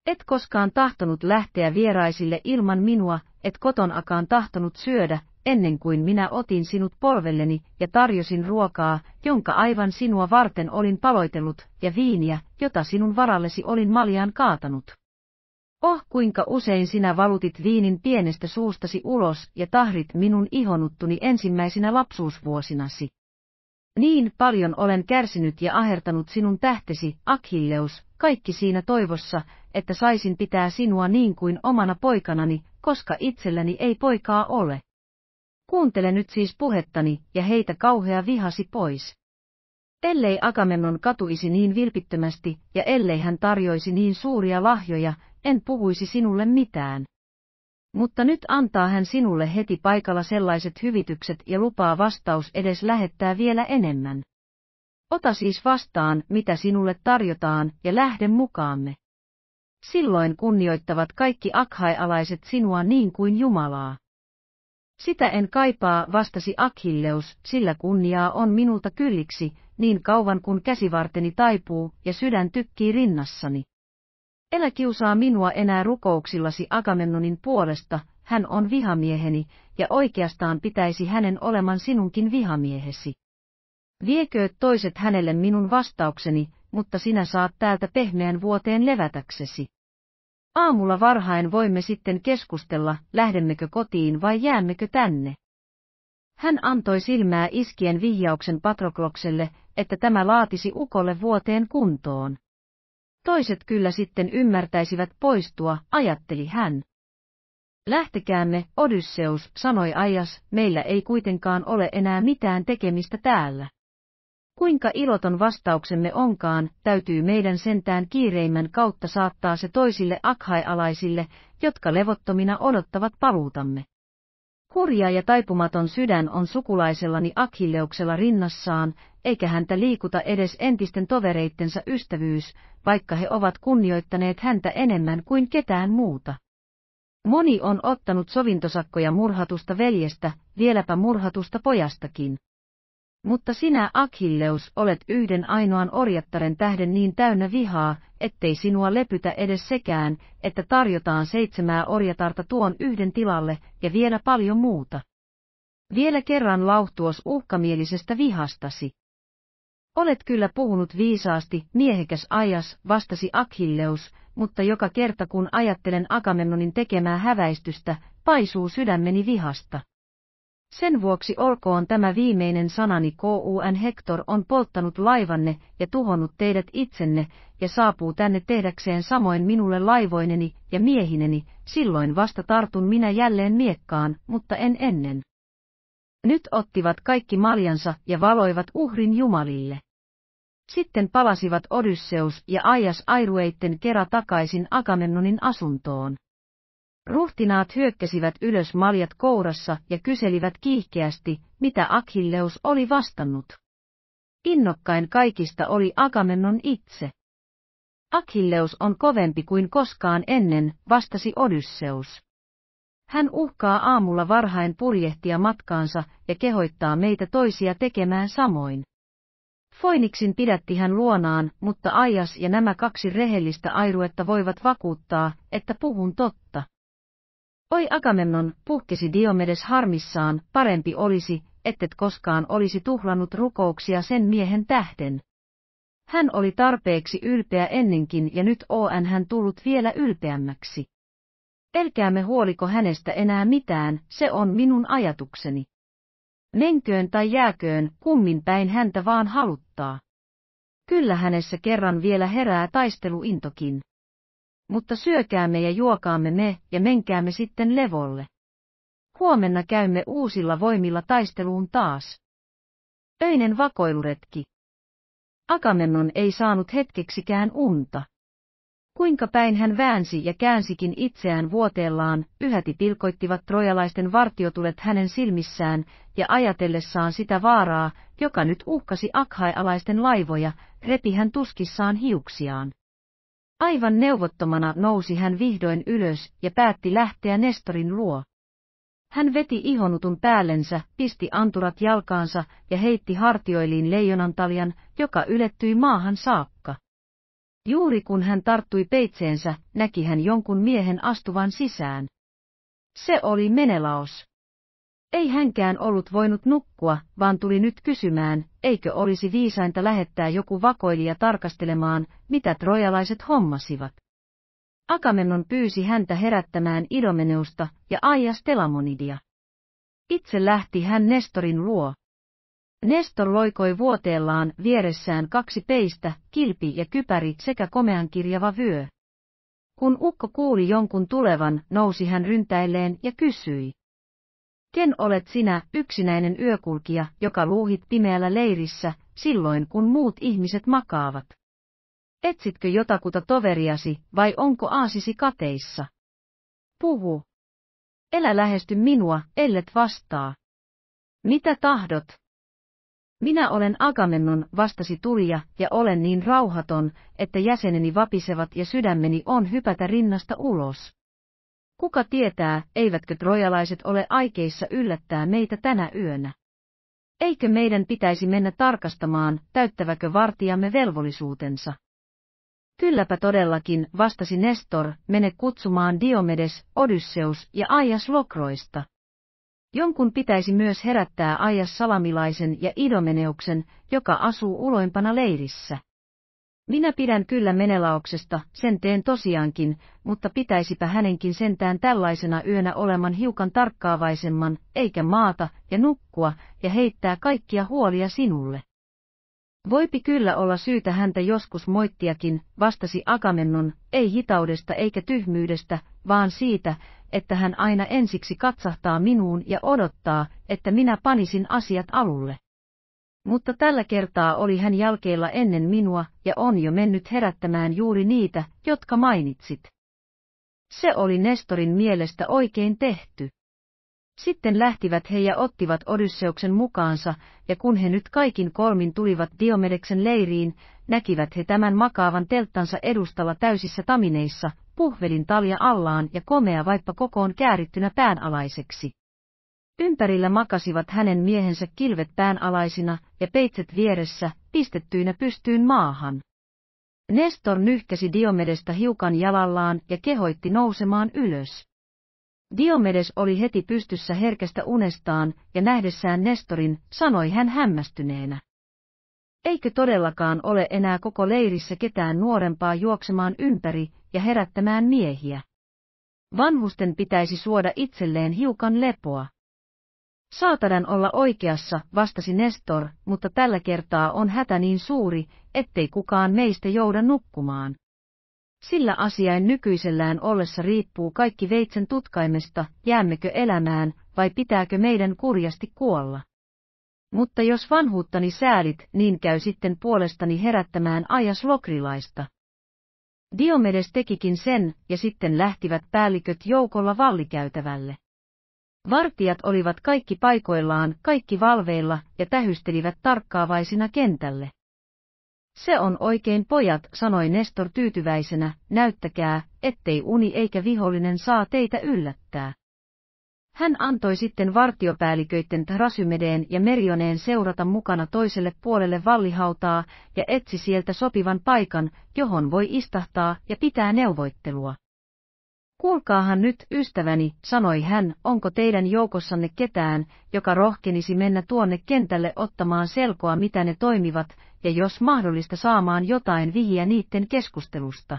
Et koskaan tahtonut lähteä vieraisille ilman minua, et kotonakaan tahtonut syödä, ennen kuin minä otin sinut polvelleni ja tarjosin ruokaa, jonka aivan sinua varten olin paloitellut, ja viiniä, jota sinun varallesi olin maljaan kaatanut. Oh kuinka usein sinä valutit viinin pienestä suustasi ulos ja tahrit minun ihonuttuni ensimmäisinä lapsuusvuosinasi. Niin paljon olen kärsinyt ja ahertanut sinun tähtesi, Akilleus, kaikki siinä toivossa, että saisin pitää sinua niin kuin omana poikanani, koska itselläni ei poikaa ole. Kuuntele nyt siis puhettani ja heitä kauhea vihasi pois. Ellei Agamemnon katuisi niin vilpittömästi ja ellei hän tarjoisi niin suuria lahjoja, en puhuisi sinulle mitään. Mutta nyt antaa hän sinulle heti paikalla sellaiset hyvitykset ja lupaa vastaus edes lähettää vielä enemmän. Ota siis vastaan, mitä sinulle tarjotaan, ja lähde mukaamme. Silloin kunnioittavat kaikki akhaialaiset sinua niin kuin Jumalaa. Sitä en kaipaa, vastasi Akhilleus, sillä kunniaa on minulta kylliksi, niin kauan kun käsivarteni taipuu ja sydän tykkii rinnassani. Elä kiusaa minua enää rukouksillasi Agamennonin puolesta, hän on vihamieheni, ja oikeastaan pitäisi hänen oleman sinunkin vihamiehesi. Viekööt toiset hänelle minun vastaukseni, mutta sinä saat täältä pehmeän vuoteen levätäksesi. Aamulla varhain voimme sitten keskustella, lähdemmekö kotiin vai jäämmekö tänne. Hän antoi silmää iskien vihjauksen Patroklokselle, että tämä laatisi ukolle vuoteen kuntoon. Toiset kyllä sitten ymmärtäisivät poistua, ajatteli hän. Lähtekäämme, Odysseus, sanoi Ajas, meillä ei kuitenkaan ole enää mitään tekemistä täällä. Kuinka iloton vastauksemme onkaan, täytyy meidän sentään kiireimmän kautta saattaa se toisille akhaialaisille, jotka levottomina odottavat paluutamme. Hurja ja taipumaton sydän on sukulaisellani Akilleuksella rinnassaan, eikä häntä liikuta edes entisten tovereittensa ystävyys, vaikka he ovat kunnioittaneet häntä enemmän kuin ketään muuta. Moni on ottanut sovintosakkoja murhatusta veljestä, vieläpä murhatusta pojastakin. Mutta sinä, Akhilleus, olet yhden ainoan orjattaren tähden niin täynnä vihaa, ettei sinua lepytä edes sekään, että tarjotaan seitsemää orjatarta tuon yhden tilalle, ja vielä paljon muuta. Vielä kerran lauhtuos uhkamielisestä vihastasi. Olet kyllä puhunut viisaasti, miehekäs ajas, vastasi Akilleus, mutta joka kerta kun ajattelen Agamemnonin tekemää häväistystä, paisuu sydämeni vihasta. Sen vuoksi olkoon tämä viimeinen sanani KUN Hector on polttanut laivanne ja tuhonnut teidät itsenne, ja saapuu tänne tehdäkseen samoin minulle laivoineni ja miehineni, silloin vasta tartun minä jälleen miekkaan, mutta en ennen. Nyt ottivat kaikki maljansa ja valoivat uhrin jumalille. Sitten palasivat Odysseus ja Aias Airueitten kera takaisin Agamemnonin asuntoon. Ruhtinaat hyökkäsivät ylös maljat kourassa ja kyselivät kiihkeästi, mitä Akhilleus oli vastannut. Innokkain kaikista oli Agamemnon itse. Akhilleus on kovempi kuin koskaan ennen, vastasi Odysseus. Hän uhkaa aamulla varhain purjehtia matkaansa ja kehoittaa meitä toisia tekemään samoin. Foiniksin pidätti hän luonaan, mutta Ajas ja nämä kaksi rehellistä airuetta voivat vakuuttaa, että puhun totta. Oi Agamemnon, puhkesi Diomedes harmissaan, parempi olisi, ettet koskaan olisi tuhlannut rukouksia sen miehen tähden. Hän oli tarpeeksi ylpeä ennenkin ja nyt on hän tullut vielä ylpeämmäksi. Elkäämme huoliko hänestä enää mitään, se on minun ajatukseni. Menköön tai jääköön, kummin päin häntä vaan haluttaa. Kyllä hänessä kerran vielä herää taisteluintokin. Mutta syökäämme ja juokaamme me, ja menkäämme sitten levolle. Huomenna käymme uusilla voimilla taisteluun taas. Öinen vakoiluretki. Agamemnon ei saanut hetkeksikään unta. Kuinka päin hän väänsi ja käänsikin itseään vuoteellaan, yhäti pilkoittivat trojalaisten vartiotulet hänen silmissään, ja ajatellessaan sitä vaaraa, joka nyt uhkasi akhaialaisten laivoja, repi hän tuskissaan hiuksiaan. Aivan neuvottomana nousi hän vihdoin ylös ja päätti lähteä Nestorin luo. Hän veti ihonutun päällensä, pisti anturat jalkaansa ja heitti hartioiliin leijonantaljan, joka ylettyi maahan saakka. Juuri kun hän tarttui peitseensä, näki hän jonkun miehen astuvan sisään. Se oli Menelaos. Ei hänkään ollut voinut nukkua, vaan tuli nyt kysymään, eikö olisi viisainta lähettää joku vakoilija tarkastelemaan, mitä trojalaiset hommasivat. Akamennon pyysi häntä herättämään Idomeneusta ja Aias Telamonidia. Itse lähti hän Nestorin luo. Nestor loikoi vuoteellaan vieressään kaksi peistä, kilpi ja kypärit sekä komean kirjava vyö. Kun ukko kuuli jonkun tulevan, nousi hän ryntäilleen ja kysyi. Ken olet sinä, yksinäinen yökulkija, joka luuhit pimeällä leirissä, silloin kun muut ihmiset makaavat? Etsitkö jotakuta toveriasi, vai onko aasisi kateissa? Puhu. Elä lähesty minua, ellet vastaa. Mitä tahdot? Minä olen Agamennon, vastasi Tulia, ja olen niin rauhaton, että jäseneni vapisevat ja sydämeni on hypätä rinnasta ulos. Kuka tietää, eivätkö trojalaiset ole aikeissa yllättää meitä tänä yönä? Eikö meidän pitäisi mennä tarkastamaan, täyttäväkö vartijamme velvollisuutensa? Kylläpä todellakin, vastasi Nestor, mene kutsumaan Diomedes, Odysseus ja Aias Lokroista. Jonkun pitäisi myös herättää Ajas Salamilaisen ja Idomeneuksen, joka asuu uloimpana leirissä. Minä pidän kyllä Menelauksesta, sen teen tosiaankin, mutta pitäisipä hänenkin sentään tällaisena yönä oleman hiukan tarkkaavaisemman, eikä maata, ja nukkua, ja heittää kaikkia huolia sinulle. Voipi kyllä olla syytä häntä joskus moittiakin, vastasi Agamennon, ei hitaudesta eikä tyhmyydestä, vaan siitä, että hän aina ensiksi katsahtaa minuun ja odottaa, että minä panisin asiat alulle. Mutta tällä kertaa oli hän jälkeillä ennen minua ja on jo mennyt herättämään juuri niitä, jotka mainitsit. Se oli Nestorin mielestä oikein tehty. Sitten lähtivät he ja ottivat Odysseuksen mukaansa, ja kun he nyt kaikin kolmin tulivat Diomedeksen leiriin, näkivät he tämän makaavan telttansa edustalla täysissä tamineissa, puhvelin talja allaan ja komea vaippa kokoon käärittynä päänalaiseksi. Ympärillä makasivat hänen miehensä kilvet päänalaisina ja peitset vieressä, pistettyinä pystyyn maahan. Nestor nyhkäsi Diomedesta hiukan jalallaan ja kehoitti nousemaan ylös. Diomedes oli heti pystyssä herkästä unestaan, ja nähdessään Nestorin, sanoi hän hämmästyneenä. Eikö todellakaan ole enää koko leirissä ketään nuorempaa juoksemaan ympäri ja herättämään miehiä? Vanhusten pitäisi suoda itselleen hiukan lepoa. Saatadan olla oikeassa, vastasi Nestor, mutta tällä kertaa on hätä niin suuri, ettei kukaan meistä jouda nukkumaan. Sillä asiain nykyisellään ollessa riippuu kaikki veitsen tutkaimesta, jäämmekö elämään, vai pitääkö meidän kurjasti kuolla. Mutta jos vanhuuttani säälit, niin käy sitten puolestani herättämään ajas lokrilaista. Diomedes tekikin sen, ja sitten lähtivät päälliköt joukolla vallikäytävälle. Vartijat olivat kaikki paikoillaan, kaikki valveilla, ja tähystelivät tarkkaavaisina kentälle. Se on oikein pojat, sanoi Nestor tyytyväisenä, näyttäkää, ettei uni eikä vihollinen saa teitä yllättää. Hän antoi sitten vartiopäälliköiden Trasymedeen ja Merioneen seurata mukana toiselle puolelle vallihautaa ja etsi sieltä sopivan paikan, johon voi istahtaa ja pitää neuvoittelua. Kuulkaahan nyt, ystäväni, sanoi hän, onko teidän joukossanne ketään, joka rohkenisi mennä tuonne kentälle ottamaan selkoa mitä ne toimivat, ja jos mahdollista saamaan jotain vihiä niitten keskustelusta.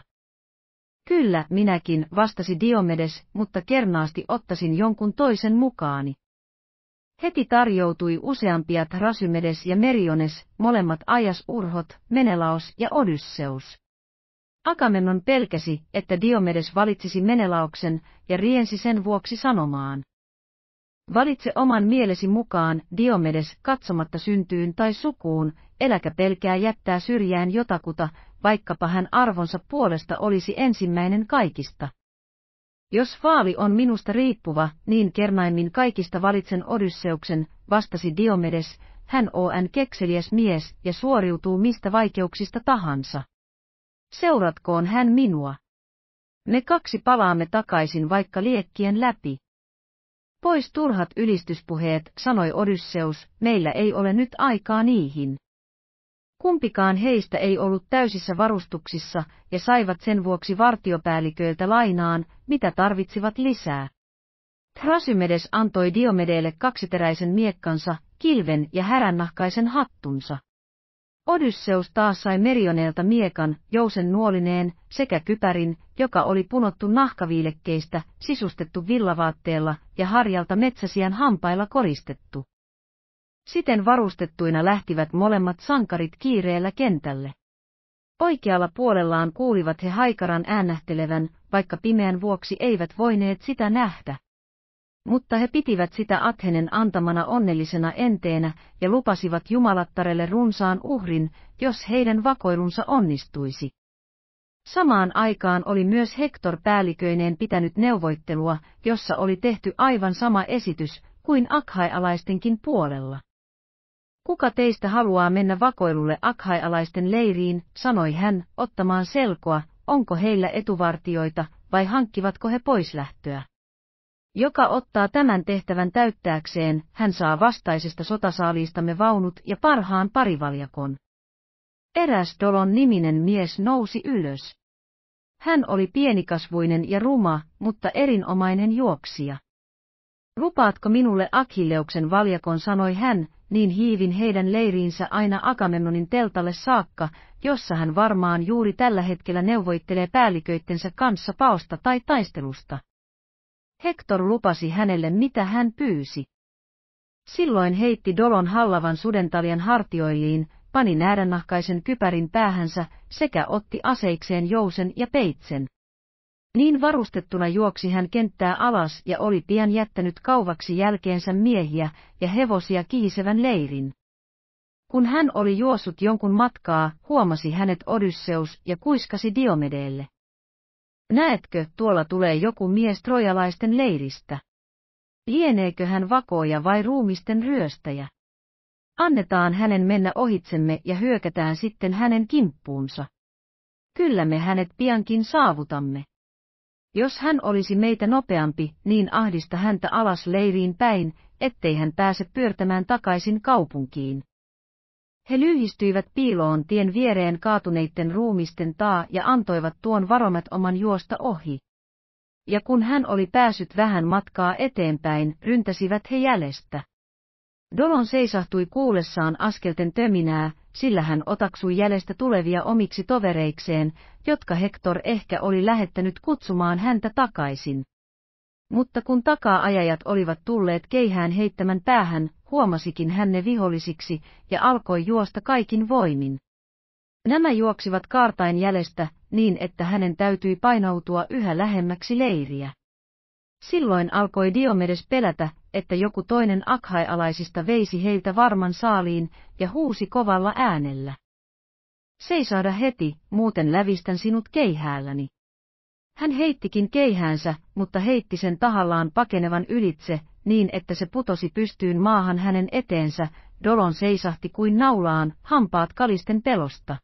Kyllä, minäkin, vastasi Diomedes, mutta kernaasti ottaisin jonkun toisen mukaani. Heti tarjoutui useampia Rasymedes ja Meriones, molemmat ajasurhot, Menelaos ja Odysseus. Agamemnon pelkäsi, että Diomedes valitsisi Menelaoksen, ja riensi sen vuoksi sanomaan. Valitse oman mielesi mukaan, Diomedes, katsomatta syntyyn tai sukuun, eläkä pelkää jättää syrjään jotakuta, vaikkapa hän arvonsa puolesta olisi ensimmäinen kaikista. Jos vaali on minusta riippuva, niin kernaimmin kaikista valitsen Odysseuksen, vastasi Diomedes, hän on kekseliäs mies ja suoriutuu mistä vaikeuksista tahansa. Seuratkoon hän minua. Me kaksi palaamme takaisin vaikka liekkien läpi. Pois turhat ylistyspuheet, sanoi Odysseus, meillä ei ole nyt aikaa niihin. Kumpikaan heistä ei ollut täysissä varustuksissa ja saivat sen vuoksi vartiopäälliköiltä lainaan, mitä tarvitsivat lisää. Trasymedes antoi Diomedeelle kaksiteräisen miekkansa, kilven ja härännahkaisen hattunsa. Odysseus taas sai Merioneelta miekan, jousen nuolineen, sekä kypärin, joka oli punottu nahkaviilekkeistä, sisustettu villavaatteella ja harjalta metsäsiän hampailla koristettu. Siten varustettuina lähtivät molemmat sankarit kiireellä kentälle. Oikealla puolellaan kuulivat he haikaran äänähtelevän, vaikka pimeän vuoksi eivät voineet sitä nähdä. Mutta he pitivät sitä Athenen antamana onnellisena enteenä ja lupasivat jumalattarelle runsaan uhrin, jos heidän vakoilunsa onnistuisi. Samaan aikaan oli myös Hector päälliköineen pitänyt neuvoittelua, jossa oli tehty aivan sama esitys kuin akhaialaistenkin puolella. Kuka teistä haluaa mennä vakoilulle akhaialaisten leiriin, sanoi hän, ottamaan selkoa, onko heillä etuvartioita vai hankkivatko he pois lähtöä. Joka ottaa tämän tehtävän täyttääkseen, hän saa vastaisesta sotasaaliistamme vaunut ja parhaan parivaljakon. Eräs Dolon niminen mies nousi ylös. Hän oli pienikasvuinen ja ruma, mutta erinomainen juoksija. Lupaatko minulle Akilleuksen valjakon, sanoi hän, niin hiivin heidän leiriinsä aina Akamennonin teltalle saakka, jossa hän varmaan juuri tällä hetkellä neuvoittelee päälliköittensä kanssa paosta tai taistelusta. Hector lupasi hänelle mitä hän pyysi. Silloin heitti Dolon hallavan sudentalian hartioiliin, pani näärännahkaisen kypärin päähänsä sekä otti aseikseen jousen ja peitsen. Niin varustettuna juoksi hän kenttää alas ja oli pian jättänyt kauvaksi jälkeensä miehiä ja hevosia kiisevän leirin. Kun hän oli juossut jonkun matkaa, huomasi hänet Odysseus ja kuiskasi Diomedeelle. Näetkö, tuolla tulee joku mies trojalaisten leiristä. Lieneekö hän vakoja vai ruumisten ryöstäjä? Annetaan hänen mennä ohitsemme ja hyökätään sitten hänen kimppuunsa. Kyllä me hänet piankin saavutamme. Jos hän olisi meitä nopeampi, niin ahdista häntä alas leiriin päin, ettei hän pääse pyörtämään takaisin kaupunkiin. He lyhistyivät piiloon tien viereen kaatuneiden ruumisten taa ja antoivat tuon varomat oman juosta ohi. Ja kun hän oli päässyt vähän matkaa eteenpäin, ryntäsivät he jäljestä. Dolon seisahtui kuullessaan askelten töminää, sillä hän otaksui jäljestä tulevia omiksi tovereikseen, jotka Hector ehkä oli lähettänyt kutsumaan häntä takaisin. Mutta kun takaa-ajajat olivat tulleet keihään heittämän päähän, huomasikin hän ne vihollisiksi ja alkoi juosta kaikin voimin. Nämä juoksivat kaartain jäljestä, niin että hänen täytyi painautua yhä lähemmäksi leiriä. Silloin alkoi Diomedes pelätä, että joku toinen akhaialaisista veisi heiltä varman saaliin ja huusi kovalla äänellä. Seisaada heti, muuten lävistän sinut keihäälläni. Hän heittikin keihäänsä, mutta heitti sen tahallaan pakenevan ylitse, niin että se putosi pystyyn maahan hänen eteensä, Dolon seisahti kuin naulaan, hampaat kalisten pelosta.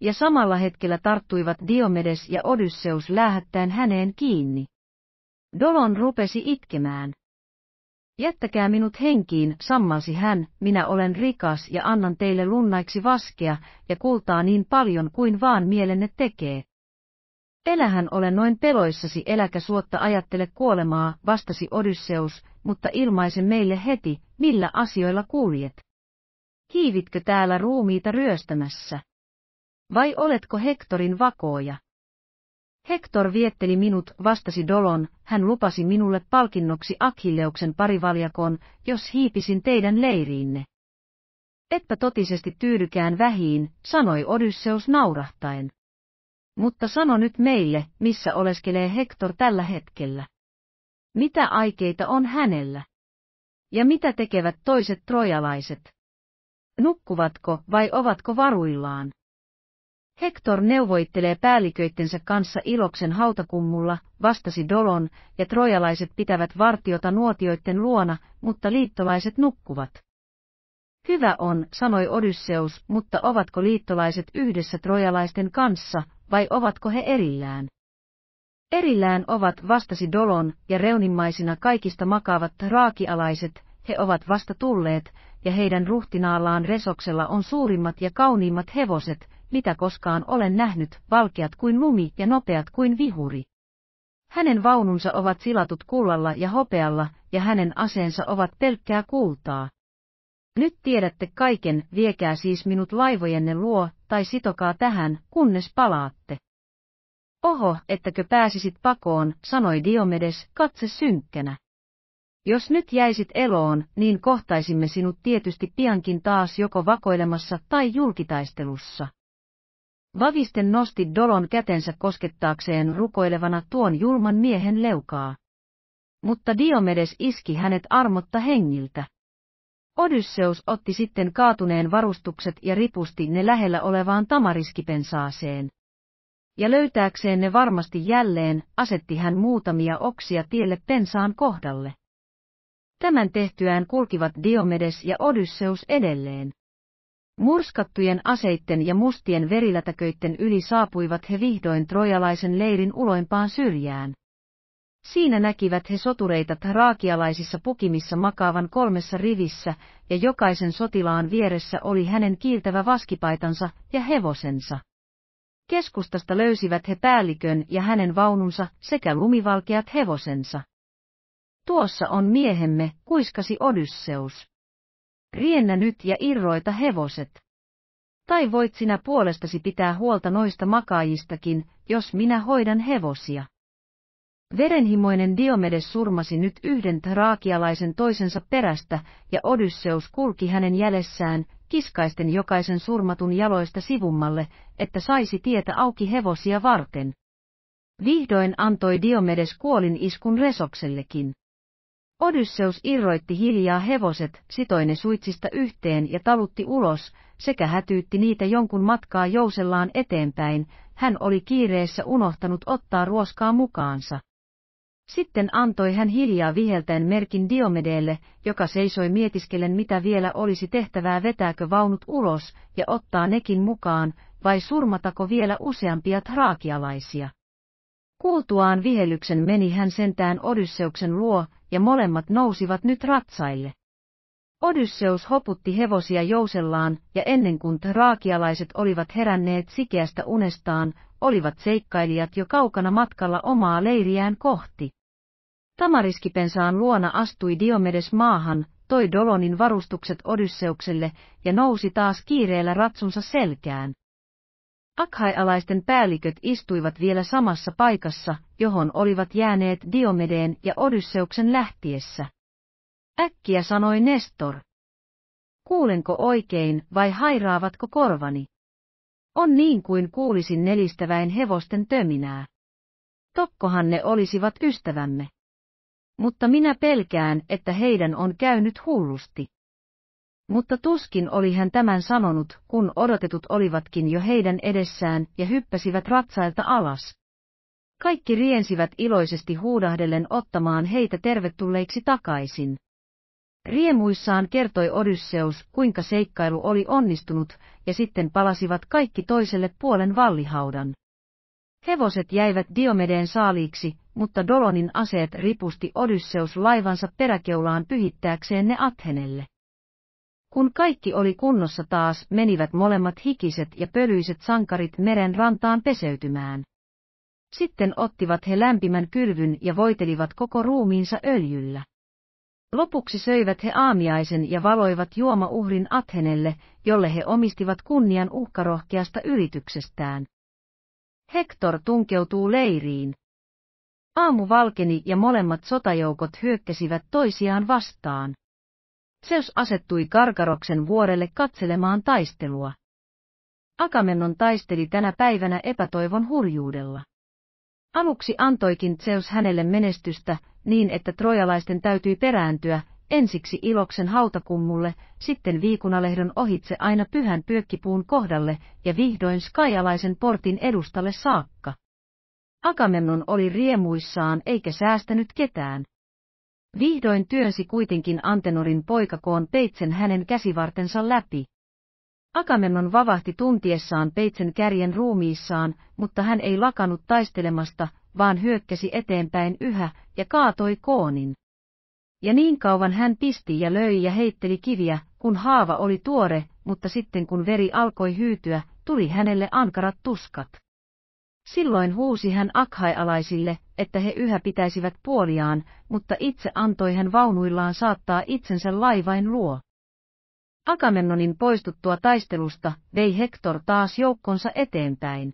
Ja samalla hetkellä tarttuivat Diomedes ja Odysseus lähettäen häneen kiinni. Dolon rupesi itkemään. Jättäkää minut henkiin, sammalsi hän, minä olen rikas ja annan teille lunnaiksi vaskea ja kultaa niin paljon kuin vaan mielenne tekee. Elähän ole noin peloissasi eläkä suotta ajattele kuolemaa, vastasi Odysseus, mutta ilmaise meille heti, millä asioilla kuljet. Kiivitkö täällä ruumiita ryöstämässä? Vai oletko Hektorin vakoja? Hektor vietteli minut, vastasi Dolon, hän lupasi minulle palkinnoksi Akhilleuksen parivaljakon, jos hiipisin teidän leiriinne. Etpä totisesti tyydykään vähiin, sanoi Odysseus naurahtaen. Mutta sano nyt meille, missä oleskelee Hector tällä hetkellä. Mitä aikeita on hänellä? Ja mitä tekevät toiset trojalaiset? Nukkuvatko vai ovatko varuillaan? Hector neuvoittelee päälliköittensä kanssa Iloksen hautakummulla, vastasi Dolon, ja trojalaiset pitävät vartiota nuotioiden luona, mutta liittolaiset nukkuvat. Hyvä on, sanoi Odysseus, mutta ovatko liittolaiset yhdessä trojalaisten kanssa, vai ovatko he erillään? Erillään ovat vastasi Dolon ja reunimmaisina kaikista makaavat raakialaiset, he ovat vasta tulleet, ja heidän ruhtinaallaan Resoksella on suurimmat ja kauniimmat hevoset, mitä koskaan olen nähnyt, valkeat kuin lumi ja nopeat kuin vihuri. Hänen vaununsa ovat silatut kullalla ja hopealla, ja hänen aseensa ovat pelkkää kultaa. Nyt tiedätte kaiken, viekää siis minut laivojenne luo, tai sitokaa tähän, kunnes palaatte. Oho, ettäkö pääsisit pakoon, sanoi Diomedes, katse synkkänä. Jos nyt jäisit eloon, niin kohtaisimme sinut tietysti piankin taas joko vakoilemassa tai julkitaistelussa. Vavisten nosti Dolon kätensä koskettaakseen rukoilevana tuon julman miehen leukaa. Mutta Diomedes iski hänet armotta hengiltä. Odysseus otti sitten kaatuneen varustukset ja ripusti ne lähellä olevaan tamariskipensaaseen. Ja löytääkseen ne varmasti jälleen, asetti hän muutamia oksia tielle pensaan kohdalle. Tämän tehtyään kulkivat Diomedes ja Odysseus edelleen. Murskattujen aseitten ja mustien verilätäköitten yli saapuivat he vihdoin trojalaisen leirin uloimpaan syrjään. Siinä näkivät he sotureita raakialaisissa pukimissa makaavan kolmessa rivissä, ja jokaisen sotilaan vieressä oli hänen kiiltävä vaskipaitansa ja hevosensa. Keskustasta löysivät he päällikön ja hänen vaununsa sekä lumivalkeat hevosensa. Tuossa on miehemme, kuiskasi Odysseus. Riennä nyt ja irroita hevoset. Tai voit sinä puolestasi pitää huolta noista makaajistakin, jos minä hoidan hevosia. Verenhimoinen Diomedes surmasi nyt yhden traakialaisen toisensa perästä, ja Odysseus kulki hänen jälessään, kiskaisten jokaisen surmatun jaloista sivummalle, että saisi tietä auki hevosia varten. Vihdoin antoi Diomedes kuolin iskun Resoksellekin. Odysseus irroitti hiljaa hevoset, sitoi ne suitsista yhteen ja talutti ulos, sekä hätyytti niitä jonkun matkaa jousellaan eteenpäin, hän oli kiireessä unohtanut ottaa ruoskaa mukaansa. Sitten antoi hän hiljaa viheltäen merkin Diomedeelle, joka seisoi mietiskellen mitä vielä olisi tehtävää vetääkö vaunut ulos ja ottaa nekin mukaan, vai surmatako vielä useampia traakialaisia. Kuultuaan vihelyksen meni hän sentään Odysseuksen luo, ja molemmat nousivat nyt ratsaille. Odysseus hoputti hevosia jousellaan, ja ennen kuin traakialaiset olivat heränneet sikeästä unestaan, olivat seikkailijat jo kaukana matkalla omaa leiriään kohti. Tamariskipensaan luona astui Diomedes maahan, toi Dolonin varustukset Odysseukselle ja nousi taas kiireellä ratsunsa selkään. Akhaialaisten päälliköt istuivat vielä samassa paikassa, johon olivat jääneet Diomedeen ja Odysseuksen lähtiessä. Äkkiä sanoi Nestor. Kuulenko oikein vai hairaavatko korvani? On niin kuin kuulisin nelistäväen hevosten töminää. Tokkohan ne olisivat ystävämme. Mutta minä pelkään, että heidän on käynyt hullusti. Mutta tuskin oli hän tämän sanonut, kun odotetut olivatkin jo heidän edessään ja hyppäsivät ratsailta alas. Kaikki riensivät iloisesti huudahdellen ottamaan heitä tervetulleiksi takaisin. Riemuissaan kertoi Odysseus, kuinka seikkailu oli onnistunut, ja sitten palasivat kaikki toiselle puolen vallihaudan. Hevoset jäivät Diomedeen saaliiksi, mutta Dolonin aseet ripusti Odysseus laivansa peräkeulaan pyhittääkseen ne Athenelle. Kun kaikki oli kunnossa taas, menivät molemmat hikiset ja pölyiset sankarit meren rantaan peseytymään. Sitten ottivat he lämpimän kylvyn ja voitelivat koko ruumiinsa öljyllä. Lopuksi söivät he aamiaisen ja valoivat juomauhrin Athenelle, jolle he omistivat kunnian uhkarohkeasta yrityksestään. Hector tunkeutuu leiriin. Aamu valkeni ja molemmat sotajoukot hyökkäsivät toisiaan vastaan. Zeus asettui Karkaroksen vuorelle katselemaan taistelua. Akamennon taisteli tänä päivänä epätoivon hurjuudella. Aluksi antoikin Zeus hänelle menestystä, niin että trojalaisten täytyi perääntyä, ensiksi Iloksen hautakummulle, sitten Viikunalehdon ohitse aina pyhän pyökkipuun kohdalle ja vihdoin Skajalaisen portin edustalle saakka. Agamemnon oli riemuissaan eikä säästänyt ketään. Vihdoin työnsi kuitenkin Antenorin poikakoon peitsen hänen käsivartensa läpi. Akamennon vavahti tuntiessaan peitsen kärjen ruumiissaan, mutta hän ei lakanut taistelemasta, vaan hyökkäsi eteenpäin yhä ja kaatoi koonin. Ja niin kauan hän pisti ja löi ja heitteli kiviä, kun haava oli tuore, mutta sitten kun veri alkoi hyytyä, tuli hänelle ankarat tuskat. Silloin huusi hän akhaialaisille, että he yhä pitäisivät puoliaan, mutta itse antoi hän vaunuillaan saattaa itsensä laivain luo. Akamennonin poistuttua taistelusta vei Hector taas joukkonsa eteenpäin.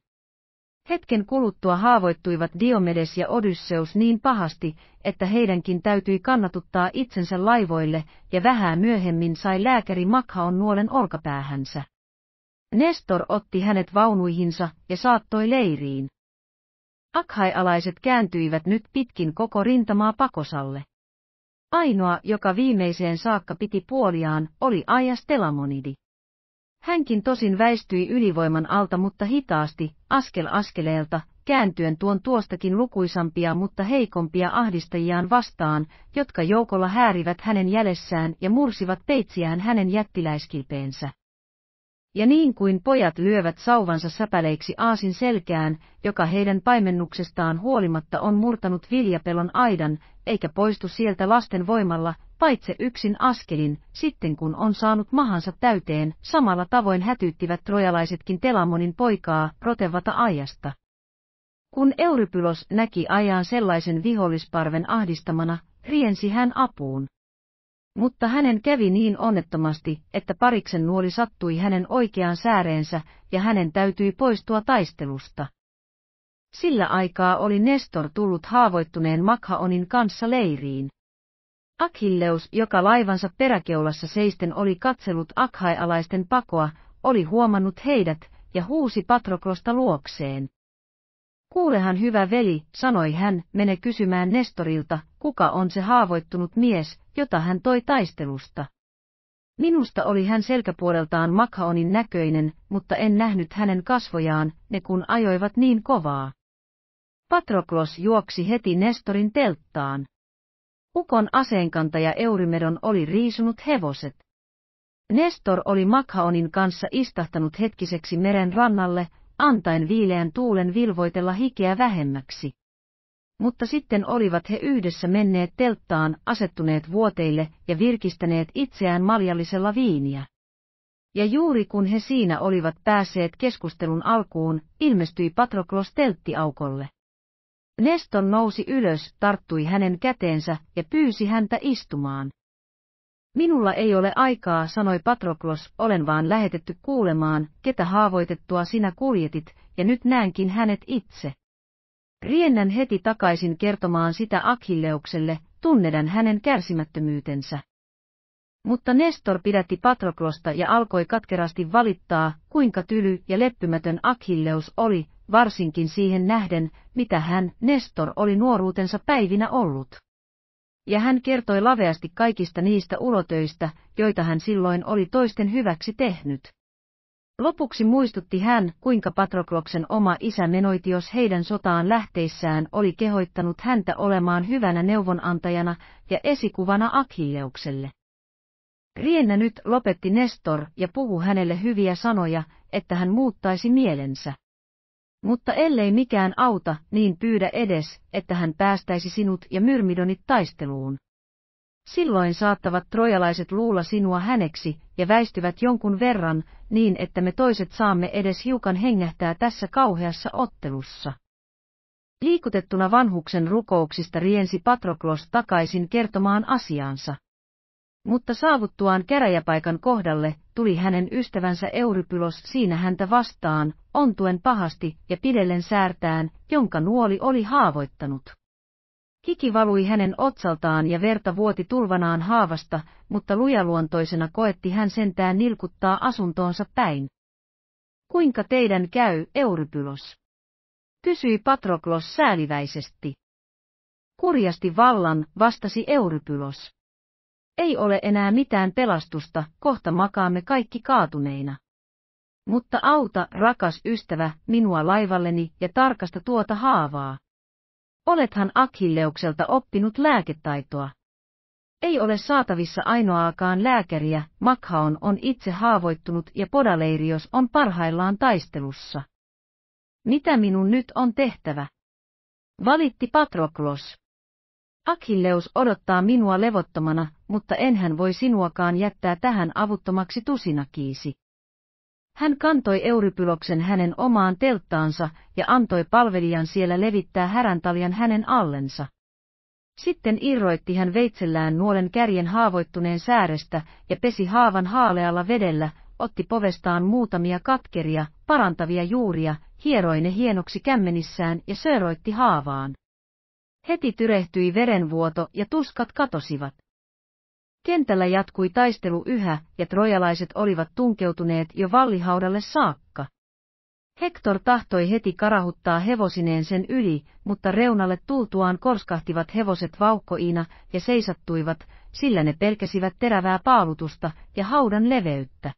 Hetken kuluttua haavoittuivat Diomedes ja Odysseus niin pahasti, että heidänkin täytyi kannatuttaa itsensä laivoille, ja vähän myöhemmin sai lääkäri Makhaon nuolen olkapäähänsä. Nestor otti hänet vaunuihinsa ja saattoi leiriin. Akhaialaiset kääntyivät nyt pitkin koko rintamaa pakosalle. Ainoa, joka viimeiseen saakka piti puoliaan, oli aias Telamonidi. Hänkin tosin väistyi ylivoiman alta, mutta hitaasti, askel askeleelta, kääntyen tuon tuostakin lukuisampia mutta heikompia ahdistajiaan vastaan, jotka joukolla häärivät hänen jälessään ja mursivat peitsiään hänen jättiläiskilpeensä. Ja niin kuin pojat lyövät sauvansa säpäleiksi aasin selkään, joka heidän paimennuksestaan huolimatta on murtanut viljapelon aidan, eikä poistu sieltä lasten voimalla, paitse yksin askelin, sitten kun on saanut mahansa täyteen, samalla tavoin hätyyttivät trojalaisetkin Telamonin poikaa rotevata ajasta. Kun Eurypylos näki ajan sellaisen vihollisparven ahdistamana, riensi hän apuun. Mutta hänen kävi niin onnettomasti, että pariksen nuoli sattui hänen oikeaan sääreensä ja hänen täytyi poistua taistelusta. Sillä aikaa oli Nestor tullut haavoittuneen Makhaonin kanssa leiriin. Akhilleus, joka laivansa peräkeulassa seisten oli katsellut akhaialaisten pakoa, oli huomannut heidät ja huusi Patroklosta luokseen. Kuulehan hyvä veli, sanoi hän, mene kysymään Nestorilta, kuka on se haavoittunut mies, jota hän toi taistelusta. Minusta oli hän selkäpuoleltaan makhaonin näköinen, mutta en nähnyt hänen kasvojaan, ne kun ajoivat niin kovaa. Patroklos juoksi heti Nestorin telttaan. Ukon aseenkantaja Eurymedon oli riisunut hevoset. Nestor oli Makhaonin kanssa istahtanut hetkiseksi meren rannalle, antaen viileän tuulen vilvoitella hikeä vähemmäksi mutta sitten olivat he yhdessä menneet telttaan, asettuneet vuoteille ja virkistäneet itseään maljallisella viiniä. Ja juuri kun he siinä olivat päässeet keskustelun alkuun, ilmestyi Patroklos telttiaukolle. Neston nousi ylös, tarttui hänen käteensä ja pyysi häntä istumaan. Minulla ei ole aikaa, sanoi Patroklos, olen vaan lähetetty kuulemaan, ketä haavoitettua sinä kuljetit, ja nyt näenkin hänet itse. Riennän heti takaisin kertomaan sitä Akilleukselle, tunnedan hänen kärsimättömyytensä. Mutta Nestor pidätti Patroklosta ja alkoi katkerasti valittaa, kuinka tyly ja leppymätön Akilleus oli, varsinkin siihen nähden, mitä hän, Nestor, oli nuoruutensa päivinä ollut. Ja hän kertoi laveasti kaikista niistä ulotöistä, joita hän silloin oli toisten hyväksi tehnyt. Lopuksi muistutti hän, kuinka Patrokloksen oma isä Menoitios heidän sotaan lähteissään oli kehoittanut häntä olemaan hyvänä neuvonantajana ja esikuvana Akhieukselle. Riennä nyt lopetti Nestor ja puhu hänelle hyviä sanoja, että hän muuttaisi mielensä. Mutta ellei mikään auta, niin pyydä edes, että hän päästäisi sinut ja myrmidonit taisteluun. Silloin saattavat trojalaiset luulla sinua häneksi ja väistyvät jonkun verran, niin että me toiset saamme edes hiukan hengähtää tässä kauheassa ottelussa. Liikutettuna vanhuksen rukouksista riensi Patroklos takaisin kertomaan asiaansa. Mutta saavuttuaan käräjäpaikan kohdalle tuli hänen ystävänsä Eurypylos siinä häntä vastaan, ontuen pahasti ja pidellen säärtään, jonka nuoli oli haavoittanut. Kiki valui hänen otsaltaan ja verta vuoti tulvanaan haavasta, mutta lujaluontoisena koetti hän sentään nilkuttaa asuntoonsa päin. Kuinka teidän käy, Eurypylos? Kysyi Patroklos sääliväisesti. Kurjasti vallan, vastasi Eurypylos. Ei ole enää mitään pelastusta, kohta makaamme kaikki kaatuneina. Mutta auta, rakas ystävä, minua laivalleni ja tarkasta tuota haavaa. Olethan Akilleukselta oppinut lääketaitoa. Ei ole saatavissa ainoaakaan lääkäriä, Makhaon on itse haavoittunut ja podaleirios on parhaillaan taistelussa. Mitä minun nyt on tehtävä? Valitti Patroklos. Akilleus odottaa minua levottomana, mutta enhän voi sinuakaan jättää tähän avuttomaksi tusinakiisi. Hän kantoi Eurypyloksen hänen omaan telttaansa ja antoi palvelijan siellä levittää häräntaljan hänen allensa. Sitten irroitti hän veitsellään nuolen kärjen haavoittuneen säärestä ja pesi haavan haalealla vedellä, otti povestaan muutamia katkeria, parantavia juuria, hieroi ne hienoksi kämmenissään ja söroitti haavaan. Heti tyrehtyi verenvuoto ja tuskat katosivat. Kentällä jatkui taistelu yhä, ja trojalaiset olivat tunkeutuneet jo vallihaudalle saakka. Hector tahtoi heti karahuttaa hevosineen sen yli, mutta reunalle tultuaan korskahtivat hevoset vauhkoina ja seisattuivat, sillä ne pelkäsivät terävää paalutusta ja haudan leveyttä.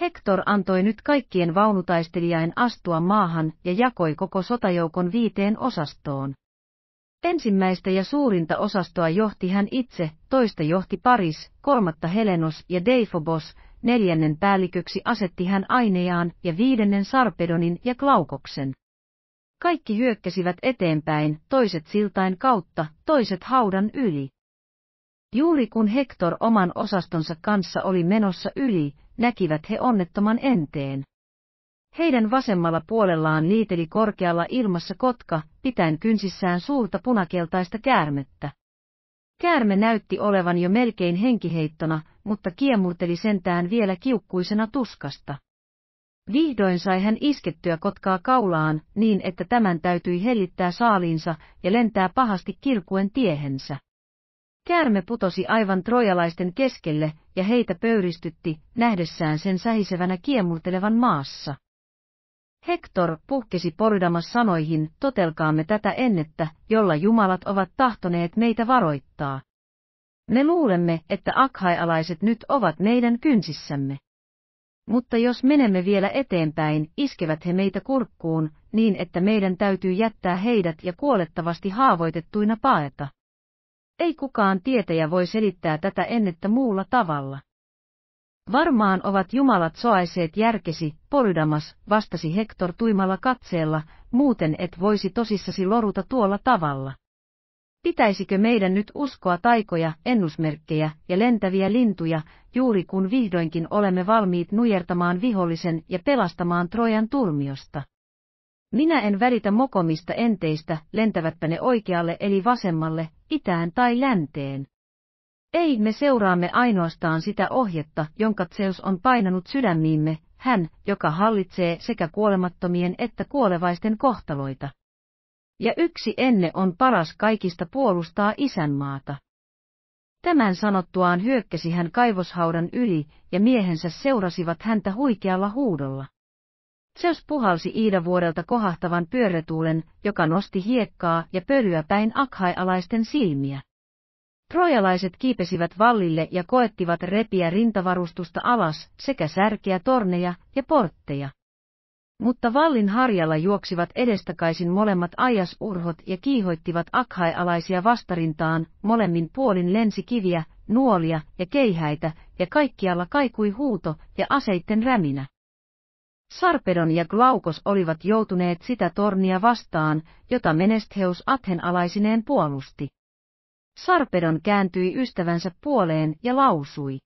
Hector antoi nyt kaikkien vaunutaistelijain astua maahan ja jakoi koko sotajoukon viiteen osastoon. Ensimmäistä ja suurinta osastoa johti hän itse, toista johti Paris, kolmatta Helenos ja Deifobos, neljännen päälliköksi asetti hän Ainejaan ja viidennen Sarpedonin ja Klaukoksen. Kaikki hyökkäsivät eteenpäin, toiset siltain kautta, toiset haudan yli. Juuri kun Hector oman osastonsa kanssa oli menossa yli, näkivät he onnettoman enteen. Heidän vasemmalla puolellaan niiteli korkealla ilmassa kotka, pitäen kynsissään suurta punakeltaista käärmettä. Käärme näytti olevan jo melkein henkiheittona, mutta kiemurteli sentään vielä kiukkuisena tuskasta. Vihdoin sai hän iskettyä kotkaa kaulaan, niin että tämän täytyi hellittää saaliinsa ja lentää pahasti kirkuen tiehensä. Käärme putosi aivan trojalaisten keskelle, ja heitä pöyristytti, nähdessään sen sähisevänä kiemurtelevan maassa. Hektor puhkesi poridamas sanoihin, totelkaamme tätä ennettä, jolla jumalat ovat tahtoneet meitä varoittaa. Me luulemme, että akhaialaiset nyt ovat meidän kynsissämme. Mutta jos menemme vielä eteenpäin, iskevät he meitä kurkkuun, niin että meidän täytyy jättää heidät ja kuolettavasti haavoitettuina paeta. Ei kukaan tietäjä voi selittää tätä ennettä muulla tavalla. Varmaan ovat jumalat soaiseet järkesi, Polydamas, vastasi Hector tuimalla katseella, muuten et voisi tosissasi loruta tuolla tavalla. Pitäisikö meidän nyt uskoa taikoja, ennusmerkkejä ja lentäviä lintuja, juuri kun vihdoinkin olemme valmiit nujertamaan vihollisen ja pelastamaan Trojan turmiosta? Minä en välitä mokomista enteistä, lentävätpä ne oikealle eli vasemmalle, itään tai länteen. Ei, me seuraamme ainoastaan sitä ohjetta, jonka Zeus on painanut sydämiimme, hän, joka hallitsee sekä kuolemattomien että kuolevaisten kohtaloita. Ja yksi enne on paras kaikista puolustaa isänmaata. Tämän sanottuaan hyökkäsi hän kaivoshaudan yli, ja miehensä seurasivat häntä huikealla huudolla. Zeus puhalsi vuodelta kohahtavan pyörretuulen, joka nosti hiekkaa ja pölyä päin akhaialaisten silmiä. Trojalaiset kiipesivät vallille ja koettivat repiä rintavarustusta alas sekä särkeä torneja ja portteja. Mutta vallin harjalla juoksivat edestakaisin molemmat ajasurhot ja kiihoittivat akhaialaisia vastarintaan, molemmin puolin lensi kiviä, nuolia ja keihäitä, ja kaikkialla kaikui huuto ja aseitten räminä. Sarpedon ja Glaukos olivat joutuneet sitä tornia vastaan, jota Menestheus Athenalaisineen puolusti. Sarpedon kääntyi ystävänsä puoleen ja lausui.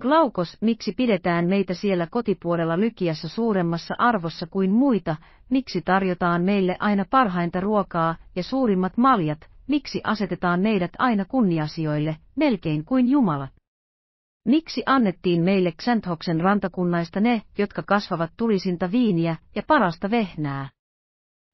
Glaukos, miksi pidetään meitä siellä kotipuolella lykiässä suuremmassa arvossa kuin muita, miksi tarjotaan meille aina parhainta ruokaa ja suurimmat maljat, miksi asetetaan meidät aina kunniasioille, melkein kuin Jumala? Miksi annettiin meille Xanthoksen rantakunnaista ne, jotka kasvavat tulisinta viiniä ja parasta vehnää?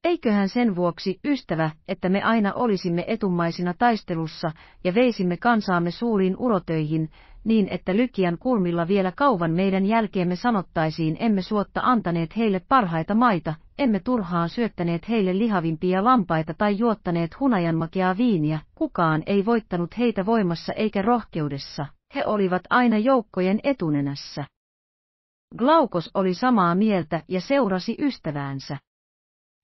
Eiköhän sen vuoksi, ystävä, että me aina olisimme etummaisina taistelussa ja veisimme kansaamme suuriin urotöihin, niin että Lykian kulmilla vielä kauan meidän jälkeemme sanottaisiin emme suotta antaneet heille parhaita maita, emme turhaan syöttäneet heille lihavimpia lampaita tai juottaneet hunajanmakeaa viiniä, kukaan ei voittanut heitä voimassa eikä rohkeudessa, he olivat aina joukkojen etunenässä. Glaukos oli samaa mieltä ja seurasi ystäväänsä.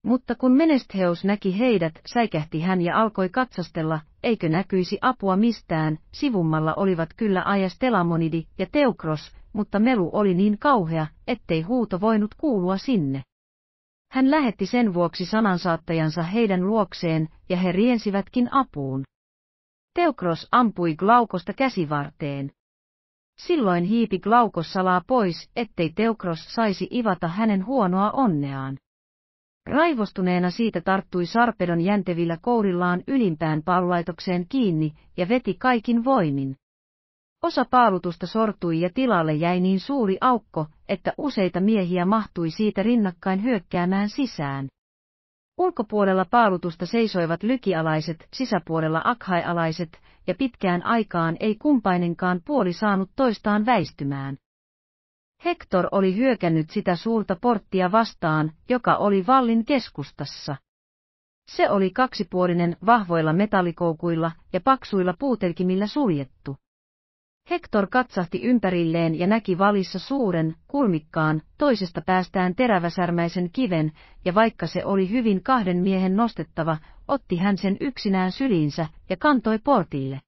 Mutta kun Menestheus näki heidät, säikähti hän ja alkoi katsastella, eikö näkyisi apua mistään, sivummalla olivat kyllä Ajas Telamonidi ja Teukros, mutta melu oli niin kauhea, ettei huuto voinut kuulua sinne. Hän lähetti sen vuoksi sanansaattajansa heidän luokseen, ja he riensivätkin apuun. Teukros ampui Glaukosta käsivarteen. Silloin hiipi Glaukos salaa pois, ettei Teukros saisi ivata hänen huonoa onneaan. Raivostuneena siitä tarttui Sarpedon jäntevillä kourillaan ylimpään paalulaitokseen kiinni ja veti kaikin voimin. Osa paalutusta sortui ja tilalle jäi niin suuri aukko, että useita miehiä mahtui siitä rinnakkain hyökkäämään sisään. Ulkopuolella paalutusta seisoivat lykialaiset, sisäpuolella akhaialaiset, ja pitkään aikaan ei kumpainenkaan puoli saanut toistaan väistymään. Hector oli hyökännyt sitä suurta porttia vastaan, joka oli vallin keskustassa. Se oli kaksipuolinen vahvoilla metallikoukuilla ja paksuilla puutelkimillä suljettu. Hector katsahti ympärilleen ja näki valissa suuren, kulmikkaan, toisesta päästään teräväsärmäisen kiven, ja vaikka se oli hyvin kahden miehen nostettava, otti hän sen yksinään syliinsä ja kantoi portille.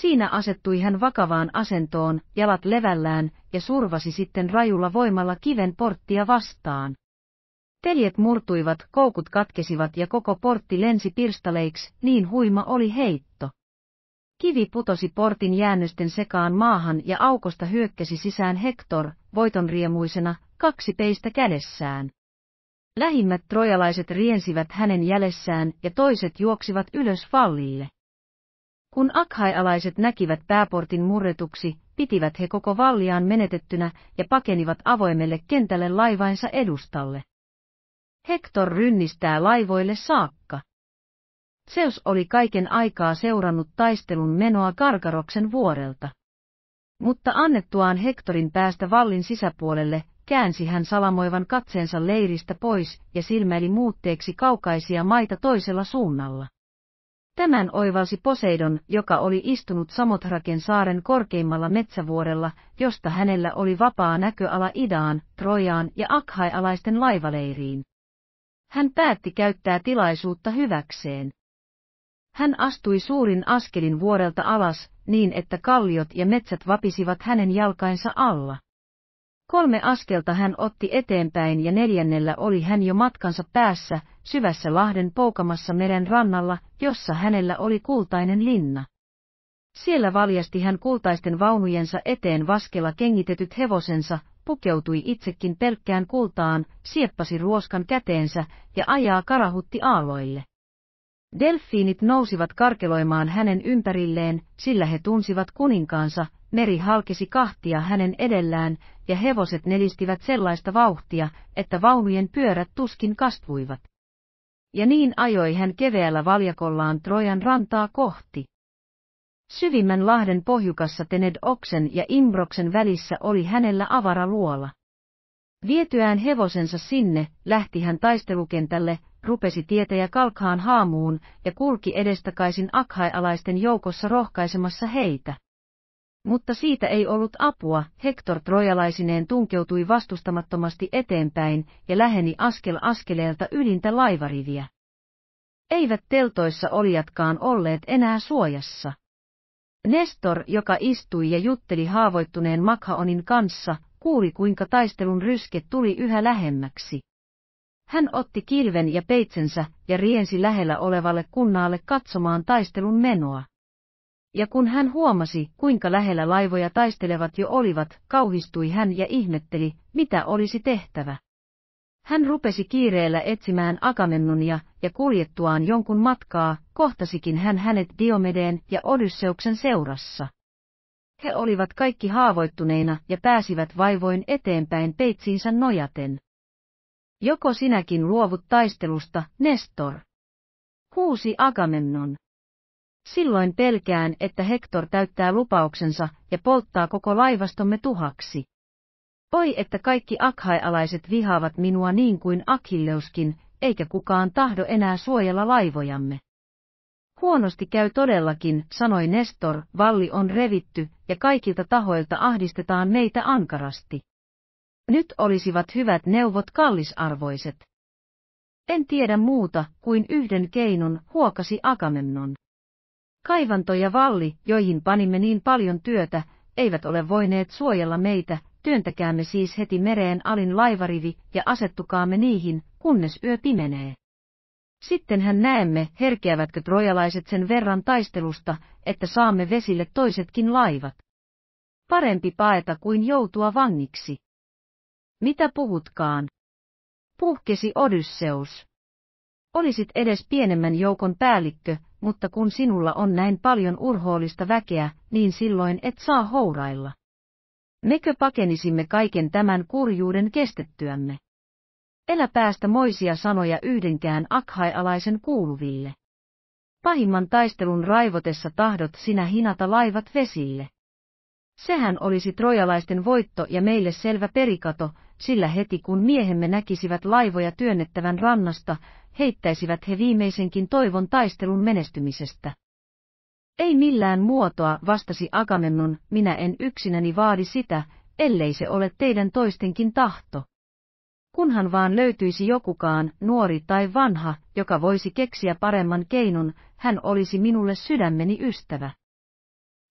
Siinä asettui hän vakavaan asentoon, jalat levällään, ja survasi sitten rajulla voimalla kiven porttia vastaan. Teljet murtuivat, koukut katkesivat ja koko portti lensi pirstaleiksi, niin huima oli heitto. Kivi putosi portin jäännösten sekaan maahan ja aukosta hyökkäsi sisään Hector, voitonriemuisena, kaksi peistä kädessään. Lähimmät trojalaiset riensivät hänen jälessään ja toiset juoksivat ylös vallille. Kun akhaialaiset näkivät pääportin murretuksi, pitivät he koko valliaan menetettynä ja pakenivat avoimelle kentälle laivainsa edustalle. Hector rynnistää laivoille saakka. Zeus oli kaiken aikaa seurannut taistelun menoa Karkaroksen vuorelta. Mutta annettuaan Hectorin päästä vallin sisäpuolelle, käänsi hän salamoivan katseensa leiristä pois ja silmäili muutteeksi kaukaisia maita toisella suunnalla. Tämän oivalsi Poseidon, joka oli istunut Samothraken saaren korkeimmalla metsävuorella, josta hänellä oli vapaa näköala idaan, Trojaan ja Akhai-alaisten laivaleiriin. Hän päätti käyttää tilaisuutta hyväkseen. Hän astui suurin askelin vuorelta alas, niin että kalliot ja metsät vapisivat hänen jalkainsa alla. Kolme askelta hän otti eteenpäin ja neljännellä oli hän jo matkansa päässä, syvässä lahden poukamassa meren rannalla, jossa hänellä oli kultainen linna. Siellä valjasti hän kultaisten vaunujensa eteen vaskella kengitetyt hevosensa, pukeutui itsekin pelkkään kultaan, sieppasi ruoskan käteensä ja ajaa karahutti aaloille. Delfiinit nousivat karkeloimaan hänen ympärilleen, sillä he tunsivat kuninkaansa, meri halkesi kahtia hänen edellään, ja hevoset nelistivät sellaista vauhtia, että vaunujen pyörät tuskin kastuivat. Ja niin ajoi hän keveällä valjakollaan Trojan rantaa kohti. Syvimmän lahden pohjukassa Tened Oksen ja Imbroksen välissä oli hänellä avara luola. Vietyään hevosensa sinne, lähti hän taistelukentälle, rupesi tietäjä kalkhaan haamuun ja kulki edestakaisin akhaialaisten joukossa rohkaisemassa heitä. Mutta siitä ei ollut apua, Hector trojalaisineen tunkeutui vastustamattomasti eteenpäin ja läheni askel askeleelta ylintä laivariviä. Eivät teltoissa olijatkaan olleet enää suojassa. Nestor, joka istui ja jutteli haavoittuneen Makhaonin kanssa, kuuli kuinka taistelun ryske tuli yhä lähemmäksi. Hän otti kilven ja peitsensä ja riensi lähellä olevalle kunnalle katsomaan taistelun menoa. Ja kun hän huomasi, kuinka lähellä laivoja taistelevat jo olivat, kauhistui hän ja ihmetteli, mitä olisi tehtävä. Hän rupesi kiireellä etsimään Agamennonia, ja kuljettuaan jonkun matkaa, kohtasikin hän hänet Diomedeen ja Odysseuksen seurassa. He olivat kaikki haavoittuneina ja pääsivät vaivoin eteenpäin peitsiinsä nojaten. Joko sinäkin luovut taistelusta, Nestor? Huusi Agamemnon. Silloin pelkään, että Hector täyttää lupauksensa ja polttaa koko laivastomme tuhaksi. Oi, että kaikki akhaialaiset vihaavat minua niin kuin Akilleuskin, eikä kukaan tahdo enää suojella laivojamme. Huonosti käy todellakin, sanoi Nestor, valli on revitty, ja kaikilta tahoilta ahdistetaan meitä ankarasti. Nyt olisivat hyvät neuvot kallisarvoiset. En tiedä muuta kuin yhden keinon, huokasi Agamemnon. Kaivanto ja valli, joihin panimme niin paljon työtä, eivät ole voineet suojella meitä, työntäkäämme siis heti mereen alin laivarivi ja asettukaamme niihin, kunnes yö pimenee. Sittenhän näemme, herkeävätkö trojalaiset sen verran taistelusta, että saamme vesille toisetkin laivat. Parempi paeta kuin joutua vangiksi. Mitä puhutkaan? Puhkesi Odysseus. Olisit edes pienemmän joukon päällikkö, mutta kun sinulla on näin paljon urhoollista väkeä, niin silloin et saa hourailla. Mekö pakenisimme kaiken tämän kurjuuden kestettyämme? Elä päästä moisia sanoja yhdenkään akhaialaisen kuuluville. Pahimman taistelun raivotessa tahdot sinä hinata laivat vesille. Sehän olisi trojalaisten voitto ja meille selvä perikato, sillä heti kun miehemme näkisivät laivoja työnnettävän rannasta, heittäisivät he viimeisenkin toivon taistelun menestymisestä. Ei millään muotoa, vastasi Agamemnon, minä en yksinäni vaadi sitä, ellei se ole teidän toistenkin tahto. Kunhan vaan löytyisi jokukaan, nuori tai vanha, joka voisi keksiä paremman keinon, hän olisi minulle sydämeni ystävä.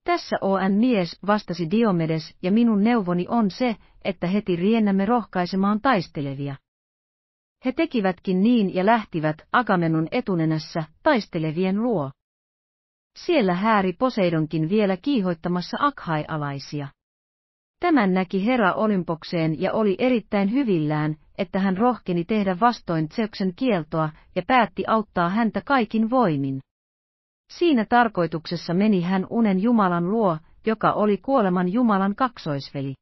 Tässä on mies, vastasi Diomedes, ja minun neuvoni on se, että heti riennämme rohkaisemaan taistelevia. He tekivätkin niin ja lähtivät Agamenon etunenässä taistelevien luo. Siellä hääri Poseidonkin vielä kiihoittamassa akhaialaisia. Tämän näki Hera Olympokseen ja oli erittäin hyvillään, että hän rohkeni tehdä vastoin Zeuksen kieltoa ja päätti auttaa häntä kaikin voimin. Siinä tarkoituksessa meni hän unen Jumalan luo, joka oli kuoleman Jumalan kaksoisveli.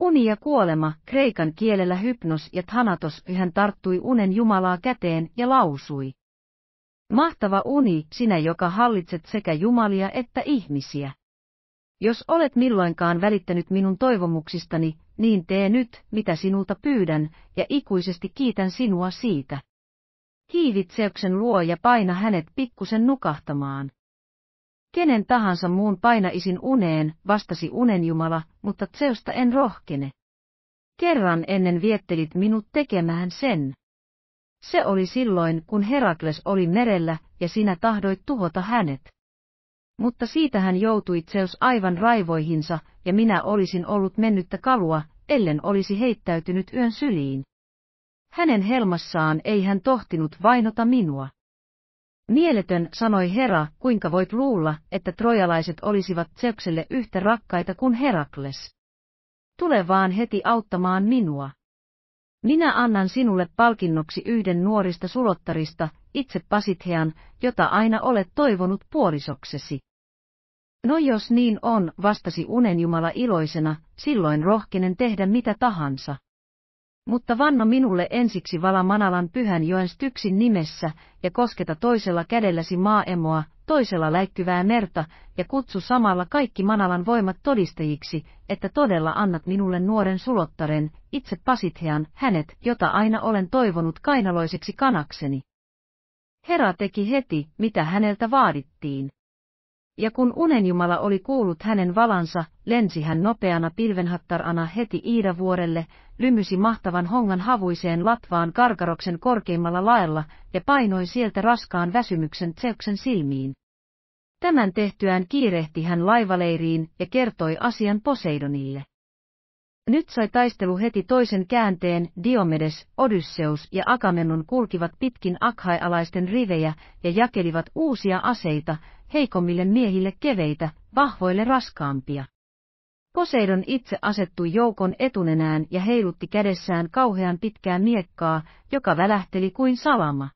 Uni ja kuolema, kreikan kielellä hypnos ja thanatos, hän tarttui unen Jumalaa käteen ja lausui. Mahtava uni, sinä joka hallitset sekä Jumalia että ihmisiä. Jos olet milloinkaan välittänyt minun toivomuksistani, niin tee nyt, mitä sinulta pyydän, ja ikuisesti kiitän sinua siitä. Hiivitseuksen luo ja paina hänet pikkusen nukahtamaan. Kenen tahansa muun painaisin uneen, vastasi unenjumala, mutta Zeusta en rohkene. Kerran ennen viettelit minut tekemään sen. Se oli silloin, kun Herakles oli merellä, ja sinä tahdoit tuhota hänet. Mutta siitä hän joutui Zeus aivan raivoihinsa, ja minä olisin ollut mennyttä kalua, ellen olisi heittäytynyt yön syliin. Hänen helmassaan ei hän tohtinut vainota minua. Mieletön, sanoi Hera, kuinka voit luulla, että trojalaiset olisivat Zeukselle yhtä rakkaita kuin Herakles. Tule vaan heti auttamaan minua. Minä annan sinulle palkinnoksi yhden nuorista sulottarista, itse Pasithean, jota aina olet toivonut puolisoksesi. No jos niin on, vastasi unenjumala iloisena, silloin rohkenen tehdä mitä tahansa. Mutta vanna minulle ensiksi vala Manalan pyhän joen Styksin nimessä, ja kosketa toisella kädelläsi maaemoa, toisella läikkyvää merta, ja kutsu samalla kaikki Manalan voimat todistajiksi, että todella annat minulle nuoren sulottaren, itse Pasithean, hänet, jota aina olen toivonut kainaloiseksi kanakseni. Hera teki heti, mitä häneltä vaadittiin ja kun unenjumala oli kuullut hänen valansa, lensi hän nopeana pilvenhattarana heti Iidavuorelle, lymysi mahtavan hongan havuiseen latvaan Karkaroksen korkeimmalla laella ja painoi sieltä raskaan väsymyksen Tseuksen silmiin. Tämän tehtyään kiirehti hän laivaleiriin ja kertoi asian Poseidonille. Nyt sai taistelu heti toisen käänteen, Diomedes, Odysseus ja Akamennon kulkivat pitkin akhaialaisten rivejä ja jakelivat uusia aseita, heikommille miehille keveitä, vahvoille raskaampia. Poseidon itse asettui joukon etunenään ja heilutti kädessään kauhean pitkää miekkaa, joka välähteli kuin salama.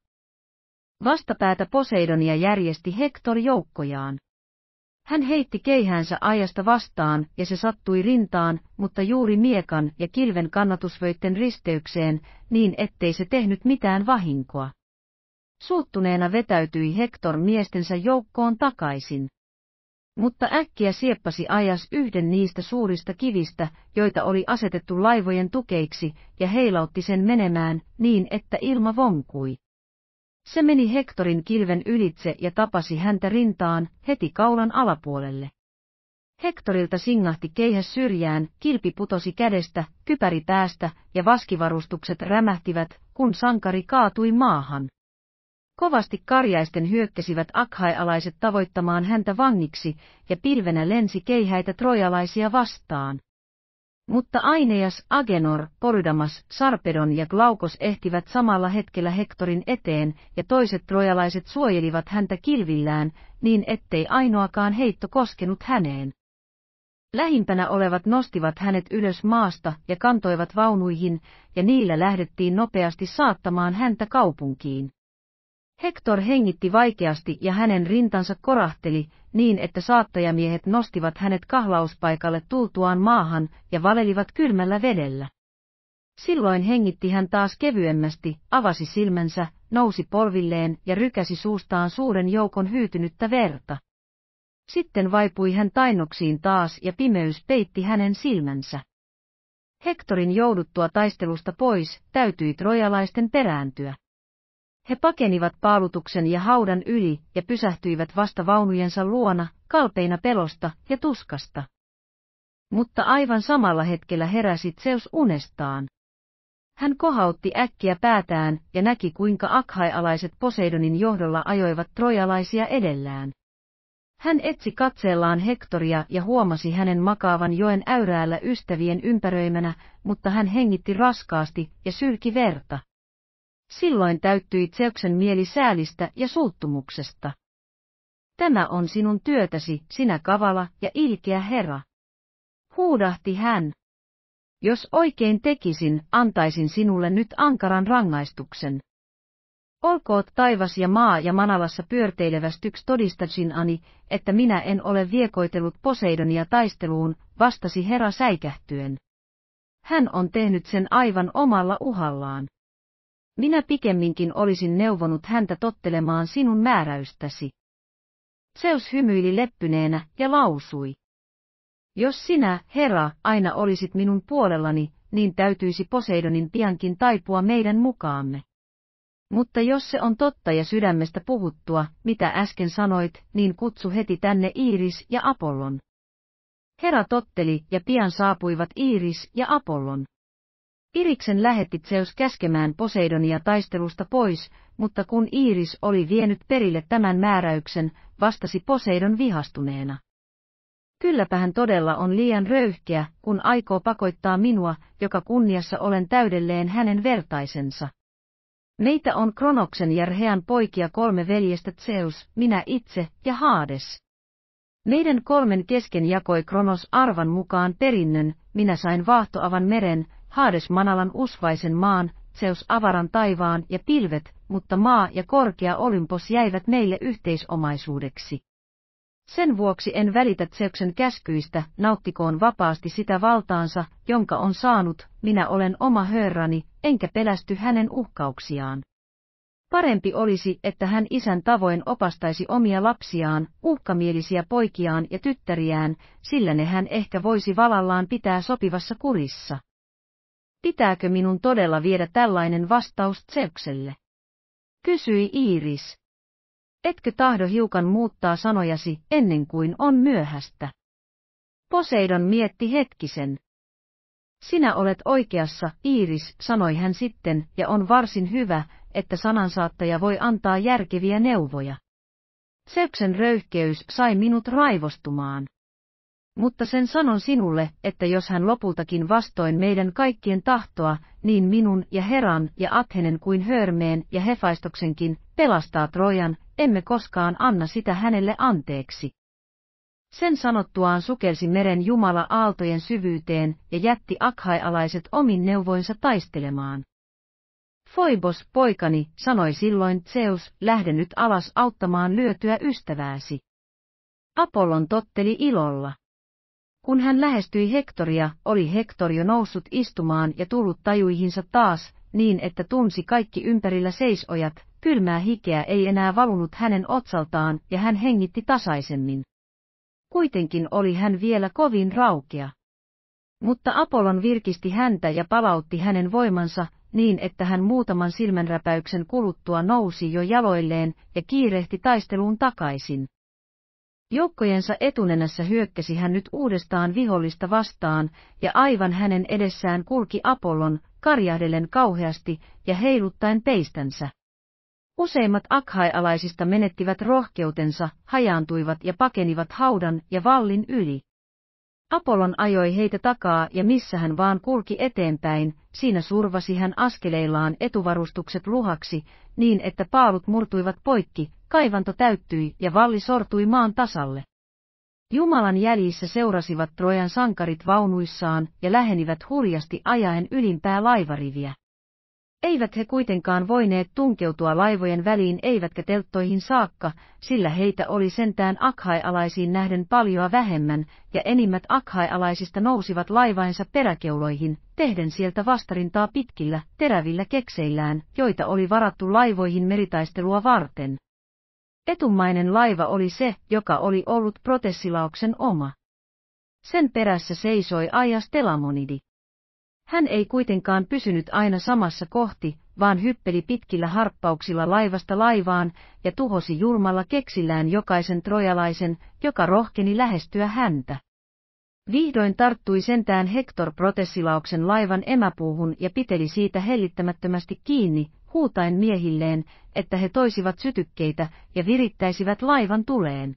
Vastapäätä Poseidonia järjesti Hector joukkojaan. Hän heitti keihäänsä ajasta vastaan ja se sattui rintaan, mutta juuri miekan ja kilven kannatusvöitten risteykseen, niin ettei se tehnyt mitään vahinkoa. Suuttuneena vetäytyi Hector miestensä joukkoon takaisin. Mutta äkkiä sieppasi ajas yhden niistä suurista kivistä, joita oli asetettu laivojen tukeiksi, ja heilautti sen menemään niin, että ilma vonkui. Se meni Hectorin kilven ylitse ja tapasi häntä rintaan heti kaulan alapuolelle. Hektorilta singahti keihäs syrjään, kilpi putosi kädestä, kypäri päästä ja vaskivarustukset rämähtivät, kun sankari kaatui maahan. Kovasti karjaisten hyökkäsivät akhaialaiset tavoittamaan häntä vangiksi, ja pilvenä lensi keihäitä trojalaisia vastaan. Mutta Aineas, Agenor, Porydamas, Sarpedon ja Glaukos ehtivät samalla hetkellä Hektorin eteen, ja toiset trojalaiset suojelivat häntä kilvillään, niin ettei ainoakaan heitto koskenut häneen. Lähimpänä olevat nostivat hänet ylös maasta ja kantoivat vaunuihin, ja niillä lähdettiin nopeasti saattamaan häntä kaupunkiin. Hector hengitti vaikeasti ja hänen rintansa korahteli, niin että saattajamiehet nostivat hänet kahlauspaikalle tultuaan maahan ja valelivat kylmällä vedellä. Silloin hengitti hän taas kevyemmästi, avasi silmänsä, nousi polvilleen ja rykäsi suustaan suuren joukon hyytynyttä verta. Sitten vaipui hän tainoksiin taas ja pimeys peitti hänen silmänsä. Hektorin jouduttua taistelusta pois täytyi trojalaisten perääntyä. He pakenivat paalutuksen ja haudan yli ja pysähtyivät vasta vaunujensa luona, kalpeina pelosta ja tuskasta. Mutta aivan samalla hetkellä heräsi Zeus unestaan. Hän kohautti äkkiä päätään ja näki kuinka akhaialaiset Poseidonin johdolla ajoivat trojalaisia edellään. Hän etsi katseellaan Hektoria ja huomasi hänen makaavan joen äyräällä ystävien ympäröimänä, mutta hän hengitti raskaasti ja sylki verta. Silloin täyttyi Zeuksen mieli säälistä ja suuttumuksesta. Tämä on sinun työtäsi, sinä kavala ja ilkeä herra. Huudahti hän. Jos oikein tekisin, antaisin sinulle nyt ankaran rangaistuksen. Olkoot taivas ja maa ja manalassa pyörteilevästyks todistasin ani, että minä en ole viekoitellut Poseidonia taisteluun, vastasi herra säikähtyen. Hän on tehnyt sen aivan omalla uhallaan. Minä pikemminkin olisin neuvonut häntä tottelemaan sinun määräystäsi. Zeus hymyili leppyneenä ja lausui. Jos sinä, herra, aina olisit minun puolellani, niin täytyisi Poseidonin piankin taipua meidän mukaamme. Mutta jos se on totta ja sydämestä puhuttua, mitä äsken sanoit, niin kutsu heti tänne Iiris ja Apollon. Hera totteli ja pian saapuivat Iiris ja Apollon. Iriksen lähetti Zeus käskemään Poseidonia taistelusta pois, mutta kun Iiris oli vienyt perille tämän määräyksen, vastasi Poseidon vihastuneena. Kylläpä hän todella on liian röyhkeä, kun aikoo pakoittaa minua, joka kunniassa olen täydelleen hänen vertaisensa. Meitä on Kronoksen ja Rhean poikia kolme veljestä Zeus, minä itse ja Haades. Meidän kolmen kesken jakoi Kronos arvan mukaan perinnön, minä sain vahtoavan meren, Haades Manalan usvaisen maan, Zeus avaran taivaan ja pilvet, mutta maa ja korkea Olympos jäivät meille yhteisomaisuudeksi. Sen vuoksi en välitä Zeuksen käskyistä, nauttikoon vapaasti sitä valtaansa, jonka on saanut, minä olen oma hörrani, enkä pelästy hänen uhkauksiaan. Parempi olisi, että hän isän tavoin opastaisi omia lapsiaan, uhkamielisiä poikiaan ja tyttäriään, sillä ne hän ehkä voisi valallaan pitää sopivassa kurissa. Pitääkö minun todella viedä tällainen vastaus Zeukselle? Kysyi Iiris. Etkö tahdo hiukan muuttaa sanojasi ennen kuin on myöhästä? Poseidon mietti hetkisen. Sinä olet oikeassa, Iiris, sanoi hän sitten, ja on varsin hyvä, että sanansaattaja voi antaa järkeviä neuvoja. Seuksen röyhkeys sai minut raivostumaan. Mutta sen sanon sinulle, että jos hän lopultakin vastoin meidän kaikkien tahtoa, niin minun ja Heran ja Athenen kuin Hörmeen ja Hefaistoksenkin pelastaa Trojan, emme koskaan anna sitä hänelle anteeksi. Sen sanottuaan sukelsi meren Jumala aaltojen syvyyteen ja jätti akhaialaiset omin neuvoinsa taistelemaan. Foibos, poikani, sanoi silloin Zeus, lähde nyt alas auttamaan lyötyä ystävääsi. Apollon totteli ilolla. Kun hän lähestyi Hektoria, oli Hektor jo noussut istumaan ja tullut tajuihinsa taas, niin että tunsi kaikki ympärillä seisojat, kylmää hikeä ei enää valunut hänen otsaltaan ja hän hengitti tasaisemmin. Kuitenkin oli hän vielä kovin raukea. Mutta Apollon virkisti häntä ja palautti hänen voimansa, niin että hän muutaman silmänräpäyksen kuluttua nousi jo jaloilleen ja kiirehti taisteluun takaisin. Joukkojensa etunenässä hyökkäsi hän nyt uudestaan vihollista vastaan, ja aivan hänen edessään kulki Apollon, karjahdellen kauheasti ja heiluttaen peistänsä. Useimmat akhaialaisista menettivät rohkeutensa, hajaantuivat ja pakenivat haudan ja vallin yli. Apollon ajoi heitä takaa ja missä hän vaan kulki eteenpäin, siinä survasi hän askeleillaan etuvarustukset luhaksi, niin että paalut murtuivat poikki, kaivanto täyttyi ja valli sortui maan tasalle. Jumalan jäljissä seurasivat Trojan sankarit vaunuissaan ja lähenivät hurjasti ajaen ylimpää laivariviä. Eivät he kuitenkaan voineet tunkeutua laivojen väliin eivätkä telttoihin saakka, sillä heitä oli sentään akhaialaisiin nähden paljoa vähemmän, ja enimmät akhaialaisista nousivat laivainsa peräkeuloihin, tehden sieltä vastarintaa pitkillä, terävillä kekseillään, joita oli varattu laivoihin meritaistelua varten. Etummainen laiva oli se, joka oli ollut protessilauksen oma. Sen perässä seisoi Ajas Telamonidi. Hän ei kuitenkaan pysynyt aina samassa kohti, vaan hyppeli pitkillä harppauksilla laivasta laivaan ja tuhosi julmalla keksillään jokaisen trojalaisen, joka rohkeni lähestyä häntä. Vihdoin tarttui sentään Hector Protessilauksen laivan emäpuuhun ja piteli siitä hellittämättömästi kiinni, huutain miehilleen, että he toisivat sytykkeitä ja virittäisivät laivan tuleen.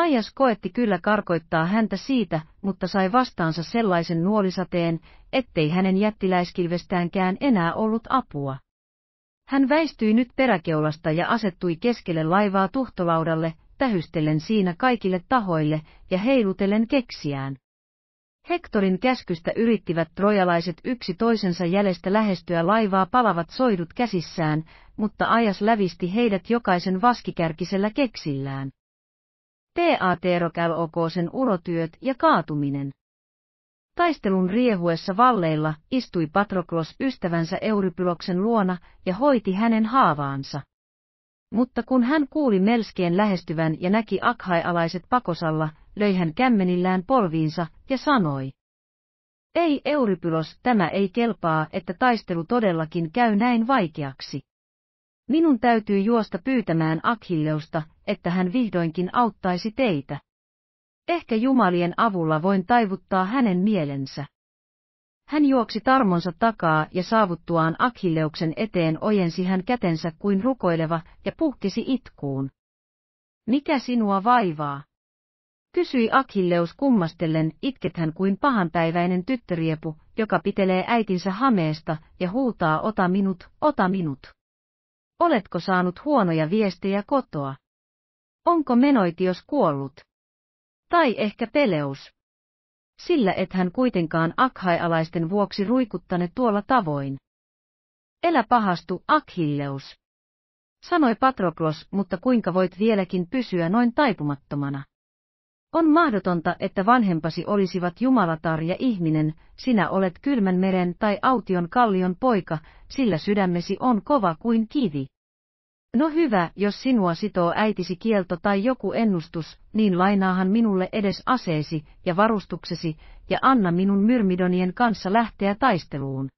Aias koetti kyllä karkoittaa häntä siitä, mutta sai vastaansa sellaisen nuolisateen, ettei hänen jättiläiskilvestäänkään enää ollut apua. Hän väistyi nyt peräkeulasta ja asettui keskelle laivaa tuhtolaudalle, tähystellen siinä kaikille tahoille ja heilutellen keksiään. Hektorin käskystä yrittivät trojalaiset yksi toisensa jäljestä lähestyä laivaa palavat soidut käsissään, mutta ajas lävisti heidät jokaisen vaskikärkisellä keksillään. T.A. Teero käy sen urotyöt ja kaatuminen. Taistelun riehuessa valleilla istui Patroklos ystävänsä Eurypyloksen luona ja hoiti hänen haavaansa. Mutta kun hän kuuli melskien lähestyvän ja näki akhaialaiset pakosalla, löi hän kämmenillään polviinsa ja sanoi. Ei Euripylos, tämä ei kelpaa, että taistelu todellakin käy näin vaikeaksi. Minun täytyy juosta pyytämään Akhilleusta, että hän vihdoinkin auttaisi teitä. Ehkä jumalien avulla voin taivuttaa hänen mielensä. Hän juoksi tarmonsa takaa ja saavuttuaan Akhilleuksen eteen ojensi hän kätensä kuin rukoileva ja puhkisi itkuun. Mikä sinua vaivaa? Kysyi Akhilleus kummastellen, itkethän kuin pahanpäiväinen tyttöriepu, joka pitelee äitinsä hameesta ja huutaa ota minut, ota minut. Oletko saanut huonoja viestejä kotoa? Onko menoitios kuollut? Tai ehkä peleus? Sillä et hän kuitenkaan akhaialaisten vuoksi ruikuttane tuolla tavoin. Elä pahastu, Akhilleus. Sanoi Patroklos, mutta kuinka voit vieläkin pysyä noin taipumattomana? On mahdotonta, että vanhempasi olisivat jumalatar ja ihminen, sinä olet kylmän meren tai aution kallion poika, sillä sydämesi on kova kuin kivi. No hyvä, jos sinua sitoo äitisi kielto tai joku ennustus, niin lainaahan minulle edes aseesi ja varustuksesi, ja anna minun myrmidonien kanssa lähteä taisteluun.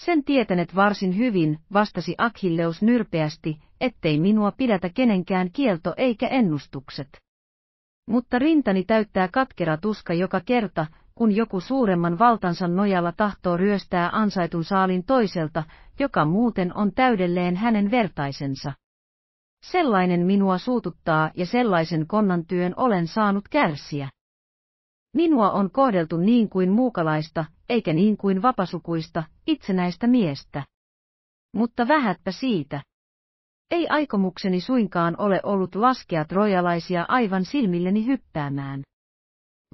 Sen tietänet varsin hyvin, vastasi Akhilleus nyrpeästi, ettei minua pidätä kenenkään kielto eikä ennustukset. Mutta rintani täyttää katkera tuska joka kerta, kun joku suuremman valtansa nojalla tahtoo ryöstää ansaitun saalin toiselta, joka muuten on täydelleen hänen vertaisensa. Sellainen minua suututtaa ja sellaisen konnan työn olen saanut kärsiä. Minua on kohdeltu niin kuin muukalaista, eikä niin kuin vapasukuista, itsenäistä miestä. Mutta vähättä siitä. Ei aikomukseni suinkaan ole ollut laskea trojalaisia aivan silmilleni hyppäämään.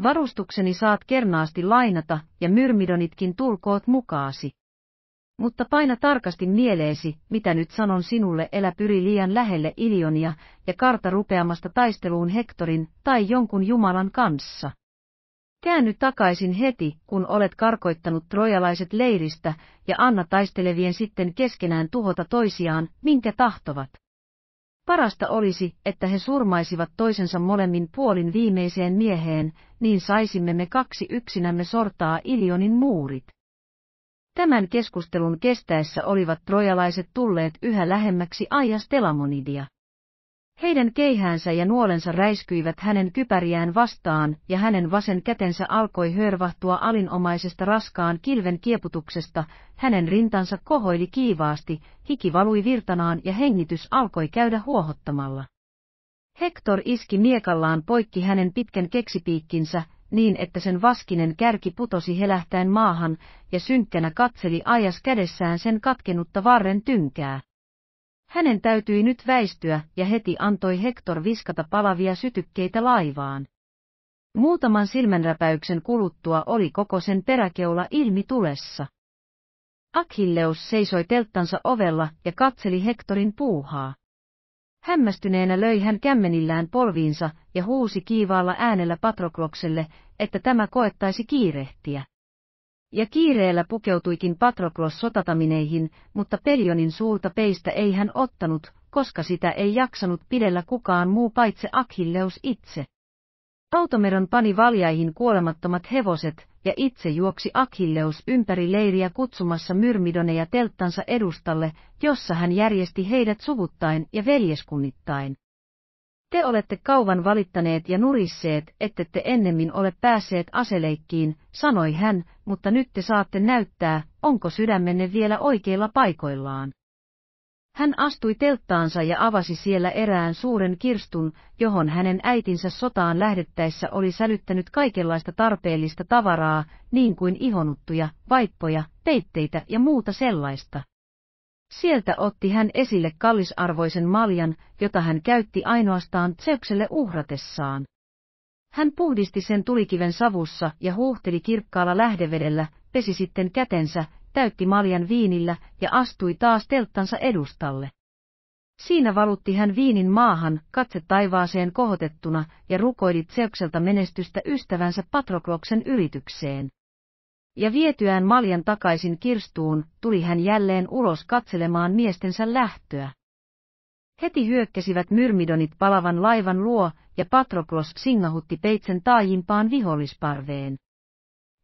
Varustukseni saat kernaasti lainata ja myrmidonitkin tulkoot mukaasi. Mutta paina tarkasti mieleesi, mitä nyt sanon sinulle elä pyri liian lähelle Ilionia ja karta rupeamasta taisteluun Hektorin tai jonkun jumalan kanssa. Käänny takaisin heti, kun olet karkoittanut trojalaiset leiristä, ja anna taistelevien sitten keskenään tuhota toisiaan, minkä tahtovat. Parasta olisi, että he surmaisivat toisensa molemmin puolin viimeiseen mieheen, niin saisimme me kaksi yksinämme sortaa Ilionin muurit. Tämän keskustelun kestäessä olivat trojalaiset tulleet yhä lähemmäksi aias Telamonidia. Heidän keihäänsä ja nuolensa räiskyivät hänen kypäriään vastaan ja hänen vasen kätensä alkoi hörvahtua alinomaisesta raskaan kilven kieputuksesta, hänen rintansa kohoili kiivaasti, hiki valui virtanaan ja hengitys alkoi käydä huohottamalla. Hector iski miekallaan poikki hänen pitkän keksipiikkinsä, niin että sen vaskinen kärki putosi helähtäen maahan, ja synkkänä katseli ajas kädessään sen katkenutta varren tynkää. Hänen täytyi nyt väistyä ja heti antoi Hector viskata palavia sytykkeitä laivaan. Muutaman silmänräpäyksen kuluttua oli koko sen peräkeula ilmi tulessa. Akhilleus seisoi telttansa ovella ja katseli Hectorin puuhaa. Hämmästyneenä löi hän kämmenillään polviinsa ja huusi kiivaalla äänellä Patroklokselle, että tämä koettaisi kiirehtiä ja kiireellä pukeutuikin Patroklos sotatamineihin, mutta Pelionin suulta peistä ei hän ottanut, koska sitä ei jaksanut pidellä kukaan muu paitse Akhilleus itse. Automeron pani valjaihin kuolemattomat hevoset, ja itse juoksi Akhilleus ympäri leiriä kutsumassa myrmidoneja telttansa edustalle, jossa hän järjesti heidät suvuttain ja veljeskunnittain. Te olette kauan valittaneet ja nurisseet, te ennemmin ole päässeet aseleikkiin, sanoi hän, mutta nyt te saatte näyttää, onko sydämenne vielä oikeilla paikoillaan. Hän astui telttaansa ja avasi siellä erään suuren kirstun, johon hänen äitinsä sotaan lähdettäessä oli sälyttänyt kaikenlaista tarpeellista tavaraa, niin kuin ihonuttuja, vaippoja, peitteitä ja muuta sellaista. Sieltä otti hän esille kallisarvoisen maljan, jota hän käytti ainoastaan Tseukselle uhratessaan. Hän puhdisti sen tulikiven savussa ja huuhteli kirkkaalla lähdevedellä, pesi sitten kätensä, täytti maljan viinillä ja astui taas telttansa edustalle. Siinä valutti hän viinin maahan, katse taivaaseen kohotettuna, ja rukoili Tseukselta menestystä ystävänsä Patrokloksen yritykseen. Ja vietyään maljan takaisin kirstuun, tuli hän jälleen ulos katselemaan miestensä lähtöä. Heti hyökkäsivät myrmidonit palavan laivan luo, ja Patroklos singahutti peitsen taajimpaan vihollisparveen.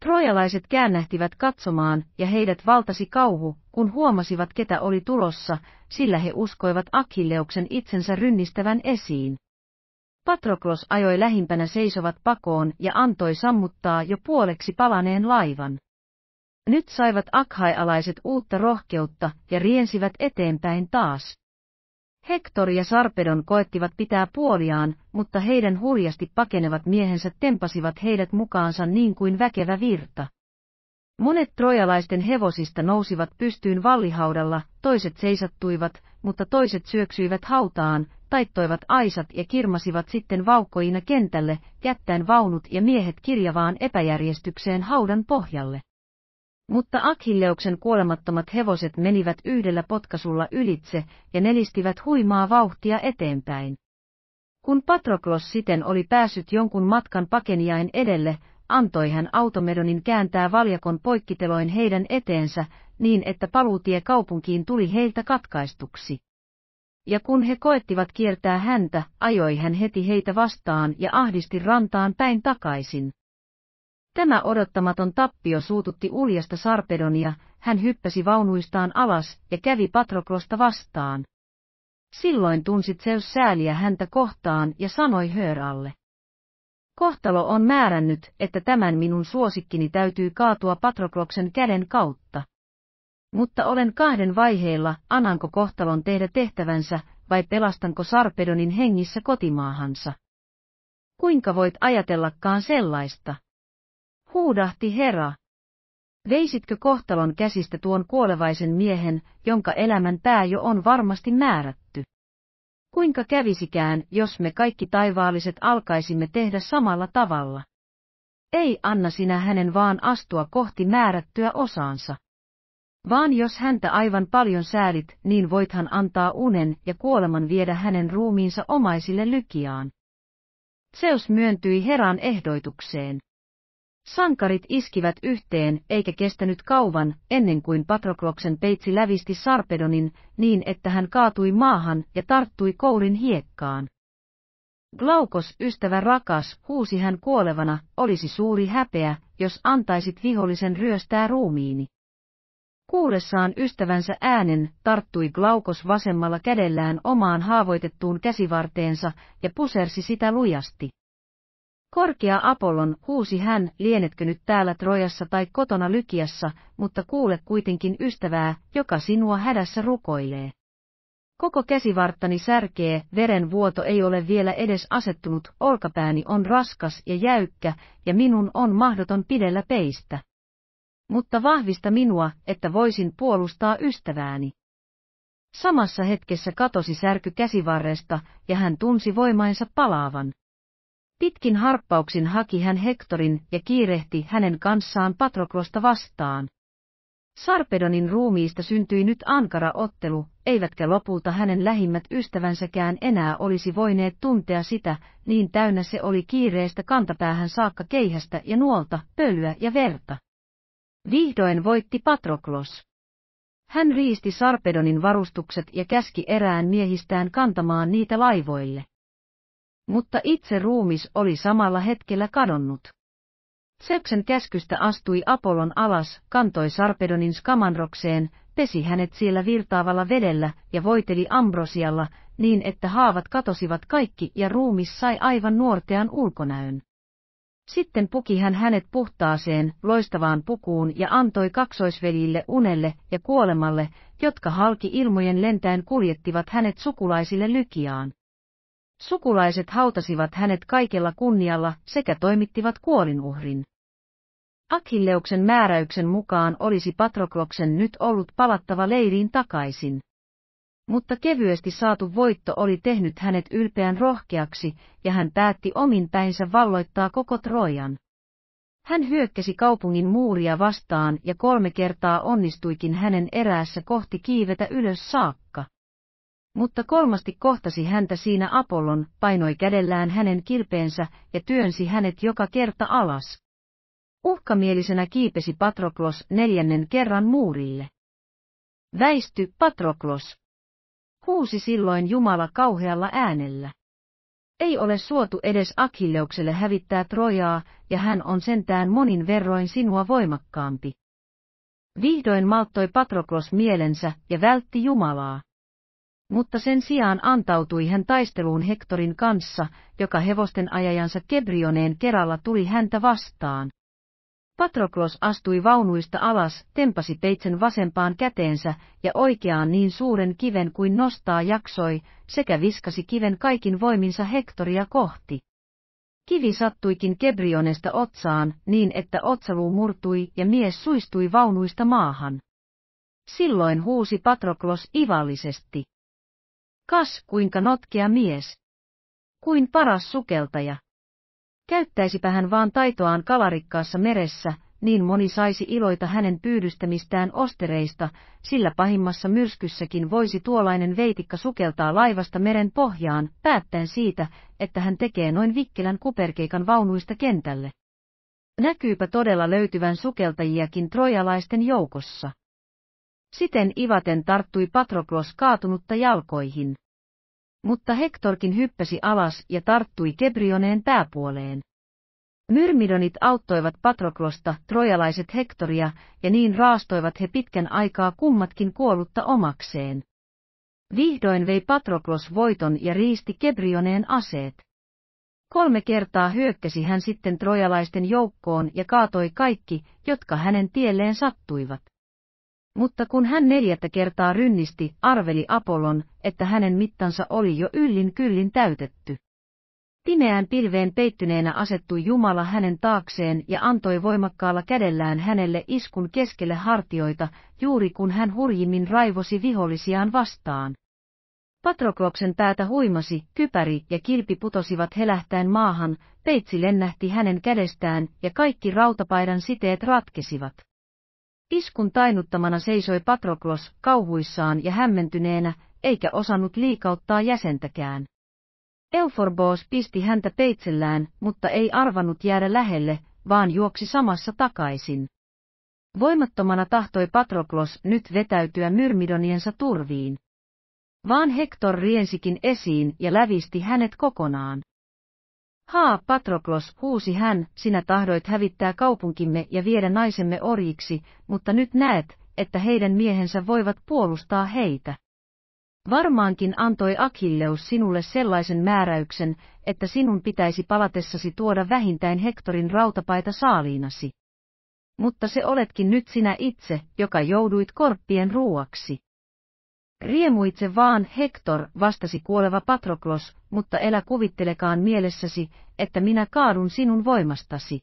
Trojalaiset käännähtivät katsomaan, ja heidät valtasi kauhu, kun huomasivat ketä oli tulossa, sillä he uskoivat Akilleuksen itsensä rynnistävän esiin. Patroklos ajoi lähimpänä seisovat pakoon ja antoi sammuttaa jo puoleksi palaneen laivan. Nyt saivat akhaialaiset uutta rohkeutta ja riensivät eteenpäin taas. Hektor ja Sarpedon koettivat pitää puoliaan, mutta heidän hurjasti pakenevat miehensä tempasivat heidät mukaansa niin kuin väkevä virta. Monet trojalaisten hevosista nousivat pystyyn vallihaudalla, toiset seisattuivat, mutta toiset syöksyivät hautaan, taittoivat aisat ja kirmasivat sitten vaukoina kentälle, jättäen vaunut ja miehet kirjavaan epäjärjestykseen haudan pohjalle. Mutta Akhilleuksen kuolemattomat hevoset menivät yhdellä potkasulla ylitse ja nelistivät huimaa vauhtia eteenpäin. Kun Patroklos siten oli päässyt jonkun matkan pakeniain edelle, antoi hän automedonin kääntää valjakon poikkiteloin heidän eteensä, niin että paluutie kaupunkiin tuli heiltä katkaistuksi. Ja kun he koettivat kiertää häntä, ajoi hän heti heitä vastaan ja ahdisti rantaan päin takaisin. Tämä odottamaton tappio suututti uljasta Sarpedonia, hän hyppäsi vaunuistaan alas ja kävi Patroklosta vastaan. Silloin tunsi Zeus sääliä häntä kohtaan ja sanoi Hööralle. Kohtalo on määrännyt, että tämän minun suosikkini täytyy kaatua Patrokloksen käden kautta. Mutta olen kahden vaiheilla, ananko kohtalon tehdä tehtävänsä, vai pelastanko Sarpedonin hengissä kotimaahansa. Kuinka voit ajatellakaan sellaista? Huudahti herra. Veisitkö kohtalon käsistä tuon kuolevaisen miehen, jonka elämän pää jo on varmasti määrätty? Kuinka kävisikään, jos me kaikki taivaalliset alkaisimme tehdä samalla tavalla? Ei anna sinä hänen vaan astua kohti määrättyä osaansa. Vaan jos häntä aivan paljon säälit, niin voithan antaa unen ja kuoleman viedä hänen ruumiinsa omaisille lykiaan. Zeus myöntyi Heran ehdoitukseen. Sankarit iskivät yhteen eikä kestänyt kauan, ennen kuin Patrokloksen peitsi lävisti Sarpedonin niin, että hän kaatui maahan ja tarttui kourin hiekkaan. Glaukos, ystävä rakas, huusi hän kuolevana, olisi suuri häpeä, jos antaisit vihollisen ryöstää ruumiini. Kuullessaan ystävänsä äänen tarttui Glaukos vasemmalla kädellään omaan haavoitettuun käsivarteensa ja pusersi sitä lujasti. Korkea Apollon, huusi hän, lienetkö nyt täällä Trojassa tai kotona Lykiassa, mutta kuule kuitenkin ystävää, joka sinua hädässä rukoilee. Koko käsivarttani särkee, vuoto ei ole vielä edes asettunut, olkapääni on raskas ja jäykkä, ja minun on mahdoton pidellä peistä. Mutta vahvista minua, että voisin puolustaa ystävääni. Samassa hetkessä katosi särky käsivarresta, ja hän tunsi voimainsa palaavan. Pitkin harppauksin haki hän Hektorin ja kiirehti hänen kanssaan Patroklosta vastaan. Sarpedonin ruumiista syntyi nyt ankara ottelu, eivätkä lopulta hänen lähimmät ystävänsäkään enää olisi voineet tuntea sitä, niin täynnä se oli kiireestä kantapäähän saakka keihästä ja nuolta, pölyä ja verta. Vihdoin voitti Patroklos. Hän riisti Sarpedonin varustukset ja käski erään miehistään kantamaan niitä laivoille mutta itse ruumis oli samalla hetkellä kadonnut. Zeuksen käskystä astui Apollon alas, kantoi Sarpedonin skamanrokseen, pesi hänet siellä virtaavalla vedellä ja voiteli ambrosialla, niin että haavat katosivat kaikki ja ruumis sai aivan nuortean ulkonäön. Sitten puki hän hänet puhtaaseen, loistavaan pukuun ja antoi kaksoisvelille unelle ja kuolemalle, jotka halki ilmojen lentäen kuljettivat hänet sukulaisille Lykiaan. Sukulaiset hautasivat hänet kaikella kunnialla sekä toimittivat kuolinuhrin. Akilleuksen määräyksen mukaan olisi Patrokloksen nyt ollut palattava leiriin takaisin. Mutta kevyesti saatu voitto oli tehnyt hänet ylpeän rohkeaksi, ja hän päätti omin päinsä valloittaa koko Trojan. Hän hyökkäsi kaupungin muuria vastaan ja kolme kertaa onnistuikin hänen eräässä kohti kiivetä ylös saakka. Mutta kolmasti kohtasi häntä siinä Apollon, painoi kädellään hänen kirpeensä ja työnsi hänet joka kerta alas. Uhkamielisenä kiipesi Patroklos neljännen kerran muurille. Väisty Patroklos! Huusi silloin Jumala kauhealla äänellä. Ei ole suotu edes Akilleukselle hävittää Trojaa, ja hän on sentään monin verroin sinua voimakkaampi. Vihdoin malttoi Patroklos mielensä ja vältti Jumalaa mutta sen sijaan antautui hän taisteluun Hektorin kanssa, joka hevosten ajajansa Kebrioneen kerralla tuli häntä vastaan. Patroklos astui vaunuista alas, tempasi peitsen vasempaan käteensä ja oikeaan niin suuren kiven kuin nostaa jaksoi, sekä viskasi kiven kaikin voiminsa Hektoria kohti. Kivi sattuikin Kebrionesta otsaan, niin että otsaluu murtui ja mies suistui vaunuista maahan. Silloin huusi Patroklos ivallisesti. Kas kuinka notkea mies. Kuin paras sukeltaja. Käyttäisipä hän vaan taitoaan kalarikkaassa meressä, niin moni saisi iloita hänen pyydystämistään ostereista, sillä pahimmassa myrskyssäkin voisi tuollainen veitikka sukeltaa laivasta meren pohjaan, päättäen siitä, että hän tekee noin vikkelän kuperkeikan vaunuista kentälle. Näkyypä todella löytyvän sukeltajiakin trojalaisten joukossa. Siten ivaten tarttui Patroklos kaatunutta jalkoihin. Mutta Hektorkin hyppäsi alas ja tarttui Kebrioneen pääpuoleen. Myrmidonit auttoivat Patroklosta, trojalaiset Hektoria, ja niin raastoivat he pitkän aikaa kummatkin kuollutta omakseen. Vihdoin vei Patroklos voiton ja riisti Kebrioneen aseet. Kolme kertaa hyökkäsi hän sitten trojalaisten joukkoon ja kaatoi kaikki, jotka hänen tielleen sattuivat. Mutta kun hän neljättä kertaa rynnisti, arveli Apollon, että hänen mittansa oli jo yllin kyllin täytetty. Pimeään pilveen peittyneenä asettui Jumala hänen taakseen ja antoi voimakkaalla kädellään hänelle iskun keskelle hartioita, juuri kun hän hurjimmin raivosi vihollisiaan vastaan. Patrokloksen päätä huimasi, kypäri ja kilpi putosivat helähtäen maahan, peitsi lennähti hänen kädestään ja kaikki rautapaidan siteet ratkesivat. Iskun tainuttamana seisoi Patroklos kauhuissaan ja hämmentyneenä, eikä osannut liikauttaa jäsentäkään. Euforboos pisti häntä peitsellään, mutta ei arvannut jäädä lähelle, vaan juoksi samassa takaisin. Voimattomana tahtoi Patroklos nyt vetäytyä myrmidoniensa turviin. Vaan Hector riensikin esiin ja lävisti hänet kokonaan. Haa, Patroklos, huusi hän, sinä tahdoit hävittää kaupunkimme ja viedä naisemme orjiksi, mutta nyt näet, että heidän miehensä voivat puolustaa heitä. Varmaankin antoi Akilleus sinulle sellaisen määräyksen, että sinun pitäisi palatessasi tuoda vähintään Hektorin rautapaita saaliinasi. Mutta se oletkin nyt sinä itse, joka jouduit korppien ruuaksi. Riemuitse vaan, Hector, vastasi kuoleva Patroklos, mutta elä kuvittelekaan mielessäsi, että minä kaadun sinun voimastasi.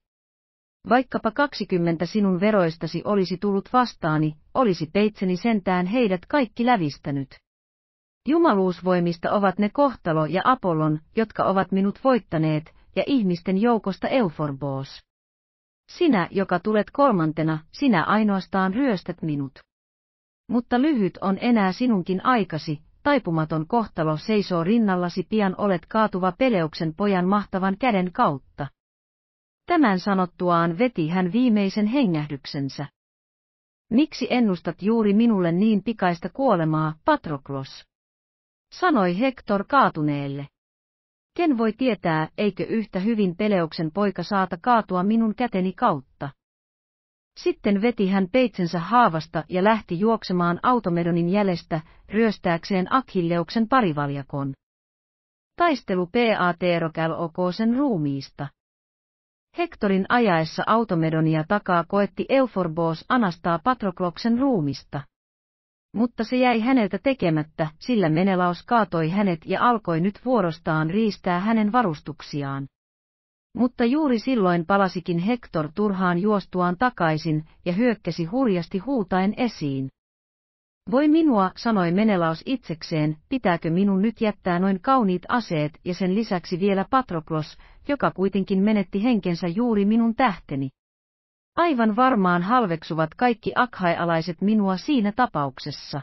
Vaikkapa kaksikymmentä sinun veroistasi olisi tullut vastaani, olisi peitseni sentään heidät kaikki lävistänyt. Jumaluusvoimista ovat ne kohtalo ja Apollon, jotka ovat minut voittaneet, ja ihmisten joukosta Euforboos. Sinä, joka tulet kolmantena, sinä ainoastaan ryöstät minut. Mutta lyhyt on enää sinunkin aikasi, taipumaton kohtalo seisoo rinnallasi pian olet kaatuva Peleuksen pojan mahtavan käden kautta. Tämän sanottuaan veti hän viimeisen hengähdyksensä. Miksi ennustat juuri minulle niin pikaista kuolemaa, Patroklos? Sanoi Hector kaatuneelle. Ken voi tietää, eikö yhtä hyvin Peleuksen poika saata kaatua minun käteni kautta. Sitten veti hän peitsensä haavasta ja lähti juoksemaan automedonin jäljestä, ryöstääkseen Akhilleuksen parivaljakon. Taistelu P.A. teerokäl sen ruumiista. Hektorin ajaessa automedonia takaa koetti Euforbos anastaa Patrokloksen ruumista. Mutta se jäi häneltä tekemättä, sillä Menelaus kaatoi hänet ja alkoi nyt vuorostaan riistää hänen varustuksiaan. Mutta juuri silloin palasikin Hector turhaan juostuaan takaisin ja hyökkäsi hurjasti huutaen esiin. Voi minua, sanoi Menelaus itsekseen, pitääkö minun nyt jättää noin kauniit aseet ja sen lisäksi vielä Patroklos, joka kuitenkin menetti henkensä juuri minun tähteni. Aivan varmaan halveksuvat kaikki akhaialaiset minua siinä tapauksessa.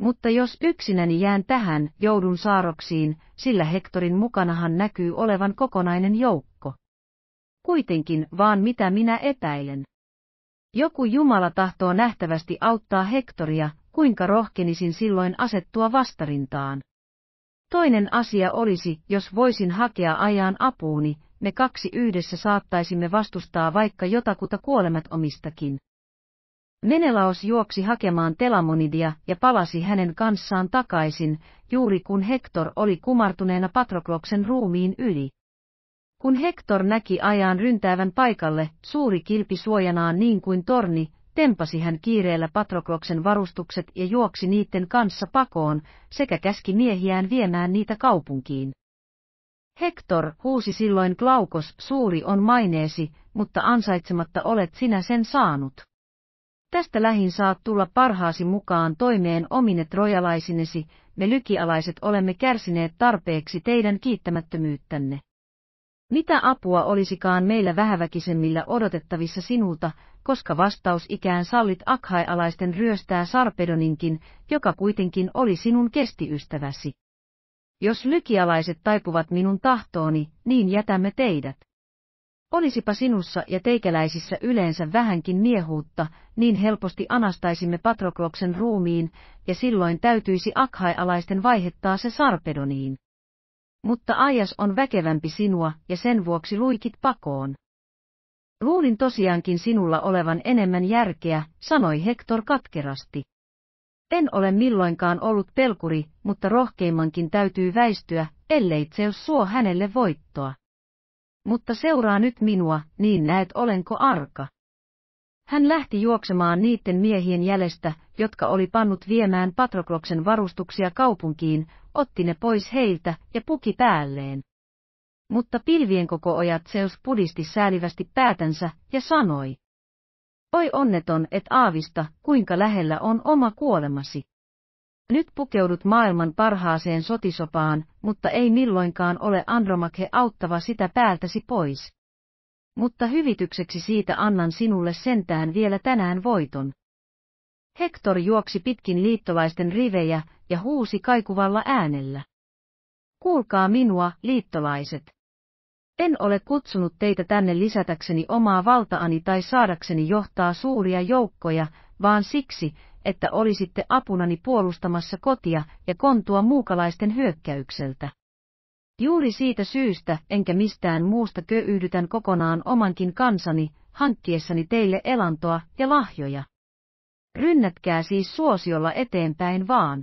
Mutta jos yksinäni jään tähän, joudun saaroksiin, sillä Hektorin mukanahan näkyy olevan kokonainen joukko kuitenkin vaan mitä minä epäilen. Joku Jumala tahtoo nähtävästi auttaa Hektoria, kuinka rohkenisin silloin asettua vastarintaan. Toinen asia olisi, jos voisin hakea ajan apuuni, me kaksi yhdessä saattaisimme vastustaa vaikka jotakuta omistakin. Menelaos juoksi hakemaan Telamonidia ja palasi hänen kanssaan takaisin, juuri kun Hektor oli kumartuneena Patrokloksen ruumiin yli. Kun Hector näki ajan ryntäävän paikalle, suuri kilpi suojanaan niin kuin torni, tempasi hän kiireellä Patrokloksen varustukset ja juoksi niiden kanssa pakoon, sekä käski miehiään viemään niitä kaupunkiin. Hector huusi silloin Glaukos, suuri on maineesi, mutta ansaitsematta olet sinä sen saanut. Tästä lähin saat tulla parhaasi mukaan toimeen omine trojalaisinesi, me lykialaiset olemme kärsineet tarpeeksi teidän kiittämättömyyttänne. Mitä apua olisikaan meillä vähäväkisemmillä odotettavissa sinulta, koska vastaus ikään sallit akhaialaisten ryöstää Sarpedoninkin, joka kuitenkin oli sinun kestiystäväsi. Jos lykialaiset taipuvat minun tahtooni, niin jätämme teidät. Olisipa sinussa ja teikäläisissä yleensä vähänkin miehuutta, niin helposti anastaisimme Patrokloksen ruumiin, ja silloin täytyisi akhaialaisten vaihettaa se Sarpedoniin mutta Ajas on väkevämpi sinua ja sen vuoksi luikit pakoon. Luulin tosiaankin sinulla olevan enemmän järkeä, sanoi Hector katkerasti. En ole milloinkaan ollut pelkuri, mutta rohkeimmankin täytyy väistyä, ellei Zeus suo hänelle voittoa. Mutta seuraa nyt minua, niin näet olenko arka. Hän lähti juoksemaan niiden miehien jäljestä, jotka oli pannut viemään Patrokloksen varustuksia kaupunkiin, otti ne pois heiltä ja puki päälleen. Mutta pilvien koko ojat Zeus pudisti säälivästi päätänsä ja sanoi. Oi onneton et aavista, kuinka lähellä on oma kuolemasi. Nyt pukeudut maailman parhaaseen sotisopaan, mutta ei milloinkaan ole Andromache auttava sitä päältäsi pois mutta hyvitykseksi siitä annan sinulle sentään vielä tänään voiton. Hector juoksi pitkin liittolaisten rivejä ja huusi kaikuvalla äänellä. Kuulkaa minua, liittolaiset. En ole kutsunut teitä tänne lisätäkseni omaa valtaani tai saadakseni johtaa suuria joukkoja, vaan siksi, että olisitte apunani puolustamassa kotia ja kontua muukalaisten hyökkäykseltä. Juuri siitä syystä, enkä mistään muusta köyhdytän kokonaan omankin kansani, hankkiessani teille elantoa ja lahjoja. Rynnätkää siis suosiolla eteenpäin vaan.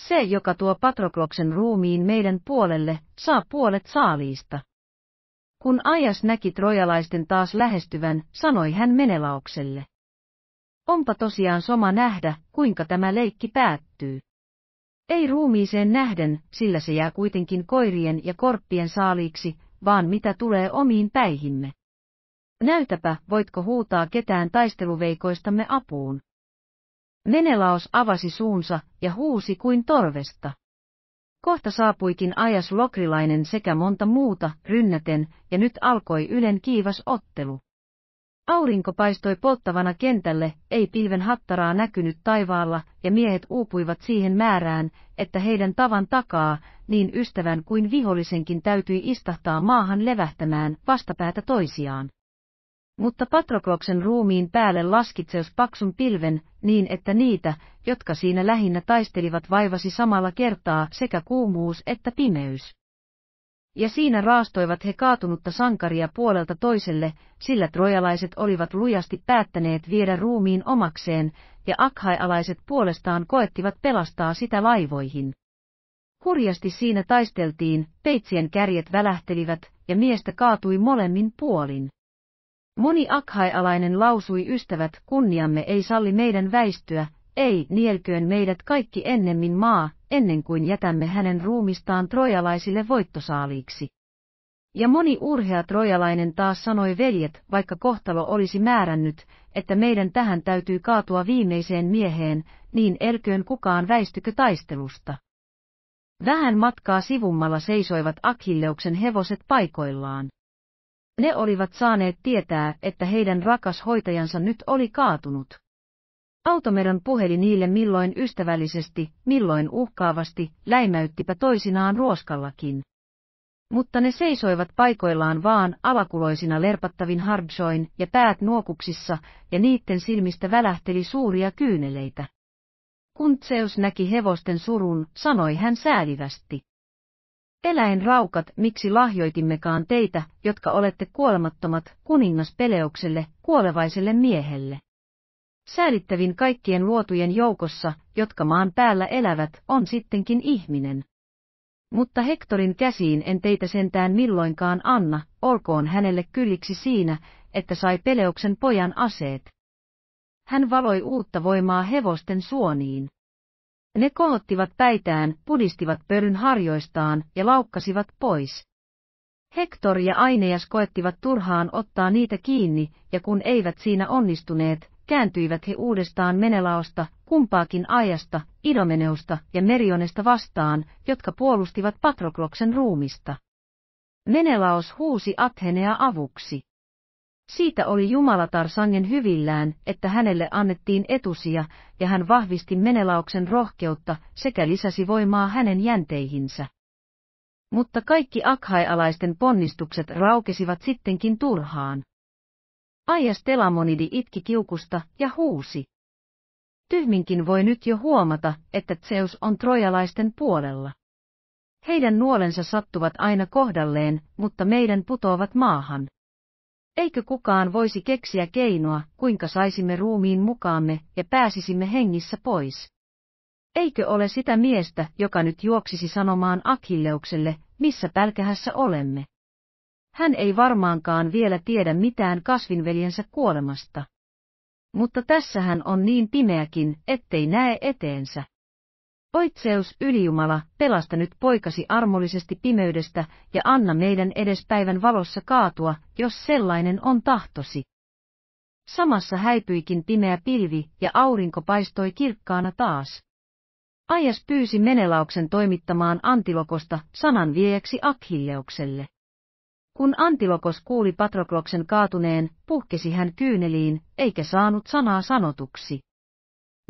Se, joka tuo Patrokloksen ruumiin meidän puolelle, saa puolet saaliista. Kun Ajas näki trojalaisten taas lähestyvän, sanoi hän Menelaukselle. Onpa tosiaan soma nähdä, kuinka tämä leikki päättyy. Ei ruumiiseen nähden, sillä se jää kuitenkin koirien ja korppien saaliiksi, vaan mitä tulee omiin päihimme. Näytäpä, voitko huutaa ketään taisteluveikoistamme apuun. Menelaos avasi suunsa ja huusi kuin torvesta. Kohta saapuikin ajas lokrilainen sekä monta muuta, rynnäten, ja nyt alkoi Ylen kiivas ottelu. Aurinko paistoi polttavana kentälle, ei pilven hattaraa näkynyt taivaalla, ja miehet uupuivat siihen määrään, että heidän tavan takaa, niin ystävän kuin vihollisenkin täytyi istahtaa maahan levähtämään vastapäätä toisiaan. Mutta Patrokloksen ruumiin päälle laskitseus paksun pilven, niin että niitä, jotka siinä lähinnä taistelivat vaivasi samalla kertaa sekä kuumuus että pimeys ja siinä raastoivat he kaatunutta sankaria puolelta toiselle, sillä trojalaiset olivat lujasti päättäneet viedä ruumiin omakseen, ja akhaialaiset puolestaan koettivat pelastaa sitä laivoihin. Hurjasti siinä taisteltiin, peitsien kärjet välähtelivät, ja miestä kaatui molemmin puolin. Moni akhaialainen lausui ystävät, kunniamme ei salli meidän väistyä, ei nielköön meidät kaikki ennemmin maa, ennen kuin jätämme hänen ruumistaan trojalaisille voittosaaliiksi. Ja moni urhea trojalainen taas sanoi veljet, vaikka kohtalo olisi määrännyt, että meidän tähän täytyy kaatua viimeiseen mieheen, niin elköön kukaan väistykö taistelusta. Vähän matkaa sivummalla seisoivat Akilleuksen hevoset paikoillaan. Ne olivat saaneet tietää, että heidän rakas hoitajansa nyt oli kaatunut. Automeron puheli niille milloin ystävällisesti, milloin uhkaavasti, läimäyttipä toisinaan ruoskallakin. Mutta ne seisoivat paikoillaan vaan alakuloisina lerpattavin hardsoin ja päät nuokuksissa, ja niitten silmistä välähteli suuria kyyneleitä. Kun Zeus näki hevosten surun, sanoi hän säälivästi. Eläin raukat, miksi lahjoitimmekaan teitä, jotka olette kuolemattomat, kuningas peleukselle kuolevaiselle miehelle säälittävin kaikkien luotujen joukossa, jotka maan päällä elävät, on sittenkin ihminen. Mutta Hektorin käsiin en teitä sentään milloinkaan anna, olkoon hänelle kylliksi siinä, että sai Peleuksen pojan aseet. Hän valoi uutta voimaa hevosten suoniin. Ne koottivat päitään, pudistivat pölyn harjoistaan ja laukkasivat pois. Hektor ja Aineas koettivat turhaan ottaa niitä kiinni, ja kun eivät siinä onnistuneet, kääntyivät he uudestaan Menelaosta, kumpaakin ajasta, Idomeneusta ja Merionesta vastaan, jotka puolustivat Patrokloksen ruumista. Menelaos huusi Athenea avuksi. Siitä oli Jumalatar sangen hyvillään, että hänelle annettiin etusia, ja hän vahvisti Menelauksen rohkeutta sekä lisäsi voimaa hänen jänteihinsä. Mutta kaikki akhaialaisten ponnistukset raukesivat sittenkin turhaan. Aias Telamonidi itki kiukusta ja huusi. Tyhminkin voi nyt jo huomata, että Zeus on trojalaisten puolella. Heidän nuolensa sattuvat aina kohdalleen, mutta meidän putoavat maahan. Eikö kukaan voisi keksiä keinoa, kuinka saisimme ruumiin mukaamme ja pääsisimme hengissä pois? Eikö ole sitä miestä, joka nyt juoksisi sanomaan Akilleukselle, missä pälkähässä olemme? Hän ei varmaankaan vielä tiedä mitään kasvinveljensä kuolemasta. Mutta tässä hän on niin pimeäkin, ettei näe eteensä. Oitseus ylijumala, pelasta nyt poikasi armollisesti pimeydestä ja anna meidän edes päivän valossa kaatua, jos sellainen on tahtosi. Samassa häipyikin pimeä pilvi ja aurinko paistoi kirkkaana taas. Ajas pyysi Menelauksen toimittamaan Antilokosta sanan viejäksi Akhilleukselle. Kun Antilokos kuuli Patrokloksen kaatuneen, puhkesi hän kyyneliin, eikä saanut sanaa sanotuksi.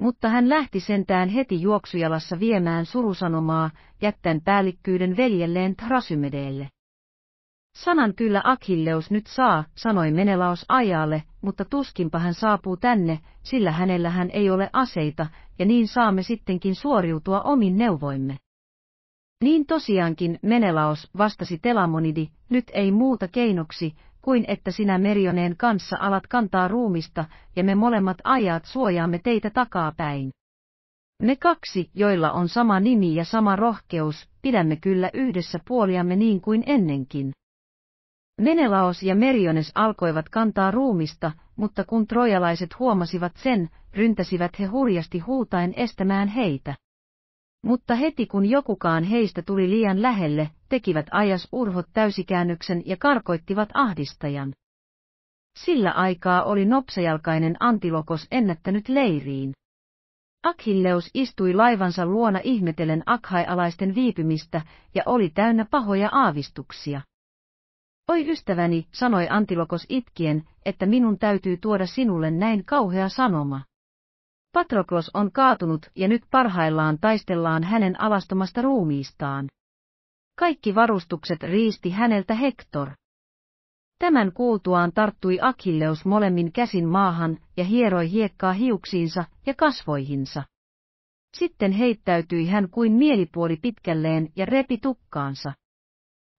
Mutta hän lähti sentään heti juoksujalassa viemään surusanomaa, jättäen päällikkyyden veljelleen Trasymedeelle. Sanan kyllä Akilleus nyt saa, sanoi Menelaos ajalle, mutta tuskinpa hän saapuu tänne, sillä hänellä hän ei ole aseita, ja niin saamme sittenkin suoriutua omin neuvoimme. Niin tosiaankin Menelaos vastasi Telamonidi, nyt ei muuta keinoksi, kuin että sinä Merioneen kanssa alat kantaa ruumista, ja me molemmat ajat suojaamme teitä takapäin. Me kaksi, joilla on sama nimi ja sama rohkeus, pidämme kyllä yhdessä puoliamme niin kuin ennenkin. Menelaos ja Meriones alkoivat kantaa ruumista, mutta kun trojalaiset huomasivat sen, ryntäsivät he hurjasti huutaen estämään heitä. Mutta heti kun jokukaan heistä tuli liian lähelle, tekivät ajas urhot täysikäännöksen ja karkoittivat ahdistajan. Sillä aikaa oli nopsajalkainen antilokos ennättänyt leiriin. Akhilleus istui laivansa luona ihmetellen akhaialaisten viipymistä ja oli täynnä pahoja aavistuksia. Oi ystäväni, sanoi Antilokos itkien, että minun täytyy tuoda sinulle näin kauhea sanoma. Patroklos on kaatunut ja nyt parhaillaan taistellaan hänen alastomasta ruumiistaan. Kaikki varustukset riisti häneltä Hector. Tämän kuultuaan tarttui Akilleus molemmin käsin maahan ja hieroi hiekkaa hiuksiinsa ja kasvoihinsa. Sitten heittäytyi hän kuin mielipuoli pitkälleen ja repi tukkaansa.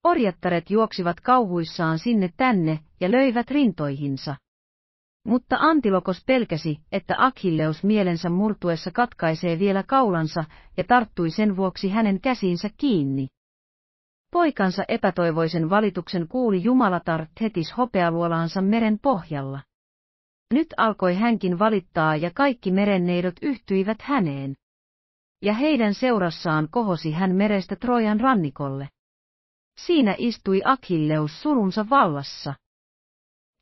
Orjattaret juoksivat kauhuissaan sinne tänne ja löivät rintoihinsa. Mutta Antilokos pelkäsi, että Achilleus mielensä murtuessa katkaisee vielä kaulansa ja tarttui sen vuoksi hänen käsiinsä kiinni. Poikansa epätoivoisen valituksen kuuli Jumalatar Thetis hopealuolaansa meren pohjalla. Nyt alkoi hänkin valittaa ja kaikki merenneidot yhtyivät häneen. Ja heidän seurassaan kohosi hän merestä Trojan rannikolle. Siinä istui Achilleus surunsa vallassa.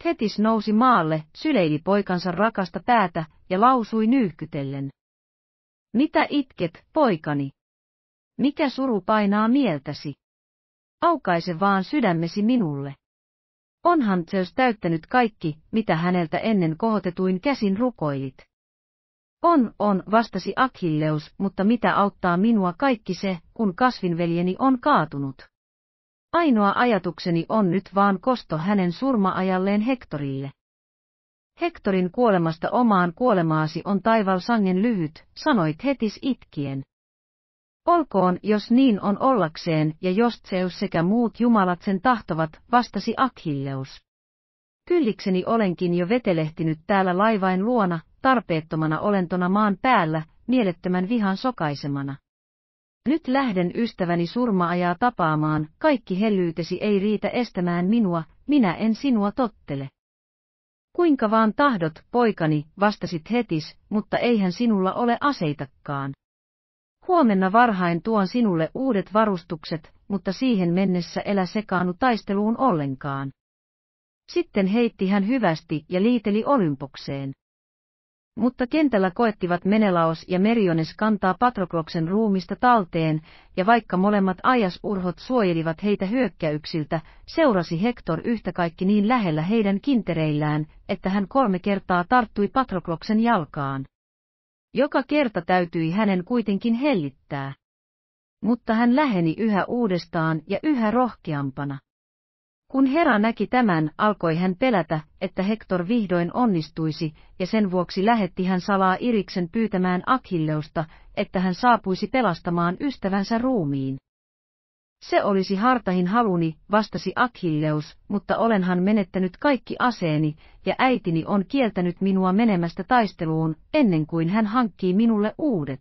Tetis nousi maalle, syleili poikansa rakasta päätä ja lausui nyyhkytellen. Mitä itket, poikani? Mikä suru painaa mieltäsi? Aukaise vaan sydämesi minulle. Onhan Zeus täyttänyt kaikki, mitä häneltä ennen kohotetuin käsin rukoilit. On, on, vastasi akilleus, mutta mitä auttaa minua kaikki se, kun kasvinveljeni on kaatunut? Ainoa ajatukseni on nyt vaan kosto hänen surmaajalleen Hektorille. Hektorin kuolemasta omaan kuolemaasi on taival sangen lyhyt, sanoit hetis itkien. Olkoon, jos niin on ollakseen, ja jos Zeus sekä muut jumalat sen tahtovat, vastasi Akhilleus. Kyllikseni olenkin jo vetelehtinyt täällä laivain luona, tarpeettomana olentona maan päällä, mielettömän vihan sokaisemana. Nyt lähden ystäväni surmaajaa tapaamaan, kaikki hellyytesi ei riitä estämään minua, minä en sinua tottele. Kuinka vaan tahdot, poikani, vastasit hetis, mutta eihän sinulla ole aseitakaan. Huomenna varhain tuon sinulle uudet varustukset, mutta siihen mennessä elä sekaannu taisteluun ollenkaan. Sitten heitti hän hyvästi ja liiteli olympokseen. Mutta kentällä koettivat Menelaos ja Meriones kantaa Patrokloksen ruumista talteen, ja vaikka molemmat ajasurhot suojelivat heitä hyökkäyksiltä, seurasi Hector yhtä kaikki niin lähellä heidän kintereillään, että hän kolme kertaa tarttui Patrokloksen jalkaan. Joka kerta täytyi hänen kuitenkin hellittää. Mutta hän läheni yhä uudestaan ja yhä rohkeampana. Kun Hera näki tämän, alkoi hän pelätä, että Hector vihdoin onnistuisi, ja sen vuoksi lähetti hän salaa Iriksen pyytämään Akhilleusta, että hän saapuisi pelastamaan ystävänsä ruumiin. Se olisi hartahin haluni, vastasi Akhilleus, mutta olenhan menettänyt kaikki aseeni, ja äitini on kieltänyt minua menemästä taisteluun, ennen kuin hän hankkii minulle uudet.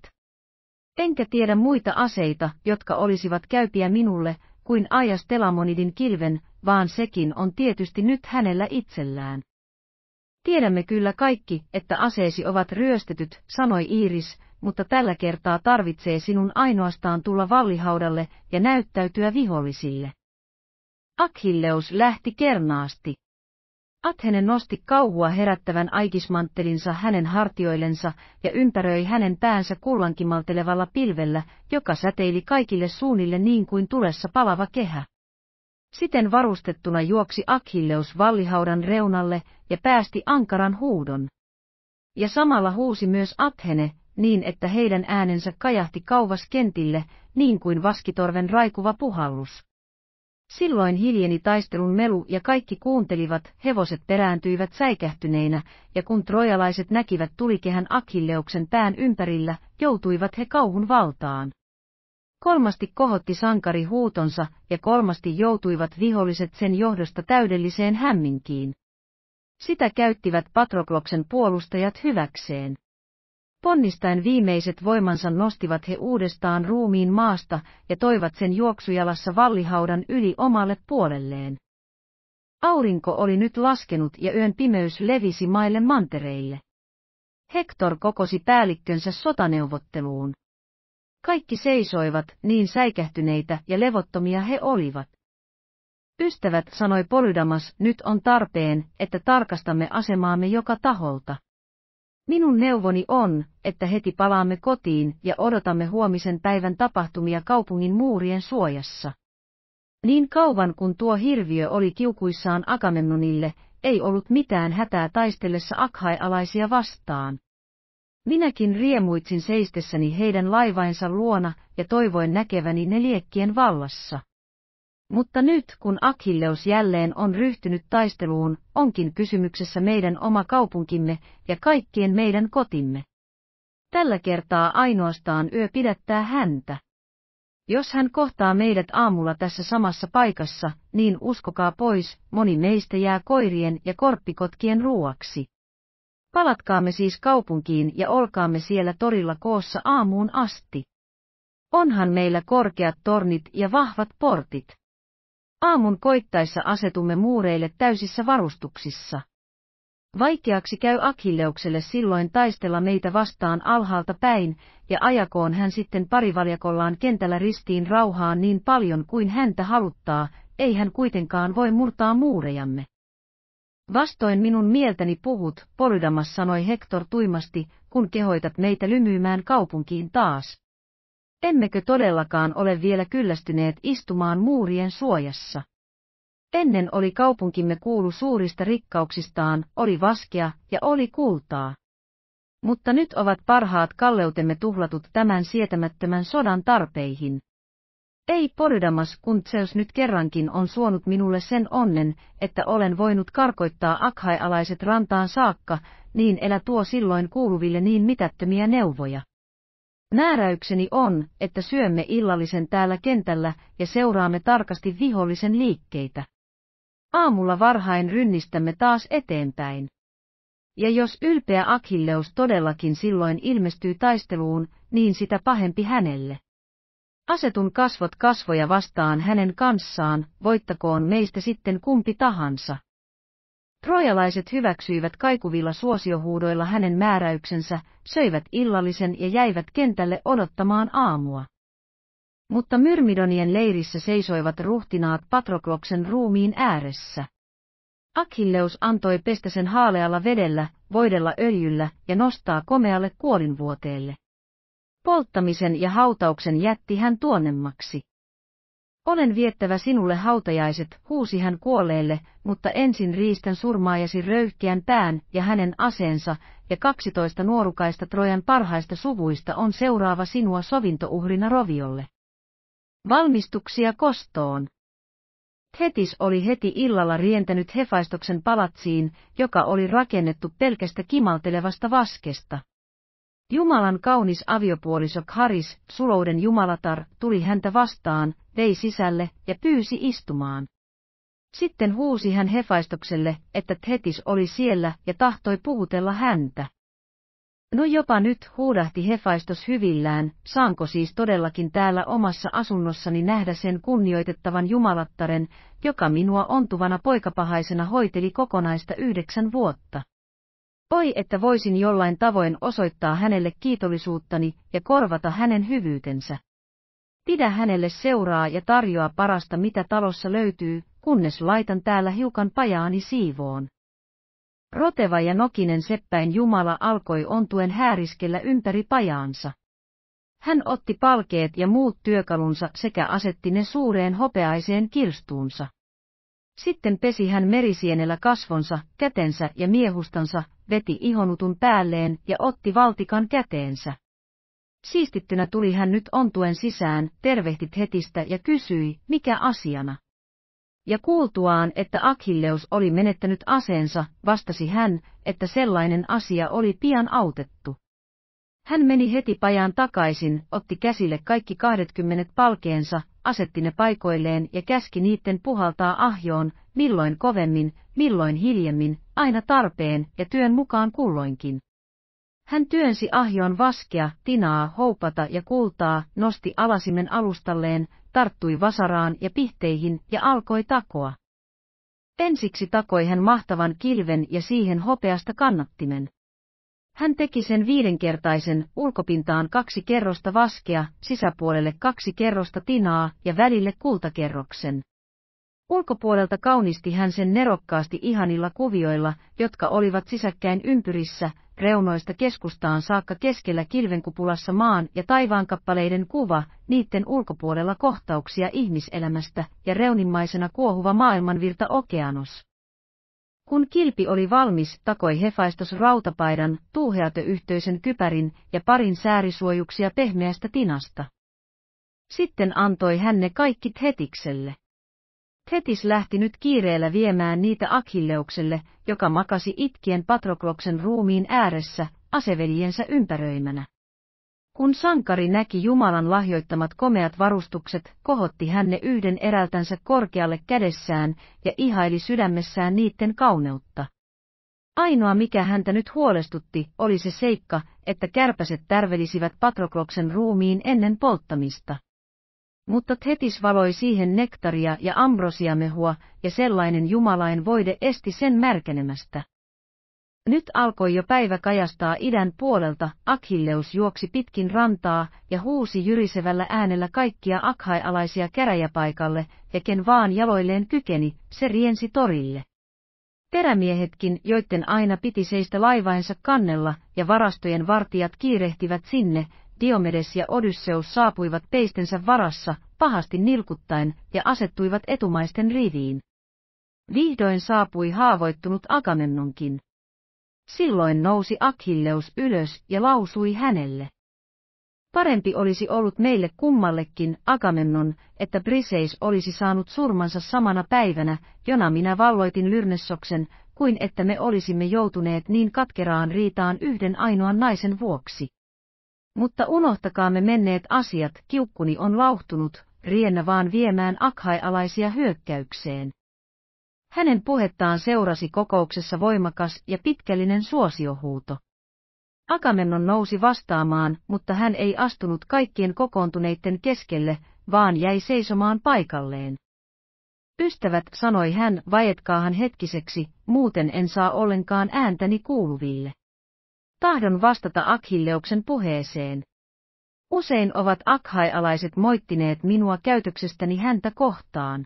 Enkä tiedä muita aseita, jotka olisivat käypiä minulle, kuin Ajas Telamonidin kilven, vaan sekin on tietysti nyt hänellä itsellään. Tiedämme kyllä kaikki, että aseesi ovat ryöstetyt, sanoi Iiris, mutta tällä kertaa tarvitsee sinun ainoastaan tulla vallihaudalle ja näyttäytyä vihollisille. Akhilleus lähti kernaasti. Athene nosti kauhua herättävän aikismanttelinsa hänen hartioillensa ja ympäröi hänen päänsä kullankimaltelevalla pilvellä, joka säteili kaikille suunnille niin kuin tulessa palava kehä. Siten varustettuna juoksi Akhilleus vallihaudan reunalle ja päästi ankaran huudon. Ja samalla huusi myös Athene, niin että heidän äänensä kajahti kauvas kentille, niin kuin vaskitorven raikuva puhallus. Silloin hiljeni taistelun melu ja kaikki kuuntelivat, hevoset perääntyivät säikähtyneinä, ja kun trojalaiset näkivät tulikehän Akilleuksen pään ympärillä, joutuivat he kauhun valtaan. Kolmasti kohotti sankari huutonsa, ja kolmasti joutuivat viholliset sen johdosta täydelliseen hämminkiin. Sitä käyttivät Patrokloksen puolustajat hyväkseen. Ponnistaen viimeiset voimansa nostivat he uudestaan ruumiin maasta ja toivat sen juoksujalassa vallihaudan yli omalle puolelleen. Aurinko oli nyt laskenut ja yön pimeys levisi maille mantereille. Hector kokosi päällikkönsä sotaneuvotteluun. Kaikki seisoivat, niin säikähtyneitä ja levottomia he olivat. Ystävät, sanoi Polydamas, nyt on tarpeen, että tarkastamme asemaamme joka taholta. Minun neuvoni on, että heti palaamme kotiin ja odotamme huomisen päivän tapahtumia kaupungin muurien suojassa. Niin kauan kun tuo hirviö oli kiukuissaan Agamemnonille, ei ollut mitään hätää taistellessa akhaialaisia vastaan. Minäkin riemuitsin seistessäni heidän laivainsa luona ja toivoin näkeväni ne liekkien vallassa. Mutta nyt kun Akilleus jälleen on ryhtynyt taisteluun, onkin kysymyksessä meidän oma kaupunkimme ja kaikkien meidän kotimme. Tällä kertaa ainoastaan yö pidättää häntä. Jos hän kohtaa meidät aamulla tässä samassa paikassa, niin uskokaa pois, moni meistä jää koirien ja korppikotkien ruuaksi. Palatkaamme siis kaupunkiin ja olkaamme siellä torilla koossa aamuun asti. Onhan meillä korkeat tornit ja vahvat portit. Aamun koittaessa asetumme muureille täysissä varustuksissa. Vaikeaksi käy Akilleukselle silloin taistella meitä vastaan alhaalta päin, ja ajakoon hän sitten parivaljakollaan kentällä ristiin rauhaan niin paljon kuin häntä haluttaa, ei hän kuitenkaan voi murtaa muurejamme. Vastoin minun mieltäni puhut, Polydamas sanoi Hector tuimasti, kun kehoitat meitä lymyymään kaupunkiin taas. Emmekö todellakaan ole vielä kyllästyneet istumaan muurien suojassa? Ennen oli kaupunkimme kuulu suurista rikkauksistaan, oli vaskea ja oli kultaa. Mutta nyt ovat parhaat kalleutemme tuhlatut tämän sietämättömän sodan tarpeihin. Ei Poridamas kun Zeus nyt kerrankin on suonut minulle sen onnen, että olen voinut karkoittaa akhaialaiset rantaan saakka, niin elä tuo silloin kuuluville niin mitättömiä neuvoja. Määräykseni on, että syömme illallisen täällä kentällä ja seuraamme tarkasti vihollisen liikkeitä. Aamulla varhain rynnistämme taas eteenpäin. Ja jos ylpeä Akilleus todellakin silloin ilmestyy taisteluun, niin sitä pahempi hänelle. Asetun kasvot kasvoja vastaan hänen kanssaan, voittakoon meistä sitten kumpi tahansa. Trojalaiset hyväksyivät kaikuvilla suosiohuudoilla hänen määräyksensä, söivät illallisen ja jäivät kentälle odottamaan aamua. Mutta Myrmidonien leirissä seisoivat ruhtinaat Patrokloksen ruumiin ääressä. Akhilleus antoi pestä sen haalealla vedellä, voidella öljyllä ja nostaa komealle kuolinvuoteelle. Polttamisen ja hautauksen jätti hän tuonemmaksi. Olen viettävä sinulle hautajaiset, huusi hän kuolleelle, mutta ensin riistän surmaajasi röyhkeän pään ja hänen aseensa, ja kaksitoista nuorukaista Trojan parhaista suvuista on seuraava sinua sovintouhrina roviolle. Valmistuksia kostoon. Hetis oli heti illalla rientänyt Hefaistoksen palatsiin, joka oli rakennettu pelkästä kimaltelevasta vaskesta. Jumalan kaunis aviopuoliso Karis, sulouden jumalatar, tuli häntä vastaan, vei sisälle ja pyysi istumaan. Sitten huusi hän Hefaistokselle, että Thetis oli siellä ja tahtoi puhutella häntä. No jopa nyt huudahti Hefaistos hyvillään, saanko siis todellakin täällä omassa asunnossani nähdä sen kunnioitettavan jumalattaren, joka minua ontuvana poikapahaisena hoiteli kokonaista yhdeksän vuotta. Oi että voisin jollain tavoin osoittaa hänelle kiitollisuuttani ja korvata hänen hyvyytensä. Pidä hänelle seuraa ja tarjoa parasta mitä talossa löytyy, kunnes laitan täällä hiukan pajaani siivoon. Roteva ja nokinen seppäin Jumala alkoi ontuen hääriskellä ympäri pajaansa. Hän otti palkeet ja muut työkalunsa sekä asetti ne suureen hopeaiseen kirstuunsa. Sitten pesi hän merisienellä kasvonsa, kätensä ja miehustansa, veti ihonutun päälleen ja otti valtikan käteensä. Siistittynä tuli hän nyt ontuen sisään, tervehtit hetistä ja kysyi, mikä asiana. Ja kuultuaan, että Akilleus oli menettänyt aseensa, vastasi hän, että sellainen asia oli pian autettu. Hän meni heti pajaan takaisin, otti käsille kaikki kahdetkymmenet palkeensa, asetti ne paikoilleen ja käski niitten puhaltaa ahjoon, milloin kovemmin, milloin hiljemmin, aina tarpeen ja työn mukaan kulloinkin. Hän työnsi ahjon vaskea, tinaa, houpata ja kultaa, nosti alasimen alustalleen, tarttui vasaraan ja pihteihin ja alkoi takoa. Ensiksi takoi hän mahtavan kilven ja siihen hopeasta kannattimen. Hän teki sen viidenkertaisen, ulkopintaan kaksi kerrosta vaskea, sisäpuolelle kaksi kerrosta tinaa ja välille kultakerroksen. Ulkopuolelta kaunisti hän sen nerokkaasti ihanilla kuvioilla, jotka olivat sisäkkäin ympyrissä, reunoista keskustaan saakka keskellä kilvenkupulassa maan ja taivaankappaleiden kuva, niiden ulkopuolella kohtauksia ihmiselämästä ja reunimmaisena kuohuva maailmanvirta okeanos. Kun kilpi oli valmis, takoi Hefaistos rautapaidan, tuuheatöyhteisen kypärin ja parin säärisuojuksia pehmeästä tinasta. Sitten antoi hänne kaikki hetikselle. Thetis lähti nyt kiireellä viemään niitä Akilleukselle, joka makasi itkien Patrokloksen ruumiin ääressä, aseveljensä ympäröimänä. Kun sankari näki Jumalan lahjoittamat komeat varustukset, kohotti hänne yhden erältänsä korkealle kädessään ja ihaili sydämessään niitten kauneutta. Ainoa mikä häntä nyt huolestutti oli se seikka, että kärpäset tärvelisivät Patrokloksen ruumiin ennen polttamista. Mutta Thetis valoi siihen nektaria ja ambrosiamehua, ja sellainen jumalain voide esti sen märkenemästä. Nyt alkoi jo päivä kajastaa idän puolelta, Akhilleus juoksi pitkin rantaa ja huusi jyrisevällä äänellä kaikkia akhaialaisia käräjäpaikalle, ja ken vaan jaloilleen kykeni, se riensi torille. Terämiehetkin, joiden aina piti seistä laivaensa kannella, ja varastojen vartijat kiirehtivät sinne, Diomedes ja Odysseus saapuivat peistensä varassa, pahasti nilkuttaen, ja asettuivat etumaisten riviin. Vihdoin saapui haavoittunut Agamemnonkin. Silloin nousi Achilleus ylös ja lausui hänelle. Parempi olisi ollut meille kummallekin, Agamemnon, että Briseis olisi saanut surmansa samana päivänä, jona minä valloitin Lyrnessoksen, kuin että me olisimme joutuneet niin katkeraan riitaan yhden ainoan naisen vuoksi. Mutta unohtakaamme menneet asiat, kiukkuni on lauhtunut, riennä vaan viemään akhaialaisia hyökkäykseen. Hänen puhettaan seurasi kokouksessa voimakas ja pitkällinen suosiohuuto. Akamennon nousi vastaamaan, mutta hän ei astunut kaikkien kokoontuneiden keskelle, vaan jäi seisomaan paikalleen. Ystävät, sanoi hän, vajetkaahan hetkiseksi, muuten en saa ollenkaan ääntäni kuuluville. Tahdon vastata Akhilleuksen puheeseen. Usein ovat akhaialaiset moittineet minua käytöksestäni häntä kohtaan.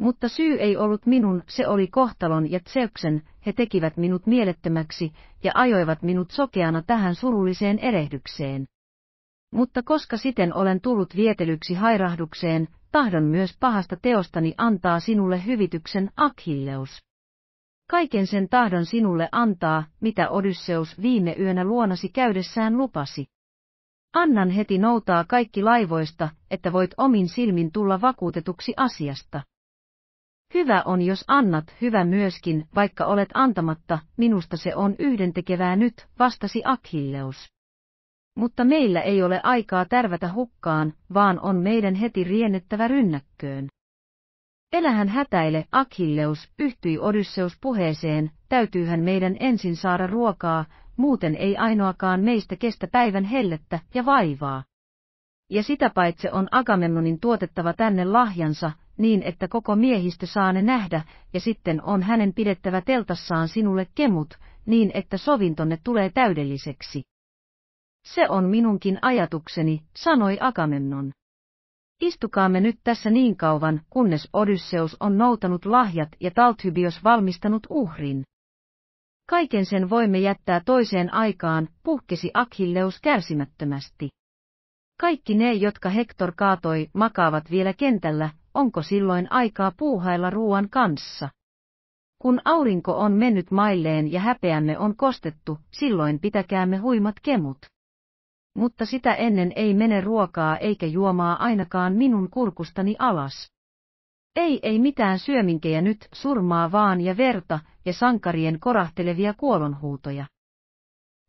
Mutta syy ei ollut minun, se oli kohtalon ja Tseuksen, he tekivät minut mielettömäksi ja ajoivat minut sokeana tähän surulliseen erehdykseen. Mutta koska siten olen tullut vietelyksi hairahdukseen, tahdon myös pahasta teostani antaa sinulle hyvityksen, Akhilleus kaiken sen tahdon sinulle antaa, mitä Odysseus viime yönä luonasi käydessään lupasi. Annan heti noutaa kaikki laivoista, että voit omin silmin tulla vakuutetuksi asiasta. Hyvä on, jos annat, hyvä myöskin, vaikka olet antamatta, minusta se on yhdentekevää nyt, vastasi Akhilleus. Mutta meillä ei ole aikaa tärvätä hukkaan, vaan on meidän heti riennettävä rynnäkköön. Elähän hätäile, Akhilleus, yhtyi Odysseus puheeseen, täytyyhän meidän ensin saada ruokaa, muuten ei ainoakaan meistä kestä päivän hellettä ja vaivaa. Ja sitä paitse on Agamemnonin tuotettava tänne lahjansa, niin että koko miehistö saa ne nähdä, ja sitten on hänen pidettävä teltassaan sinulle kemut, niin että sovintonne tulee täydelliseksi. Se on minunkin ajatukseni, sanoi Agamemnon. Istukaamme nyt tässä niin kauan, kunnes Odysseus on noutanut lahjat ja Talthybios valmistanut uhrin. Kaiken sen voimme jättää toiseen aikaan, puhkesi Akhilleus kärsimättömästi. Kaikki ne, jotka Hector kaatoi, makaavat vielä kentällä, onko silloin aikaa puuhailla ruoan kanssa? Kun aurinko on mennyt mailleen ja häpeämme on kostettu, silloin pitäkäämme huimat kemut mutta sitä ennen ei mene ruokaa eikä juomaa ainakaan minun kurkustani alas. Ei ei mitään syöminkejä nyt, surmaa vaan ja verta, ja sankarien korahtelevia kuolonhuutoja.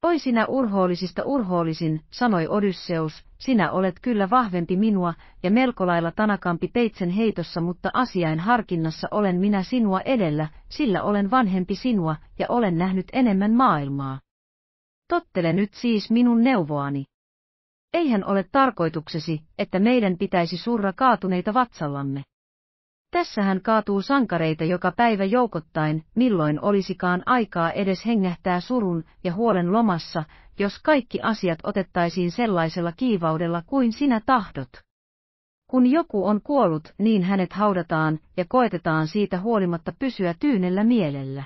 Oi sinä urhoollisista urhoollisin, sanoi Odysseus, sinä olet kyllä vahvempi minua, ja melko lailla tanakampi peitsen heitossa, mutta asiain harkinnassa olen minä sinua edellä, sillä olen vanhempi sinua, ja olen nähnyt enemmän maailmaa. Tottele nyt siis minun neuvoani. Eihän ole tarkoituksesi, että meidän pitäisi surra kaatuneita vatsallamme. Tässähän kaatuu sankareita joka päivä joukottain, milloin olisikaan aikaa edes hengähtää surun ja huolen lomassa, jos kaikki asiat otettaisiin sellaisella kiivaudella kuin sinä tahdot. Kun joku on kuollut, niin hänet haudataan ja koetetaan siitä huolimatta pysyä tyynellä mielellä.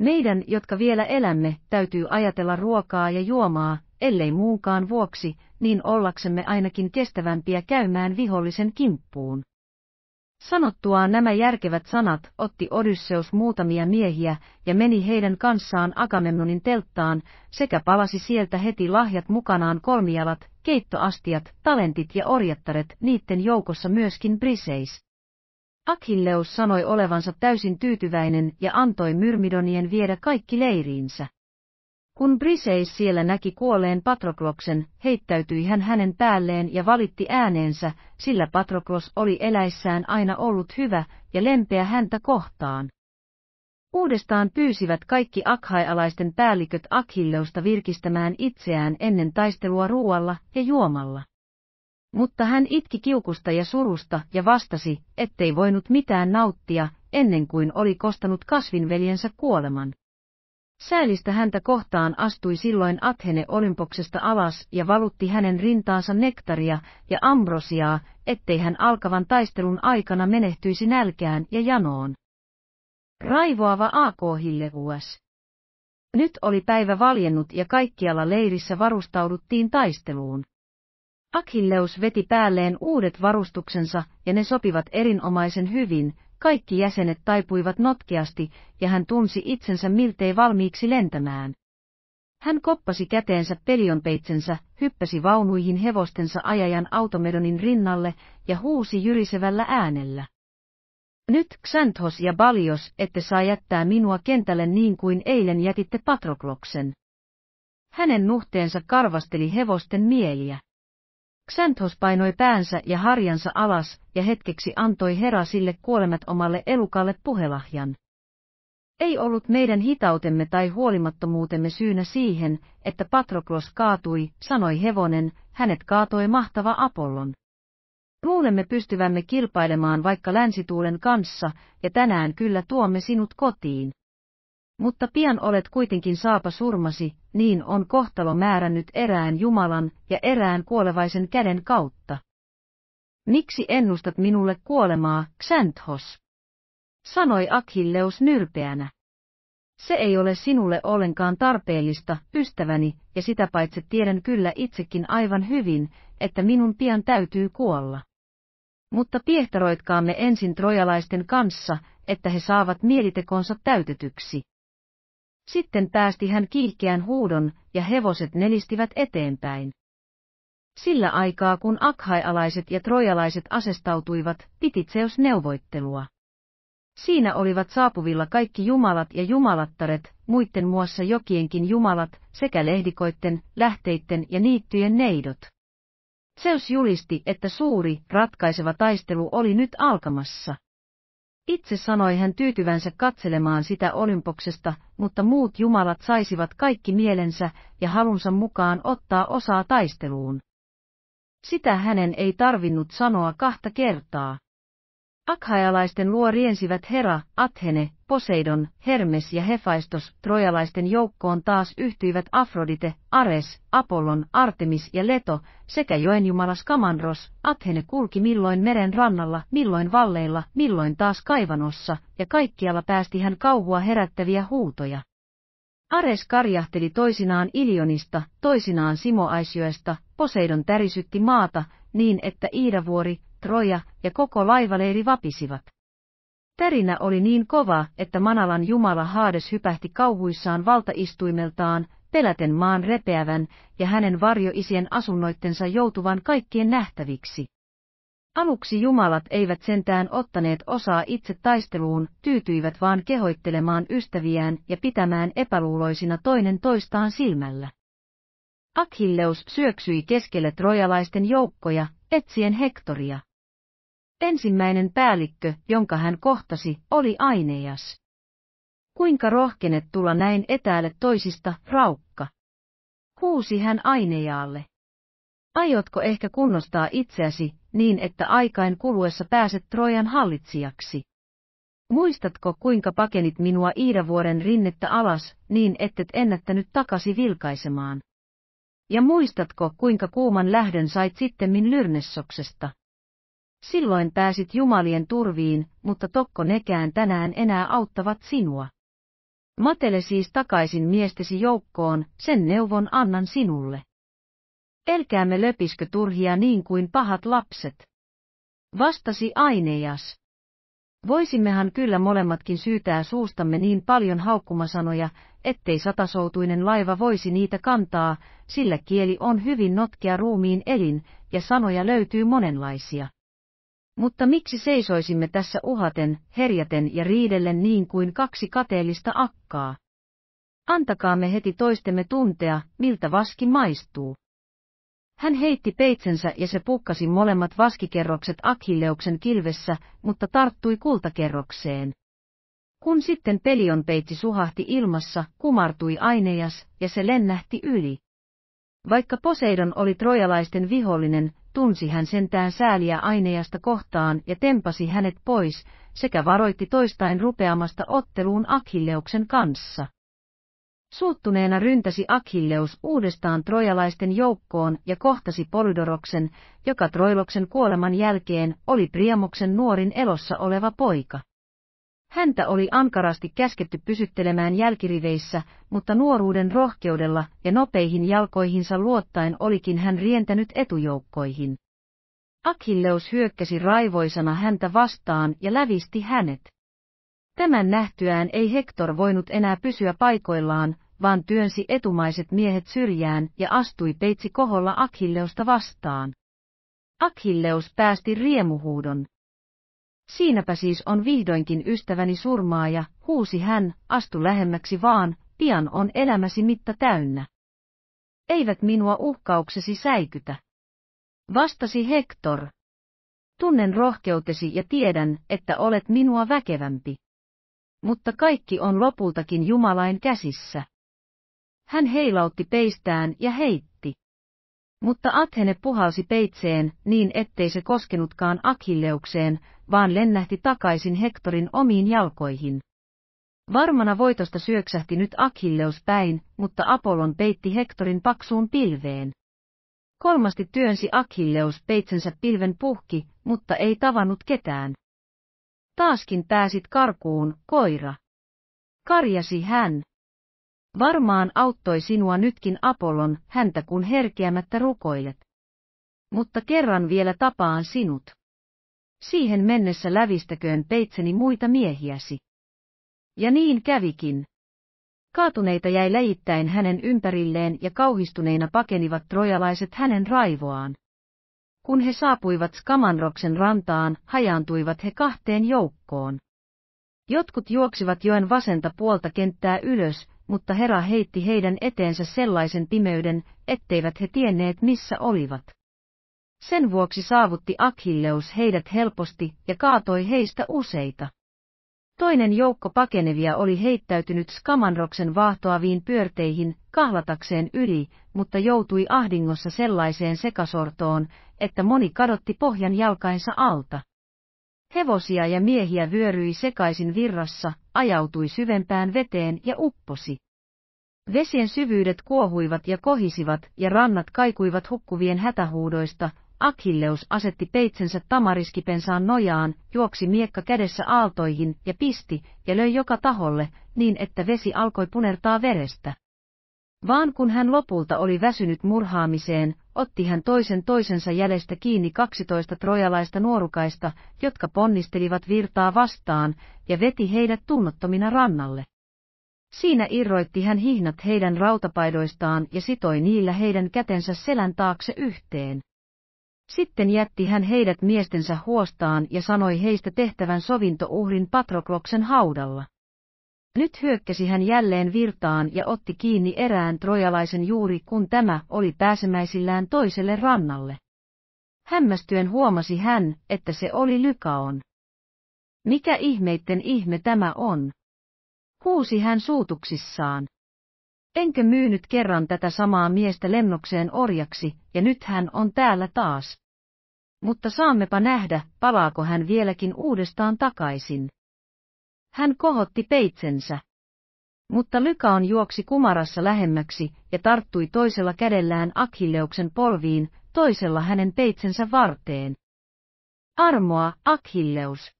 Meidän, jotka vielä elämme, täytyy ajatella ruokaa ja juomaa, ellei muunkaan vuoksi, niin ollaksemme ainakin kestävämpiä käymään vihollisen kimppuun. Sanottuaan nämä järkevät sanat otti Odysseus muutamia miehiä ja meni heidän kanssaan Agamemnonin telttaan sekä palasi sieltä heti lahjat mukanaan kolmialat, keittoastiat, talentit ja orjattaret niitten joukossa myöskin Briseis. Akilleus sanoi olevansa täysin tyytyväinen ja antoi Myrmidonien viedä kaikki leiriinsä. Kun Briseis siellä näki kuolleen Patrokloksen, heittäytyi hän hänen päälleen ja valitti ääneensä, sillä Patroklos oli eläissään aina ollut hyvä ja lempeä häntä kohtaan. Uudestaan pyysivät kaikki akhaialaisten päälliköt Akhilleusta virkistämään itseään ennen taistelua ruoalla ja juomalla. Mutta hän itki kiukusta ja surusta ja vastasi, ettei voinut mitään nauttia, ennen kuin oli kostanut kasvinveljensä kuoleman. Säälistä häntä kohtaan astui silloin Athene Olympoksesta alas ja valutti hänen rintaansa nektaria ja ambrosiaa, ettei hän alkavan taistelun aikana menehtyisi nälkään ja janoon. Raivoava AK Hillevuas. Nyt oli päivä valjennut ja kaikkialla leirissä varustauduttiin taisteluun. Akhilleus veti päälleen uudet varustuksensa ja ne sopivat erinomaisen hyvin, kaikki jäsenet taipuivat notkeasti ja hän tunsi itsensä miltei valmiiksi lentämään. Hän koppasi käteensä pelionpeitsensä, hyppäsi vaunuihin hevostensa ajajan automedonin rinnalle ja huusi jyrisevällä äänellä. Nyt Xanthos ja Balios ette saa jättää minua kentälle niin kuin eilen jätitte Patrokloksen. Hänen nuhteensa karvasteli hevosten mieliä. Xanthos painoi päänsä ja harjansa alas ja hetkeksi antoi sille kuolemat omalle elukalle puhelahjan. Ei ollut meidän hitautemme tai huolimattomuutemme syynä siihen, että Patroklos kaatui, sanoi hevonen, hänet kaatoi mahtava Apollon. Luulemme pystyvämme kilpailemaan vaikka länsituulen kanssa, ja tänään kyllä tuomme sinut kotiin. Mutta pian olet kuitenkin saapa surmasi, niin on kohtalo määrännyt erään Jumalan ja erään kuolevaisen käden kautta. Miksi ennustat minulle kuolemaa, Xanthos? Sanoi Akhilleus nyrpeänä. Se ei ole sinulle ollenkaan tarpeellista, ystäväni, ja sitä paitsi tiedän kyllä itsekin aivan hyvin, että minun pian täytyy kuolla. Mutta piehtaroitkaamme ensin trojalaisten kanssa, että he saavat mielitekonsa täytetyksi. Sitten päästi hän kiihkeän huudon, ja hevoset nelistivät eteenpäin. Sillä aikaa kun akhaialaiset ja trojalaiset asestautuivat, piti Zeus neuvoittelua. Siinä olivat saapuvilla kaikki jumalat ja jumalattaret, muiden muassa jokienkin jumalat, sekä lehdikoitten, lähteitten ja niittyjen neidot. Zeus julisti, että suuri, ratkaiseva taistelu oli nyt alkamassa. Itse sanoi hän tyytyvänsä katselemaan sitä olympoksesta, mutta muut jumalat saisivat kaikki mielensä ja halunsa mukaan ottaa osaa taisteluun. Sitä hänen ei tarvinnut sanoa kahta kertaa. Akhajalaisten luo riensivät Hera, Athene, Poseidon, Hermes ja Hefaistos, trojalaisten joukkoon taas yhtyivät Afrodite, Ares, Apollon, Artemis ja Leto, sekä joenjumala Skamandros, Athene kulki milloin meren rannalla, milloin valleilla, milloin taas kaivanossa, ja kaikkialla päästi hän kauhua herättäviä huutoja. Ares karjahteli toisinaan Ilionista, toisinaan Simoaisjoesta, Poseidon tärisytti maata, niin että Iidavuori, Troja ja koko laivaleiri vapisivat. Tärinä oli niin kova, että Manalan jumala Haades hypähti kauhuissaan valtaistuimeltaan, peläten maan repeävän ja hänen varjoisien asunnoittensa joutuvan kaikkien nähtäviksi. Aluksi jumalat eivät sentään ottaneet osaa itse taisteluun, tyytyivät vaan kehoittelemaan ystäviään ja pitämään epäluuloisina toinen toistaan silmällä. Akhilleus syöksyi keskelle trojalaisten joukkoja, etsien Hektoria. Ensimmäinen päällikkö, jonka hän kohtasi, oli Aineas. Kuinka rohkenet tulla näin etäälle toisista, raukka? Huusi hän Ainejaalle. Aiotko ehkä kunnostaa itseäsi, niin että aikain kuluessa pääset Trojan hallitsijaksi? Muistatko kuinka pakenit minua Iidavuoren rinnettä alas, niin ettet ennättänyt takasi vilkaisemaan? Ja muistatko kuinka kuuman lähdön sait sittemmin Lyrnessoksesta? Silloin pääsit jumalien turviin, mutta tokko nekään tänään enää auttavat sinua. Matele siis takaisin miestesi joukkoon, sen neuvon annan sinulle. Elkäämme löpiskö turhia niin kuin pahat lapset. Vastasi Ainejas. Voisimmehan kyllä molemmatkin syytää suustamme niin paljon haukkumasanoja, ettei satasoutuinen laiva voisi niitä kantaa, sillä kieli on hyvin notkea ruumiin elin, ja sanoja löytyy monenlaisia. Mutta miksi seisoisimme tässä uhaten, herjaten ja riidellen niin kuin kaksi kateellista akkaa? Antakaamme heti toistemme tuntea, miltä vaski maistuu. Hän heitti peitsensä ja se pukkasi molemmat vaskikerrokset Akhilleuksen kilvessä, mutta tarttui kultakerrokseen. Kun sitten pelion peitsi suhahti ilmassa, kumartui ainejas, ja se lennähti yli. Vaikka Poseidon oli trojalaisten vihollinen, tunsi hän sentään sääliä aineasta kohtaan ja tempasi hänet pois, sekä varoitti toistain rupeamasta otteluun akilleuksen kanssa. Suuttuneena ryntäsi akilleus uudestaan trojalaisten joukkoon ja kohtasi Polydoroksen, joka Troiloksen kuoleman jälkeen oli Priamoksen nuorin elossa oleva poika. Häntä oli ankarasti käsketty pysyttelemään jälkiriveissä, mutta nuoruuden rohkeudella ja nopeihin jalkoihinsa luottaen olikin hän rientänyt etujoukkoihin. Akilleus hyökkäsi raivoisana häntä vastaan ja lävisti hänet. Tämän nähtyään ei Hector voinut enää pysyä paikoillaan, vaan työnsi etumaiset miehet syrjään ja astui peitsi koholla Akilleusta vastaan. Akilleus päästi riemuhuudon. Siinäpä siis on vihdoinkin ystäväni surmaaja, huusi hän, astu lähemmäksi vaan, pian on elämäsi mitta täynnä. Eivät minua uhkauksesi säikytä. Vastasi Hector. Tunnen rohkeutesi ja tiedän, että olet minua väkevämpi. Mutta kaikki on lopultakin Jumalain käsissä. Hän heilautti peistään ja heitti. Mutta Athene puhalsi peitseen, niin ettei se koskenutkaan Akilleukseen, vaan lennähti takaisin Hektorin omiin jalkoihin. Varmana voitosta syöksähti nyt Achilleus päin, mutta Apollon peitti Hektorin paksuun pilveen. Kolmasti työnsi Achilleus peitsensä pilven puhki, mutta ei tavannut ketään. Taaskin pääsit karkuun, koira. Karjasi hän. Varmaan auttoi sinua nytkin Apollon, häntä kun herkeämättä rukoilet. Mutta kerran vielä tapaan sinut. Siihen mennessä lävistäköön peitseni muita miehiäsi. Ja niin kävikin. Kaatuneita jäi läjittäin hänen ympärilleen ja kauhistuneina pakenivat trojalaiset hänen raivoaan. Kun he saapuivat Skamanroksen rantaan, hajaantuivat he kahteen joukkoon. Jotkut juoksivat joen vasenta puolta kenttää ylös, mutta Hera heitti heidän eteensä sellaisen pimeyden, etteivät he tienneet missä olivat. Sen vuoksi saavutti akhilleus heidät helposti ja kaatoi heistä useita. Toinen joukko pakenevia oli heittäytynyt Skamanroksen vahtoaviin pyörteihin, kahlatakseen yli, mutta joutui ahdingossa sellaiseen sekasortoon, että moni kadotti pohjan jalkainsa alta. Hevosia ja miehiä vyöryi sekaisin virrassa, ajautui syvempään veteen ja upposi. Vesien syvyydet kuohuivat ja kohisivat ja rannat kaikuivat hukkuvien hätähuudoista, Akilleus asetti peitsensä tamariskipensaan nojaan, juoksi miekka kädessä aaltoihin ja pisti ja löi joka taholle, niin että vesi alkoi punertaa verestä. Vaan kun hän lopulta oli väsynyt murhaamiseen, otti hän toisen toisensa jäljestä kiinni 12 trojalaista nuorukaista, jotka ponnistelivat virtaa vastaan, ja veti heidät tunnottomina rannalle. Siinä irroitti hän hihnat heidän rautapaidoistaan ja sitoi niillä heidän kätensä selän taakse yhteen. Sitten jätti hän heidät miestensä huostaan ja sanoi heistä tehtävän sovintouhrin Patrokloksen haudalla. Nyt hyökkäsi hän jälleen virtaan ja otti kiinni erään trojalaisen juuri kun tämä oli pääsemäisillään toiselle rannalle. Hämmästyen huomasi hän, että se oli Lykaon. Mikä ihmeitten ihme tämä on? Huusi hän suutuksissaan. Enkö myynyt kerran tätä samaa miestä lennokseen orjaksi, ja nyt hän on täällä taas. Mutta saammepa nähdä, palaako hän vieläkin uudestaan takaisin. Hän kohotti peitsensä. Mutta Lykaon juoksi kumarassa lähemmäksi ja tarttui toisella kädellään Akhilleuksen polviin, toisella hänen peitsensä varteen. Armoa, Akhilleus!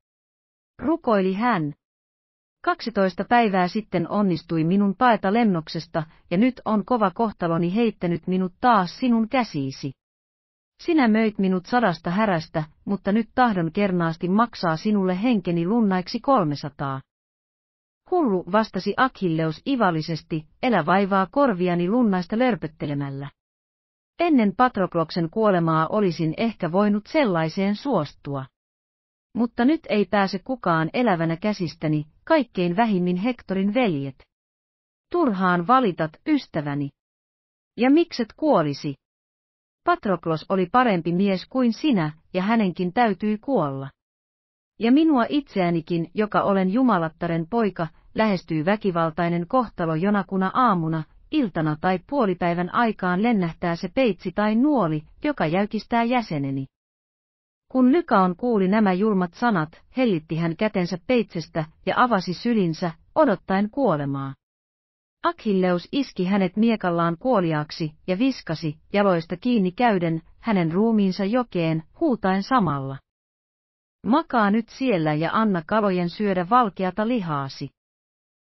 Rukoili hän. 12 päivää sitten onnistui minun paeta lennoksesta, ja nyt on kova kohtaloni heittänyt minut taas sinun käsiisi. Sinä möit minut sadasta härästä, mutta nyt tahdon kernaasti maksaa sinulle henkeni lunnaiksi kolmesataa. Hullu vastasi Akilleus ivallisesti, elä vaivaa korviani lunnaista lörpöttelemällä. Ennen Patrokloksen kuolemaa olisin ehkä voinut sellaiseen suostua. Mutta nyt ei pääse kukaan elävänä käsistäni, kaikkein vähimmin Hektorin veljet. Turhaan valitat, ystäväni. Ja mikset kuolisi? Patroklos oli parempi mies kuin sinä, ja hänenkin täytyi kuolla. Ja minua itseänikin, joka olen jumalattaren poika, lähestyy väkivaltainen kohtalo jonakuna aamuna, iltana tai puolipäivän aikaan lennähtää se peitsi tai nuoli, joka jäykistää jäseneni. Kun Lykaon kuuli nämä julmat sanat, hellitti hän kätensä peitsestä ja avasi sylinsä, odottaen kuolemaa. Akhilleus iski hänet miekallaan kuoliaaksi ja viskasi, jaloista kiinni käyden, hänen ruumiinsa jokeen, huutaen samalla. Makaa nyt siellä ja anna kalojen syödä valkeata lihaasi.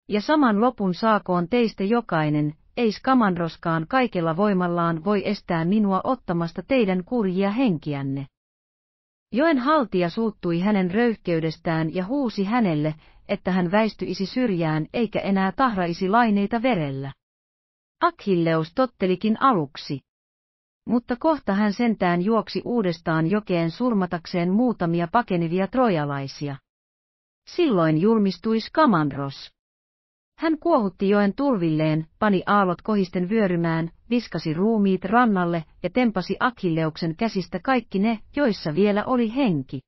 Ja saman lopun saakoon teistä jokainen, ei skamandroskaan kaikella voimallaan voi estää minua ottamasta teidän kurjia henkiänne. Joen haltija suuttui hänen röyhkeydestään ja huusi hänelle, että hän väistyisi syrjään eikä enää tahraisi laineita verellä. Akhilleus tottelikin aluksi. Mutta kohta hän sentään juoksi uudestaan jokeen surmatakseen muutamia pakenevia trojalaisia. Silloin julmistui Skamandros. Hän kuohutti joen tulvilleen, pani aallot kohisten vyörymään, viskasi ruumiit rannalle ja tempasi Akilleuksen käsistä kaikki ne, joissa vielä oli henki.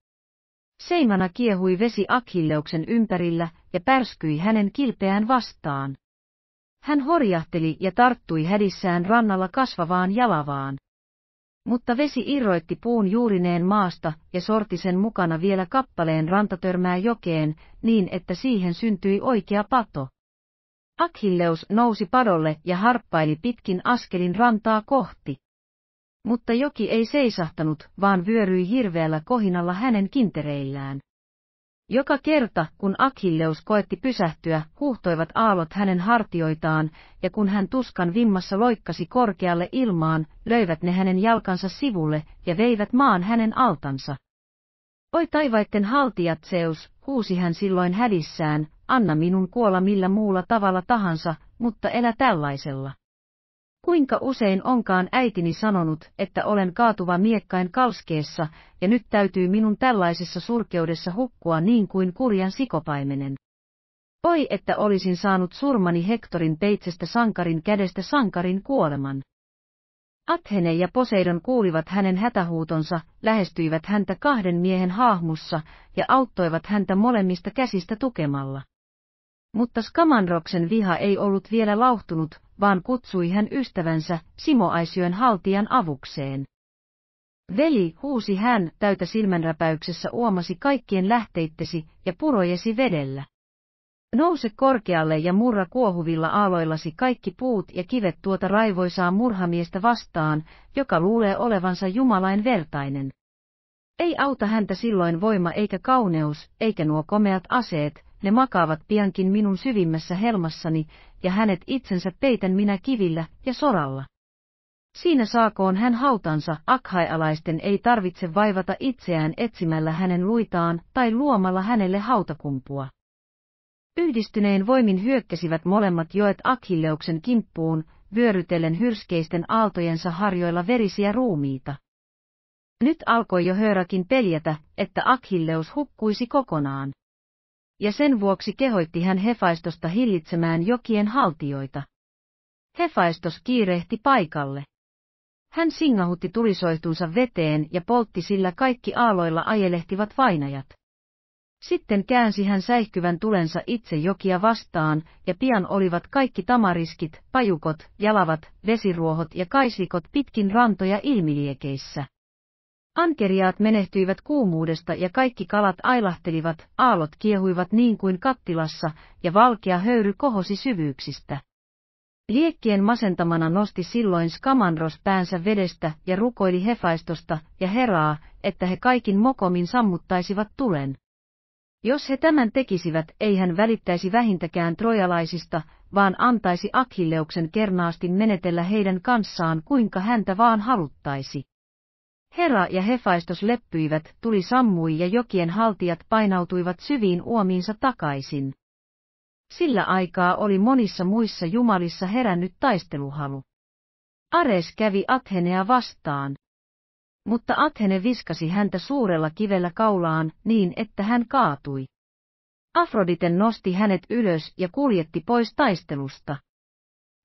Seimana kiehui vesi Akilleuksen ympärillä ja pärskyi hänen kilpeään vastaan. Hän horjahteli ja tarttui hädissään rannalla kasvavaan jalavaan. Mutta vesi irroitti puun juurineen maasta ja sorti sen mukana vielä kappaleen rantatörmää jokeen, niin että siihen syntyi oikea pato. Achilleus nousi padolle ja harppaili pitkin askelin rantaa kohti. Mutta joki ei seisahtanut, vaan vyöryi hirveällä kohinalla hänen kintereillään. Joka kerta, kun Achilleus koetti pysähtyä, huhtoivat aallot hänen hartioitaan, ja kun hän tuskan vimmassa loikkasi korkealle ilmaan, löivät ne hänen jalkansa sivulle ja veivät maan hänen altansa. Oi taivaitten haltijat Zeus, huusi hän silloin hädissään, anna minun kuolla millä muulla tavalla tahansa, mutta elä tällaisella. Kuinka usein onkaan äitini sanonut, että olen kaatuva miekkain kalskeessa, ja nyt täytyy minun tällaisessa surkeudessa hukkua niin kuin kurjan sikopaimenen. Oi että olisin saanut surmani Hektorin peitsestä sankarin kädestä sankarin kuoleman. Athene ja Poseidon kuulivat hänen hätähuutonsa, lähestyivät häntä kahden miehen hahmussa ja auttoivat häntä molemmista käsistä tukemalla. Mutta Skamanroksen viha ei ollut vielä lauhtunut, vaan kutsui hän ystävänsä, Simoaisyön haltijan avukseen. Veli, huusi hän, täytä silmänräpäyksessä uomasi kaikkien lähteittesi ja purojesi vedellä. Nouse korkealle ja murra kuohuvilla aaloillasi kaikki puut ja kivet tuota raivoisaa murhamiestä vastaan, joka luulee olevansa Jumalain vertainen. Ei auta häntä silloin voima eikä kauneus, eikä nuo komeat aseet, ne makaavat piankin minun syvimmässä helmassani, ja hänet itsensä peitän minä kivillä ja soralla. Siinä saakoon hän hautansa, akhaialaisten ei tarvitse vaivata itseään etsimällä hänen luitaan tai luomalla hänelle hautakumpua. Yhdistyneen voimin hyökkäsivät molemmat joet Akhilleuksen kimppuun, vyörytellen hyrskeisten aaltojensa harjoilla verisiä ruumiita. Nyt alkoi jo Höörakin peljätä, että Akhilleus hukkuisi kokonaan ja sen vuoksi kehoitti hän Hefaistosta hillitsemään jokien haltioita. Hefaistos kiirehti paikalle. Hän singahutti tulisoituunsa veteen ja poltti sillä kaikki aaloilla ajelehtivat vainajat. Sitten käänsi hän säihkyvän tulensa itse jokia vastaan, ja pian olivat kaikki tamariskit, pajukot, jalavat, vesiruohot ja kaisikot pitkin rantoja ilmiliekeissä. Ankeriaat menehtyivät kuumuudesta ja kaikki kalat ailahtelivat, aallot kiehuivat niin kuin kattilassa, ja valkea höyry kohosi syvyyksistä. Liekkien masentamana nosti silloin Skamandros päänsä vedestä ja rukoili Hefaistosta ja Heraa, että he kaikin mokomin sammuttaisivat tulen. Jos he tämän tekisivät, ei hän välittäisi vähintäkään trojalaisista, vaan antaisi Akilleuksen kernaasti menetellä heidän kanssaan kuinka häntä vaan haluttaisi. Hera ja Hefaistos leppyivät, tuli sammui ja jokien haltijat painautuivat syviin uomiinsa takaisin. Sillä aikaa oli monissa muissa jumalissa herännyt taisteluhalu. Ares kävi Athenea vastaan. Mutta Athene viskasi häntä suurella kivellä kaulaan niin, että hän kaatui. Afroditen nosti hänet ylös ja kuljetti pois taistelusta.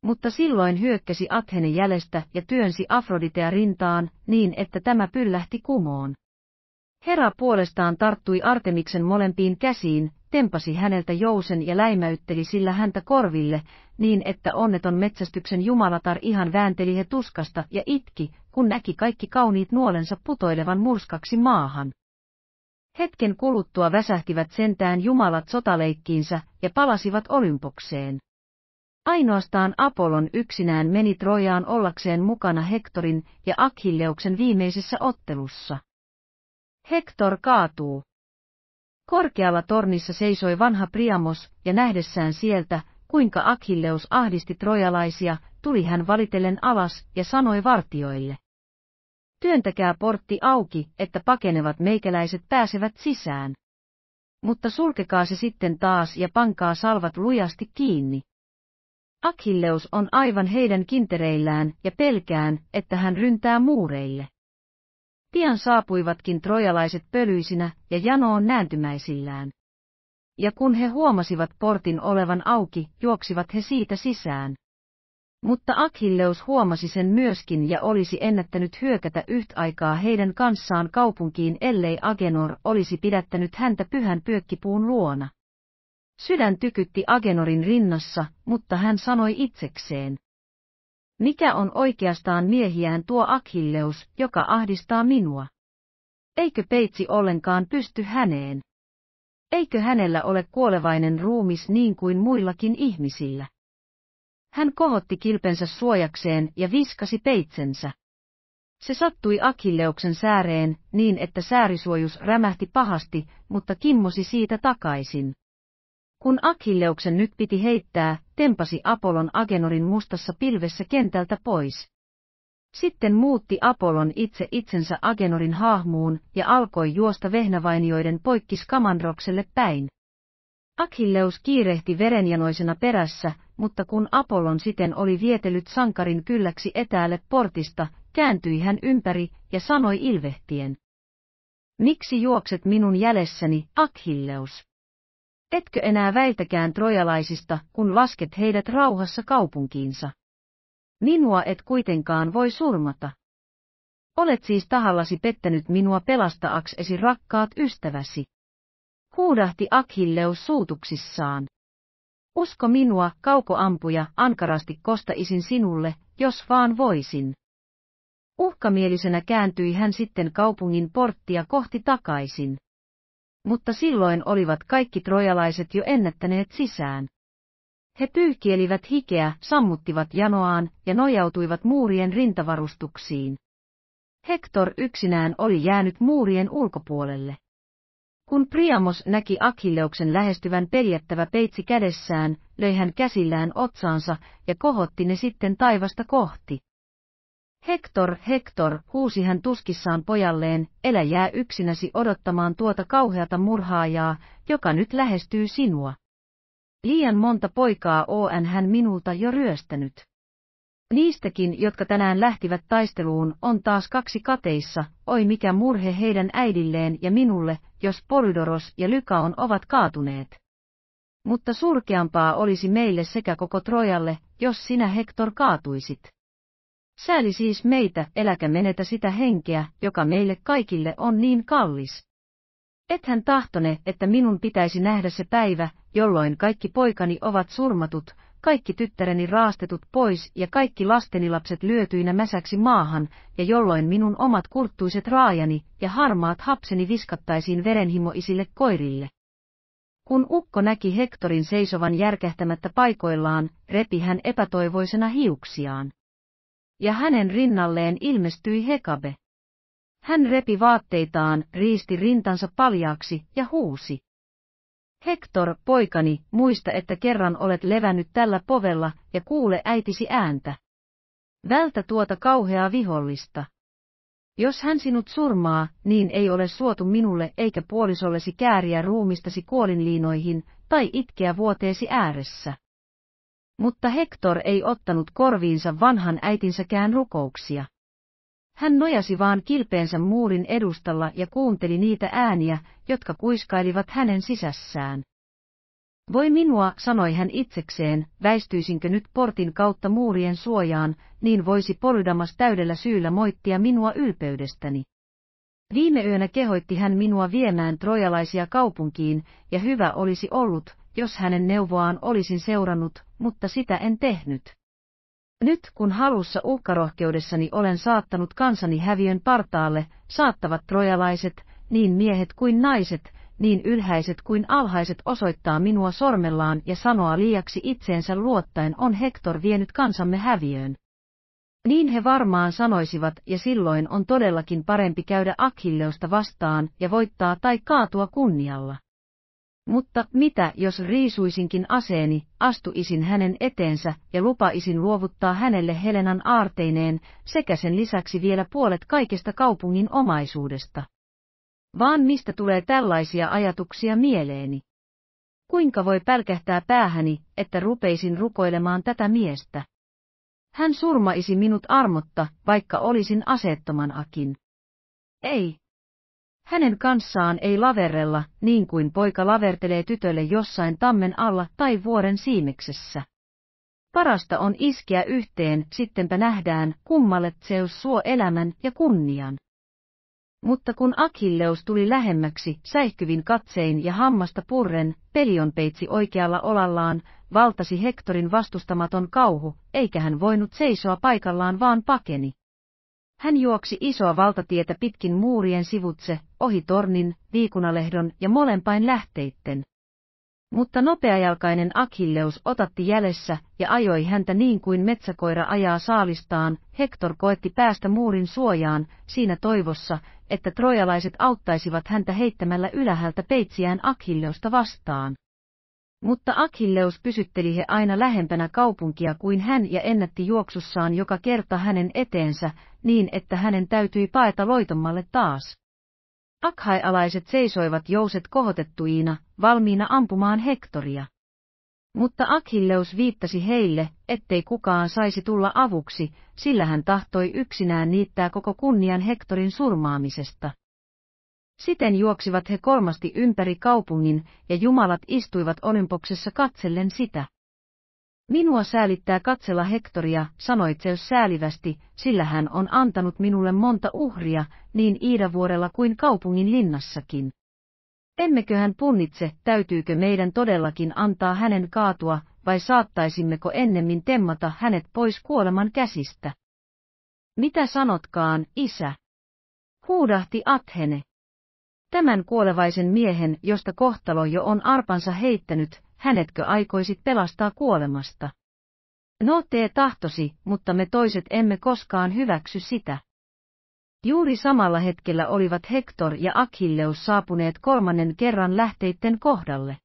Mutta silloin hyökkäsi Athene jälestä ja työnsi Afroditea rintaan, niin että tämä pyllähti kumoon. Hera puolestaan tarttui Artemiksen molempiin käsiin, tempasi häneltä jousen ja läimäytteli sillä häntä korville, niin että onneton metsästyksen jumalatar ihan väänteli he tuskasta ja itki, kun näki kaikki kauniit nuolensa putoilevan murskaksi maahan. Hetken kuluttua väsähtivät sentään jumalat sotaleikkiinsä ja palasivat olympokseen. Ainoastaan Apollon yksinään meni Trojaan ollakseen mukana Hektorin ja Akhilleuksen viimeisessä ottelussa. Hektor kaatuu. Korkealla tornissa seisoi vanha Priamos, ja nähdessään sieltä, kuinka Akhilleus ahdisti trojalaisia, tuli hän valitellen alas ja sanoi vartioille. Työntäkää portti auki, että pakenevat meikäläiset pääsevät sisään. Mutta sulkekaa se sitten taas ja pankaa salvat lujasti kiinni. Akilleus on aivan heidän kintereillään ja pelkään, että hän ryntää muureille. Pian saapuivatkin trojalaiset pölyisinä ja janoon nääntymäisillään. Ja kun he huomasivat portin olevan auki, juoksivat he siitä sisään. Mutta Akilleus huomasi sen myöskin ja olisi ennättänyt hyökätä yhtä aikaa heidän kanssaan kaupunkiin, ellei Agenor olisi pidättänyt häntä pyhän pyökkipuun luona. Sydän tykytti Agenorin rinnassa, mutta hän sanoi itsekseen. Mikä on oikeastaan miehiään tuo Akhilleus, joka ahdistaa minua? Eikö peitsi ollenkaan pysty häneen? Eikö hänellä ole kuolevainen ruumis niin kuin muillakin ihmisillä? Hän kohotti kilpensä suojakseen ja viskasi peitsensä. Se sattui Akilleuksen sääreen niin, että säärisuojus rämähti pahasti, mutta kimmosi siitä takaisin. Kun Akilleuksen nyt piti heittää, tempasi Apollon Agenorin mustassa pilvessä kentältä pois. Sitten muutti Apollon itse itsensä Agenorin hahmuun ja alkoi juosta vehnävainioiden poikki Skamandrokselle päin. Akilleus kiirehti verenjanoisena perässä, mutta kun Apollon siten oli vietellyt sankarin kylläksi etäälle portista, kääntyi hän ympäri ja sanoi ilvehtien. Miksi juokset minun jälessäni, Akhilleus? Etkö enää väitäkään trojalaisista, kun lasket heidät rauhassa kaupunkiinsa? Minua et kuitenkaan voi surmata. Olet siis tahallasi pettänyt minua pelastaaksesi rakkaat ystäväsi. Huudahti Akhilleus suutuksissaan. Usko minua, kaukoampuja, ankarasti kostaisin sinulle, jos vaan voisin. Uhkamielisenä kääntyi hän sitten kaupungin porttia kohti takaisin mutta silloin olivat kaikki trojalaiset jo ennättäneet sisään. He pyyhkielivät hikeä, sammuttivat janoaan ja nojautuivat muurien rintavarustuksiin. Hector yksinään oli jäänyt muurien ulkopuolelle. Kun Priamos näki Akilleuksen lähestyvän peljättävä peitsi kädessään, löi hän käsillään otsaansa ja kohotti ne sitten taivasta kohti. Hector, Hector, huusi hän tuskissaan pojalleen, elä jää yksinäsi odottamaan tuota kauheata murhaajaa, joka nyt lähestyy sinua. Liian monta poikaa on hän minulta jo ryöstänyt. Niistäkin, jotka tänään lähtivät taisteluun, on taas kaksi kateissa, oi mikä murhe heidän äidilleen ja minulle, jos Polydoros ja Lykaon ovat kaatuneet. Mutta surkeampaa olisi meille sekä koko Trojalle, jos sinä Hektor kaatuisit. Sääli siis meitä, eläkä menetä sitä henkeä, joka meille kaikille on niin kallis. Ethän tahtone, että minun pitäisi nähdä se päivä, jolloin kaikki poikani ovat surmatut, kaikki tyttäreni raastetut pois ja kaikki lastenilapset lyötyinä mäsäksi maahan, ja jolloin minun omat kulttuiset raajani ja harmaat hapseni viskattaisiin verenhimoisille koirille. Kun ukko näki Hektorin seisovan järkähtämättä paikoillaan, repi hän epätoivoisena hiuksiaan ja hänen rinnalleen ilmestyi Hekabe. Hän repi vaatteitaan, riisti rintansa paljaaksi ja huusi. Hector, poikani, muista, että kerran olet levännyt tällä povella ja kuule äitisi ääntä. Vältä tuota kauheaa vihollista. Jos hän sinut surmaa, niin ei ole suotu minulle eikä puolisollesi kääriä ruumistasi kuolinliinoihin tai itkeä vuoteesi ääressä mutta Hector ei ottanut korviinsa vanhan äitinsäkään rukouksia. Hän nojasi vaan kilpeensä muurin edustalla ja kuunteli niitä ääniä, jotka kuiskailivat hänen sisässään. Voi minua, sanoi hän itsekseen, väistyisinkö nyt portin kautta muurien suojaan, niin voisi Polydamas täydellä syyllä moittia minua ylpeydestäni. Viime yönä kehoitti hän minua viemään trojalaisia kaupunkiin, ja hyvä olisi ollut, jos hänen neuvoaan olisin seurannut, mutta sitä en tehnyt. Nyt kun halussa uhkarohkeudessani olen saattanut kansani häviön partaalle, saattavat trojalaiset, niin miehet kuin naiset, niin ylhäiset kuin alhaiset osoittaa minua sormellaan ja sanoa liiaksi itseensä luottaen on Hector vienyt kansamme häviöön. Niin he varmaan sanoisivat ja silloin on todellakin parempi käydä Achilleusta vastaan ja voittaa tai kaatua kunnialla. Mutta mitä jos riisuisinkin aseeni, astuisin hänen eteensä ja lupaisin luovuttaa hänelle Helenan aarteineen sekä sen lisäksi vielä puolet kaikesta kaupungin omaisuudesta? Vaan mistä tulee tällaisia ajatuksia mieleeni? Kuinka voi pälkähtää päähäni, että rupeisin rukoilemaan tätä miestä? Hän surmaisi minut armotta, vaikka olisin akin. Ei, hänen kanssaan ei laverella, niin kuin poika lavertelee tytölle jossain tammen alla tai vuoren siimeksessä. Parasta on iskeä yhteen, sittenpä nähdään, kummalle Zeus suo elämän ja kunnian. Mutta kun Akilleus tuli lähemmäksi, säihkyvin katsein ja hammasta purren, Pelion peitsi oikealla olallaan, valtasi Hektorin vastustamaton kauhu, eikä hän voinut seisoa paikallaan vaan pakeni. Hän juoksi isoa valtatietä pitkin muurien sivutse, ohi tornin, viikunalehdon ja molempain lähteitten. Mutta nopeajalkainen Akilleus otatti jälessä ja ajoi häntä niin kuin metsäkoira ajaa saalistaan, Hector koetti päästä muurin suojaan, siinä toivossa, että trojalaiset auttaisivat häntä heittämällä ylähältä peitsiään Akilleusta vastaan. Mutta Akhilleus pysytteli he aina lähempänä kaupunkia kuin hän ja ennätti juoksussaan joka kerta hänen eteensä, niin että hänen täytyi paeta loitommalle taas. Akhaialaiset seisoivat jouset kohotettuina, valmiina ampumaan Hektoria. Mutta Akhilleus viittasi heille, ettei kukaan saisi tulla avuksi, sillä hän tahtoi yksinään niittää koko kunnian Hektorin surmaamisesta. Siten juoksivat he kolmasti ympäri kaupungin, ja jumalat istuivat Olympoksessa katsellen sitä. Minua säälittää katsella Hektoria, sanoi Zeus säälivästi, sillä hän on antanut minulle monta uhria, niin Iidavuorella kuin kaupungin linnassakin. Emmekö hän punnitse, täytyykö meidän todellakin antaa hänen kaatua, vai saattaisimmeko ennemmin temmata hänet pois kuoleman käsistä? Mitä sanotkaan, isä? Huudahti Athene. Tämän kuolevaisen miehen, josta kohtalo jo on arpansa heittänyt, hänetkö aikoisit pelastaa kuolemasta? No tee tahtosi, mutta me toiset emme koskaan hyväksy sitä. Juuri samalla hetkellä olivat Hector ja Achilleus saapuneet kolmannen kerran lähteitten kohdalle.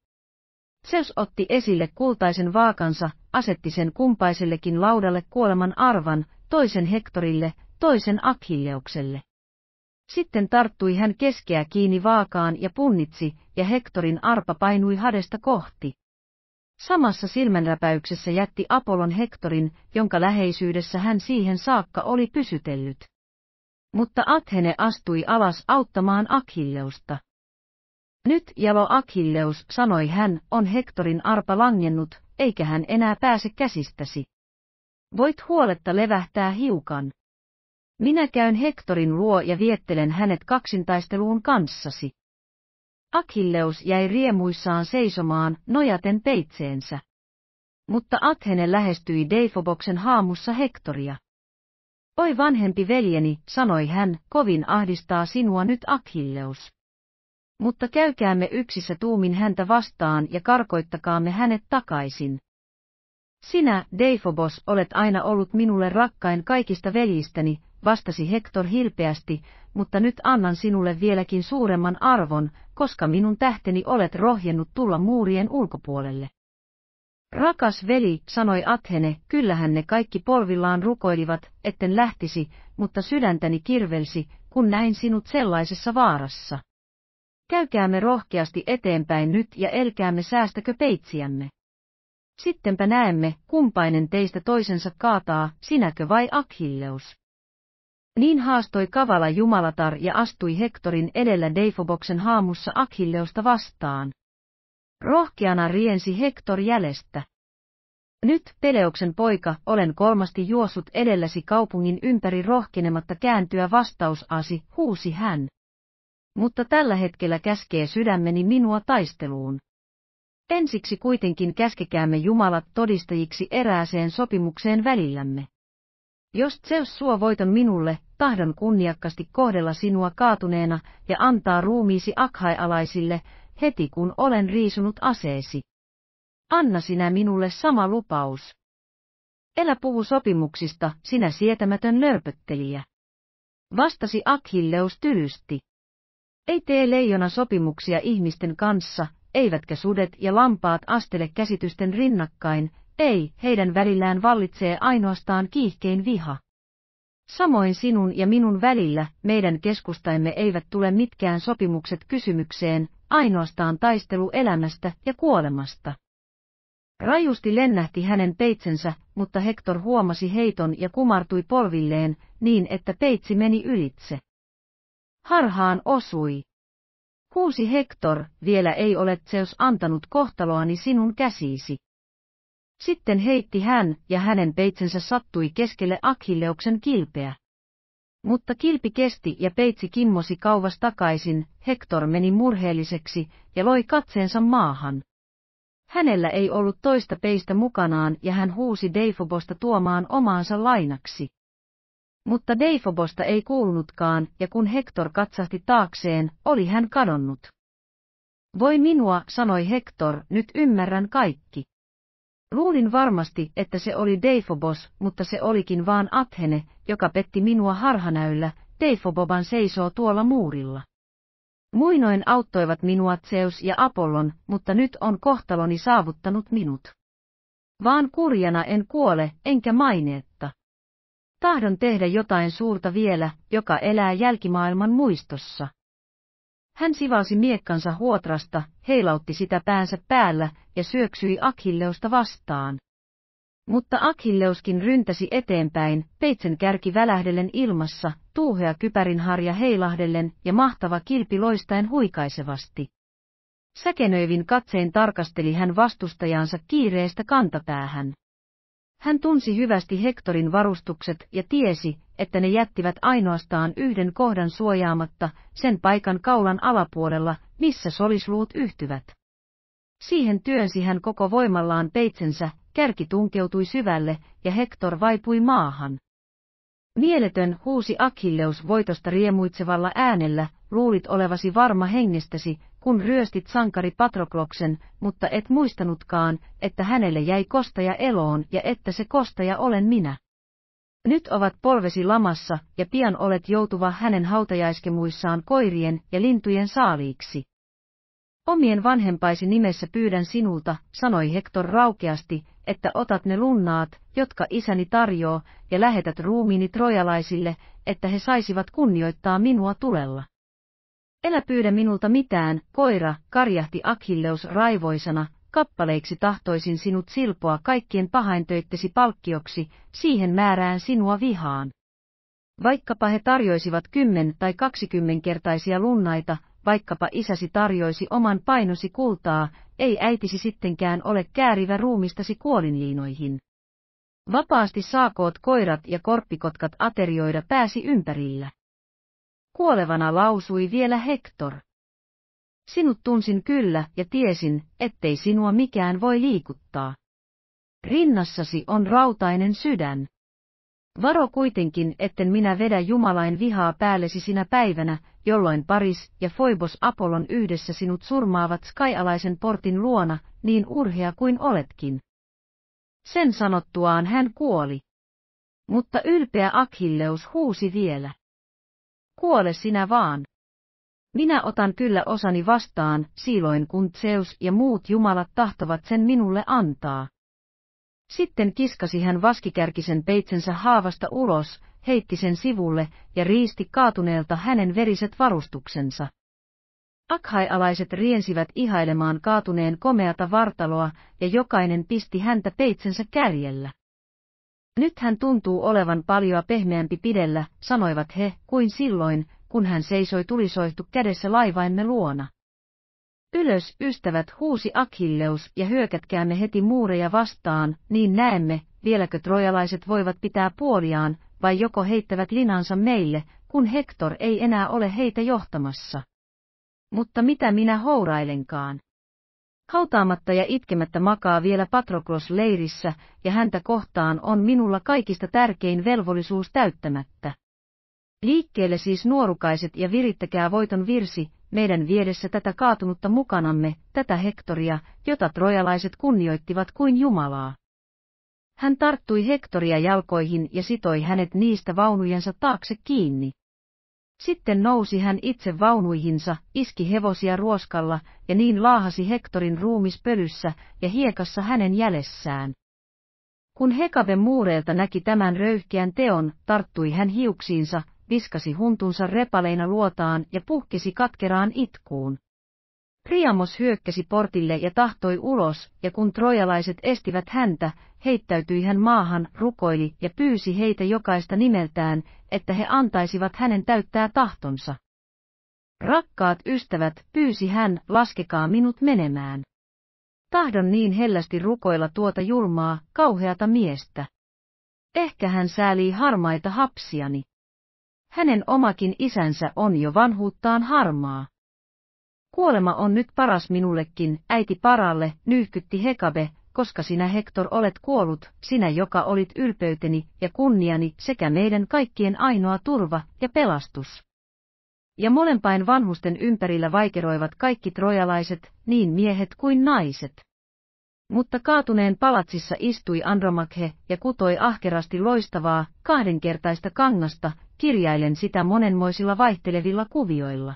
Zeus otti esille kultaisen vaakansa, asetti sen kumpaisellekin laudalle kuoleman arvan, toisen Hectorille, toisen Achilleukselle. Sitten tarttui hän keskeä kiinni vaakaan ja punnitsi, ja Hektorin arpa painui hadesta kohti. Samassa silmänräpäyksessä jätti Apollon Hektorin, jonka läheisyydessä hän siihen saakka oli pysytellyt. Mutta Athene astui alas auttamaan Akilleusta. Nyt jalo Akilleus, sanoi hän, on Hektorin arpa langennut, eikä hän enää pääse käsistäsi. Voit huoletta levähtää hiukan. Minä käyn Hektorin luo ja viettelen hänet kaksintaisteluun kanssasi. Akilleus jäi riemuissaan seisomaan, nojaten peitseensä. Mutta Athene lähestyi Deifoboksen haamussa Hektoria. Oi vanhempi veljeni, sanoi hän, kovin ahdistaa sinua nyt Akilleus. Mutta käykäämme yksissä tuumin häntä vastaan ja karkoittakaamme hänet takaisin. Sinä, Deifobos, olet aina ollut minulle rakkain kaikista veljistäni, vastasi Hector hilpeästi, mutta nyt annan sinulle vieläkin suuremman arvon, koska minun tähteni olet rohjennut tulla muurien ulkopuolelle. Rakas veli, sanoi Athene, kyllähän ne kaikki polvillaan rukoilivat, etten lähtisi, mutta sydäntäni kirvelsi, kun näin sinut sellaisessa vaarassa. Käykäämme rohkeasti eteenpäin nyt ja elkäämme säästäkö peitsiämme. Sittenpä näemme, kumpainen teistä toisensa kaataa, sinäkö vai Akhilleus. Niin haastoi Kavala Jumalatar ja astui Hektorin edellä Deifoboksen haamussa Akhilleusta vastaan. Rohkeana riensi Hektor jälestä. Nyt, Peleuksen poika, olen kolmasti juossut edelläsi kaupungin ympäri rohkenematta kääntyä vastausasi, huusi hän. Mutta tällä hetkellä käskee sydämeni minua taisteluun. Ensiksi kuitenkin käskekäämme Jumalat todistajiksi erääseen sopimukseen välillämme. Jos Zeus suo voiton minulle, tahdon kunniakkaasti kohdella sinua kaatuneena ja antaa ruumiisi akhaialaisille, heti kun olen riisunut aseesi. Anna sinä minulle sama lupaus. Elä puhu sopimuksista, sinä sietämätön nörpöttelijä. Vastasi Akhilleus tylysti. Ei tee leijona sopimuksia ihmisten kanssa, eivätkä sudet ja lampaat astele käsitysten rinnakkain, ei, heidän välillään vallitsee ainoastaan kiihkein viha. Samoin sinun ja minun välillä, meidän keskustaimme eivät tule mitkään sopimukset kysymykseen, ainoastaan taistelu elämästä ja kuolemasta. Rajusti lennähti hänen peitsensä, mutta Hector huomasi heiton ja kumartui polvilleen, niin että peitsi meni ylitse. Harhaan osui. Huusi Hector, vielä ei ole Zeus antanut kohtaloani sinun käsiisi. Sitten heitti hän, ja hänen peitsensä sattui keskelle Akilleuksen kilpeä. Mutta kilpi kesti ja peitsi kimmosi kauvas takaisin, Hector meni murheelliseksi ja loi katseensa maahan. Hänellä ei ollut toista peistä mukanaan ja hän huusi Deifobosta tuomaan omaansa lainaksi. Mutta Deifobosta ei kuulunutkaan ja kun Hector katsahti taakseen, oli hän kadonnut. Voi minua, sanoi Hector, nyt ymmärrän kaikki. Luulin varmasti, että se oli Deifobos, mutta se olikin vaan Athene, joka petti minua harhanäyllä, Deifoboban seisoo tuolla muurilla. Muinoin auttoivat minua Zeus ja Apollon, mutta nyt on kohtaloni saavuttanut minut. Vaan kurjana en kuole, enkä maineetta. Tahdon tehdä jotain suurta vielä, joka elää jälkimaailman muistossa. Hän sivasi miekkansa huotrasta, heilautti sitä päänsä päällä ja syöksyi Akhilleusta vastaan. Mutta Akhilleuskin ryntäsi eteenpäin, peitsen kärki välähdellen ilmassa, tuuhea kypärinharja heilahdellen ja mahtava kilpi loistaen huikaisevasti. Säkenöivin katseen tarkasteli hän vastustajansa kiireestä kantapäähän. Hän tunsi hyvästi Hektorin varustukset ja tiesi, että ne jättivät ainoastaan yhden kohdan suojaamatta, sen paikan kaulan alapuolella, missä solisluut yhtyvät. Siihen työnsi hän koko voimallaan peitsensä, kärki tunkeutui syvälle, ja Hektor vaipui maahan. Mieletön huusi Akilleus voitosta riemuitsevalla äänellä, luulit olevasi varma hengestäsi, kun ryöstit sankari Patrokloksen, mutta et muistanutkaan, että hänelle jäi kostaja eloon ja että se kostaja olen minä. Nyt ovat polvesi lamassa, ja pian olet joutuva hänen hautajaiskemuissaan koirien ja lintujen saaliiksi. Omien vanhempaisi nimessä pyydän sinulta, sanoi Hector raukeasti, että otat ne lunnaat, jotka isäni tarjoaa, ja lähetät ruumiini trojalaisille, että he saisivat kunnioittaa minua tulella. Elä pyydä minulta mitään, koira, karjahti Achilleus raivoisana, kappaleiksi tahtoisin sinut silpoa kaikkien pahaintöittesi palkkioksi, siihen määrään sinua vihaan. Vaikkapa he tarjoisivat kymmen tai kaksikymmenkertaisia lunnaita, vaikkapa isäsi tarjoisi oman painosi kultaa, ei äitisi sittenkään ole käärivä ruumistasi kuolinliinoihin. Vapaasti saakoot koirat ja korppikotkat aterioida pääsi ympärillä. Kuolevana lausui vielä Hector. Sinut tunsin kyllä ja tiesin, ettei sinua mikään voi liikuttaa. Rinnassasi on rautainen sydän. Varo kuitenkin, etten minä vedä Jumalain vihaa päällesi sinä päivänä, jolloin Paris ja Foibos Apollon yhdessä sinut surmaavat skaialaisen portin luona, niin urhea kuin oletkin. Sen sanottuaan hän kuoli. Mutta ylpeä Achilleus huusi vielä. Kuole sinä vaan. Minä otan kyllä osani vastaan, silloin kun Zeus ja muut jumalat tahtovat sen minulle antaa. Sitten kiskasi hän vaskikärkisen peitsensä haavasta ulos, heitti sen sivulle ja riisti kaatuneelta hänen veriset varustuksensa. Akhaialaiset riensivät ihailemaan kaatuneen komeata vartaloa ja jokainen pisti häntä peitsensä kärjellä. Nyt hän tuntuu olevan paljon pehmeämpi pidellä, sanoivat he, kuin silloin, kun hän seisoi tulisoihtu kädessä laivaimme luona. Ylös, ystävät, huusi akilleus ja hyökätkäämme heti muureja vastaan, niin näemme, vieläkö trojalaiset voivat pitää puoliaan, vai joko heittävät linansa meille, kun Hector ei enää ole heitä johtamassa. Mutta mitä minä hourailenkaan? Hautaamatta ja itkemättä makaa vielä Patroklos leirissä, ja häntä kohtaan on minulla kaikista tärkein velvollisuus täyttämättä. Liikkeelle siis nuorukaiset ja virittäkää voiton virsi, meidän vieressä tätä kaatunutta mukanamme, tätä Hektoria, jota trojalaiset kunnioittivat kuin Jumalaa. Hän tarttui Hektoria jalkoihin ja sitoi hänet niistä vaunujensa taakse kiinni. Sitten nousi hän itse vaunuihinsa, iski hevosia ruoskalla, ja niin laahasi Hektorin ruumis pölyssä ja hiekassa hänen jälessään. Kun Hekave muureelta näki tämän röyhkeän teon, tarttui hän hiuksiinsa, viskasi huntunsa repaleina luotaan ja puhkesi katkeraan itkuun. Priamos hyökkäsi portille ja tahtoi ulos, ja kun trojalaiset estivät häntä, heittäytyi hän maahan, rukoili ja pyysi heitä jokaista nimeltään, että he antaisivat hänen täyttää tahtonsa. Rakkaat ystävät, pyysi hän, laskekaa minut menemään. Tahdon niin hellästi rukoilla tuota julmaa, kauheata miestä. Ehkä hän säälii harmaita hapsiani. Hänen omakin isänsä on jo vanhuuttaan harmaa. Kuolema on nyt paras minullekin, äiti paralle, nyyhkytti Hekabe, koska sinä Hektor olet kuollut, sinä joka olit ylpeyteni ja kunniani sekä meidän kaikkien ainoa turva ja pelastus. Ja molempain vanhusten ympärillä vaikeroivat kaikki trojalaiset, niin miehet kuin naiset. Mutta kaatuneen palatsissa istui Andromakhe ja kutoi ahkerasti loistavaa, kahdenkertaista kangasta, kirjailen sitä monenmoisilla vaihtelevilla kuvioilla.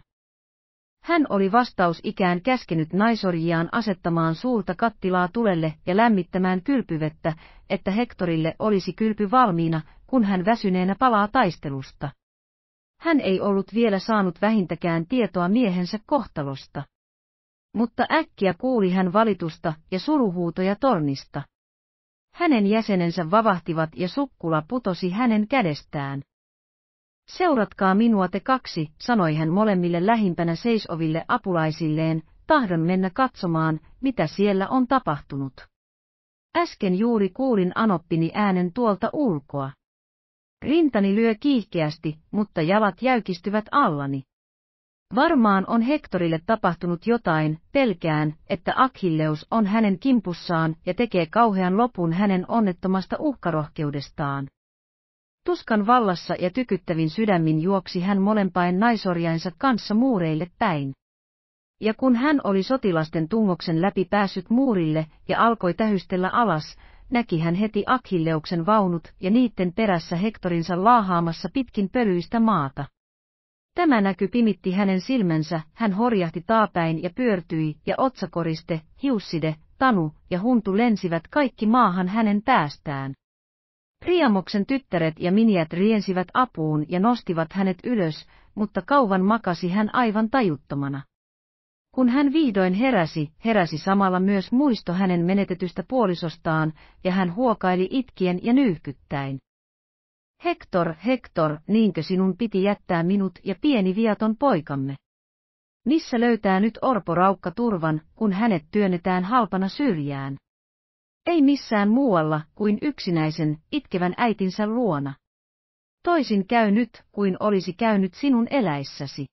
Hän oli vastaus ikään käskenyt naisorjiaan asettamaan suurta kattilaa tulelle ja lämmittämään kylpyvettä, että Hektorille olisi kylpy valmiina, kun hän väsyneenä palaa taistelusta. Hän ei ollut vielä saanut vähintäkään tietoa miehensä kohtalosta. Mutta äkkiä kuuli hän valitusta ja suruhuutoja tornista. Hänen jäsenensä vavahtivat ja sukkula putosi hänen kädestään. Seuratkaa minua te kaksi, sanoi hän molemmille lähimpänä seisoville apulaisilleen, tahdon mennä katsomaan, mitä siellä on tapahtunut. Äsken juuri kuulin anoppini äänen tuolta ulkoa. Rintani lyö kiihkeästi, mutta jalat jäykistyvät allani. Varmaan on Hektorille tapahtunut jotain, pelkään, että Akhilleus on hänen kimpussaan ja tekee kauhean lopun hänen onnettomasta uhkarohkeudestaan. Tuskan vallassa ja tykyttävin sydämin juoksi hän molempain naisorjainsa kanssa muureille päin. Ja kun hän oli sotilasten tungoksen läpi päässyt muurille ja alkoi tähystellä alas, näki hän heti Akhilleuksen vaunut ja niitten perässä Hektorinsa laahaamassa pitkin pölyistä maata. Tämä näky pimitti hänen silmänsä, hän horjahti taapäin ja pyörtyi, ja otsakoriste, hiusside, tanu ja huntu lensivät kaikki maahan hänen päästään. Priamoksen tyttäret ja miniät riensivät apuun ja nostivat hänet ylös, mutta kauan makasi hän aivan tajuttomana. Kun hän vihdoin heräsi, heräsi samalla myös muisto hänen menetetystä puolisostaan, ja hän huokaili itkien ja nyyhkyttäin. Hector, Hector, niinkö sinun piti jättää minut ja pieni viaton poikamme? Missä löytää nyt orporaukka turvan, kun hänet työnnetään halpana syrjään? ei missään muualla kuin yksinäisen, itkevän äitinsä luona. Toisin käy nyt kuin olisi käynyt sinun eläissäsi.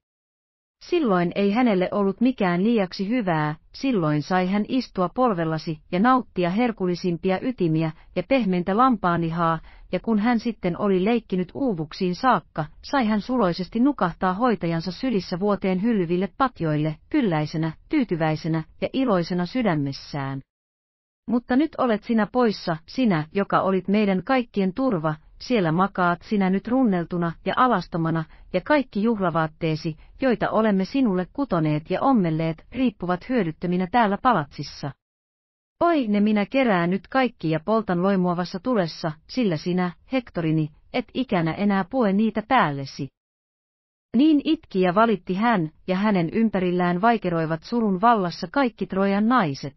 Silloin ei hänelle ollut mikään liiaksi hyvää, silloin sai hän istua polvellasi ja nauttia herkullisimpia ytimiä ja pehmentä lampaanihaa, ja kun hän sitten oli leikkinyt uuvuksiin saakka, sai hän suloisesti nukahtaa hoitajansa sylissä vuoteen hyllyville patjoille, kylläisenä, tyytyväisenä ja iloisena sydämessään. Mutta nyt olet sinä poissa, sinä, joka olit meidän kaikkien turva, siellä makaat sinä nyt runneltuna ja alastomana, ja kaikki juhlavaatteesi, joita olemme sinulle kutoneet ja ommelleet, riippuvat hyödyttöminä täällä palatsissa. Oi ne minä kerään nyt kaikki ja poltan loimuavassa tulessa, sillä sinä, Hektorini, et ikänä enää pue niitä päällesi. Niin itki ja valitti hän, ja hänen ympärillään vaikeroivat surun vallassa kaikki Trojan naiset.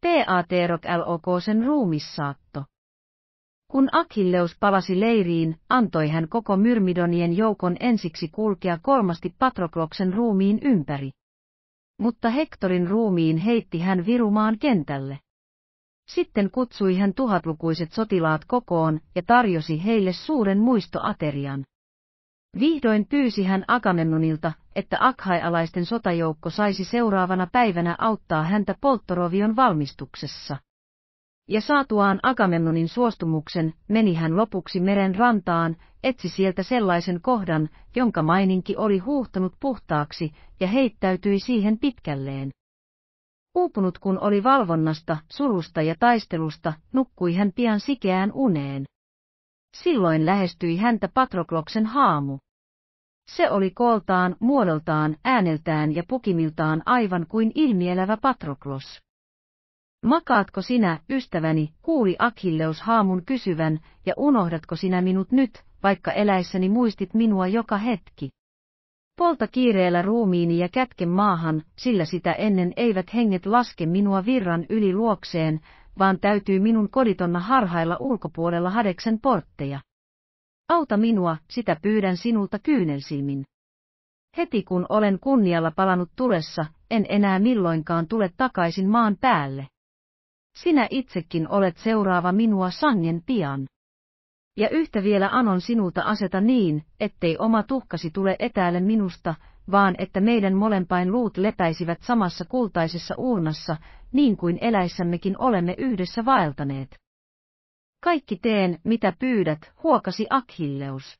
Teaterok LOK sen ruumissaatto. Kun Achilleus palasi leiriin, antoi hän koko Myrmidonien joukon ensiksi kulkea kolmasti Patrokloksen ruumiin ympäri. Mutta Hektorin ruumiin heitti hän virumaan kentälle. Sitten kutsui hän tuhatlukuiset sotilaat kokoon ja tarjosi heille suuren muistoaterian. Vihdoin pyysi hän Agamemnonilta, että akhaialaisten sotajoukko saisi seuraavana päivänä auttaa häntä polttorovion valmistuksessa. Ja saatuaan Agamemnonin suostumuksen, meni hän lopuksi meren rantaan, etsi sieltä sellaisen kohdan, jonka maininki oli huuhtanut puhtaaksi, ja heittäytyi siihen pitkälleen. Uupunut kun oli valvonnasta, surusta ja taistelusta, nukkui hän pian sikeään uneen. Silloin lähestyi häntä Patrokloksen haamu. Se oli kooltaan, muodoltaan, ääneltään ja pukimiltaan aivan kuin ilmielävä Patroklos. Makaatko sinä, ystäväni, kuuli Akilleus haamun kysyvän, ja unohdatko sinä minut nyt, vaikka eläissäni muistit minua joka hetki? Polta kiireellä ruumiini ja kätke maahan, sillä sitä ennen eivät henget laske minua virran yli luokseen, vaan täytyy minun koditonna harhailla ulkopuolella Hadeksen portteja. Auta minua, sitä pyydän sinulta kyynelsiimin. Heti kun olen kunnialla palannut tulessa, en enää milloinkaan tule takaisin maan päälle. Sinä itsekin olet seuraava minua sangen pian. Ja yhtä vielä anon sinulta aseta niin, ettei oma tuhkasi tule etäälle minusta, vaan että meidän molempain luut lepäisivät samassa kultaisessa uunassa, niin kuin eläissämmekin olemme yhdessä vaeltaneet. Kaikki teen, mitä pyydät, huokasi Akhilleus.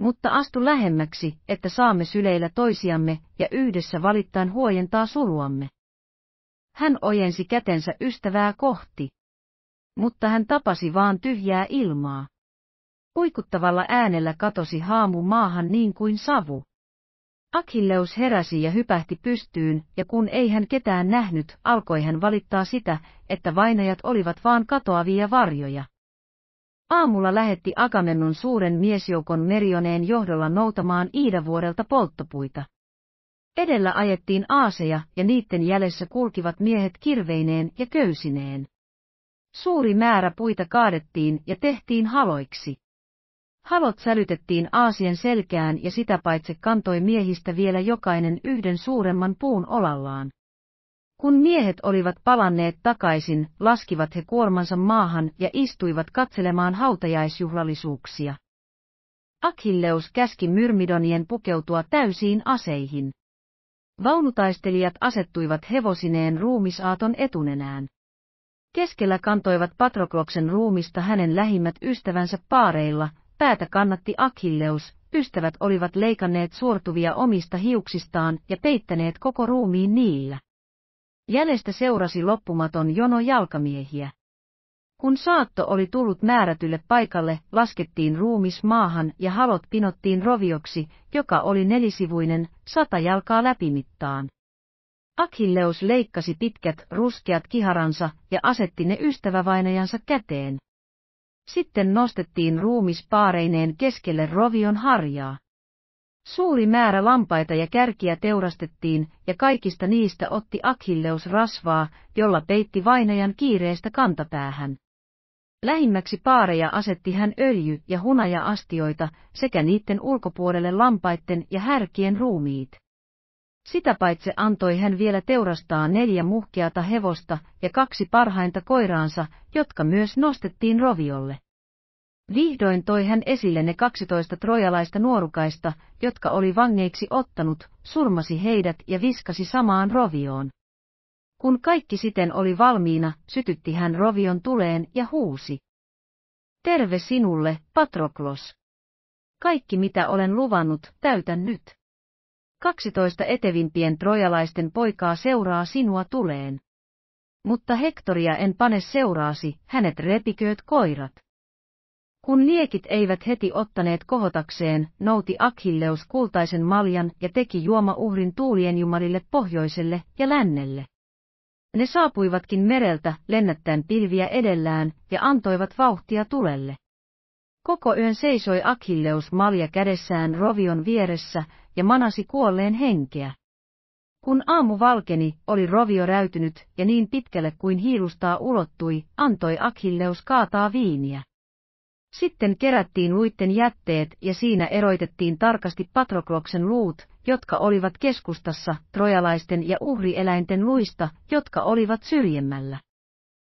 Mutta astu lähemmäksi, että saamme syleillä toisiamme ja yhdessä valittain huojentaa suruamme. Hän ojensi kätensä ystävää kohti. Mutta hän tapasi vaan tyhjää ilmaa. Uikuttavalla äänellä katosi haamu maahan niin kuin savu. Achilleus heräsi ja hypähti pystyyn, ja kun ei hän ketään nähnyt, alkoi hän valittaa sitä, että vainajat olivat vaan katoavia varjoja. Aamulla lähetti Agamennon suuren miesjoukon merioneen johdolla noutamaan Iidavuorelta polttopuita. Edellä ajettiin aaseja ja niiden jäljessä kulkivat miehet kirveineen ja köysineen. Suuri määrä puita kaadettiin ja tehtiin haloiksi. Halot sälytettiin Aasien selkään ja sitä paitsi kantoi miehistä vielä jokainen yhden suuremman puun olallaan. Kun miehet olivat palanneet takaisin, laskivat he kuormansa maahan ja istuivat katselemaan hautajaisjuhlallisuuksia. Akilleus käski myrmidonien pukeutua täysiin aseihin. Vaunutaistelijat asettuivat hevosineen ruumisaaton etunenään. Keskellä kantoivat Patrokloksen ruumista hänen lähimmät ystävänsä paareilla, päätä kannatti Akilleus, ystävät olivat leikanneet suortuvia omista hiuksistaan ja peittäneet koko ruumiin niillä. Jänestä seurasi loppumaton jono jalkamiehiä. Kun saatto oli tullut määrätylle paikalle, laskettiin ruumis maahan ja halot pinottiin rovioksi, joka oli nelisivuinen, sata jalkaa läpimittaan. Akilleus leikkasi pitkät ruskeat kiharansa ja asetti ne ystävävainajansa käteen. Sitten nostettiin ruumis paareineen keskelle rovion harjaa. Suuri määrä lampaita ja kärkiä teurastettiin, ja kaikista niistä otti Akhilleus rasvaa, jolla peitti vainajan kiireestä kantapäähän. Lähimmäksi paareja asetti hän öljy- ja hunaja-astioita sekä niiden ulkopuolelle lampaitten ja härkien ruumiit. Sitä paitsi antoi hän vielä teurastaa neljä muhkeata hevosta ja kaksi parhainta koiraansa, jotka myös nostettiin roviolle. Vihdoin toi hän esille ne 12 trojalaista nuorukaista, jotka oli vangeiksi ottanut, surmasi heidät ja viskasi samaan rovioon. Kun kaikki siten oli valmiina, sytytti hän rovion tuleen ja huusi. Terve sinulle, Patroklos! Kaikki mitä olen luvannut, täytän nyt. 12 etevimpien trojalaisten poikaa seuraa sinua tuleen. Mutta Hektoria en pane seuraasi, hänet repikööt koirat. Kun liekit eivät heti ottaneet kohotakseen, nouti Akhilleus kultaisen maljan ja teki juoma uhrin tuulien jumalille pohjoiselle ja lännelle. Ne saapuivatkin mereltä, lennättäen pilviä edellään, ja antoivat vauhtia tulelle. Koko yön seisoi Akhilleus malja kädessään rovion vieressä, ja manasi kuolleen henkeä. Kun aamu valkeni, oli rovio räytynyt ja niin pitkälle kuin hiilustaa ulottui, antoi Akhilleus kaataa viiniä. Sitten kerättiin luitten jätteet ja siinä eroitettiin tarkasti Patrokloksen luut, jotka olivat keskustassa, trojalaisten ja uhrieläinten luista, jotka olivat syrjemmällä.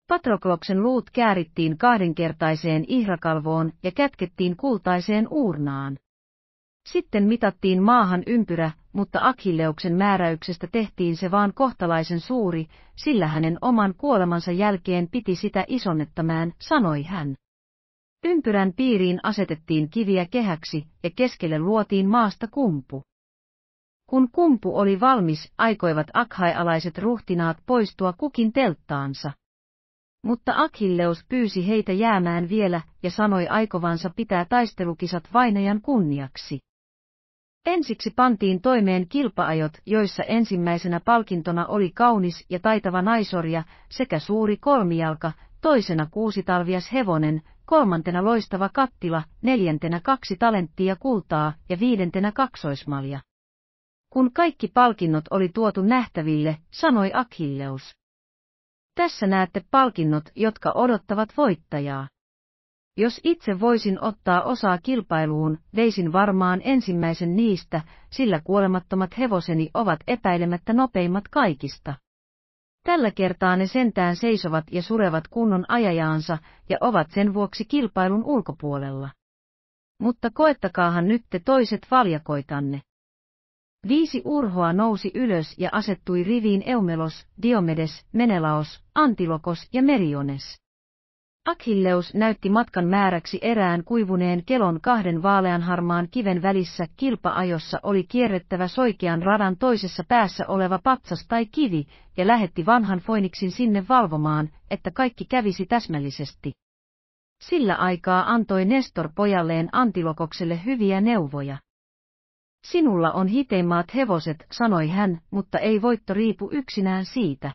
Patrokloksen luut käärittiin kahdenkertaiseen ihrakalvoon ja kätkettiin kultaiseen uurnaan. Sitten mitattiin maahan ympyrä, mutta Akilleuksen määräyksestä tehtiin se vaan kohtalaisen suuri, sillä hänen oman kuolemansa jälkeen piti sitä isonnettamään, sanoi hän. Ympyrän piiriin asetettiin kiviä kehäksi ja keskelle luotiin maasta kumpu. Kun kumpu oli valmis, aikoivat akhaialaiset ruhtinaat poistua kukin telttaansa. Mutta Akhilleus pyysi heitä jäämään vielä ja sanoi aikovansa pitää taistelukisat vainajan kunniaksi. Ensiksi pantiin toimeen kilpaajot, joissa ensimmäisenä palkintona oli kaunis ja taitava naisorja sekä suuri kolmijalka, toisena kuusitalvias hevonen, kolmantena loistava kattila, neljäntenä kaksi talenttia kultaa ja viidentenä kaksoismalja. Kun kaikki palkinnot oli tuotu nähtäville, sanoi Akilleus. Tässä näette palkinnot, jotka odottavat voittajaa. Jos itse voisin ottaa osaa kilpailuun, veisin varmaan ensimmäisen niistä, sillä kuolemattomat hevoseni ovat epäilemättä nopeimmat kaikista. Tällä kertaa ne sentään seisovat ja surevat kunnon ajajaansa ja ovat sen vuoksi kilpailun ulkopuolella. Mutta koettakaahan nyt te toiset valjakoitanne. Viisi urhoa nousi ylös ja asettui riviin Eumelos, Diomedes, Menelaos, Antilokos ja Meriones. Akilleus näytti matkan määräksi erään kuivuneen kelon kahden vaaleanharmaan kiven välissä kilpaajossa oli kierrettävä soikean radan toisessa päässä oleva patsas tai kivi, ja lähetti vanhan Foiniksin sinne valvomaan, että kaikki kävisi täsmällisesti. Sillä aikaa antoi Nestor pojalleen Antilokokselle hyviä neuvoja. Sinulla on hiteimmat hevoset, sanoi hän, mutta ei voitto riipu yksinään siitä.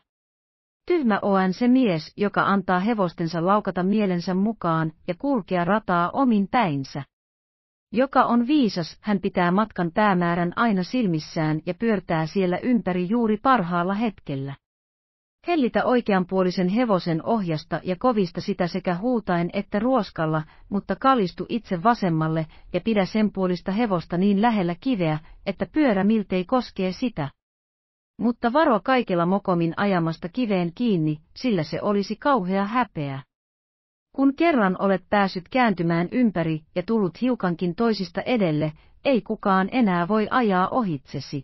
Tyhmä on se mies, joka antaa hevostensa laukata mielensä mukaan ja kulkea rataa omin päinsä. Joka on viisas, hän pitää matkan päämäärän aina silmissään ja pyörtää siellä ympäri juuri parhaalla hetkellä. Hellitä oikeanpuolisen hevosen ohjasta ja kovista sitä sekä huutain että ruoskalla, mutta kalistu itse vasemmalle ja pidä sen puolista hevosta niin lähellä kiveä, että pyörä miltei koskee sitä. Mutta varo kaikella mokomin ajamasta kiveen kiinni, sillä se olisi kauhea häpeä. Kun kerran olet päässyt kääntymään ympäri ja tullut hiukankin toisista edelle, ei kukaan enää voi ajaa ohitsesi.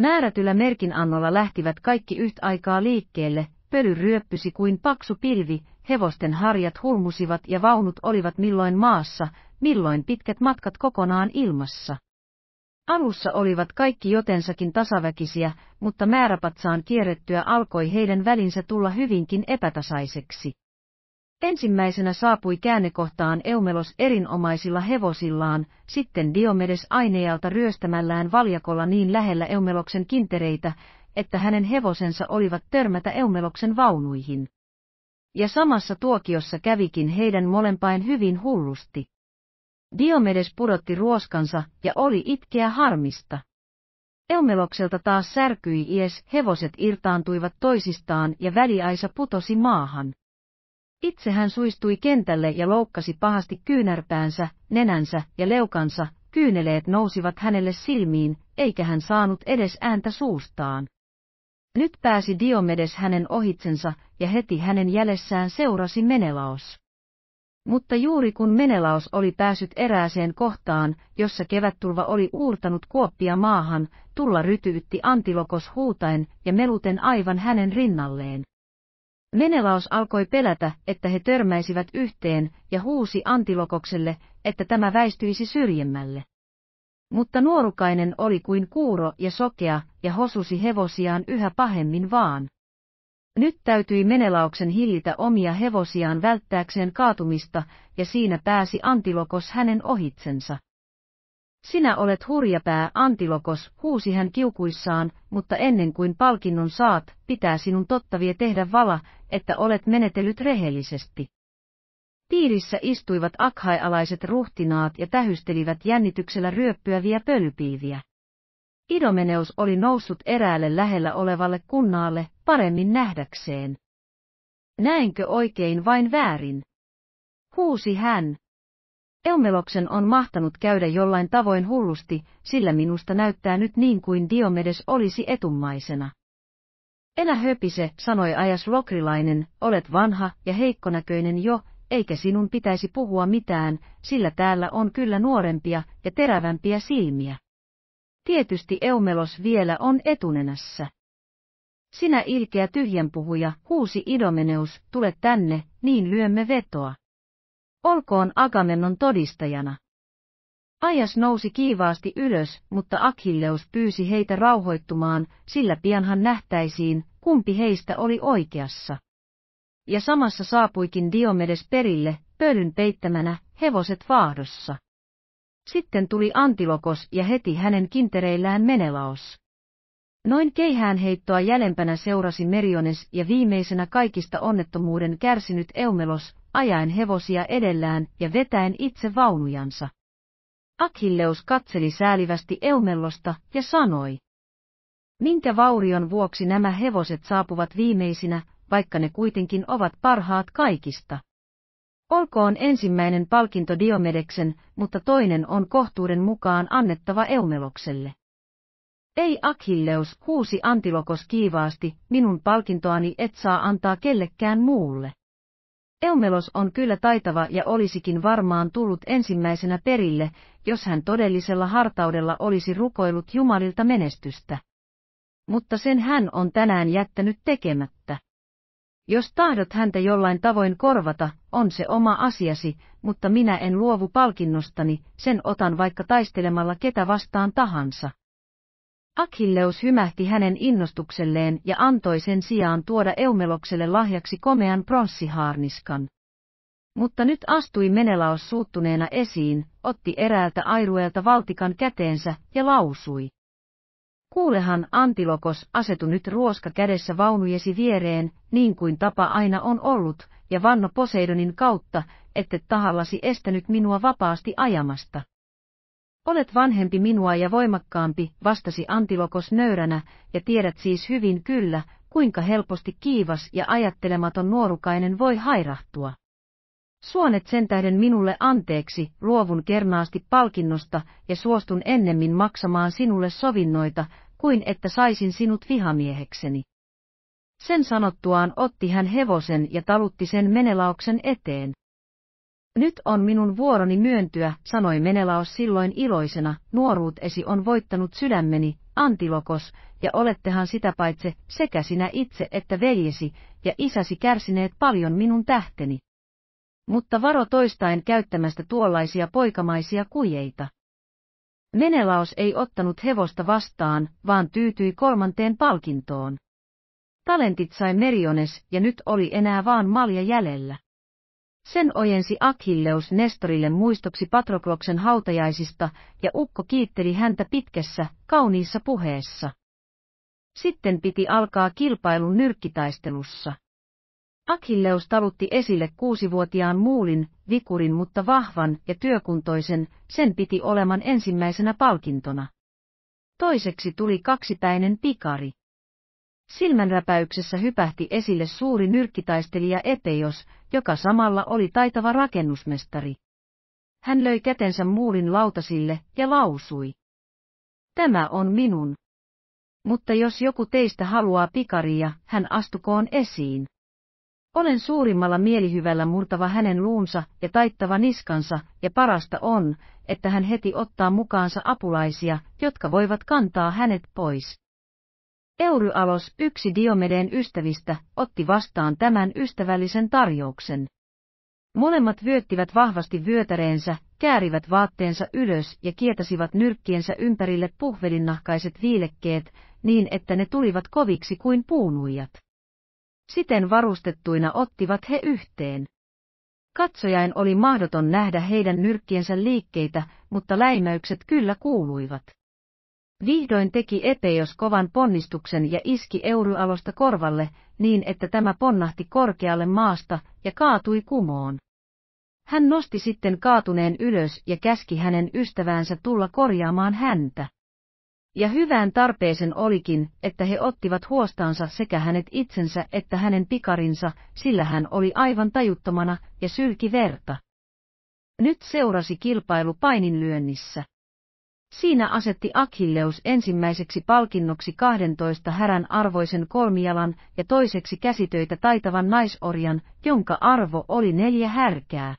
Määrätyllä merkinannolla lähtivät kaikki yhtä aikaa liikkeelle, pöly ryöppysi kuin paksu pilvi, hevosten harjat hulmusivat ja vaunut olivat milloin maassa, milloin pitkät matkat kokonaan ilmassa. Alussa olivat kaikki jotensakin tasaväkisiä, mutta määräpatsaan kierrettyä alkoi heidän välinsä tulla hyvinkin epätasaiseksi. Ensimmäisenä saapui käännekohtaan Eumelos erinomaisilla hevosillaan, sitten Diomedes aineelta ryöstämällään valjakolla niin lähellä Eumeloksen kintereitä, että hänen hevosensa olivat törmätä Eumeloksen vaunuihin. Ja samassa tuokiossa kävikin heidän molempain hyvin hullusti. Diomedes pudotti ruoskansa ja oli itkeä harmista. Eumelokselta taas särkyi ies, hevoset irtaantuivat toisistaan ja väliaisa putosi maahan. Itse hän suistui kentälle ja loukkasi pahasti kyynärpäänsä, nenänsä ja leukansa, kyyneleet nousivat hänelle silmiin, eikä hän saanut edes ääntä suustaan. Nyt pääsi Diomedes hänen ohitsensa, ja heti hänen jälessään seurasi Menelaos. Mutta juuri kun Menelaos oli päässyt erääseen kohtaan, jossa kevätturva oli uurtanut kuoppia maahan, tulla rytyytti antilokos huutaen ja meluten aivan hänen rinnalleen. Menelaos alkoi pelätä, että he törmäisivät yhteen, ja huusi antilokokselle, että tämä väistyisi syrjemmälle. Mutta nuorukainen oli kuin kuuro ja sokea, ja hosusi hevosiaan yhä pahemmin vaan. Nyt täytyi Menelauksen hillitä omia hevosiaan välttääkseen kaatumista, ja siinä pääsi Antilokos hänen ohitsensa. Sinä olet hurjapää, Antilokos, huusi hän kiukuissaan, mutta ennen kuin palkinnon saat, pitää sinun tottavie tehdä vala, että olet menetellyt rehellisesti. Piirissä istuivat akhaialaiset ruhtinaat ja tähystelivät jännityksellä ryöppyäviä pölypiiviä. Idomeneus oli noussut eräälle lähellä olevalle kunnaalle, paremmin nähdäkseen. Näinkö oikein vain väärin? Huusi hän. Eumeloksen on mahtanut käydä jollain tavoin hullusti, sillä minusta näyttää nyt niin kuin Diomedes olisi etummaisena. Enä höpise, sanoi ajas lokrilainen, olet vanha ja heikkonäköinen jo, eikä sinun pitäisi puhua mitään, sillä täällä on kyllä nuorempia ja terävämpiä silmiä. Tietysti Eumelos vielä on etunenässä. Sinä ilkeä tyhjänpuhuja, huusi Idomeneus, tule tänne, niin lyömme vetoa. Olkoon Agamennon todistajana. Ajas nousi kiivaasti ylös, mutta Achilleus pyysi heitä rauhoittumaan, sillä pianhan nähtäisiin, kumpi heistä oli oikeassa. Ja samassa saapuikin Diomedes perille, pölyn peittämänä, hevoset vaahdossa. Sitten tuli Antilokos ja heti hänen kintereillään Menelaos. Noin keihään heittoa jäljempänä seurasi Meriones ja viimeisenä kaikista onnettomuuden kärsinyt Eumelos, ajaen hevosia edellään ja vetäen itse vaunujansa. Akilleus katseli säälivästi Eumellosta ja sanoi. Minkä vaurion vuoksi nämä hevoset saapuvat viimeisinä, vaikka ne kuitenkin ovat parhaat kaikista? Olkoon ensimmäinen palkinto Diomedeksen, mutta toinen on kohtuuden mukaan annettava Eumelokselle. Ei akilleus, huusi Antilokos kiivaasti, minun palkintoani et saa antaa kellekään muulle. Eumelos on kyllä taitava ja olisikin varmaan tullut ensimmäisenä perille, jos hän todellisella hartaudella olisi rukoillut Jumalilta menestystä. Mutta sen hän on tänään jättänyt tekemättä. Jos tahdot häntä jollain tavoin korvata, on se oma asiasi, mutta minä en luovu palkinnostani, sen otan vaikka taistelemalla ketä vastaan tahansa. Akilleus hymähti hänen innostukselleen ja antoi sen sijaan tuoda Eumelokselle lahjaksi komean pronssihaarniskan. Mutta nyt astui Menelaos suuttuneena esiin, otti eräältä airuelta valtikan käteensä ja lausui. Kuulehan Antilokos, asetu nyt ruoska kädessä vaunujesi viereen, niin kuin tapa aina on ollut, ja vanno Poseidonin kautta, ette tahallasi estänyt minua vapaasti ajamasta. Olet vanhempi minua ja voimakkaampi, vastasi Antilokos nöyränä, ja tiedät siis hyvin kyllä, kuinka helposti kiivas ja ajattelematon nuorukainen voi hairahtua. Suonet sen tähden minulle anteeksi, luovun kernaasti palkinnosta ja suostun ennemmin maksamaan sinulle sovinnoita, kuin että saisin sinut vihamiehekseni. Sen sanottuaan otti hän hevosen ja talutti sen Menelauksen eteen. Nyt on minun vuoroni myöntyä, sanoi Menelaos silloin iloisena, nuoruutesi on voittanut sydämeni, Antilokos, ja olettehan sitä paitse sekä sinä itse että veljesi ja isäsi kärsineet paljon minun tähteni. Mutta varo toistaen käyttämästä tuollaisia poikamaisia kujeita. Menelaos ei ottanut hevosta vastaan, vaan tyytyi kolmanteen palkintoon. Talentit sai Meriones ja nyt oli enää vaan malja jäljellä. Sen ojensi Akhilleus Nestorille muistoksi Patrokloksen hautajaisista, ja ukko kiitteli häntä pitkässä, kauniissa puheessa. Sitten piti alkaa kilpailu nyrkkitaistelussa. Akhilleus talutti esille kuusivuotiaan muulin, vikurin mutta vahvan ja työkuntoisen, sen piti oleman ensimmäisenä palkintona. Toiseksi tuli kaksipäinen pikari. Silmänräpäyksessä hypähti esille suuri nyrkkitaistelija Epeios, joka samalla oli taitava rakennusmestari. Hän löi kätensä muulin lautasille ja lausui. Tämä on minun. Mutta jos joku teistä haluaa pikaria, hän astukoon esiin. Olen suurimmalla mielihyvällä murtava hänen luunsa ja taittava niskansa, ja parasta on, että hän heti ottaa mukaansa apulaisia, jotka voivat kantaa hänet pois. Euryalos, yksi Diomedeen ystävistä, otti vastaan tämän ystävällisen tarjouksen. Molemmat vyöttivät vahvasti vyötäreensä, käärivät vaatteensa ylös ja kietasivat nyrkkiensä ympärille puhvelinnahkaiset viilekkeet, niin että ne tulivat koviksi kuin puunuijat. Siten varustettuina ottivat he yhteen. Katsojain oli mahdoton nähdä heidän nyrkkiensä liikkeitä, mutta läimäykset kyllä kuuluivat. Vihdoin teki Epeios kovan ponnistuksen ja iski euryalosta korvalle, niin että tämä ponnahti korkealle maasta ja kaatui kumoon. Hän nosti sitten kaatuneen ylös ja käski hänen ystäväänsä tulla korjaamaan häntä. Ja hyvään tarpeeseen olikin, että he ottivat huostaansa sekä hänet itsensä että hänen pikarinsa, sillä hän oli aivan tajuttomana ja sylki verta. Nyt seurasi kilpailu paininlyönnissä. Siinä asetti Akilleus ensimmäiseksi palkinnoksi 12 härän arvoisen kolmijalan ja toiseksi käsitöitä taitavan naisorjan, jonka arvo oli neljä härkää.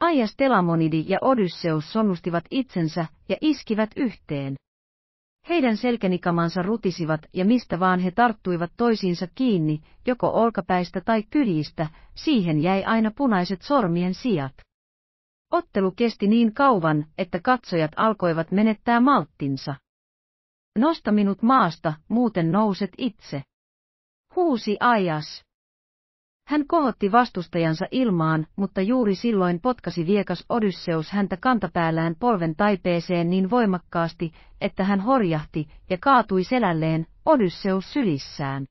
Aias Telamonidi ja Odysseus sonnustivat itsensä ja iskivät yhteen. Heidän selkänikamansa rutisivat ja mistä vaan he tarttuivat toisiinsa kiinni, joko olkapäistä tai kyljistä, siihen jäi aina punaiset sormien sijat. Ottelu kesti niin kauan, että katsojat alkoivat menettää malttinsa. Nosta minut maasta, muuten nouset itse. Huusi Ajas. Hän kohotti vastustajansa ilmaan, mutta juuri silloin potkasi viekas Odysseus häntä kantapäällään polven taipeeseen niin voimakkaasti, että hän horjahti ja kaatui selälleen, Odysseus sylissään.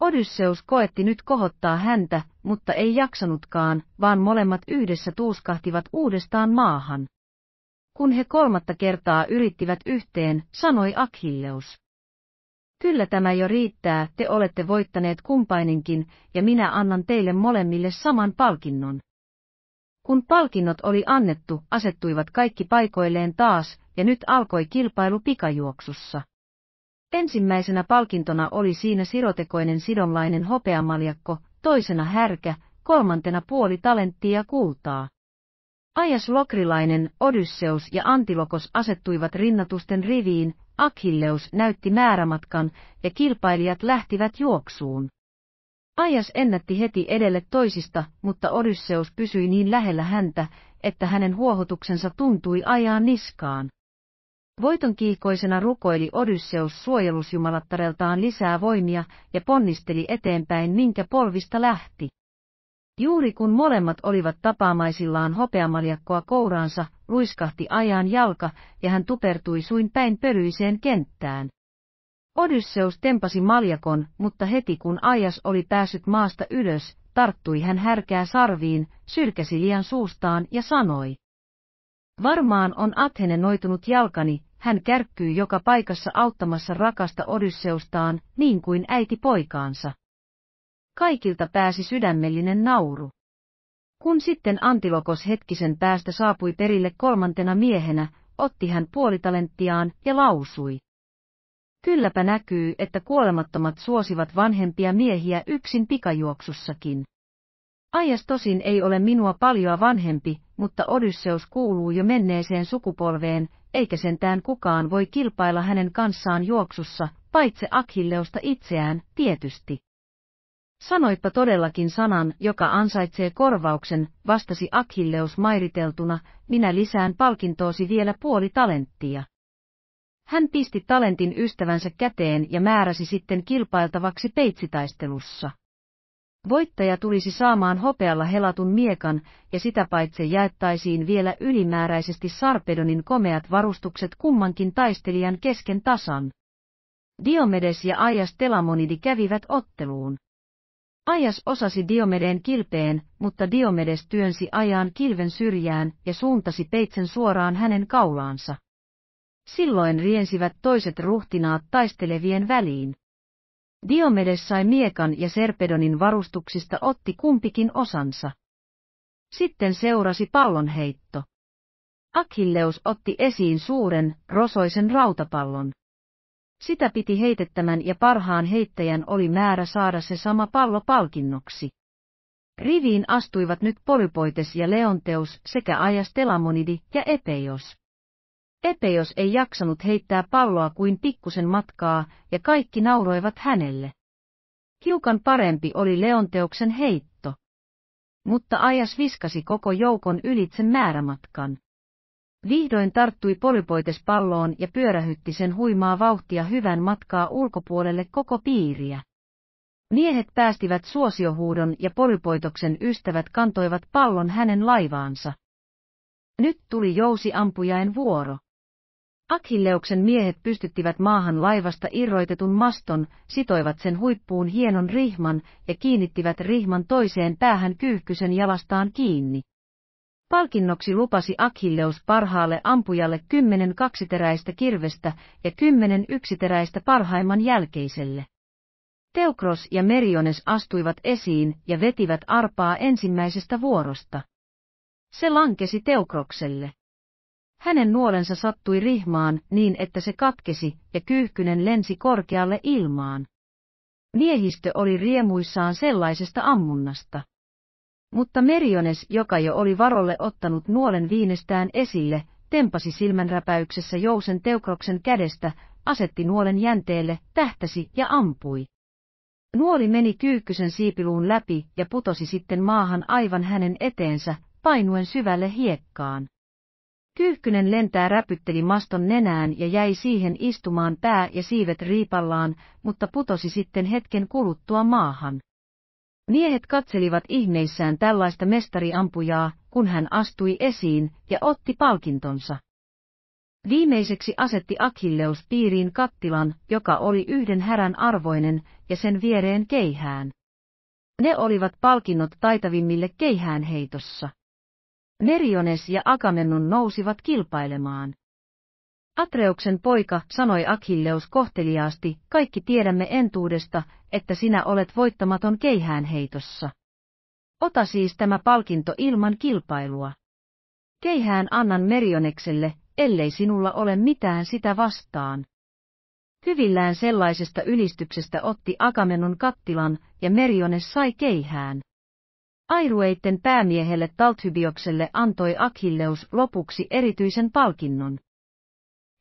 Odysseus koetti nyt kohottaa häntä, mutta ei jaksanutkaan, vaan molemmat yhdessä tuuskahtivat uudestaan maahan. Kun he kolmatta kertaa yrittivät yhteen, sanoi Akhilleus. Kyllä tämä jo riittää, te olette voittaneet kumpainenkin, ja minä annan teille molemmille saman palkinnon. Kun palkinnot oli annettu, asettuivat kaikki paikoilleen taas, ja nyt alkoi kilpailu pikajuoksussa. Ensimmäisenä palkintona oli siinä sirotekoinen sidonlainen hopeamaljakko, toisena härkä, kolmantena puoli talenttia kultaa. Ajas Lokrilainen, Odysseus ja Antilokos asettuivat rinnatusten riviin, Achilleus näytti määrämatkan ja kilpailijat lähtivät juoksuun. Ajas ennätti heti edelle toisista, mutta Odysseus pysyi niin lähellä häntä, että hänen huohotuksensa tuntui ajaa niskaan. Voiton kiihkoisena rukoili Odysseus suojelusjumalattareltaan lisää voimia ja ponnisteli eteenpäin minkä polvista lähti. Juuri kun molemmat olivat tapaamaisillaan hopeamaljakkoa kouraansa, luiskahti ajan jalka ja hän tupertui suin päin pölyiseen kenttään. Odysseus tempasi maljakon, mutta heti kun Ajas oli päässyt maasta ylös, tarttui hän härkää sarviin, sylkäsi liian suustaan ja sanoi. Varmaan on Athene noitunut jalkani, hän kärkkyy joka paikassa auttamassa rakasta Odysseustaan, niin kuin äiti poikaansa. Kaikilta pääsi sydämellinen nauru. Kun sitten Antilokos hetkisen päästä saapui perille kolmantena miehenä, otti hän puolitalenttiaan ja lausui. Kylläpä näkyy, että kuolemattomat suosivat vanhempia miehiä yksin pikajuoksussakin. Aias tosin ei ole minua paljoa vanhempi, mutta Odysseus kuuluu jo menneeseen sukupolveen, eikä sentään kukaan voi kilpailla hänen kanssaan juoksussa, paitse Akilleusta itseään, tietysti. Sanoitpa todellakin sanan, joka ansaitsee korvauksen, vastasi Akilleus mairiteltuna, minä lisään palkintoosi vielä puoli talenttia. Hän pisti talentin ystävänsä käteen ja määräsi sitten kilpailtavaksi peitsitaistelussa. Voittaja tulisi saamaan hopealla helatun miekan, ja sitä paitsi jaettaisiin vielä ylimääräisesti Sarpedonin komeat varustukset kummankin taistelijan kesken tasan. Diomedes ja Ajas Telamonidi kävivät otteluun. Ajas osasi Diomedeen kilpeen, mutta Diomedes työnsi ajan kilven syrjään ja suuntasi peitsen suoraan hänen kaulaansa. Silloin riensivät toiset ruhtinaat taistelevien väliin. Diomedes sai miekan ja Serpedonin varustuksista otti kumpikin osansa. Sitten seurasi pallonheitto. Achilleus otti esiin suuren, rosoisen rautapallon. Sitä piti heitettämän ja parhaan heittäjän oli määrä saada se sama pallo palkinnoksi. Riviin astuivat nyt Polypoites ja Leonteus sekä Ajas Telamonidi ja Epeios. Epeos ei jaksanut heittää palloa kuin pikkusen matkaa, ja kaikki nauroivat hänelle. Hiukan parempi oli Leonteoksen heitto. Mutta Ajas viskasi koko joukon ylitse määrämatkan. Vihdoin tarttui polypoites palloon ja pyörähytti sen huimaa vauhtia hyvän matkaa ulkopuolelle koko piiriä. Miehet päästivät suosiohuudon ja polypoitoksen ystävät kantoivat pallon hänen laivaansa. Nyt tuli jousi ampujaen vuoro. Akilleuksen miehet pystyttivät maahan laivasta irroitetun maston, sitoivat sen huippuun hienon rihman ja kiinnittivät rihman toiseen päähän kyyhkysen jalastaan kiinni. Palkinnoksi lupasi Akilleus parhaalle ampujalle kymmenen kaksiteräistä kirvestä ja kymmenen yksiteräistä parhaimman jälkeiselle. Teukros ja Meriones astuivat esiin ja vetivät arpaa ensimmäisestä vuorosta. Se lankesi Teukrokselle. Hänen nuolensa sattui rihmaan niin, että se katkesi, ja kyyhkynen lensi korkealle ilmaan. Miehistö oli riemuissaan sellaisesta ammunnasta. Mutta Meriones, joka jo oli varolle ottanut nuolen viinestään esille, tempasi silmänräpäyksessä jousen teukroksen kädestä, asetti nuolen jänteelle, tähtäsi ja ampui. Nuoli meni kyykkysen siipiluun läpi ja putosi sitten maahan aivan hänen eteensä, painuen syvälle hiekkaan. Kyyhkynen lentää räpytteli maston nenään ja jäi siihen istumaan pää ja siivet riipallaan, mutta putosi sitten hetken kuluttua maahan. Miehet katselivat ihmeissään tällaista mestariampujaa, kun hän astui esiin ja otti palkintonsa. Viimeiseksi asetti akilleus piiriin kattilan, joka oli yhden härän arvoinen, ja sen viereen keihään. Ne olivat palkinnot taitavimmille keihään heitossa. Meriones ja Agamennon nousivat kilpailemaan. Atreuksen poika sanoi Akilleus kohteliaasti, kaikki tiedämme entuudesta, että sinä olet voittamaton keihään heitossa. Ota siis tämä palkinto ilman kilpailua. Keihään annan Merionekselle, ellei sinulla ole mitään sitä vastaan. Hyvillään sellaisesta ylistyksestä otti Agamennon kattilan, ja Meriones sai keihään. Airueitten päämiehelle Talthybiokselle antoi Akhilleus lopuksi erityisen palkinnon.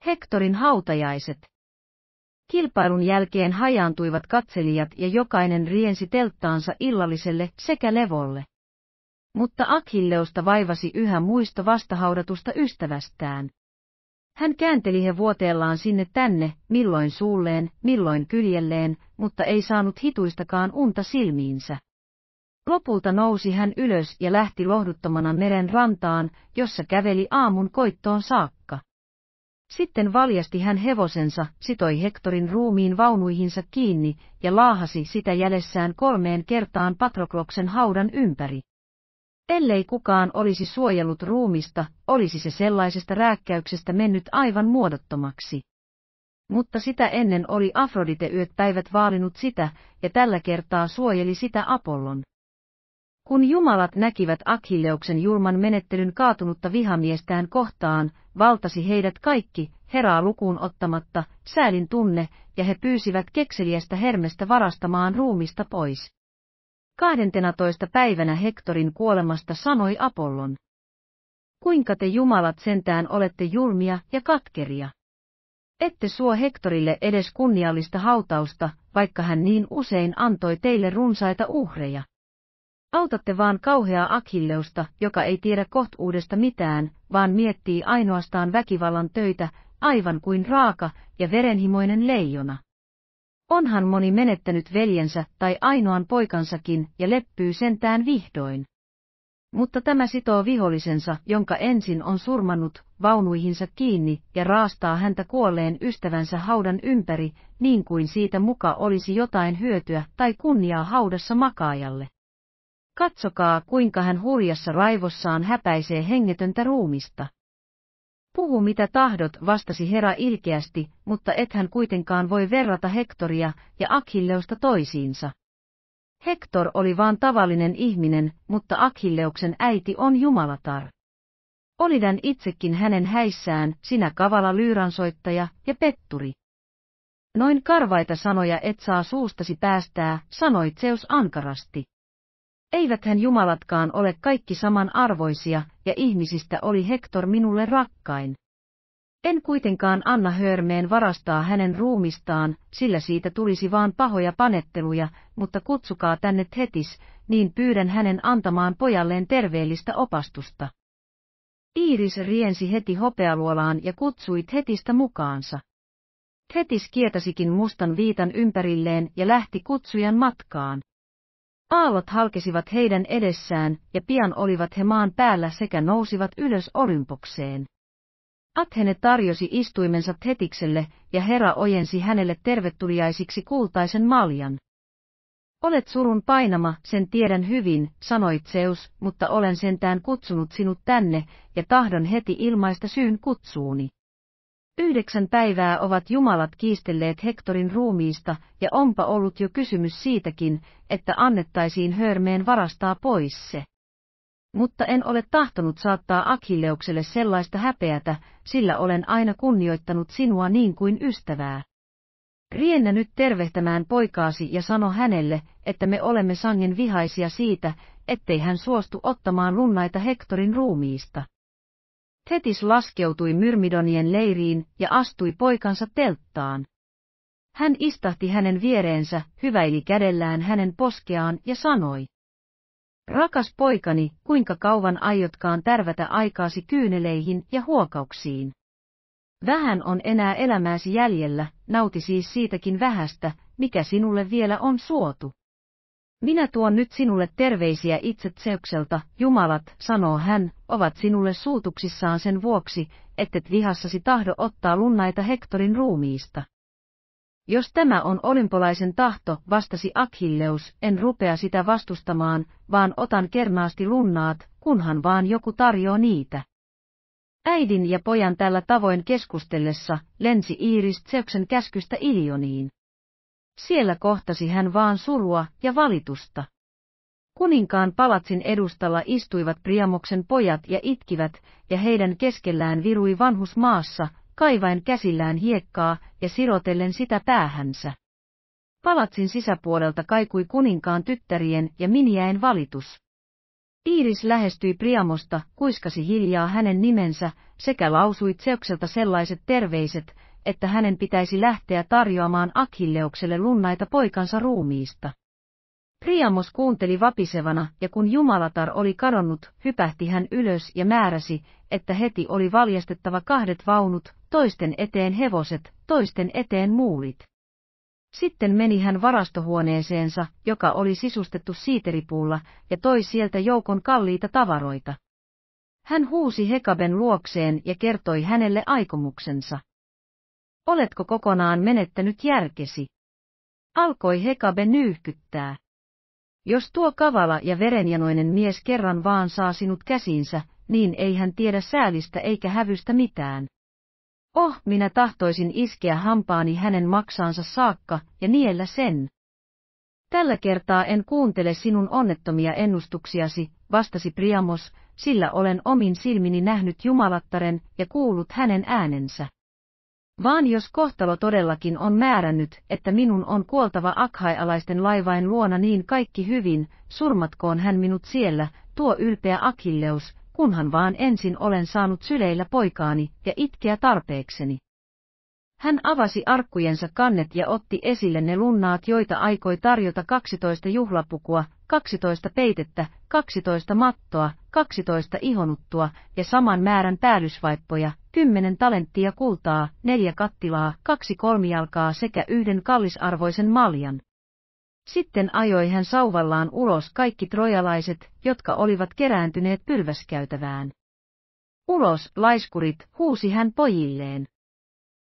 Hektorin hautajaiset. Kilpailun jälkeen hajaantuivat katselijat ja jokainen riensi telttaansa illalliselle sekä levolle. Mutta Akhilleusta vaivasi yhä muisto vastahaudatusta ystävästään. Hän käänteli he vuoteellaan sinne tänne, milloin suulleen, milloin kyljelleen, mutta ei saanut hituistakaan unta silmiinsä. Lopulta nousi hän ylös ja lähti lohduttomana meren rantaan, jossa käveli aamun koittoon saakka. Sitten valjasti hän hevosensa, sitoi Hektorin ruumiin vaunuihinsa kiinni ja laahasi sitä jälessään kolmeen kertaan Patrokloksen haudan ympäri. Ellei kukaan olisi suojellut ruumista, olisi se sellaisesta rääkkäyksestä mennyt aivan muodottomaksi. Mutta sitä ennen oli Afrodite yöt päivät vaalinut sitä, ja tällä kertaa suojeli sitä Apollon. Kun jumalat näkivät Akilleuksen julman menettelyn kaatunutta vihamiestään kohtaan, valtasi heidät kaikki, heraa lukuun ottamatta, säälin tunne, ja he pyysivät kekseliästä hermestä varastamaan ruumista pois. 12. päivänä Hektorin kuolemasta sanoi Apollon. Kuinka te jumalat sentään olette julmia ja katkeria? Ette suo Hektorille edes kunniallista hautausta, vaikka hän niin usein antoi teille runsaita uhreja. Autatte vaan kauheaa Akilleusta, joka ei tiedä kohtuudesta mitään, vaan miettii ainoastaan väkivallan töitä, aivan kuin raaka ja verenhimoinen leijona. Onhan moni menettänyt veljensä tai ainoan poikansakin ja leppyy sentään vihdoin. Mutta tämä sitoo vihollisensa, jonka ensin on surmannut, vaunuihinsa kiinni ja raastaa häntä kuolleen ystävänsä haudan ympäri, niin kuin siitä muka olisi jotain hyötyä tai kunniaa haudassa makaajalle. Katsokaa, kuinka hän hurjassa raivossaan häpäisee hengetöntä ruumista. Puhu mitä tahdot, vastasi Hera ilkeästi, mutta et hän kuitenkaan voi verrata Hektoria ja Akhilleusta toisiinsa. Hektor oli vain tavallinen ihminen, mutta Akhilleuksen äiti on jumalatar. Olidan itsekin hänen häissään, sinä kavala lyyransoittaja ja petturi. Noin karvaita sanoja et saa suustasi päästää, sanoi Zeus ankarasti. Eiväthän jumalatkaan ole kaikki samanarvoisia, ja ihmisistä oli Hector minulle rakkain. En kuitenkaan anna hörmeen varastaa hänen ruumistaan, sillä siitä tulisi vaan pahoja panetteluja, mutta kutsukaa tänne hetis, niin pyydän hänen antamaan pojalleen terveellistä opastusta. Iiris riensi heti hopealuolaan ja kutsui hetistä mukaansa. Thetis kietäsikin mustan viitan ympärilleen ja lähti kutsujan matkaan. Aallot halkesivat heidän edessään, ja pian olivat he maan päällä sekä nousivat ylös olympokseen. Athene tarjosi istuimensa Tetikselle, ja Hera ojensi hänelle tervetuliaisiksi kultaisen maljan. Olet surun painama, sen tiedän hyvin, sanoi Zeus, mutta olen sentään kutsunut sinut tänne, ja tahdon heti ilmaista syyn kutsuuni. Yhdeksän päivää ovat jumalat kiistelleet Hektorin ruumiista, ja onpa ollut jo kysymys siitäkin, että annettaisiin hörmeen varastaa pois se. Mutta en ole tahtonut saattaa Akilleukselle sellaista häpeätä, sillä olen aina kunnioittanut sinua niin kuin ystävää. Riennä nyt tervehtämään poikaasi ja sano hänelle, että me olemme sangen vihaisia siitä, ettei hän suostu ottamaan lunnaita Hektorin ruumiista. Tetis laskeutui Myrmidonien leiriin ja astui poikansa telttaan. Hän istahti hänen viereensä, hyväili kädellään hänen poskeaan ja sanoi. Rakas poikani, kuinka kauan aiotkaan tärvätä aikaasi kyyneleihin ja huokauksiin? Vähän on enää elämääsi jäljellä, nauti siis siitäkin vähästä, mikä sinulle vielä on suotu. Minä tuon nyt sinulle terveisiä itse Tseukselta, jumalat, sanoo hän, ovat sinulle suutuksissaan sen vuoksi, ettet vihassasi tahdo ottaa lunnaita Hektorin ruumiista. Jos tämä on olimpolaisen tahto, vastasi Akhilleus, en rupea sitä vastustamaan, vaan otan kermaasti lunnaat, kunhan vaan joku tarjoaa niitä. Äidin ja pojan tällä tavoin keskustellessa lensi Iiris Tseuksen käskystä Ilioniin. Siellä kohtasi hän vaan surua ja valitusta. Kuninkaan palatsin edustalla istuivat Priamoksen pojat ja itkivät, ja heidän keskellään virui vanhus maassa, kaivain käsillään hiekkaa ja sirotellen sitä päähänsä. Palatsin sisäpuolelta kaikui kuninkaan tyttärien ja miniäen valitus. Iiris lähestyi Priamosta, kuiskasi hiljaa hänen nimensä, sekä lausui Zeukselta sellaiset terveiset, että hänen pitäisi lähteä tarjoamaan Akilleukselle lunnaita poikansa ruumiista. Priamos kuunteli vapisevana, ja kun Jumalatar oli kadonnut, hypähti hän ylös ja määräsi, että heti oli valjastettava kahdet vaunut, toisten eteen hevoset, toisten eteen muulit. Sitten meni hän varastohuoneeseensa, joka oli sisustettu siiteripuulla, ja toi sieltä joukon kalliita tavaroita. Hän huusi Hekaben luokseen ja kertoi hänelle aikomuksensa. Oletko kokonaan menettänyt järkesi? Alkoi Hekabe nyyhkyttää. Jos tuo kavala ja verenjanoinen mies kerran vaan saa sinut käsinsä, niin ei hän tiedä säälistä eikä hävystä mitään. Oh, minä tahtoisin iskeä hampaani hänen maksaansa saakka ja niellä sen. Tällä kertaa en kuuntele sinun onnettomia ennustuksiasi, vastasi Priamos, sillä olen omin silmini nähnyt Jumalattaren ja kuullut hänen äänensä. Vaan jos kohtalo todellakin on määrännyt, että minun on kuoltava akhaialaisten laivain luona niin kaikki hyvin, surmatkoon hän minut siellä, tuo ylpeä akilleus, kunhan vaan ensin olen saanut syleillä poikaani ja itkeä tarpeekseni. Hän avasi arkkujensa kannet ja otti esille ne lunnaat, joita aikoi tarjota 12 juhlapukua, 12 peitettä, 12 mattoa, 12 ihonuttua ja saman määrän päällysvaippoja, 10 talenttia kultaa, 4 kattilaa, 2 kolmijalkaa sekä yhden kallisarvoisen maljan. Sitten ajoi hän sauvallaan ulos kaikki trojalaiset, jotka olivat kerääntyneet pylväskäytävään. Ulos, laiskurit, huusi hän pojilleen.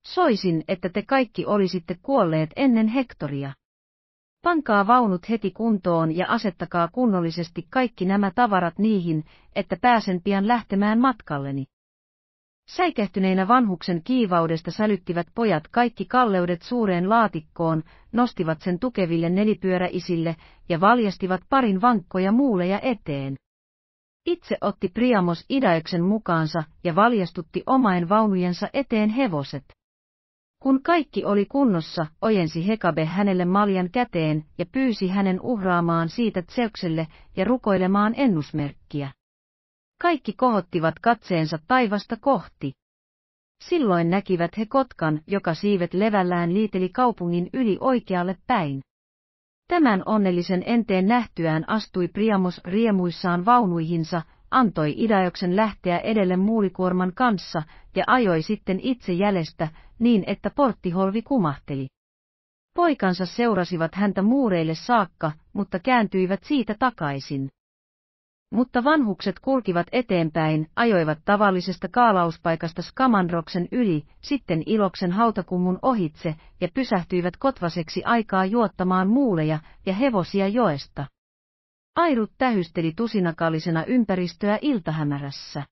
Soisin, että te kaikki olisitte kuolleet ennen Hektoria. Pankaa vaunut heti kuntoon ja asettakaa kunnollisesti kaikki nämä tavarat niihin, että pääsen pian lähtemään matkalleni. Säikehtyneinä vanhuksen kiivaudesta sälyttivät pojat kaikki kalleudet suureen laatikkoon, nostivat sen tukeville nelipyöräisille ja valjastivat parin vankkoja muuleja eteen. Itse otti Priamos idäyksen mukaansa ja valjastutti omaen vaunujensa eteen hevoset. Kun kaikki oli kunnossa, ojensi Hekabe hänelle maljan käteen ja pyysi hänen uhraamaan siitä Tseukselle ja rukoilemaan ennusmerkkiä. Kaikki kohottivat katseensa taivasta kohti. Silloin näkivät he kotkan, joka siivet levällään liiteli kaupungin yli oikealle päin. Tämän onnellisen enteen nähtyään astui Priamos riemuissaan vaunuihinsa antoi idajoksen lähteä edelle muulikuorman kanssa ja ajoi sitten itse jäljestä niin, että porttiholvi kumahteli. Poikansa seurasivat häntä muureille saakka, mutta kääntyivät siitä takaisin. Mutta vanhukset kulkivat eteenpäin, ajoivat tavallisesta kaalauspaikasta Skamandroksen yli, sitten Iloksen hautakummun ohitse, ja pysähtyivät kotvaseksi aikaa juottamaan muuleja ja hevosia joesta. Airut tähysteli tusinakallisena ympäristöä iltahämärässä.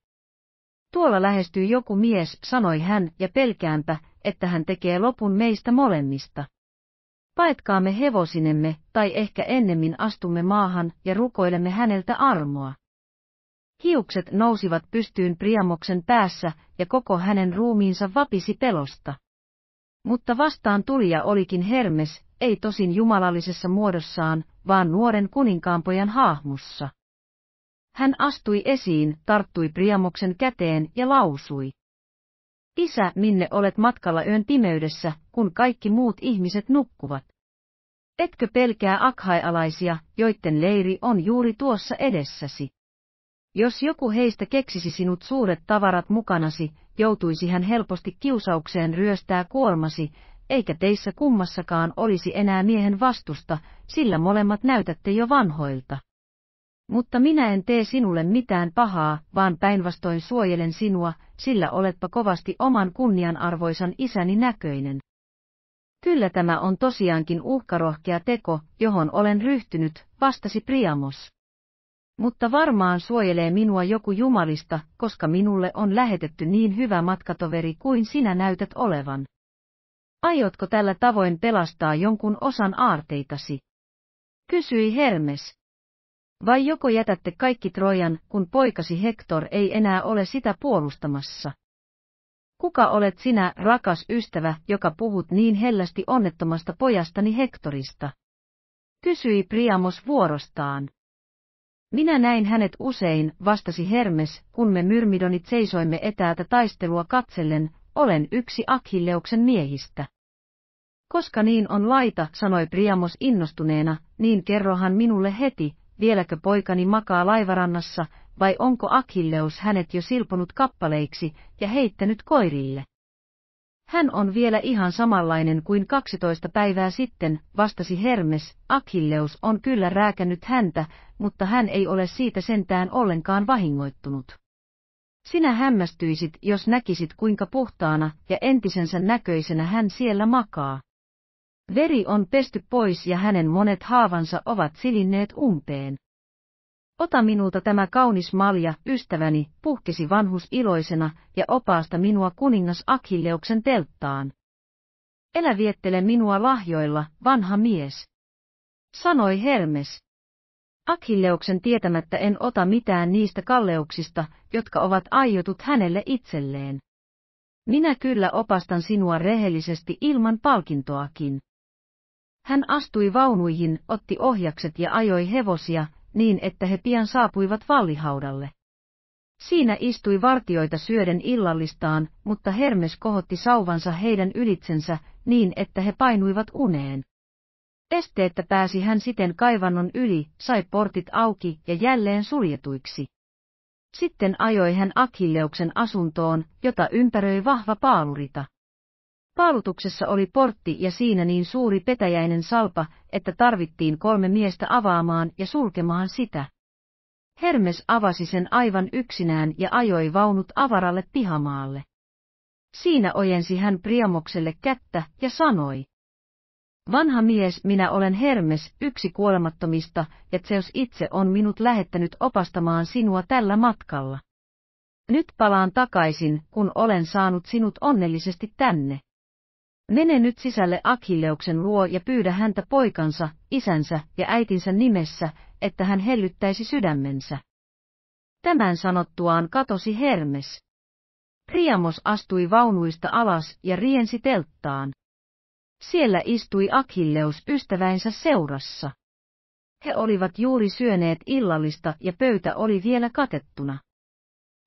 Tuolla lähestyy joku mies, sanoi hän, ja pelkäänpä, että hän tekee lopun meistä molemmista. Paetkaamme hevosinemme, tai ehkä ennemmin astumme maahan ja rukoilemme häneltä armoa. Hiukset nousivat pystyyn Priamoksen päässä, ja koko hänen ruumiinsa vapisi pelosta. Mutta vastaan tulija olikin Hermes, ei tosin jumalallisessa muodossaan, vaan nuoren kuninkaanpojan hahmossa. Hän astui esiin, tarttui Priamoksen käteen ja lausui. Isä, minne olet matkalla yön pimeydessä, kun kaikki muut ihmiset nukkuvat? Etkö pelkää akhaialaisia, joiden leiri on juuri tuossa edessäsi? Jos joku heistä keksisi sinut suuret tavarat mukanasi, joutuisi hän helposti kiusaukseen ryöstää kuormasi eikä teissä kummassakaan olisi enää miehen vastusta, sillä molemmat näytätte jo vanhoilta. Mutta minä en tee sinulle mitään pahaa, vaan päinvastoin suojelen sinua, sillä oletpa kovasti oman kunnianarvoisan isäni näköinen. Kyllä tämä on tosiaankin uhkarohkea teko, johon olen ryhtynyt, vastasi Priamos. Mutta varmaan suojelee minua joku jumalista, koska minulle on lähetetty niin hyvä matkatoveri kuin sinä näytät olevan. Aiotko tällä tavoin pelastaa jonkun osan aarteitasi? Kysyi Hermes. Vai joko jätätte kaikki Trojan, kun poikasi Hector ei enää ole sitä puolustamassa? Kuka olet sinä, rakas ystävä, joka puhut niin hellästi onnettomasta pojastani Hectorista? Kysyi Priamos vuorostaan. Minä näin hänet usein, vastasi Hermes, kun me myrmidonit seisoimme etäältä taistelua katsellen, olen yksi Akilleuksen miehistä. Koska niin on laita, sanoi Priamos innostuneena, niin kerrohan minulle heti, vieläkö poikani makaa laivarannassa, vai onko Akilleus hänet jo silponut kappaleiksi ja heittänyt koirille. Hän on vielä ihan samanlainen kuin 12 päivää sitten, vastasi Hermes, Akilleus on kyllä rääkännyt häntä, mutta hän ei ole siitä sentään ollenkaan vahingoittunut. Sinä hämmästyisit, jos näkisit kuinka puhtaana ja entisensä näköisenä hän siellä makaa. Veri on pesty pois ja hänen monet haavansa ovat silinneet umpeen. Ota minulta tämä kaunis malja, ystäväni, puhkesi vanhus iloisena, ja opaasta minua kuningas Akilleuksen telttaan. Elä viettele minua lahjoilla, vanha mies. Sanoi Hermes. Akilleuksen tietämättä en ota mitään niistä kalleuksista, jotka ovat aiotut hänelle itselleen. Minä kyllä opastan sinua rehellisesti ilman palkintoakin. Hän astui vaunuihin, otti ohjakset ja ajoi hevosia, niin että he pian saapuivat vallihaudalle. Siinä istui vartioita syöden illallistaan, mutta Hermes kohotti sauvansa heidän ylitsensä, niin että he painuivat uneen. Esteettä pääsi hän siten kaivannon yli, sai portit auki ja jälleen suljetuiksi. Sitten ajoi hän Akilleuksen asuntoon, jota ympäröi vahva paalurita. Paalutuksessa oli portti ja siinä niin suuri petäjäinen salpa, että tarvittiin kolme miestä avaamaan ja sulkemaan sitä. Hermes avasi sen aivan yksinään ja ajoi vaunut avaralle pihamaalle. Siinä ojensi hän Priamokselle kättä ja sanoi. Vanha mies minä olen Hermes, yksi kuolemattomista, ja Zeus itse on minut lähettänyt opastamaan sinua tällä matkalla. Nyt palaan takaisin, kun olen saanut sinut onnellisesti tänne. Mene nyt sisälle Akilleuksen luo ja pyydä häntä poikansa, isänsä ja äitinsä nimessä, että hän hellyttäisi sydämensä. Tämän sanottuaan katosi Hermes. Priamos astui vaunuista alas ja riensi telttaan. Siellä istui Akilleus ystäväinsä seurassa. He olivat juuri syöneet illallista ja pöytä oli vielä katettuna.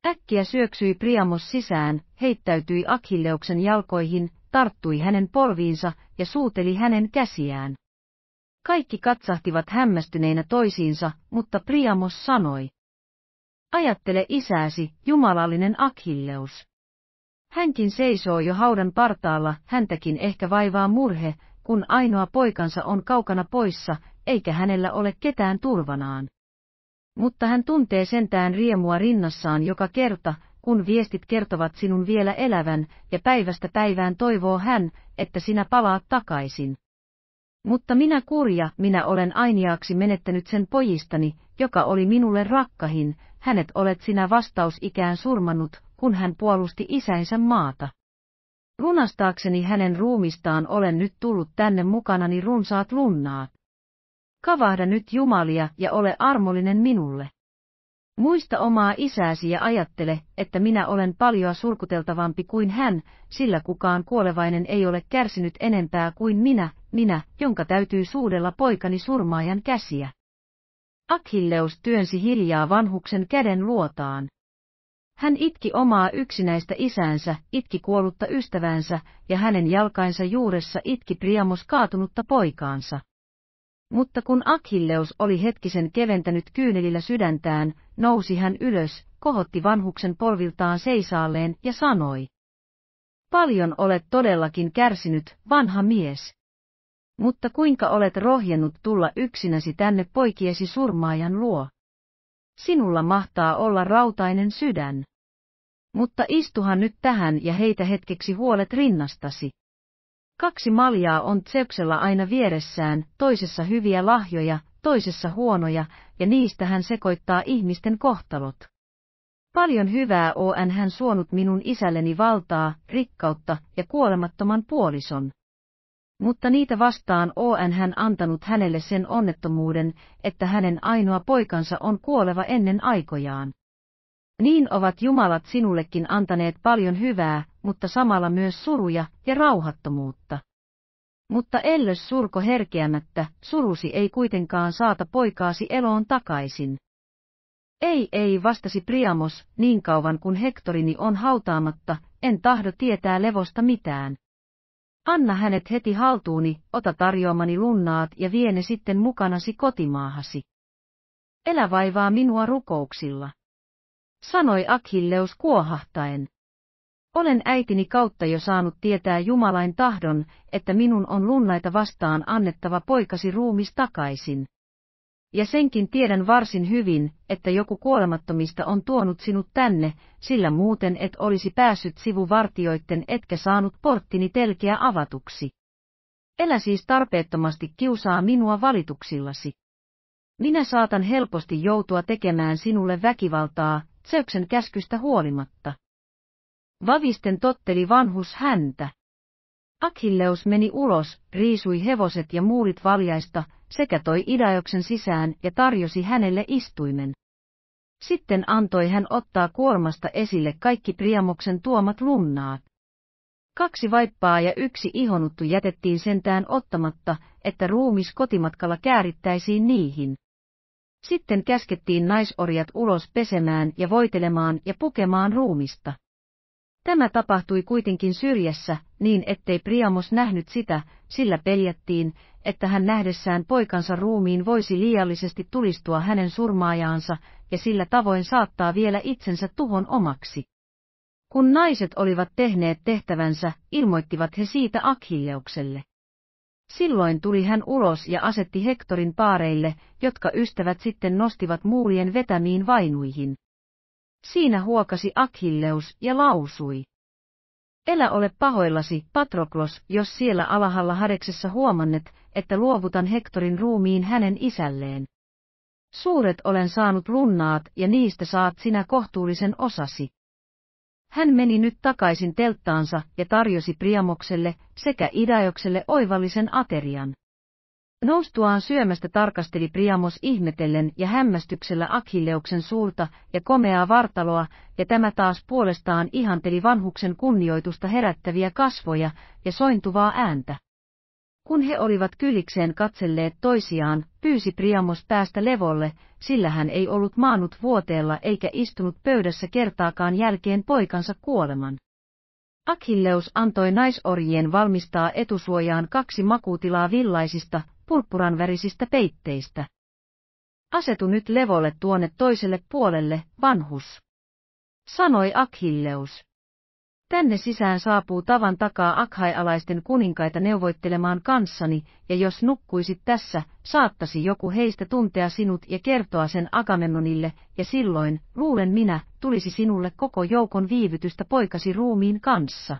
Äkkiä syöksyi Priamos sisään, heittäytyi Akilleuksen jalkoihin, tarttui hänen polviinsa ja suuteli hänen käsiään. Kaikki katsahtivat hämmästyneinä toisiinsa, mutta Priamos sanoi. Ajattele isäsi, jumalallinen Akilleus. Hänkin seisoo jo haudan partaalla, häntäkin ehkä vaivaa murhe, kun ainoa poikansa on kaukana poissa, eikä hänellä ole ketään turvanaan. Mutta hän tuntee sentään riemua rinnassaan joka kerta, kun viestit kertovat sinun vielä elävän, ja päivästä päivään toivoo hän, että sinä palaat takaisin. Mutta minä kurja, minä olen ainiaaksi menettänyt sen pojistani, joka oli minulle rakkahin, hänet olet sinä vastaus ikään surmannut, kun hän puolusti isänsä maata. Lunastaakseni hänen ruumistaan olen nyt tullut tänne mukanani runsaat lunnaat. Kavahda nyt Jumalia ja ole armollinen minulle. Muista omaa isääsi ja ajattele, että minä olen paljoa surkuteltavampi kuin hän, sillä kukaan kuolevainen ei ole kärsinyt enempää kuin minä, minä, jonka täytyy suudella poikani surmaajan käsiä. Akhilleus työnsi hiljaa vanhuksen käden luotaan. Hän itki omaa yksinäistä isäänsä, itki kuollutta ystävänsä ja hänen jalkainsa juuressa itki Priamos kaatunutta poikaansa. Mutta kun Akhilleus oli hetkisen keventänyt kyynelillä sydäntään, nousi hän ylös, kohotti vanhuksen polviltaan seisaalleen ja sanoi. Paljon olet todellakin kärsinyt, vanha mies. Mutta kuinka olet rohjennut tulla yksinäsi tänne poikiesi surmaajan luo? Sinulla mahtaa olla rautainen sydän. Mutta istuhan nyt tähän ja heitä hetkeksi huolet rinnastasi. Kaksi maljaa on Zeusella aina vieressään, toisessa hyviä lahjoja, toisessa huonoja, ja niistä hän sekoittaa ihmisten kohtalot. Paljon hyvää on hän suonut minun isälleni valtaa, rikkautta ja kuolemattoman puolison. Mutta niitä vastaan on hän antanut hänelle sen onnettomuuden, että hänen ainoa poikansa on kuoleva ennen aikojaan. Niin ovat Jumalat sinullekin antaneet paljon hyvää, mutta samalla myös suruja ja rauhattomuutta. Mutta ellös surko herkeämättä, surusi ei kuitenkaan saata poikaasi eloon takaisin. Ei, ei, vastasi Priamos, niin kauan kuin Hektorini on hautaamatta, en tahdo tietää levosta mitään. Anna hänet heti haltuuni, ota tarjoamani lunnaat ja vie ne sitten mukanasi kotimaahasi. Elä vaivaa minua rukouksilla. Sanoi Akhilleus kuohahtaen. Olen äitini kautta jo saanut tietää Jumalain tahdon, että minun on lunnaita vastaan annettava poikasi ruumis takaisin ja senkin tiedän varsin hyvin, että joku kuolemattomista on tuonut sinut tänne, sillä muuten et olisi päässyt sivuvartioitten etkä saanut porttini telkeä avatuksi. Elä siis tarpeettomasti kiusaa minua valituksillasi. Minä saatan helposti joutua tekemään sinulle väkivaltaa, Tseuksen käskystä huolimatta. Vavisten totteli vanhus häntä. Akhilleus meni ulos, riisui hevoset ja muurit valjaista, sekä toi Idaioksen sisään ja tarjosi hänelle istuimen. Sitten antoi hän ottaa kuormasta esille kaikki Priamoksen tuomat lunnaat. Kaksi vaippaa ja yksi ihonuttu jätettiin sentään ottamatta, että ruumis kotimatkalla käärittäisiin niihin. Sitten käskettiin naisorjat ulos pesemään ja voitelemaan ja pukemaan ruumista. Tämä tapahtui kuitenkin syrjässä, niin ettei Priamos nähnyt sitä, sillä peljättiin, että hän nähdessään poikansa ruumiin voisi liiallisesti tulistua hänen surmaajaansa ja sillä tavoin saattaa vielä itsensä tuhon omaksi. Kun naiset olivat tehneet tehtävänsä, ilmoittivat he siitä Akhilleukselle. Silloin tuli hän ulos ja asetti Hektorin paareille, jotka ystävät sitten nostivat muurien vetämiin vainuihin. Siinä huokasi Akhilleus ja lausui. Elä ole pahoillasi, Patroklos, jos siellä alahalla hadeksessa huomannet, että luovutan Hektorin ruumiin hänen isälleen. Suuret olen saanut lunnaat ja niistä saat sinä kohtuullisen osasi. Hän meni nyt takaisin telttaansa ja tarjosi Priamokselle sekä Idajokselle oivallisen aterian. Noustuaan syömästä tarkasteli Priamos ihmetellen ja hämmästyksellä Akilleuksen suulta ja komeaa vartaloa, ja tämä taas puolestaan ihanteli vanhuksen kunnioitusta herättäviä kasvoja ja sointuvaa ääntä. Kun he olivat kylikseen katselleet toisiaan, pyysi Priamos päästä levolle, sillä hän ei ollut maanut vuoteella eikä istunut pöydässä kertaakaan jälkeen poikansa kuoleman. Akilleus antoi naisorjien valmistaa etusuojaan kaksi makuutilaa villaisista, purppuranvärisistä peitteistä. Asetu nyt levolle tuonne toiselle puolelle, vanhus. Sanoi Akhilleus. Tänne sisään saapuu tavan takaa akhaialaisten kuninkaita neuvoittelemaan kanssani, ja jos nukkuisit tässä, saattasi joku heistä tuntea sinut ja kertoa sen Agamemnonille, ja silloin, luulen minä, tulisi sinulle koko joukon viivytystä poikasi ruumiin kanssa.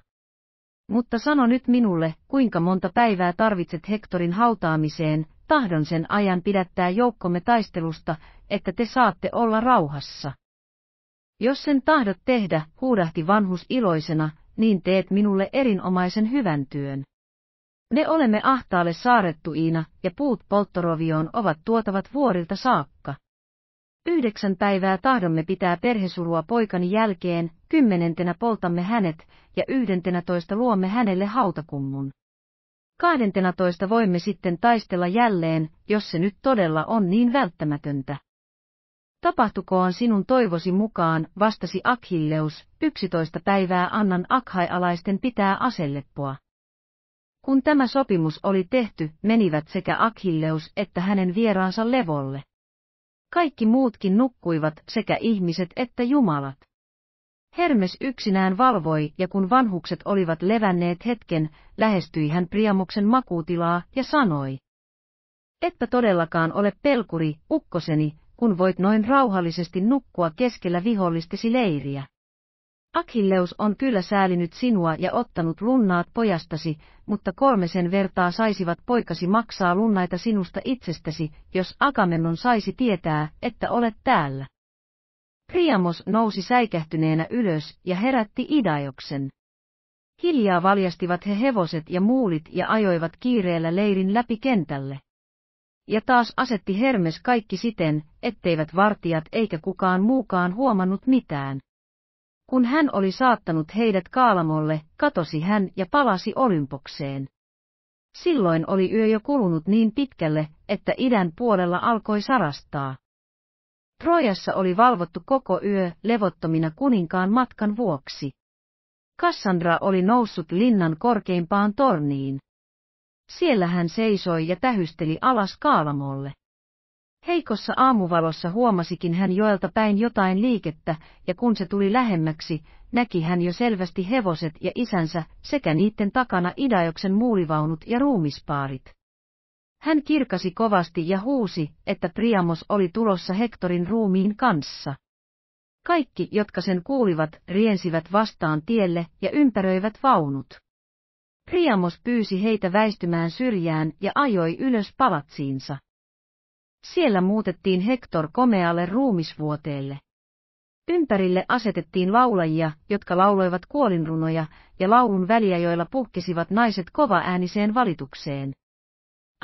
Mutta sano nyt minulle, kuinka monta päivää tarvitset Hektorin hautaamiseen, tahdon sen ajan pidättää joukkomme taistelusta, että te saatte olla rauhassa. Jos sen tahdot tehdä, huudahti vanhus iloisena, niin teet minulle erinomaisen hyvän työn. Me olemme ahtaalle saarettuina, ja puut polttorovioon ovat tuotavat vuorilta saakka. Yhdeksän päivää tahdomme pitää perhesurua poikani jälkeen, kymmenentenä poltamme hänet ja yhdentenä toista luomme hänelle hautakummun. Kahdentena toista voimme sitten taistella jälleen, jos se nyt todella on niin välttämätöntä. Tapahtukoon sinun toivosi mukaan, vastasi Akhilleus, yksitoista päivää annan akhaialaisten pitää aselleppoa. Kun tämä sopimus oli tehty, menivät sekä Akhilleus että hänen vieraansa levolle. Kaikki muutkin nukkuivat sekä ihmiset että jumalat. Hermes yksinään valvoi ja kun vanhukset olivat levänneet hetken, lähestyi hän Priamuksen makuutilaa ja sanoi. Etpä todellakaan ole pelkuri, ukkoseni, kun voit noin rauhallisesti nukkua keskellä vihollistesi leiriä. Akhilleus on kyllä säälinyt sinua ja ottanut lunnaat pojastasi, mutta kolmesen vertaa saisivat poikasi maksaa lunnaita sinusta itsestäsi, jos Agamemnon saisi tietää, että olet täällä. Priamos nousi säikähtyneenä ylös ja herätti Idaioksen. Hiljaa valjastivat he hevoset ja muulit ja ajoivat kiireellä leirin läpi kentälle. Ja taas asetti Hermes kaikki siten, etteivät vartijat eikä kukaan muukaan huomannut mitään. Kun hän oli saattanut heidät kaalamolle, katosi hän ja palasi olympokseen. Silloin oli yö jo kulunut niin pitkälle, että idän puolella alkoi sarastaa. Trojassa oli valvottu koko yö levottomina kuninkaan matkan vuoksi. Kassandra oli noussut linnan korkeimpaan torniin. Siellä hän seisoi ja tähysteli alas kaalamolle. Heikossa aamuvalossa huomasikin hän joelta päin jotain liikettä, ja kun se tuli lähemmäksi, näki hän jo selvästi hevoset ja isänsä sekä niiden takana idajoksen muulivaunut ja ruumispaarit. Hän kirkasi kovasti ja huusi, että Priamos oli tulossa Hektorin ruumiin kanssa. Kaikki, jotka sen kuulivat, riensivät vastaan tielle ja ympäröivät vaunut. Priamos pyysi heitä väistymään syrjään ja ajoi ylös palatsiinsa. Siellä muutettiin Hektor komealle ruumisvuoteelle. Ympärille asetettiin laulajia, jotka lauloivat kuolinrunoja, ja laulun väliä, joilla puhkesivat naiset ääniseen valitukseen.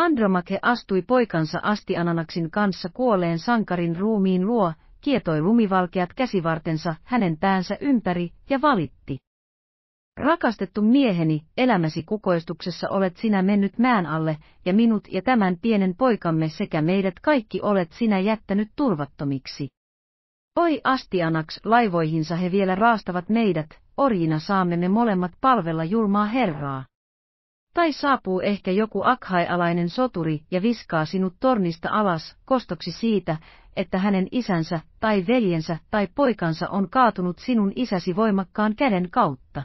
Andromake astui poikansa Astiananaksin kanssa kuoleen sankarin ruumiin luo, kietoi lumivalkeat käsivartensa hänen päänsä ympäri ja valitti. Rakastettu mieheni, elämäsi kukoistuksessa olet sinä mennyt mään alle, ja minut ja tämän pienen poikamme sekä meidät kaikki olet sinä jättänyt turvattomiksi. Oi Astianaks, laivoihinsa he vielä raastavat meidät, orjina saamme me molemmat palvella julmaa Herraa. Tai saapuu ehkä joku akhaialainen soturi ja viskaa sinut tornista alas kostoksi siitä, että hänen isänsä tai veljensä tai poikansa on kaatunut sinun isäsi voimakkaan käden kautta.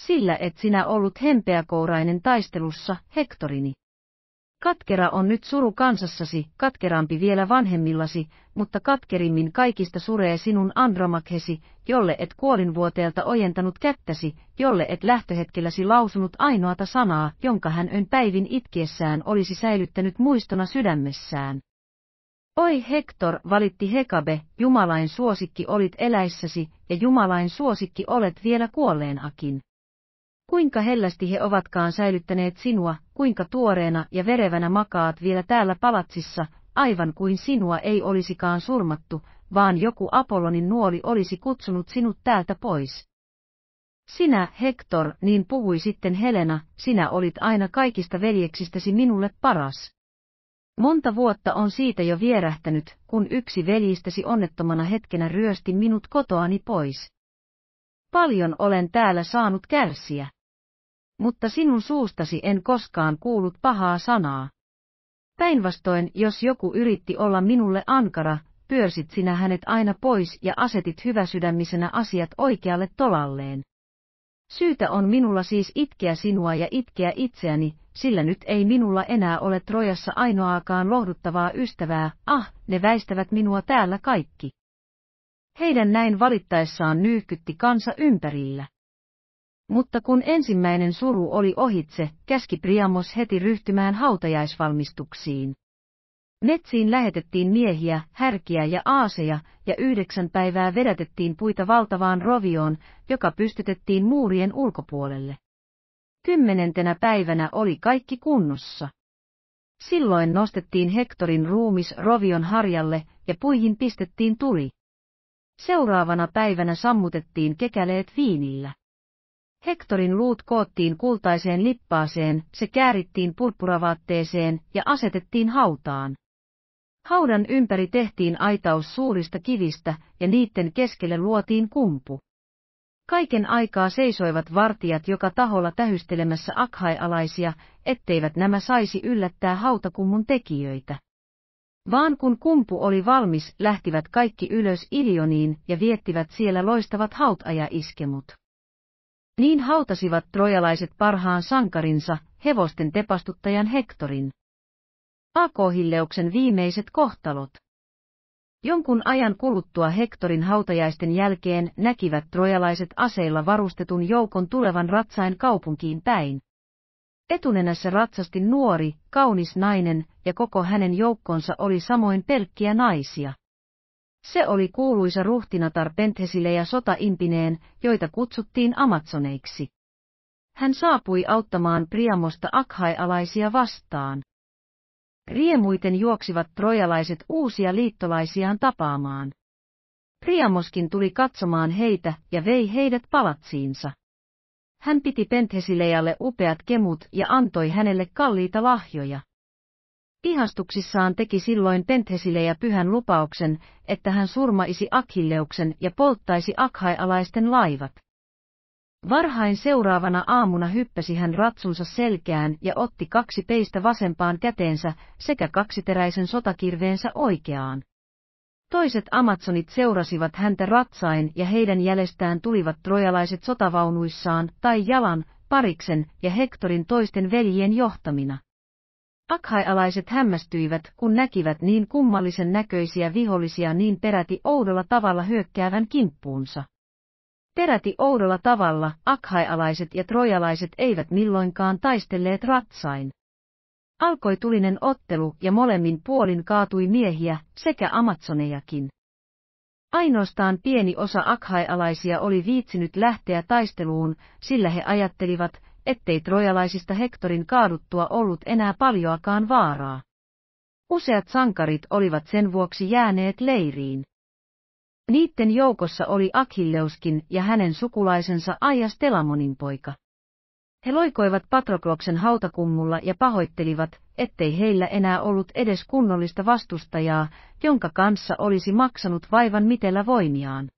Sillä et sinä ollut hempeäkourainen taistelussa, Hektorini. Katkera on nyt suru kansassasi, katkerampi vielä vanhemmillasi, mutta katkerimmin kaikista suree sinun Andromakhesi, jolle et kuolinvuoteelta ojentanut kättäsi, jolle et lähtöhetkelläsi lausunut ainoata sanaa, jonka hän ön päivin itkiessään olisi säilyttänyt muistona sydämessään. Oi Hector, valitti Hekabe, Jumalain suosikki olit eläissäsi, ja Jumalain suosikki olet vielä kuolleenakin. Kuinka hellästi he ovatkaan säilyttäneet sinua, kuinka tuoreena ja verevänä makaat vielä täällä palatsissa, aivan kuin sinua ei olisikaan surmattu, vaan joku Apollonin nuoli olisi kutsunut sinut täältä pois. Sinä, Hector, niin puhui sitten Helena, sinä olit aina kaikista veljeksistäsi minulle paras. Monta vuotta on siitä jo vierähtänyt, kun yksi veljistäsi onnettomana hetkenä ryösti minut kotoani pois. Paljon olen täällä saanut kärsiä mutta sinun suustasi en koskaan kuullut pahaa sanaa. Päinvastoin, jos joku yritti olla minulle ankara, pyörsit sinä hänet aina pois ja asetit hyväsydämisenä asiat oikealle tolalleen. Syytä on minulla siis itkeä sinua ja itkeä itseäni, sillä nyt ei minulla enää ole Trojassa ainoaakaan lohduttavaa ystävää, ah, ne väistävät minua täällä kaikki. Heidän näin valittaessaan nyyhkytti kansa ympärillä. Mutta kun ensimmäinen suru oli ohitse, käski Priamos heti ryhtymään hautajaisvalmistuksiin. Metsiin lähetettiin miehiä, härkiä ja aaseja, ja yhdeksän päivää vedätettiin puita valtavaan rovioon, joka pystytettiin muurien ulkopuolelle. Kymmenentenä päivänä oli kaikki kunnossa. Silloin nostettiin Hektorin ruumis rovion harjalle ja puihin pistettiin tuli. Seuraavana päivänä sammutettiin kekäleet viinillä. Hektorin luut koottiin kultaiseen lippaaseen, se käärittiin purppuravaatteeseen ja asetettiin hautaan. Haudan ympäri tehtiin aitaus suurista kivistä ja niiden keskelle luotiin kumpu. Kaiken aikaa seisoivat vartijat joka taholla tähystelemässä akhaialaisia, etteivät nämä saisi yllättää hautakummun tekijöitä. Vaan kun kumpu oli valmis, lähtivät kaikki ylös Ilioniin ja viettivät siellä loistavat hautajaiskemut. Niin hautasivat trojalaiset parhaan sankarinsa, hevosten tepastuttajan Hektorin. Akohilleuksen viimeiset kohtalot. Jonkun ajan kuluttua Hektorin hautajaisten jälkeen näkivät trojalaiset aseilla varustetun joukon tulevan ratsain kaupunkiin päin. Etunenässä ratsasti nuori, kaunis nainen, ja koko hänen joukkonsa oli samoin pelkkiä naisia. Se oli kuuluisa ruhtinatar Penthesille ja sotaintineen, joita kutsuttiin Amazoneiksi. Hän saapui auttamaan Priamosta akhaialaisia vastaan. Riemuiten juoksivat trojalaiset uusia liittolaisiaan tapaamaan. Priamoskin tuli katsomaan heitä ja vei heidät palatsiinsa. Hän piti Penthesilejalle upeat kemut ja antoi hänelle kalliita lahjoja. Ihastuksissaan teki silloin Penthesille ja pyhän lupauksen, että hän surmaisi Akhilleuksen ja polttaisi akhaialaisten laivat. Varhain seuraavana aamuna hyppäsi hän ratsunsa selkään ja otti kaksi peistä vasempaan käteensä sekä kaksiteräisen sotakirveensä oikeaan. Toiset amazonit seurasivat häntä ratsain ja heidän jälestään tulivat trojalaiset sotavaunuissaan tai jalan, pariksen ja Hektorin toisten veljien johtamina. Akhaialaiset hämmästyivät, kun näkivät niin kummallisen näköisiä vihollisia niin peräti oudolla tavalla hyökkäävän kimppuunsa. Peräti oudolla tavalla akhaialaiset ja trojalaiset eivät milloinkaan taistelleet ratsain. Alkoi tulinen ottelu ja molemmin puolin kaatui miehiä sekä amazonejakin. Ainoastaan pieni osa akhaialaisia oli viitsinyt lähteä taisteluun, sillä he ajattelivat, ettei trojalaisista Hektorin kaaduttua ollut enää paljoakaan vaaraa. Useat sankarit olivat sen vuoksi jääneet leiriin. Niitten joukossa oli Akhilleuskin ja hänen sukulaisensa Aias Telamonin poika. He loikoivat Patrokloksen hautakummulla ja pahoittelivat, ettei heillä enää ollut edes kunnollista vastustajaa, jonka kanssa olisi maksanut vaivan mitellä voimiaan.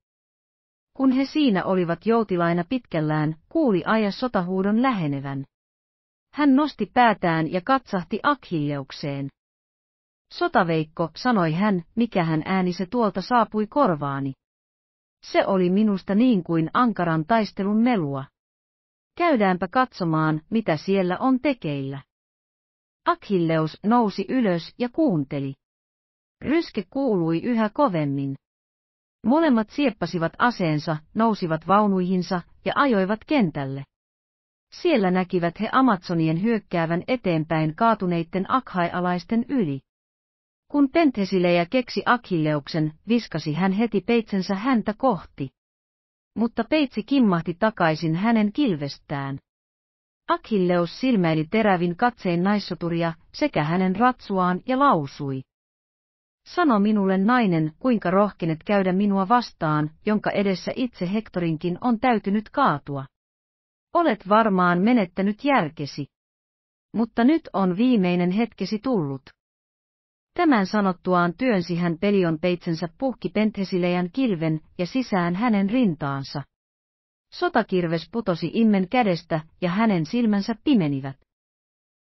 Kun he siinä olivat joutilaina pitkällään, kuuli Aja sotahuudon lähenevän. Hän nosti päätään ja katsahti akhilleukseen. Sotaveikko, sanoi hän, hän ääni se tuolta saapui korvaani. Se oli minusta niin kuin ankaran taistelun melua. Käydäänpä katsomaan, mitä siellä on tekeillä. Akhilleus nousi ylös ja kuunteli. Ryske kuului yhä kovemmin. Molemmat sieppasivat aseensa, nousivat vaunuihinsa ja ajoivat kentälle. Siellä näkivät he Amazonien hyökkäävän eteenpäin kaatuneiden akhaialaisten yli. Kun Penthesilejä keksi Akilleuksen, viskasi hän heti peitsensä häntä kohti. Mutta peitsi kimmahti takaisin hänen kilvestään. Akilleus silmäili terävin katsein naissoturia sekä hänen ratsuaan ja lausui. Sano minulle nainen, kuinka rohkenet käydä minua vastaan, jonka edessä itse Hektorinkin on täytynyt kaatua. Olet varmaan menettänyt järkesi. Mutta nyt on viimeinen hetkesi tullut. Tämän sanottuaan työnsi hän Pelion peitsensä puhki Penthesilejan kilven ja sisään hänen rintaansa. Sotakirves putosi immen kädestä ja hänen silmänsä pimenivät.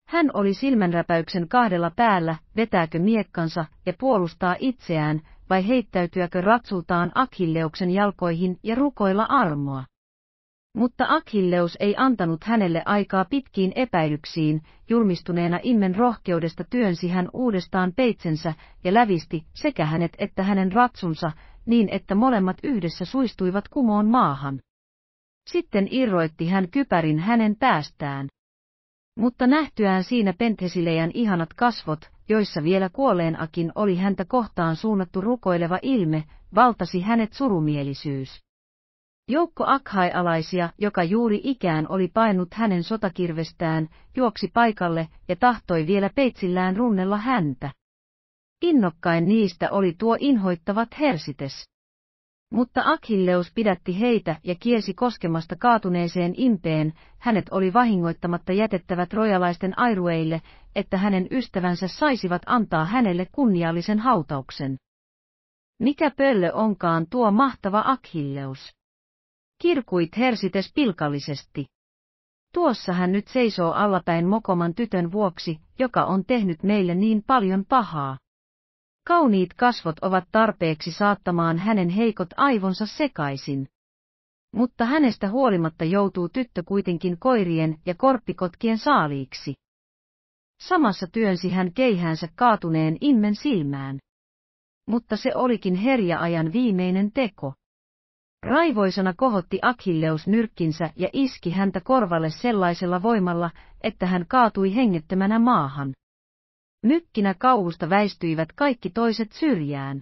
Hän oli silmänräpäyksen kahdella päällä, vetääkö miekkansa ja puolustaa itseään, vai heittäytyäkö ratsultaan Akhilleuksen jalkoihin ja rukoilla armoa. Mutta Akhilleus ei antanut hänelle aikaa pitkiin epäilyksiin, julmistuneena immen rohkeudesta työnsi hän uudestaan peitsensä ja lävisti sekä hänet että hänen ratsunsa, niin että molemmat yhdessä suistuivat kumoon maahan. Sitten irroitti hän kypärin hänen päästään. Mutta nähtyään siinä penthesilejan ihanat kasvot, joissa vielä kuolleenakin oli häntä kohtaan suunnattu rukoileva ilme, valtasi hänet surumielisyys. Joukko akhaialaisia, joka juuri ikään oli painut hänen sotakirvestään, juoksi paikalle ja tahtoi vielä peitsillään runnella häntä. Innokkain niistä oli tuo inhoittavat hersites. Mutta Akhilleus pidätti heitä ja kiesi koskemasta kaatuneeseen impeen, hänet oli vahingoittamatta jätettävät rojalaisten airueille, että hänen ystävänsä saisivat antaa hänelle kunniallisen hautauksen. Mikä pöllö onkaan tuo mahtava Akhilleus. Kirkuit hersites pilkallisesti. Tuossa hän nyt seisoo allapäin mokoman tytön vuoksi, joka on tehnyt meille niin paljon pahaa. Kauniit kasvot ovat tarpeeksi saattamaan hänen heikot aivonsa sekaisin. Mutta hänestä huolimatta joutuu tyttö kuitenkin koirien ja korppikotkien saaliiksi. Samassa työnsi hän keihäänsä kaatuneen immen silmään. Mutta se olikin herjaajan viimeinen teko. Raivoisana kohotti Akilleus nyrkkinsä ja iski häntä korvalle sellaisella voimalla, että hän kaatui hengettömänä maahan. Mykkinä kauhusta väistyivät kaikki toiset syrjään.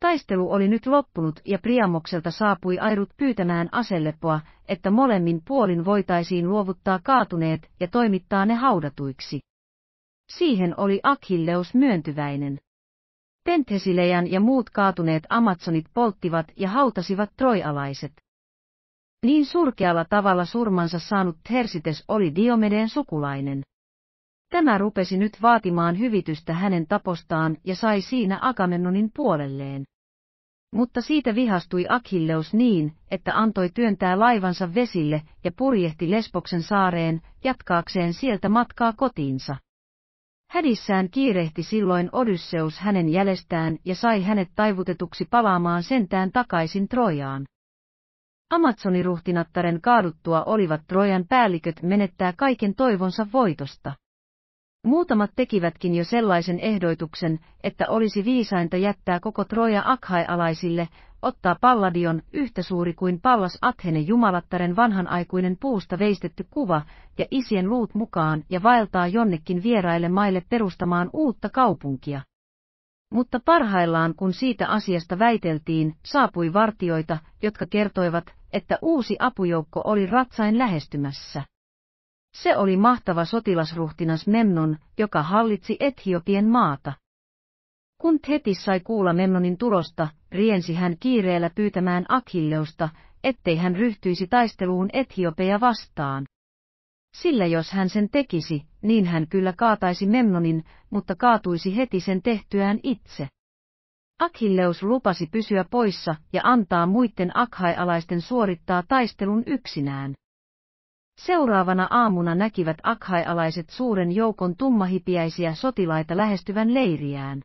Taistelu oli nyt loppunut ja Priamokselta saapui airut pyytämään asellepoa, että molemmin puolin voitaisiin luovuttaa kaatuneet ja toimittaa ne haudatuiksi. Siihen oli Akhilleus myöntyväinen. Penthesilejan ja muut kaatuneet Amazonit polttivat ja hautasivat troialaiset. Niin surkealla tavalla surmansa saanut Hersites oli Diomedeen sukulainen. Tämä rupesi nyt vaatimaan hyvitystä hänen tapostaan ja sai siinä Agamennonin puolelleen. Mutta siitä vihastui Achilleus niin, että antoi työntää laivansa vesille ja purjehti Lesboksen saareen, jatkaakseen sieltä matkaa kotiinsa. Hädissään kiirehti silloin Odysseus hänen jälestään ja sai hänet taivutetuksi palaamaan sentään takaisin Trojaan. Amazoniruhtinattaren kaaduttua olivat Trojan päälliköt menettää kaiken toivonsa voitosta. Muutamat tekivätkin jo sellaisen ehdoituksen, että olisi viisainta jättää koko Troja akhaialaisille, ottaa Palladion yhtä suuri kuin Pallas Athene jumalattaren vanhanaikuinen puusta veistetty kuva ja isien luut mukaan ja vaeltaa jonnekin vieraille maille perustamaan uutta kaupunkia. Mutta parhaillaan kun siitä asiasta väiteltiin, saapui vartioita, jotka kertoivat, että uusi apujoukko oli ratsain lähestymässä. Se oli mahtava sotilasruhtinas Memnon, joka hallitsi Etiopien maata. Kun Thetis sai kuulla Memnonin tulosta, riensi hän kiireellä pyytämään Akilleusta, ettei hän ryhtyisi taisteluun Etiopeja vastaan. Sillä jos hän sen tekisi, niin hän kyllä kaataisi Memnonin, mutta kaatuisi heti sen tehtyään itse. Akilleus lupasi pysyä poissa ja antaa muiden akhaialaisten suorittaa taistelun yksinään. Seuraavana aamuna näkivät akhaialaiset suuren joukon tummahipiäisiä sotilaita lähestyvän leiriään.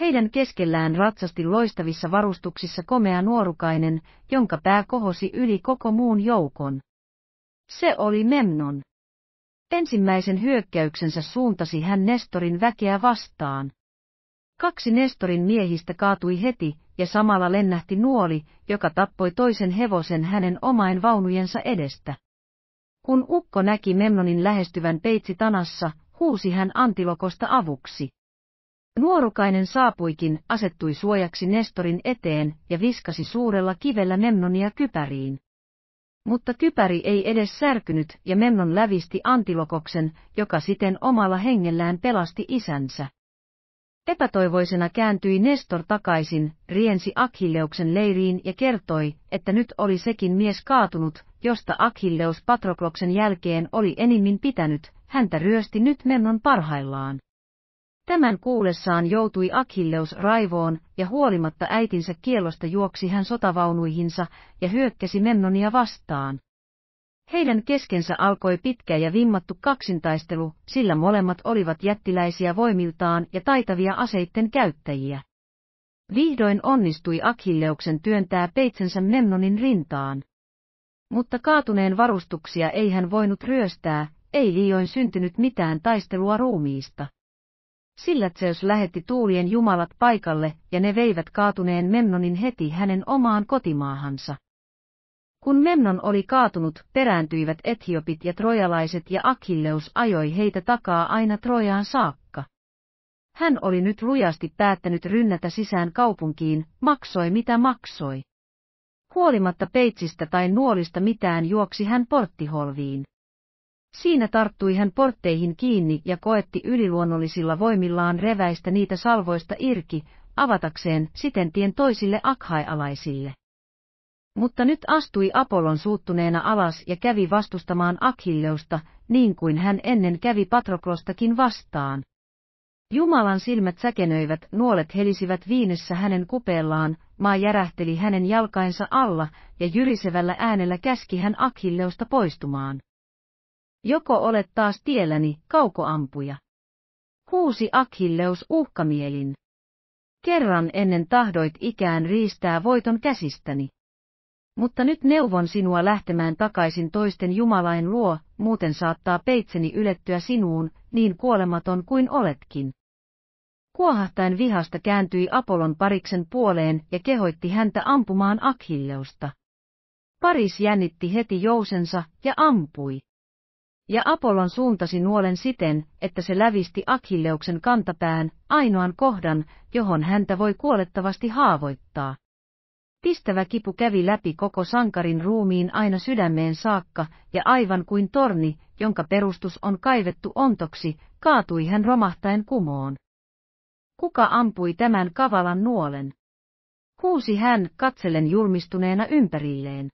Heidän keskellään ratsasti loistavissa varustuksissa komea nuorukainen, jonka pää kohosi yli koko muun joukon. Se oli Memnon. Ensimmäisen hyökkäyksensä suuntasi hän Nestorin väkeä vastaan. Kaksi Nestorin miehistä kaatui heti, ja samalla lennähti nuoli, joka tappoi toisen hevosen hänen omain vaunujensa edestä. Kun ukko näki Memnonin lähestyvän peitsi tanassa, huusi hän antilokosta avuksi. Nuorukainen saapuikin, asettui suojaksi Nestorin eteen ja viskasi suurella kivellä Memnonia kypäriin. Mutta kypäri ei edes särkynyt ja Memnon lävisti antilokoksen, joka siten omalla hengellään pelasti isänsä. Epätoivoisena kääntyi Nestor takaisin, riensi Akhilleuksen leiriin ja kertoi, että nyt oli sekin mies kaatunut, josta Akhilleus Patrokloksen jälkeen oli enimmin pitänyt, häntä ryösti nyt Memnon parhaillaan. Tämän kuullessaan joutui Akhilleus raivoon, ja huolimatta äitinsä kielosta juoksi hän sotavaunuihinsa ja hyökkäsi Memnonia vastaan. Heidän keskensä alkoi pitkä ja vimmattu kaksintaistelu, sillä molemmat olivat jättiläisiä voimiltaan ja taitavia aseitten käyttäjiä. Vihdoin onnistui Akilleuksen työntää peitsensä Memnonin rintaan. Mutta kaatuneen varustuksia ei hän voinut ryöstää, ei liioin syntynyt mitään taistelua ruumiista. Sillä Zeus lähetti tuulien jumalat paikalle, ja ne veivät kaatuneen Memnonin heti hänen omaan kotimaahansa. Kun Memnon oli kaatunut, perääntyivät etiopit ja trojalaiset ja Akilleus ajoi heitä takaa aina Trojaan saakka. Hän oli nyt lujasti päättänyt rynnätä sisään kaupunkiin, maksoi mitä maksoi. Huolimatta peitsistä tai nuolista mitään juoksi hän porttiholviin. Siinä tarttui hän portteihin kiinni ja koetti yliluonnollisilla voimillaan reväistä niitä salvoista irki, avatakseen siten tien toisille akhaialaisille. Mutta nyt astui Apollon suuttuneena alas ja kävi vastustamaan Akilleusta, niin kuin hän ennen kävi Patroklostakin vastaan. Jumalan silmät säkenöivät, nuolet helisivät viinessä hänen kupeellaan, maa järähteli hänen jalkainsa alla, ja jyrisevällä äänellä käski hän Akilleusta poistumaan. Joko olet taas tielläni, kaukoampuja? Huusi Akilleus uhkamielin. Kerran ennen tahdoit ikään riistää voiton käsistäni. Mutta nyt neuvon sinua lähtemään takaisin toisten jumalain luo, muuten saattaa peitseni ylettyä sinuun, niin kuolematon kuin oletkin. Kuohahtain vihasta kääntyi Apollon pariksen puoleen ja kehoitti häntä ampumaan Akhilleusta. Paris jännitti heti jousensa ja ampui. Ja Apollon suuntasi nuolen siten, että se lävisti Akhilleuksen kantapään, ainoan kohdan, johon häntä voi kuolettavasti haavoittaa. Pistävä kipu kävi läpi koko sankarin ruumiin aina sydämeen saakka, ja aivan kuin torni, jonka perustus on kaivettu ontoksi, kaatui hän romahtaen kumoon. Kuka ampui tämän kavalan nuolen? Huusi hän katsellen julmistuneena ympärilleen.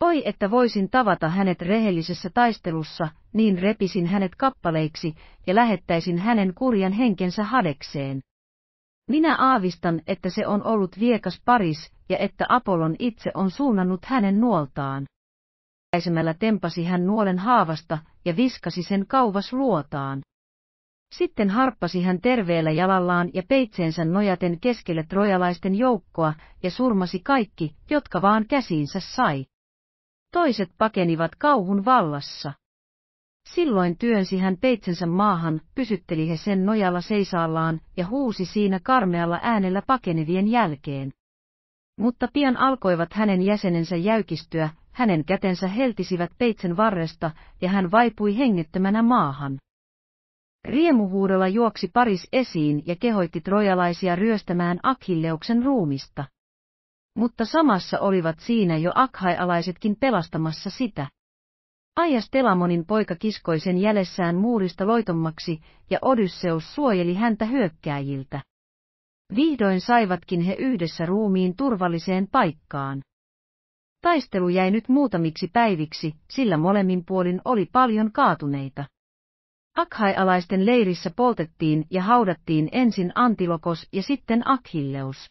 Oi että voisin tavata hänet rehellisessä taistelussa, niin repisin hänet kappaleiksi ja lähettäisin hänen kurjan henkensä hadekseen. Minä aavistan, että se on ollut viekas paris, ja että Apollon itse on suunnannut hänen nuoltaan. Käisemällä tempasi hän nuolen haavasta ja viskasi sen kauvas luotaan. Sitten harppasi hän terveellä jalallaan ja peitseensä nojaten keskelle trojalaisten joukkoa ja surmasi kaikki, jotka vaan käsiinsä sai. Toiset pakenivat kauhun vallassa. Silloin työnsi hän peitsensä maahan, pysytteli he sen nojalla seisaallaan ja huusi siinä karmealla äänellä pakenevien jälkeen. Mutta pian alkoivat hänen jäsenensä jäykistyä, hänen kätensä heltisivät peitsen varresta, ja hän vaipui hengittömänä maahan. Riemuhuudolla juoksi Paris esiin ja kehoitti trojalaisia ryöstämään Akhilleuksen ruumista. Mutta samassa olivat siinä jo akhaialaisetkin pelastamassa sitä. Aias Telamonin poika kiskoi sen jälessään muurista loitommaksi, ja Odysseus suojeli häntä hyökkääjiltä. Vihdoin saivatkin he yhdessä ruumiin turvalliseen paikkaan. Taistelu jäi nyt muutamiksi päiviksi, sillä molemmin puolin oli paljon kaatuneita. Akhaialaisten leirissä poltettiin ja haudattiin ensin Antilokos ja sitten Akhilleus.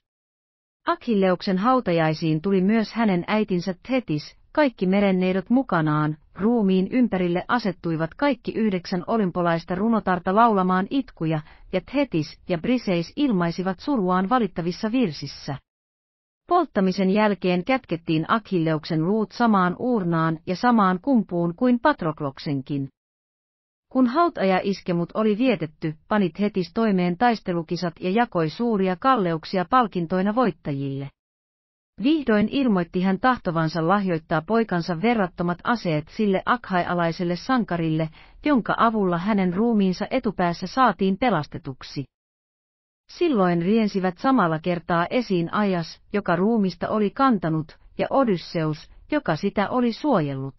Akhilleuksen hautajaisiin tuli myös hänen äitinsä Tetis kaikki merenneidot mukanaan, ruumiin ympärille asettuivat kaikki yhdeksän olympolaista runotarta laulamaan itkuja, ja Thetis ja Briseis ilmaisivat suruaan valittavissa virsissä. Polttamisen jälkeen kätkettiin Akilleuksen luut samaan uurnaan ja samaan kumpuun kuin Patrokloksenkin. Kun hautajaiskemut oli vietetty, panit hetis toimeen taistelukisat ja jakoi suuria kalleuksia palkintoina voittajille. Vihdoin ilmoitti hän tahtovansa lahjoittaa poikansa verrattomat aseet sille akhaialaiselle sankarille, jonka avulla hänen ruumiinsa etupäässä saatiin pelastetuksi. Silloin riensivät samalla kertaa esiin ajas, joka ruumista oli kantanut, ja Odysseus, joka sitä oli suojellut.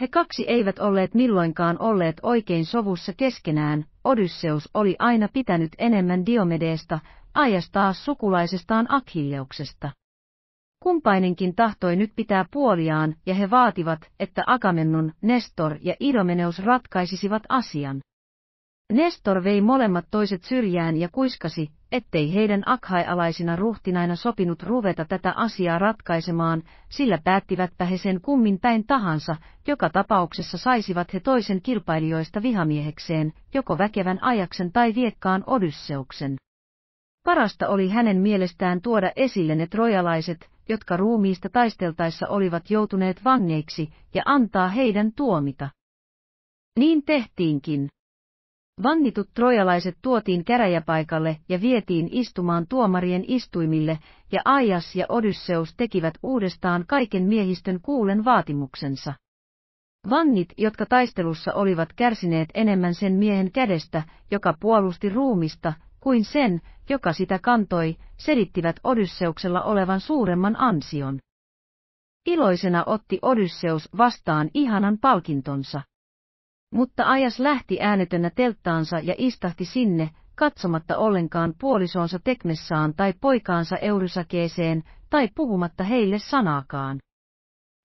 He kaksi eivät olleet milloinkaan olleet oikein sovussa keskenään, Odysseus oli aina pitänyt enemmän Diomedeesta, ajas taas sukulaisestaan Akilleuksesta. Kumpainenkin tahtoi nyt pitää puoliaan, ja he vaativat, että Agamennon, Nestor ja Idomeneus ratkaisisivat asian. Nestor vei molemmat toiset syrjään ja kuiskasi, ettei heidän Akhaialaisina ruhtinaina sopinut ruveta tätä asiaa ratkaisemaan, sillä päättivätpä he sen kummin päin tahansa, joka tapauksessa saisivat he toisen kilpailijoista vihamiehekseen, joko väkevän ajaksen tai viekkaan odysseuksen. Parasta oli hänen mielestään tuoda esille ne trojalaiset, jotka ruumiista taisteltaessa olivat joutuneet vangeiksi, ja antaa heidän tuomita. Niin tehtiinkin. Vannitut trojalaiset tuotiin käräjäpaikalle ja vietiin istumaan tuomarien istuimille, ja Aias ja Odysseus tekivät uudestaan kaiken miehistön kuulen vaatimuksensa. Vannit, jotka taistelussa olivat kärsineet enemmän sen miehen kädestä, joka puolusti ruumista, kuin sen, joka sitä kantoi, selittivät Odysseuksella olevan suuremman ansion. Iloisena otti Odysseus vastaan ihanan palkintonsa. Mutta ajas lähti äänetönä telttaansa ja istahti sinne, katsomatta ollenkaan puolisonsa Tekmessaan tai poikaansa eurysakeeseen, tai puhumatta heille sanaakaan.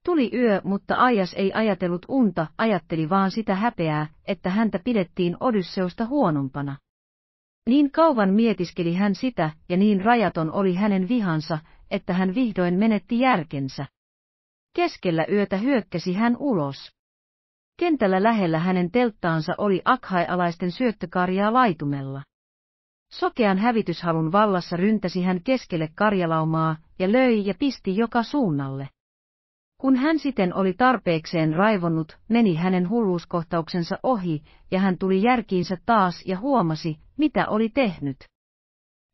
Tuli yö, mutta Ajas ei ajatellut unta, ajatteli vaan sitä häpeää, että häntä pidettiin Odysseusta huonompana. Niin kauan mietiskeli hän sitä, ja niin rajaton oli hänen vihansa, että hän vihdoin menetti järkensä. Keskellä yötä hyökkäsi hän ulos. Kentällä lähellä hänen telttaansa oli akhaialaisten syöttökarjaa laitumella. Sokean hävityshalun vallassa ryntäsi hän keskelle karjalaumaa ja löi ja pisti joka suunnalle. Kun hän siten oli tarpeekseen raivonnut, meni hänen hulluuskohtauksensa ohi, ja hän tuli järkiinsä taas ja huomasi, mitä oli tehnyt.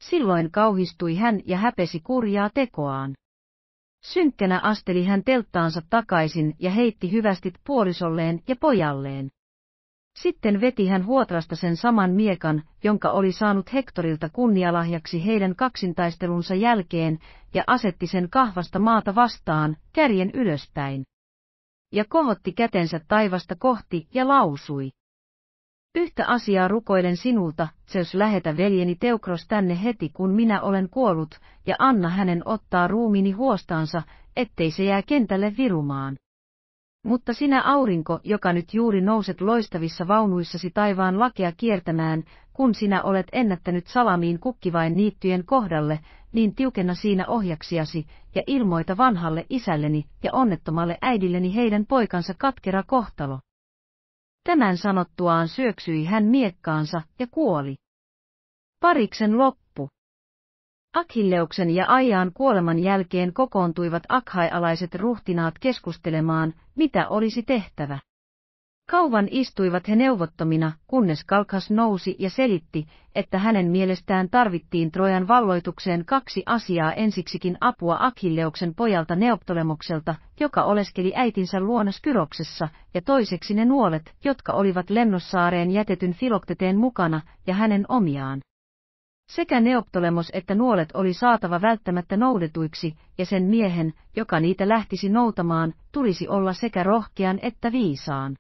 Silloin kauhistui hän ja häpesi kurjaa tekoaan. Synkkänä asteli hän telttaansa takaisin ja heitti hyvästit puolisolleen ja pojalleen. Sitten veti hän huotrasta sen saman miekan, jonka oli saanut Hektorilta kunnialahjaksi heidän kaksintaistelunsa jälkeen, ja asetti sen kahvasta maata vastaan, kärjen ylöspäin. Ja kohotti kätensä taivasta kohti ja lausui. Yhtä asiaa rukoilen sinulta, Zeus lähetä veljeni Teukros tänne heti kun minä olen kuollut, ja anna hänen ottaa ruumiini huostaansa, ettei se jää kentälle virumaan. Mutta sinä aurinko, joka nyt juuri nouset loistavissa vaunuissasi taivaan lakea kiertämään, kun sinä olet ennättänyt salamiin kukkivain niittyjen kohdalle, niin tiukenna siinä ohjaksiasi, ja ilmoita vanhalle isälleni ja onnettomalle äidilleni heidän poikansa katkera kohtalo. Tämän sanottuaan syöksyi hän miekkaansa ja kuoli. Pariksen loppu. Achilleuksen ja Aiaan kuoleman jälkeen kokoontuivat akhaialaiset ruhtinaat keskustelemaan, mitä olisi tehtävä. Kauvan istuivat he neuvottomina, kunnes Kalkas nousi ja selitti, että hänen mielestään tarvittiin Trojan valloitukseen kaksi asiaa ensiksikin apua Akilleuksen pojalta Neoptolemokselta, joka oleskeli äitinsä luona Skyroksessa, ja toiseksi ne nuolet, jotka olivat Lennossaareen jätetyn Filokteteen mukana, ja hänen omiaan. Sekä neoptolemos että nuolet oli saatava välttämättä noudetuiksi, ja sen miehen, joka niitä lähtisi noutamaan, tulisi olla sekä rohkean että viisaan.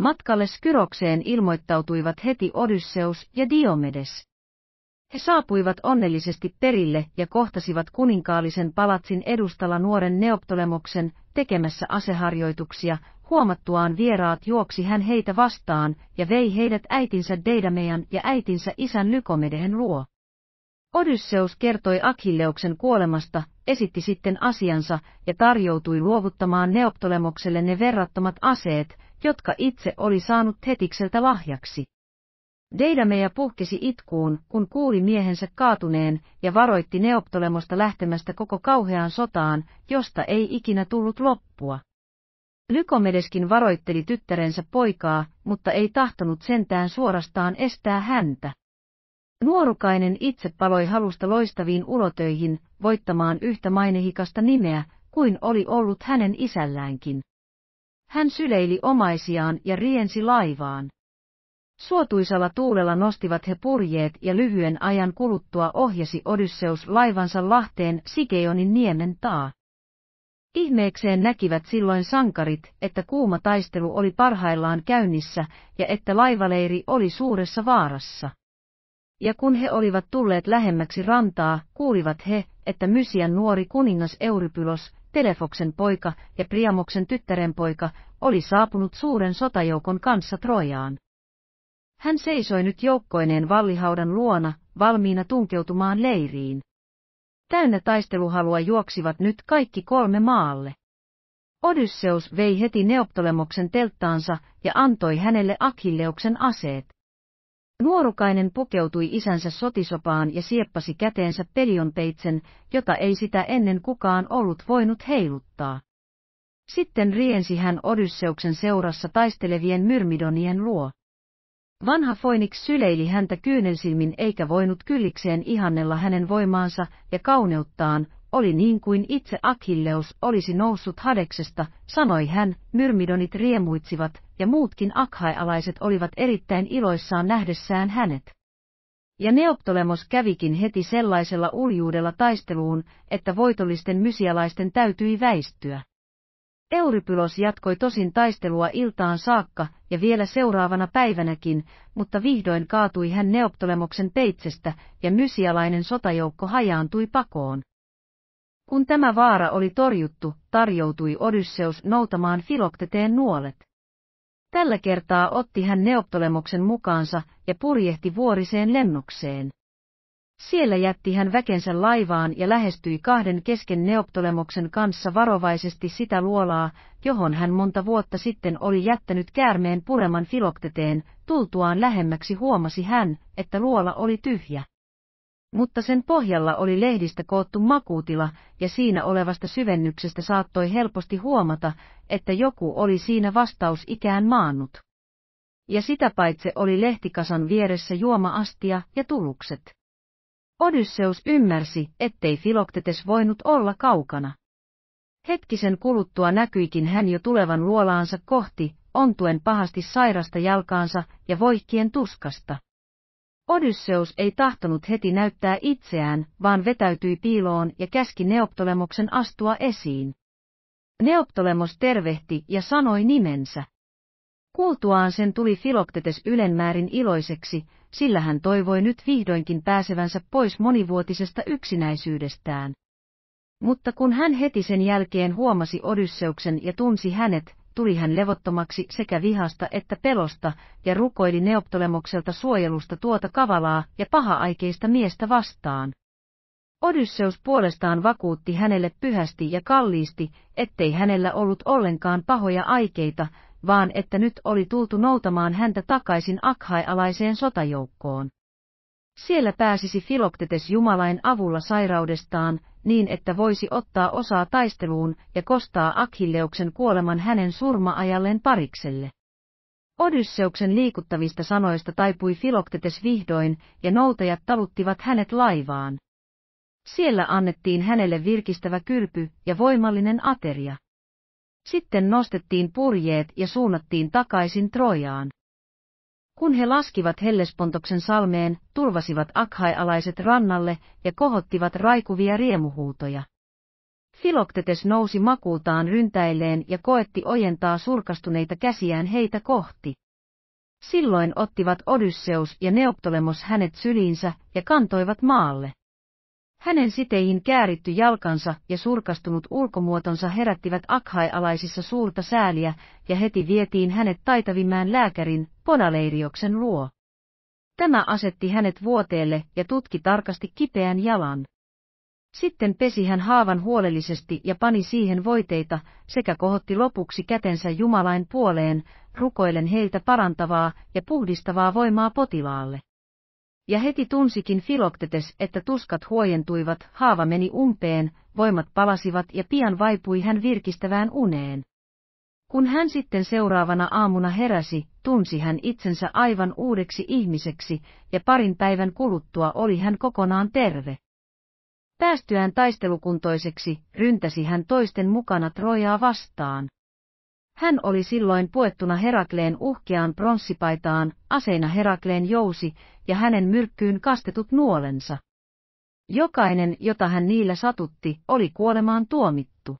Matkalle Skyrokseen ilmoittautuivat heti Odysseus ja Diomedes. He saapuivat onnellisesti perille ja kohtasivat kuninkaallisen palatsin edustalla nuoren Neoptolemoksen tekemässä aseharjoituksia, Huomattuaan vieraat juoksi hän heitä vastaan ja vei heidät äitinsä Deidamean ja äitinsä isän Lykomedehen luo. Odysseus kertoi Akilleuksen kuolemasta, esitti sitten asiansa ja tarjoutui luovuttamaan Neoptolemokselle ne verrattomat aseet, jotka itse oli saanut Hetikseltä lahjaksi. Deidameja puhkesi itkuun, kun kuuli miehensä kaatuneen, ja varoitti Neoptolemosta lähtemästä koko kauheaan sotaan, josta ei ikinä tullut loppua. Lykomedeskin varoitteli tyttärensä poikaa, mutta ei tahtonut sentään suorastaan estää häntä. Nuorukainen itse paloi halusta loistaviin ulotöihin, voittamaan yhtä mainehikasta nimeä, kuin oli ollut hänen isälläänkin. Hän syleili omaisiaan ja riensi laivaan. Suotuisalla tuulella nostivat he purjeet ja lyhyen ajan kuluttua ohjasi Odysseus laivansa lahteen Sikeonin niemen taa. Ihmeekseen näkivät silloin sankarit, että kuuma taistelu oli parhaillaan käynnissä ja että laivaleiri oli suuressa vaarassa. Ja kun he olivat tulleet lähemmäksi rantaa, kuulivat he, että Mysian nuori kuningas Euripylos, Telefoksen poika ja Priamoksen tyttärenpoika oli saapunut suuren sotajoukon kanssa Trojaan. Hän seisoi nyt joukkoineen vallihaudan luona, valmiina tunkeutumaan leiriin täynnä taisteluhalua juoksivat nyt kaikki kolme maalle. Odysseus vei heti Neoptolemoksen telttaansa ja antoi hänelle Akilleuksen aseet. Nuorukainen pukeutui isänsä sotisopaan ja sieppasi käteensä pelionpeitsen, jota ei sitä ennen kukaan ollut voinut heiluttaa. Sitten riensi hän Odysseuksen seurassa taistelevien myrmidonien luo. Vanha Foiniks syleili häntä kyynelsilmin eikä voinut kyllikseen ihannella hänen voimaansa ja kauneuttaan, oli niin kuin itse Akhilleus olisi noussut hadeksesta, sanoi hän, myrmidonit riemuitsivat, ja muutkin akhaialaiset olivat erittäin iloissaan nähdessään hänet. Ja Neoptolemos kävikin heti sellaisella uljuudella taisteluun, että voitollisten mysialaisten täytyi väistyä. Eurypylos jatkoi tosin taistelua iltaan saakka ja vielä seuraavana päivänäkin, mutta vihdoin kaatui hän Neoptolemoksen peitsestä ja mysialainen sotajoukko hajaantui pakoon. Kun tämä vaara oli torjuttu, tarjoutui Odysseus noutamaan Filokteteen nuolet. Tällä kertaa otti hän Neoptolemoksen mukaansa ja purjehti vuoriseen lennokseen. Siellä jätti hän väkensä laivaan ja lähestyi kahden kesken Neoptolemoksen kanssa varovaisesti sitä luolaa, johon hän monta vuotta sitten oli jättänyt käärmeen pureman filokteteen, tultuaan lähemmäksi huomasi hän, että luola oli tyhjä. Mutta sen pohjalla oli lehdistä koottu makuutila, ja siinä olevasta syvennyksestä saattoi helposti huomata, että joku oli siinä vastaus ikään maannut. Ja sitä paitse oli lehtikasan vieressä juoma-astia ja tulukset. Odysseus ymmärsi, ettei Filoktetes voinut olla kaukana. Hetkisen kuluttua näkyikin hän jo tulevan luolaansa kohti, ontuen pahasti sairasta jalkaansa ja voihkien tuskasta. Odysseus ei tahtonut heti näyttää itseään, vaan vetäytyi piiloon ja käski Neoptolemoksen astua esiin. Neoptolemos tervehti ja sanoi nimensä. Kuultuaan sen tuli Filoktetes ylenmäärin iloiseksi, sillä hän toivoi nyt vihdoinkin pääsevänsä pois monivuotisesta yksinäisyydestään. Mutta kun hän heti sen jälkeen huomasi Odysseuksen ja tunsi hänet, tuli hän levottomaksi sekä vihasta että pelosta, ja rukoili Neoptolemokselta suojelusta tuota kavalaa ja paha-aikeista miestä vastaan. Odysseus puolestaan vakuutti hänelle pyhästi ja kalliisti, ettei hänellä ollut ollenkaan pahoja aikeita, vaan että nyt oli tultu noutamaan häntä takaisin akhaialaiseen sotajoukkoon. Siellä pääsisi Filoktetes Jumalain avulla sairaudestaan, niin että voisi ottaa osaa taisteluun ja kostaa Akhilleuksen kuoleman hänen surmaajalleen parikselle. Odysseuksen liikuttavista sanoista taipui Filoktetes vihdoin, ja noutajat taluttivat hänet laivaan. Siellä annettiin hänelle virkistävä kylpy ja voimallinen ateria. Sitten nostettiin purjeet ja suunnattiin takaisin Trojaan. Kun he laskivat Hellespontoksen salmeen, tulvasivat akhaialaiset rannalle ja kohottivat raikuvia riemuhuutoja. Filoktetes nousi makultaan ryntäilleen ja koetti ojentaa surkastuneita käsiään heitä kohti. Silloin ottivat Odysseus ja Neoptolemos hänet syliinsä ja kantoivat maalle. Hänen siteihin kääritty jalkansa ja surkastunut ulkomuotonsa herättivät akhai-alaisissa suurta sääliä, ja heti vietiin hänet taitavimään lääkärin, ponaleirioksen luo. Tämä asetti hänet vuoteelle ja tutki tarkasti kipeän jalan. Sitten pesi hän haavan huolellisesti ja pani siihen voiteita, sekä kohotti lopuksi kätensä Jumalain puoleen, rukoilen heiltä parantavaa ja puhdistavaa voimaa potilaalle. Ja heti tunsikin Filoktetes, että tuskat huojentuivat, haava meni umpeen, voimat palasivat ja pian vaipui hän virkistävään uneen. Kun hän sitten seuraavana aamuna heräsi, tunsi hän itsensä aivan uudeksi ihmiseksi, ja parin päivän kuluttua oli hän kokonaan terve. Päästyään taistelukuntoiseksi, ryntäsi hän toisten mukana Trojaa vastaan. Hän oli silloin puettuna Herakleen uhkeaan pronssipaitaan, aseina Herakleen jousi ja hänen myrkkyyn kastetut nuolensa. Jokainen, jota hän niillä satutti, oli kuolemaan tuomittu.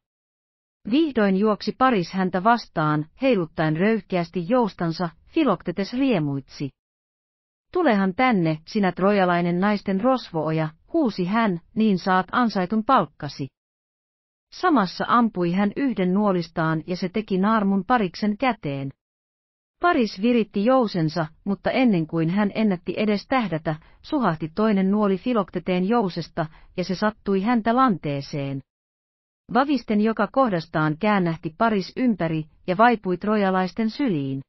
Vihdoin juoksi Paris häntä vastaan, heiluttaen röyhkeästi joustansa, Filoktetes riemuitsi. Tulehan tänne, sinä trojalainen naisten rosvooja, huusi hän, niin saat ansaitun palkkasi. Samassa ampui hän yhden nuolistaan ja se teki naarmun pariksen käteen. Paris viritti jousensa, mutta ennen kuin hän ennätti edes tähdätä, suhahti toinen nuoli filokteteen jousesta, ja se sattui häntä lanteeseen. Vavisten joka kohdastaan käännähti Paris ympäri ja vaipui trojalaisten syliin.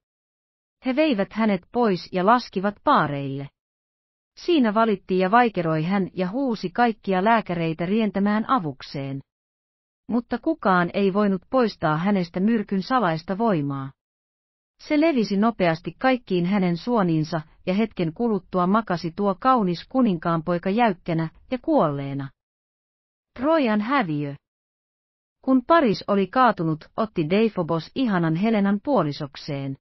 He veivät hänet pois ja laskivat paareille. Siinä valitti ja vaikeroi hän ja huusi kaikkia lääkäreitä rientämään avukseen. Mutta kukaan ei voinut poistaa hänestä myrkyn salaista voimaa. Se levisi nopeasti kaikkiin hänen suoniinsa, ja hetken kuluttua makasi tuo kaunis kuninkaanpoika jäykkänä ja kuolleena. Trojan häviö. Kun Paris oli kaatunut, otti Deifobos ihanan Helenan puolisokseen.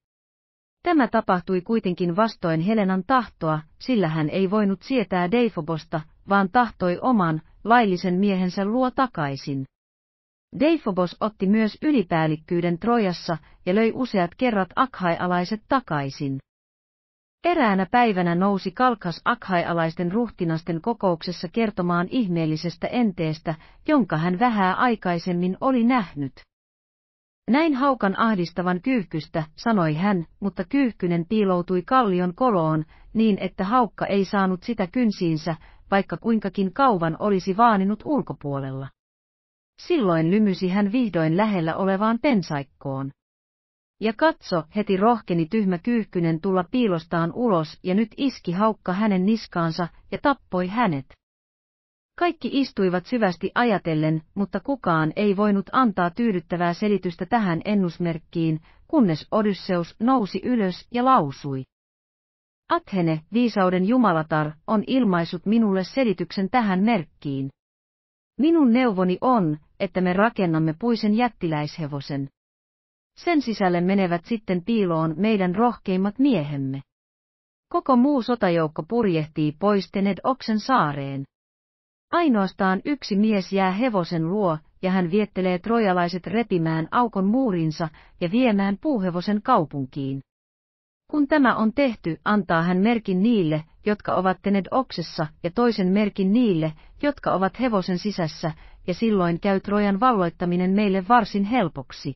Tämä tapahtui kuitenkin vastoin Helenan tahtoa, sillä hän ei voinut sietää Deifobosta, vaan tahtoi oman, laillisen miehensä luo takaisin. Deifobos otti myös ylipäällikkyyden Trojassa ja löi useat kerrat akhaialaiset takaisin. Eräänä päivänä nousi Kalkas akhaialaisten ruhtinasten kokouksessa kertomaan ihmeellisestä enteestä, jonka hän vähää aikaisemmin oli nähnyt. Näin haukan ahdistavan kyyhkystä, sanoi hän, mutta kyyhkynen piiloutui kallion koloon, niin että haukka ei saanut sitä kynsiinsä, vaikka kuinkakin kauan olisi vaaninut ulkopuolella. Silloin lymysi hän vihdoin lähellä olevaan pensaikkoon. Ja katso, heti rohkeni tyhmä kyyhkynen tulla piilostaan ulos ja nyt iski haukka hänen niskaansa ja tappoi hänet. Kaikki istuivat syvästi ajatellen, mutta kukaan ei voinut antaa tyydyttävää selitystä tähän ennusmerkkiin, kunnes Odysseus nousi ylös ja lausui. Athene, viisauden jumalatar, on ilmaissut minulle selityksen tähän merkkiin. Minun neuvoni on, että me rakennamme puisen jättiläishevosen. Sen sisälle menevät sitten piiloon meidän rohkeimmat miehemme. Koko muu sotajoukko purjehtii pois Oksen saareen. Ainoastaan yksi mies jää hevosen luo, ja hän viettelee trojalaiset repimään aukon muurinsa ja viemään puuhevosen kaupunkiin. Kun tämä on tehty, antaa hän merkin niille, jotka ovat Tened Oksessa, ja toisen merkin niille, jotka ovat hevosen sisässä, ja silloin käy Trojan valloittaminen meille varsin helpoksi.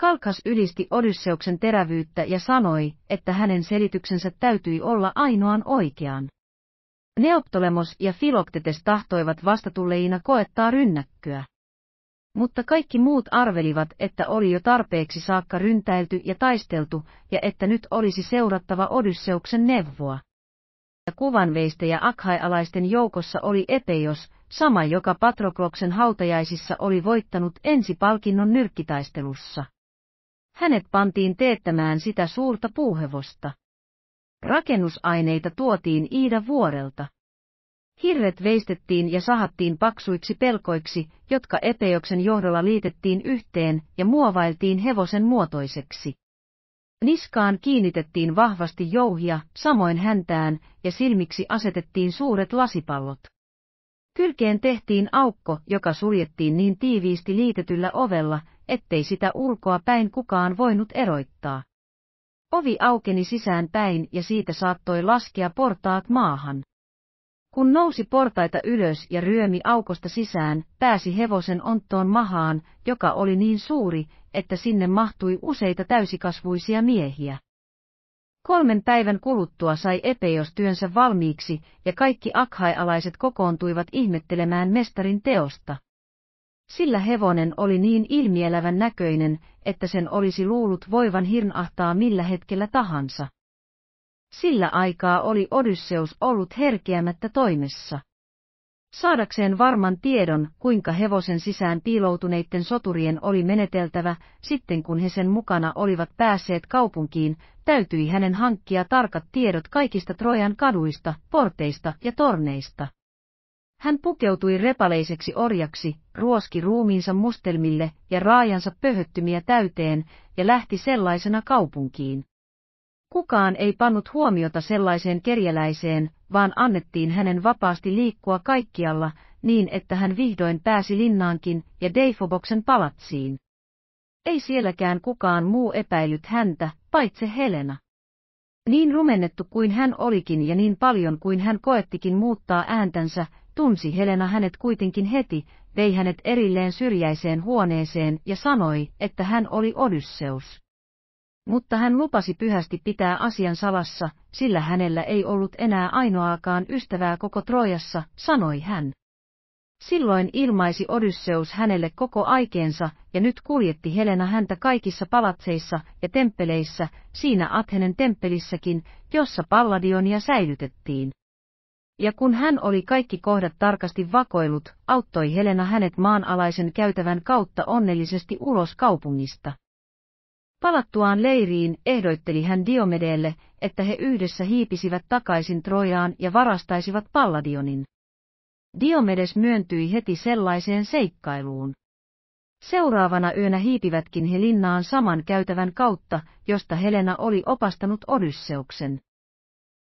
Kalkas ylisti Odysseuksen terävyyttä ja sanoi, että hänen selityksensä täytyi olla ainoan oikean. Neoptolemos ja Filoktetes tahtoivat vastatulleina koettaa rynnäkkyä. Mutta kaikki muut arvelivat, että oli jo tarpeeksi saakka ryntäilty ja taisteltu, ja että nyt olisi seurattava Odysseuksen neuvoa ja kuvanveistäjä akhaialaisten joukossa oli Epeios, sama joka Patrokloksen hautajaisissa oli voittanut ensipalkinnon nyrkkitaistelussa. Hänet pantiin teettämään sitä suurta puuhevosta. Rakennusaineita tuotiin Iida vuorelta. Hirret veistettiin ja sahattiin paksuiksi pelkoiksi, jotka Epeoksen johdolla liitettiin yhteen ja muovailtiin hevosen muotoiseksi. Niskaan kiinnitettiin vahvasti jouhia, samoin häntään, ja silmiksi asetettiin suuret lasipallot. Kylkeen tehtiin aukko, joka suljettiin niin tiiviisti liitetyllä ovella, ettei sitä ulkoa päin kukaan voinut eroittaa. Ovi aukeni sisään päin ja siitä saattoi laskea portaat maahan. Kun nousi portaita ylös ja ryömi aukosta sisään, pääsi hevosen onttoon mahaan, joka oli niin suuri, että sinne mahtui useita täysikasvuisia miehiä. Kolmen päivän kuluttua sai Epeios työnsä valmiiksi, ja kaikki akhaialaiset kokoontuivat ihmettelemään mestarin teosta. Sillä hevonen oli niin ilmielävän näköinen, että sen olisi luullut voivan hirnahtaa millä hetkellä tahansa. Sillä aikaa oli Odysseus ollut herkeämättä toimessa. Saadakseen varman tiedon, kuinka hevosen sisään piiloutuneiden soturien oli meneteltävä, sitten kun he sen mukana olivat päässeet kaupunkiin, täytyi hänen hankkia tarkat tiedot kaikista Trojan kaduista, porteista ja torneista. Hän pukeutui repaleiseksi orjaksi, ruoski ruumiinsa mustelmille ja raajansa pöhöttymiä täyteen ja lähti sellaisena kaupunkiin. Kukaan ei pannut huomiota sellaiseen kerjeläiseen, vaan annettiin hänen vapaasti liikkua kaikkialla, niin että hän vihdoin pääsi linnaankin ja Deifoboksen palatsiin. Ei sielläkään kukaan muu epäillyt häntä, paitse Helena. Niin rumennettu kuin hän olikin ja niin paljon kuin hän koettikin muuttaa ääntänsä, tunsi Helena hänet kuitenkin heti, vei hänet erilleen syrjäiseen huoneeseen ja sanoi, että hän oli Odysseus. Mutta hän lupasi pyhästi pitää asian salassa, sillä hänellä ei ollut enää ainoaakaan ystävää koko Trojassa, sanoi hän. Silloin ilmaisi Odysseus hänelle koko aikeensa, ja nyt kuljetti Helena häntä kaikissa palatseissa ja temppeleissä, siinä Athenen temppelissäkin, jossa Palladionia säilytettiin. Ja kun hän oli kaikki kohdat tarkasti vakoilut, auttoi Helena hänet maanalaisen käytävän kautta onnellisesti ulos kaupungista. Palattuaan leiriin ehdoitteli hän Diomedeelle, että he yhdessä hiipisivät takaisin Trojaan ja varastaisivat Palladionin. Diomedes myöntyi heti sellaiseen seikkailuun. Seuraavana yönä hiipivätkin he linnaan saman käytävän kautta, josta Helena oli opastanut Odysseuksen.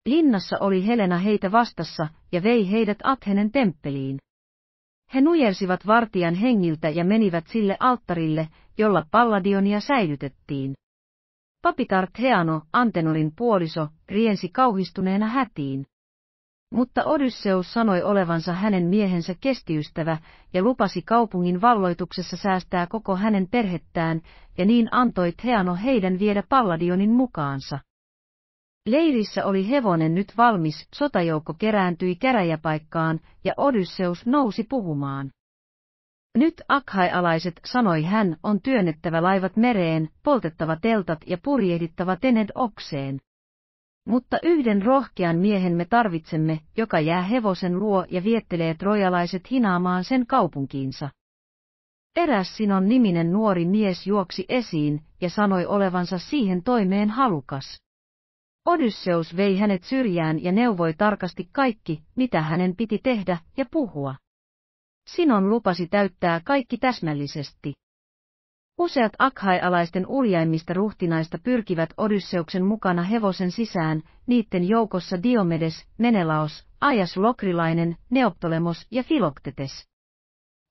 Linnassa oli Helena heitä vastassa ja vei heidät Athenen temppeliin. He nujersivat vartijan hengiltä ja menivät sille alttarille, jolla Palladionia säilytettiin. Papitar Theano, Antenorin puoliso, riensi kauhistuneena hätiin. Mutta Odysseus sanoi olevansa hänen miehensä kestiystävä ja lupasi kaupungin valloituksessa säästää koko hänen perhettään, ja niin antoi Theano heidän viedä Palladionin mukaansa. Leirissä oli hevonen nyt valmis, sotajoukko kerääntyi käräjäpaikkaan, ja Odysseus nousi puhumaan. Nyt akhaialaiset, sanoi hän, on työnnettävä laivat mereen, poltettava teltat ja purjehdittava tened okseen. Mutta yhden rohkean miehen me tarvitsemme, joka jää hevosen luo ja viettelee trojalaiset hinaamaan sen kaupunkiinsa. Eräs Sinon niminen nuori mies juoksi esiin ja sanoi olevansa siihen toimeen halukas. Odysseus vei hänet syrjään ja neuvoi tarkasti kaikki, mitä hänen piti tehdä ja puhua. Sinon lupasi täyttää kaikki täsmällisesti. Useat akhaialaisten uljaimmista ruhtinaista pyrkivät Odysseuksen mukana hevosen sisään, niiden joukossa Diomedes, Menelaos, Ajas Lokrilainen, Neoptolemos ja Filoktetes.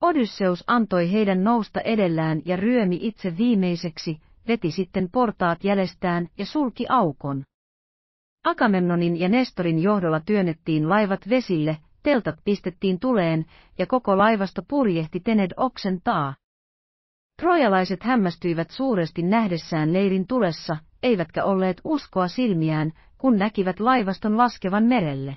Odysseus antoi heidän nousta edellään ja ryömi itse viimeiseksi, veti sitten portaat jälestään ja sulki aukon. Agamemnonin ja Nestorin johdolla työnnettiin laivat vesille, teltat pistettiin tuleen, ja koko laivasto purjehti Tened oksen taa. Trojalaiset hämmästyivät suuresti nähdessään leirin tulessa, eivätkä olleet uskoa silmiään, kun näkivät laivaston laskevan merelle.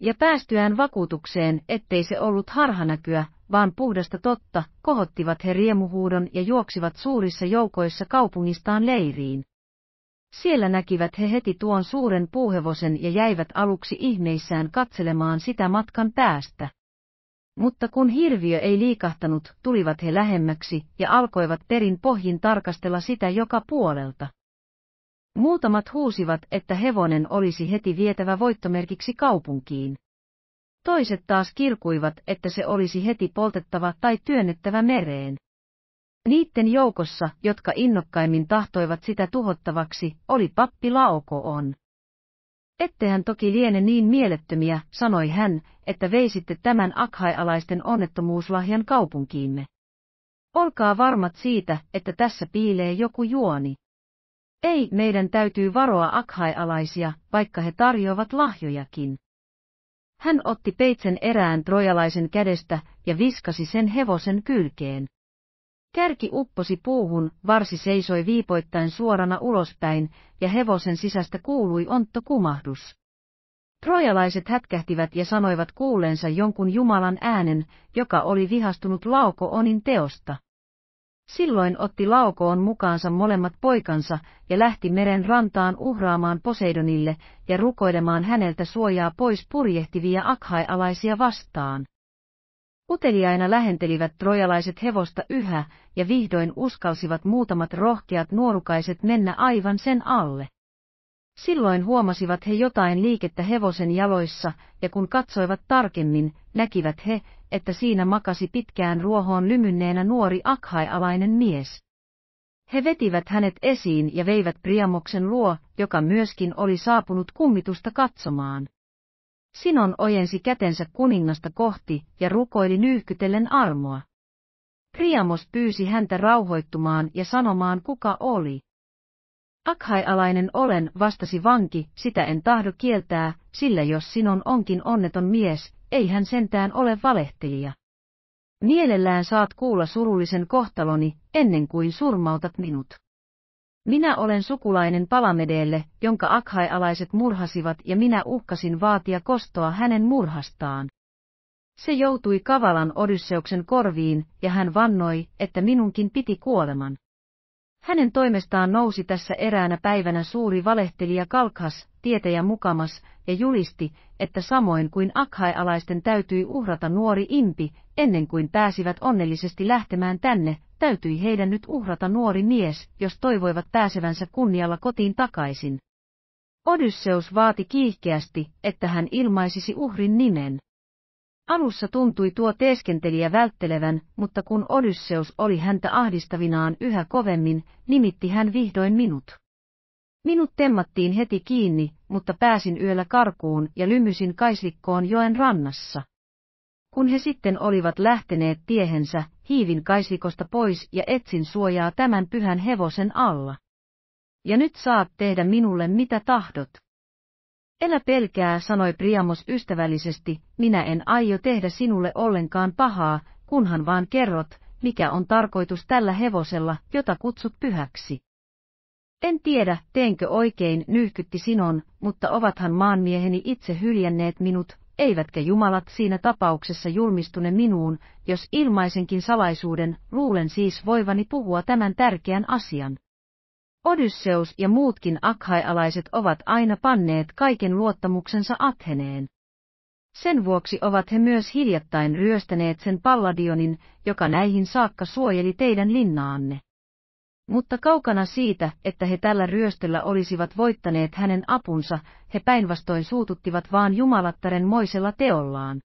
Ja päästyään vakuutukseen, ettei se ollut harhanäkyä, vaan puhdasta totta, kohottivat he riemuhuudon ja juoksivat suurissa joukoissa kaupungistaan leiriin. Siellä näkivät he heti tuon suuren puuhevosen ja jäivät aluksi ihmeissään katselemaan sitä matkan päästä. Mutta kun hirviö ei liikahtanut, tulivat he lähemmäksi ja alkoivat perin pohjin tarkastella sitä joka puolelta. Muutamat huusivat, että hevonen olisi heti vietävä voittomerkiksi kaupunkiin. Toiset taas kirkuivat, että se olisi heti poltettava tai työnnettävä mereen. Niitten joukossa, jotka innokkaimmin tahtoivat sitä tuhottavaksi, oli pappi Laokoon. Ettehän toki liene niin mielettömiä, sanoi hän, että veisitte tämän akhaialaisten onnettomuuslahjan kaupunkiimme. Olkaa varmat siitä, että tässä piilee joku juoni. Ei, meidän täytyy varoa akhaialaisia, vaikka he tarjoavat lahjojakin. Hän otti peitsen erään trojalaisen kädestä ja viskasi sen hevosen kylkeen. Kärki upposi puuhun, varsi seisoi viipoittain suorana ulospäin, ja hevosen sisästä kuului ontto kumahdus. Trojalaiset hätkähtivät ja sanoivat kuulleensa jonkun Jumalan äänen, joka oli vihastunut Lauko-onin teosta. Silloin otti Laukoon mukaansa molemmat poikansa ja lähti meren rantaan uhraamaan Poseidonille ja rukoilemaan häneltä suojaa pois purjehtivia akhaialaisia vastaan. Uteliaina lähentelivät trojalaiset hevosta yhä, ja vihdoin uskalsivat muutamat rohkeat nuorukaiset mennä aivan sen alle. Silloin huomasivat he jotain liikettä hevosen jaloissa, ja kun katsoivat tarkemmin, näkivät he, että siinä makasi pitkään ruohoon lymynneenä nuori akhaialainen mies. He vetivät hänet esiin ja veivät Priamoksen luo, joka myöskin oli saapunut kummitusta katsomaan. Sinon ojensi kätensä kuningasta kohti ja rukoili nyyhkytellen armoa. Priamos pyysi häntä rauhoittumaan ja sanomaan kuka oli. Akhaialainen olen, vastasi vanki, sitä en tahdo kieltää, sillä jos sinon onkin onneton mies, ei hän sentään ole valehtelija. Mielellään saat kuulla surullisen kohtaloni, ennen kuin surmautat minut. Minä olen sukulainen Palamedeelle, jonka akhaialaiset murhasivat ja minä uhkasin vaatia kostoa hänen murhastaan. Se joutui Kavalan Odysseuksen korviin, ja hän vannoi, että minunkin piti kuoleman. Hänen toimestaan nousi tässä eräänä päivänä suuri valehtelija Kalkhas, tietäjä mukamas, ja julisti, että samoin kuin akhaialaisten täytyi uhrata nuori impi, ennen kuin pääsivät onnellisesti lähtemään tänne, täytyi heidän nyt uhrata nuori mies, jos toivoivat pääsevänsä kunnialla kotiin takaisin. Odysseus vaati kiihkeästi, että hän ilmaisisi uhrin nimen. Alussa tuntui tuo teeskentelijä välttelevän, mutta kun Odysseus oli häntä ahdistavinaan yhä kovemmin, nimitti hän vihdoin minut. Minut temmattiin heti kiinni, mutta pääsin yöllä karkuun ja lymysin kaislikkoon joen rannassa. Kun he sitten olivat lähteneet tiehensä, hiivin kaisikosta pois ja etsin suojaa tämän pyhän hevosen alla. Ja nyt saat tehdä minulle mitä tahdot. Elä pelkää, sanoi Priamos ystävällisesti, minä en aio tehdä sinulle ollenkaan pahaa, kunhan vaan kerrot, mikä on tarkoitus tällä hevosella, jota kutsut pyhäksi. En tiedä, teenkö oikein, nyhkytti Sinon, mutta ovathan maanmieheni itse hyljänneet minut, eivätkä jumalat siinä tapauksessa julmistune minuun, jos ilmaisenkin salaisuuden, luulen siis voivani puhua tämän tärkeän asian. Odysseus ja muutkin akhaialaiset ovat aina panneet kaiken luottamuksensa Atheneen. Sen vuoksi ovat he myös hiljattain ryöstäneet sen Palladionin, joka näihin saakka suojeli teidän linnaanne. Mutta kaukana siitä, että he tällä ryöstöllä olisivat voittaneet hänen apunsa, he päinvastoin suututtivat vaan jumalattaren moisella teollaan.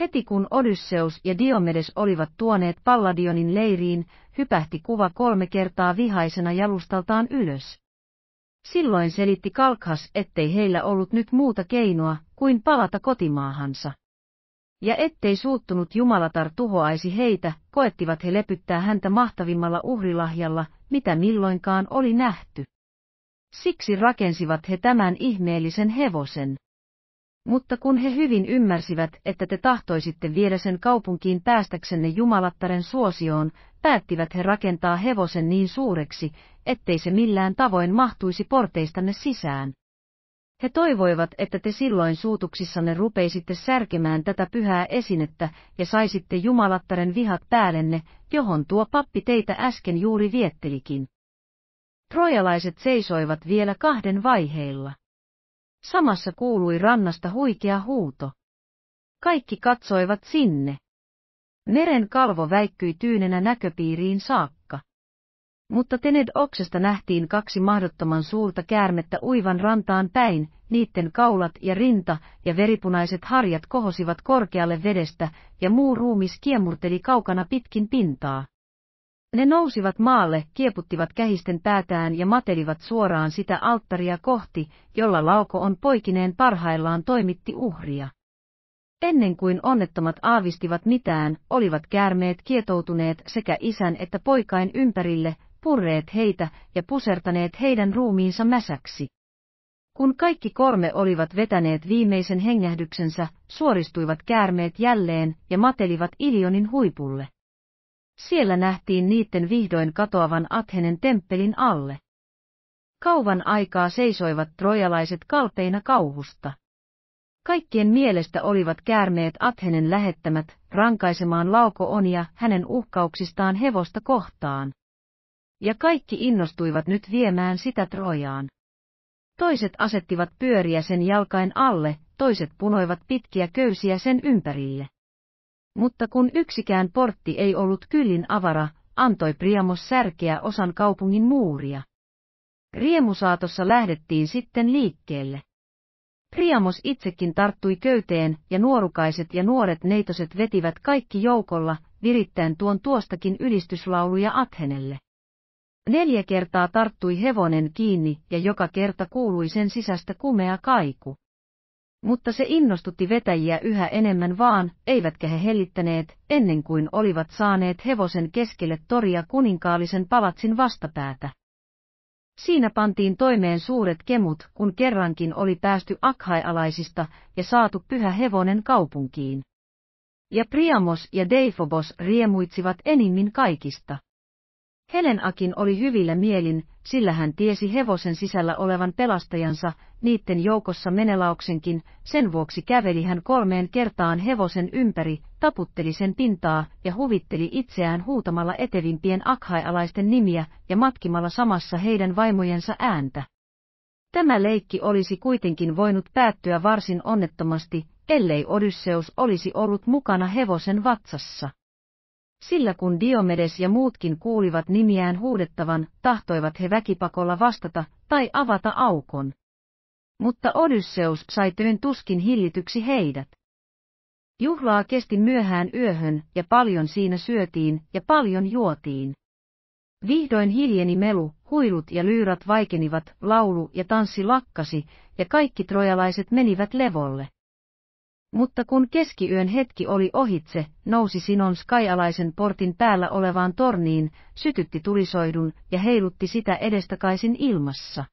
Heti kun Odysseus ja Diomedes olivat tuoneet Palladionin leiriin, hypähti kuva kolme kertaa vihaisena jalustaltaan ylös. Silloin selitti Kalkhas, ettei heillä ollut nyt muuta keinoa kuin palata kotimaahansa ja ettei suuttunut Jumalatar tuhoaisi heitä, koettivat he lepyttää häntä mahtavimmalla uhrilahjalla, mitä milloinkaan oli nähty. Siksi rakensivat he tämän ihmeellisen hevosen. Mutta kun he hyvin ymmärsivät, että te tahtoisitte viedä sen kaupunkiin päästäksenne Jumalattaren suosioon, päättivät he rakentaa hevosen niin suureksi, ettei se millään tavoin mahtuisi porteistanne sisään. He toivoivat, että te silloin suutuksissanne rupeisitte särkemään tätä pyhää esinettä ja saisitte jumalattaren vihat päällenne, johon tuo pappi teitä äsken juuri viettelikin. Trojalaiset seisoivat vielä kahden vaiheilla. Samassa kuului rannasta huikea huuto. Kaikki katsoivat sinne. Meren kalvo väikkyi tyynenä näköpiiriin saakka. Mutta Tened oksesta nähtiin kaksi mahdottoman suurta käärmettä uivan rantaan päin, niitten kaulat ja rinta ja veripunaiset harjat kohosivat korkealle vedestä ja muu ruumis kiemurteli kaukana pitkin pintaa. Ne nousivat maalle, kieputtivat kähisten päätään ja matelivat suoraan sitä alttaria kohti, jolla lauko on poikineen parhaillaan toimitti uhria. Ennen kuin onnettomat aavistivat mitään, olivat käärmeet kietoutuneet sekä isän että poikain ympärille, purreet heitä ja pusertaneet heidän ruumiinsa mäsäksi. Kun kaikki kolme olivat vetäneet viimeisen hengähdyksensä, suoristuivat käärmeet jälleen ja matelivat Ilionin huipulle. Siellä nähtiin niiden vihdoin katoavan Athenen temppelin alle. Kauvan aikaa seisoivat trojalaiset kalpeina kauhusta. Kaikkien mielestä olivat käärmeet Athenen lähettämät rankaisemaan Laukoonia hänen uhkauksistaan hevosta kohtaan ja kaikki innostuivat nyt viemään sitä Trojaan. Toiset asettivat pyöriä sen jalkain alle, toiset punoivat pitkiä köysiä sen ympärille. Mutta kun yksikään portti ei ollut kyllin avara, antoi Priamos särkeä osan kaupungin muuria. Riemusaatossa lähdettiin sitten liikkeelle. Priamos itsekin tarttui köyteen, ja nuorukaiset ja nuoret neitoset vetivät kaikki joukolla, virittäen tuon tuostakin ylistyslauluja Athenelle. Neljä kertaa tarttui hevonen kiinni ja joka kerta kuului sen sisästä kumea kaiku. Mutta se innostutti vetäjiä yhä enemmän vaan, eivätkä he hellittäneet, ennen kuin olivat saaneet hevosen keskelle toria kuninkaallisen palatsin vastapäätä. Siinä pantiin toimeen suuret kemut, kun kerrankin oli päästy akhaialaisista ja saatu pyhä hevonen kaupunkiin. Ja Priamos ja Deifobos riemuitsivat enimmin kaikista. Helenakin oli hyvillä mielin, sillä hän tiesi hevosen sisällä olevan pelastajansa, niitten joukossa menelauksenkin, sen vuoksi käveli hän kolmeen kertaan hevosen ympäri, taputteli sen pintaa ja huvitteli itseään huutamalla etevimpien akhaialaisten nimiä ja matkimalla samassa heidän vaimojensa ääntä. Tämä leikki olisi kuitenkin voinut päättyä varsin onnettomasti, ellei Odysseus olisi ollut mukana hevosen vatsassa. Sillä kun Diomedes ja muutkin kuulivat nimiään huudettavan, tahtoivat he väkipakolla vastata tai avata aukon. Mutta Odysseus sai työn tuskin hillityksi heidät. Juhlaa kesti myöhään yöhön ja paljon siinä syötiin ja paljon juotiin. Vihdoin hiljeni melu, huilut ja lyyrat vaikenivat, laulu ja tanssi lakkasi, ja kaikki trojalaiset menivät levolle. Mutta kun keskiyön hetki oli ohitse, nousi Sinon skaialaisen portin päällä olevaan torniin, sytytti tulisoidun ja heilutti sitä edestakaisin ilmassa.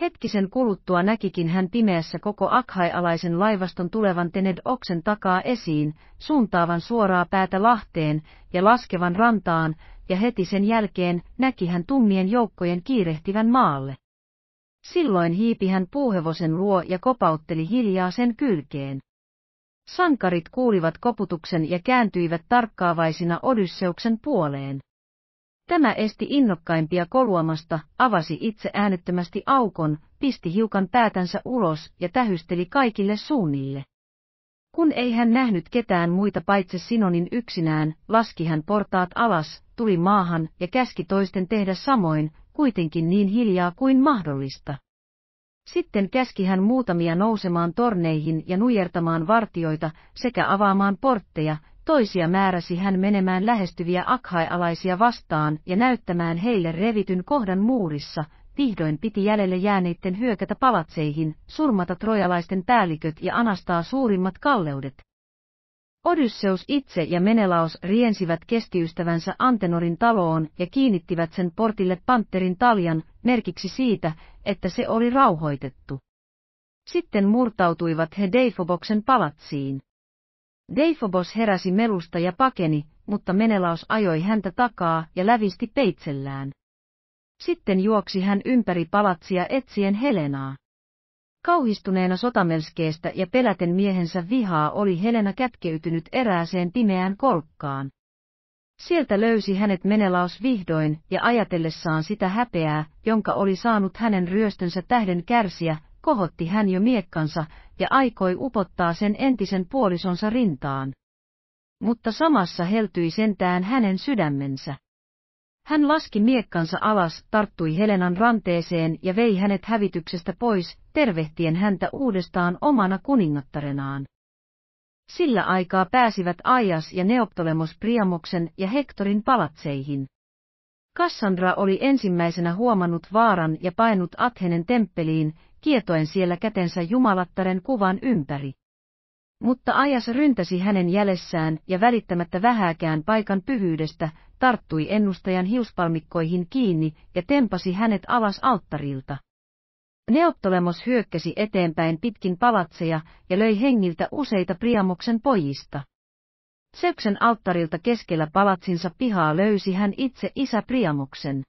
Hetkisen kuluttua näkikin hän pimeässä koko akhaialaisen laivaston tulevan Tened Oksen takaa esiin, suuntaavan suoraa päätä lahteen ja laskevan rantaan, ja heti sen jälkeen näki hän tummien joukkojen kiirehtivän maalle. Silloin hiipi hän puuhevosen luo ja kopautteli hiljaa sen kylkeen. Sankarit kuulivat koputuksen ja kääntyivät tarkkaavaisina Odysseuksen puoleen. Tämä esti innokkaimpia koluamasta, avasi itse äänettömästi aukon, pisti hiukan päätänsä ulos ja tähysteli kaikille suunnille. Kun ei hän nähnyt ketään muita paitsi Sinonin yksinään, laski hän portaat alas, tuli maahan ja käski toisten tehdä samoin, kuitenkin niin hiljaa kuin mahdollista. Sitten käski hän muutamia nousemaan torneihin ja nujertamaan vartioita sekä avaamaan portteja, toisia määräsi hän menemään lähestyviä akhaialaisia vastaan ja näyttämään heille revityn kohdan muurissa, vihdoin piti jäljelle jääneiden hyökätä palatseihin, surmata trojalaisten päälliköt ja anastaa suurimmat kalleudet. Odysseus itse ja Menelaos riensivät kestiystävänsä Antenorin taloon ja kiinnittivät sen portille panterin taljan, merkiksi siitä, että se oli rauhoitettu. Sitten murtautuivat he Deifoboksen palatsiin. Deifobos heräsi melusta ja pakeni, mutta Menelaos ajoi häntä takaa ja lävisti peitsellään. Sitten juoksi hän ympäri palatsia etsien Helenaa. Kauhistuneena sotamelskeestä ja peläten miehensä vihaa oli Helena kätkeytynyt erääseen pimeään kolkkaan. Sieltä löysi hänet Menelaus vihdoin ja ajatellessaan sitä häpeää, jonka oli saanut hänen ryöstönsä tähden kärsiä, kohotti hän jo miekkansa ja aikoi upottaa sen entisen puolisonsa rintaan. Mutta samassa heltyi sentään hänen sydämensä. Hän laski miekkansa alas, tarttui Helenan ranteeseen ja vei hänet hävityksestä pois, tervehtien häntä uudestaan omana kuningattarenaan. Sillä aikaa pääsivät Aias ja Neoptolemos Priamoksen ja Hektorin palatseihin. Kassandra oli ensimmäisenä huomannut vaaran ja painut Athenen temppeliin, kietoen siellä kätensä jumalattaren kuvan ympäri. Mutta Ajas ryntäsi hänen jälessään ja välittämättä vähääkään paikan pyhyydestä, tarttui ennustajan hiuspalmikkoihin kiinni ja tempasi hänet alas alttarilta. Neoptolemos hyökkäsi eteenpäin pitkin palatseja ja löi hengiltä useita Priamoksen pojista. Seksen alttarilta keskellä palatsinsa pihaa löysi hän itse isä Priamoksen.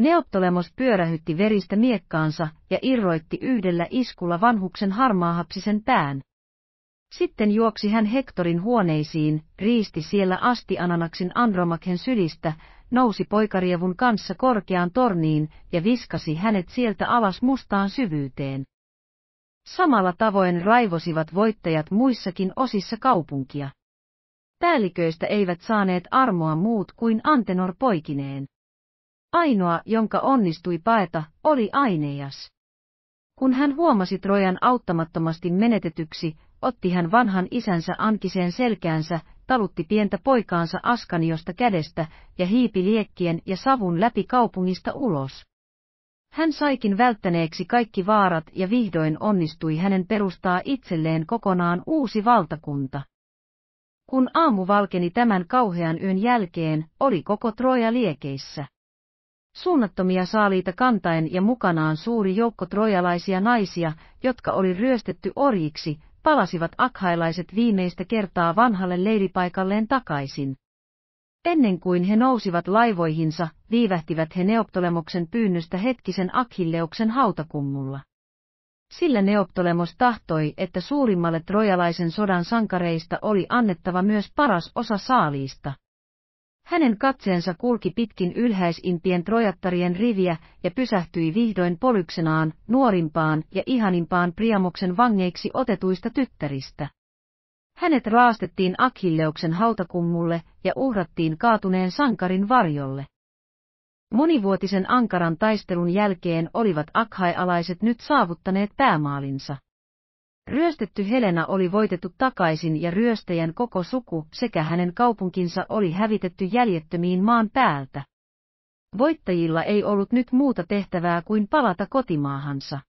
Neoptolemos pyörähytti veristä miekkaansa ja irroitti yhdellä iskulla vanhuksen harmaahapsisen pään. Sitten juoksi hän Hektorin huoneisiin, riisti siellä asti Ananaksin Andromaken sylistä, nousi poikarievun kanssa korkeaan torniin ja viskasi hänet sieltä alas mustaan syvyyteen. Samalla tavoin raivosivat voittajat muissakin osissa kaupunkia. Päälliköistä eivät saaneet armoa muut kuin Antenor poikineen. Ainoa, jonka onnistui paeta, oli Aineas. Kun hän huomasi Trojan auttamattomasti menetetyksi, otti hän vanhan isänsä ankiseen selkäänsä, talutti pientä poikaansa askaniosta kädestä ja hiipi liekkien ja savun läpi kaupungista ulos. Hän saikin välttäneeksi kaikki vaarat ja vihdoin onnistui hänen perustaa itselleen kokonaan uusi valtakunta. Kun aamu valkeni tämän kauhean yön jälkeen, oli koko Troja liekeissä. Suunnattomia saaliita kantaen ja mukanaan suuri joukko trojalaisia naisia, jotka oli ryöstetty orjiksi, palasivat akhailaiset viimeistä kertaa vanhalle leiripaikalleen takaisin. Ennen kuin he nousivat laivoihinsa, viivähtivät he Neoptolemoksen pyynnöstä hetkisen Akhilleuksen hautakummulla. Sillä Neoptolemos tahtoi, että suurimmalle trojalaisen sodan sankareista oli annettava myös paras osa saaliista. Hänen katseensa kulki pitkin ylhäisimpien trojattarien riviä ja pysähtyi vihdoin polyksenaan, nuorimpaan ja ihanimpaan Priamoksen vangeiksi otetuista tyttäristä. Hänet raastettiin Akhilleuksen hautakummulle ja uhrattiin kaatuneen sankarin varjolle. Monivuotisen ankaran taistelun jälkeen olivat akhaialaiset nyt saavuttaneet päämaalinsa. Ryöstetty Helena oli voitettu takaisin ja ryöstäjän koko suku sekä hänen kaupunkinsa oli hävitetty jäljettömiin maan päältä. Voittajilla ei ollut nyt muuta tehtävää kuin palata kotimaahansa.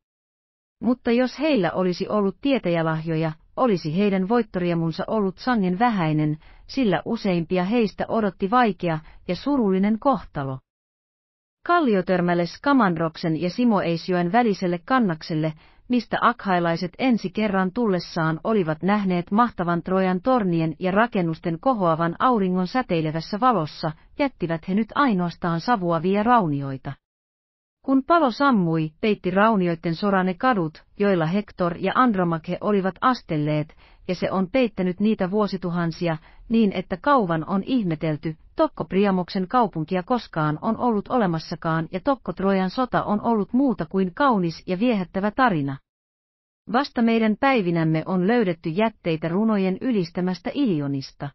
Mutta jos heillä olisi ollut tietäjälahjoja, olisi heidän voittoriemunsa ollut sangen vähäinen, sillä useimpia heistä odotti vaikea ja surullinen kohtalo. Kalliotörmälle Skamandroksen ja Simoeisjoen väliselle kannakselle mistä akhailaiset ensi kerran tullessaan olivat nähneet mahtavan Trojan tornien ja rakennusten kohoavan auringon säteilevässä valossa, jättivät he nyt ainoastaan savuavia raunioita. Kun palo sammui, peitti raunioiden sorane kadut, joilla Hector ja Andromache olivat astelleet, ja se on peittänyt niitä vuosituhansia, niin että kauan on ihmetelty, Tokko-Priamoksen kaupunkia koskaan on ollut olemassakaan ja Tokko-Trojan sota on ollut muuta kuin kaunis ja viehättävä tarina. Vasta meidän päivinämme on löydetty jätteitä runojen ylistämästä Ilionista.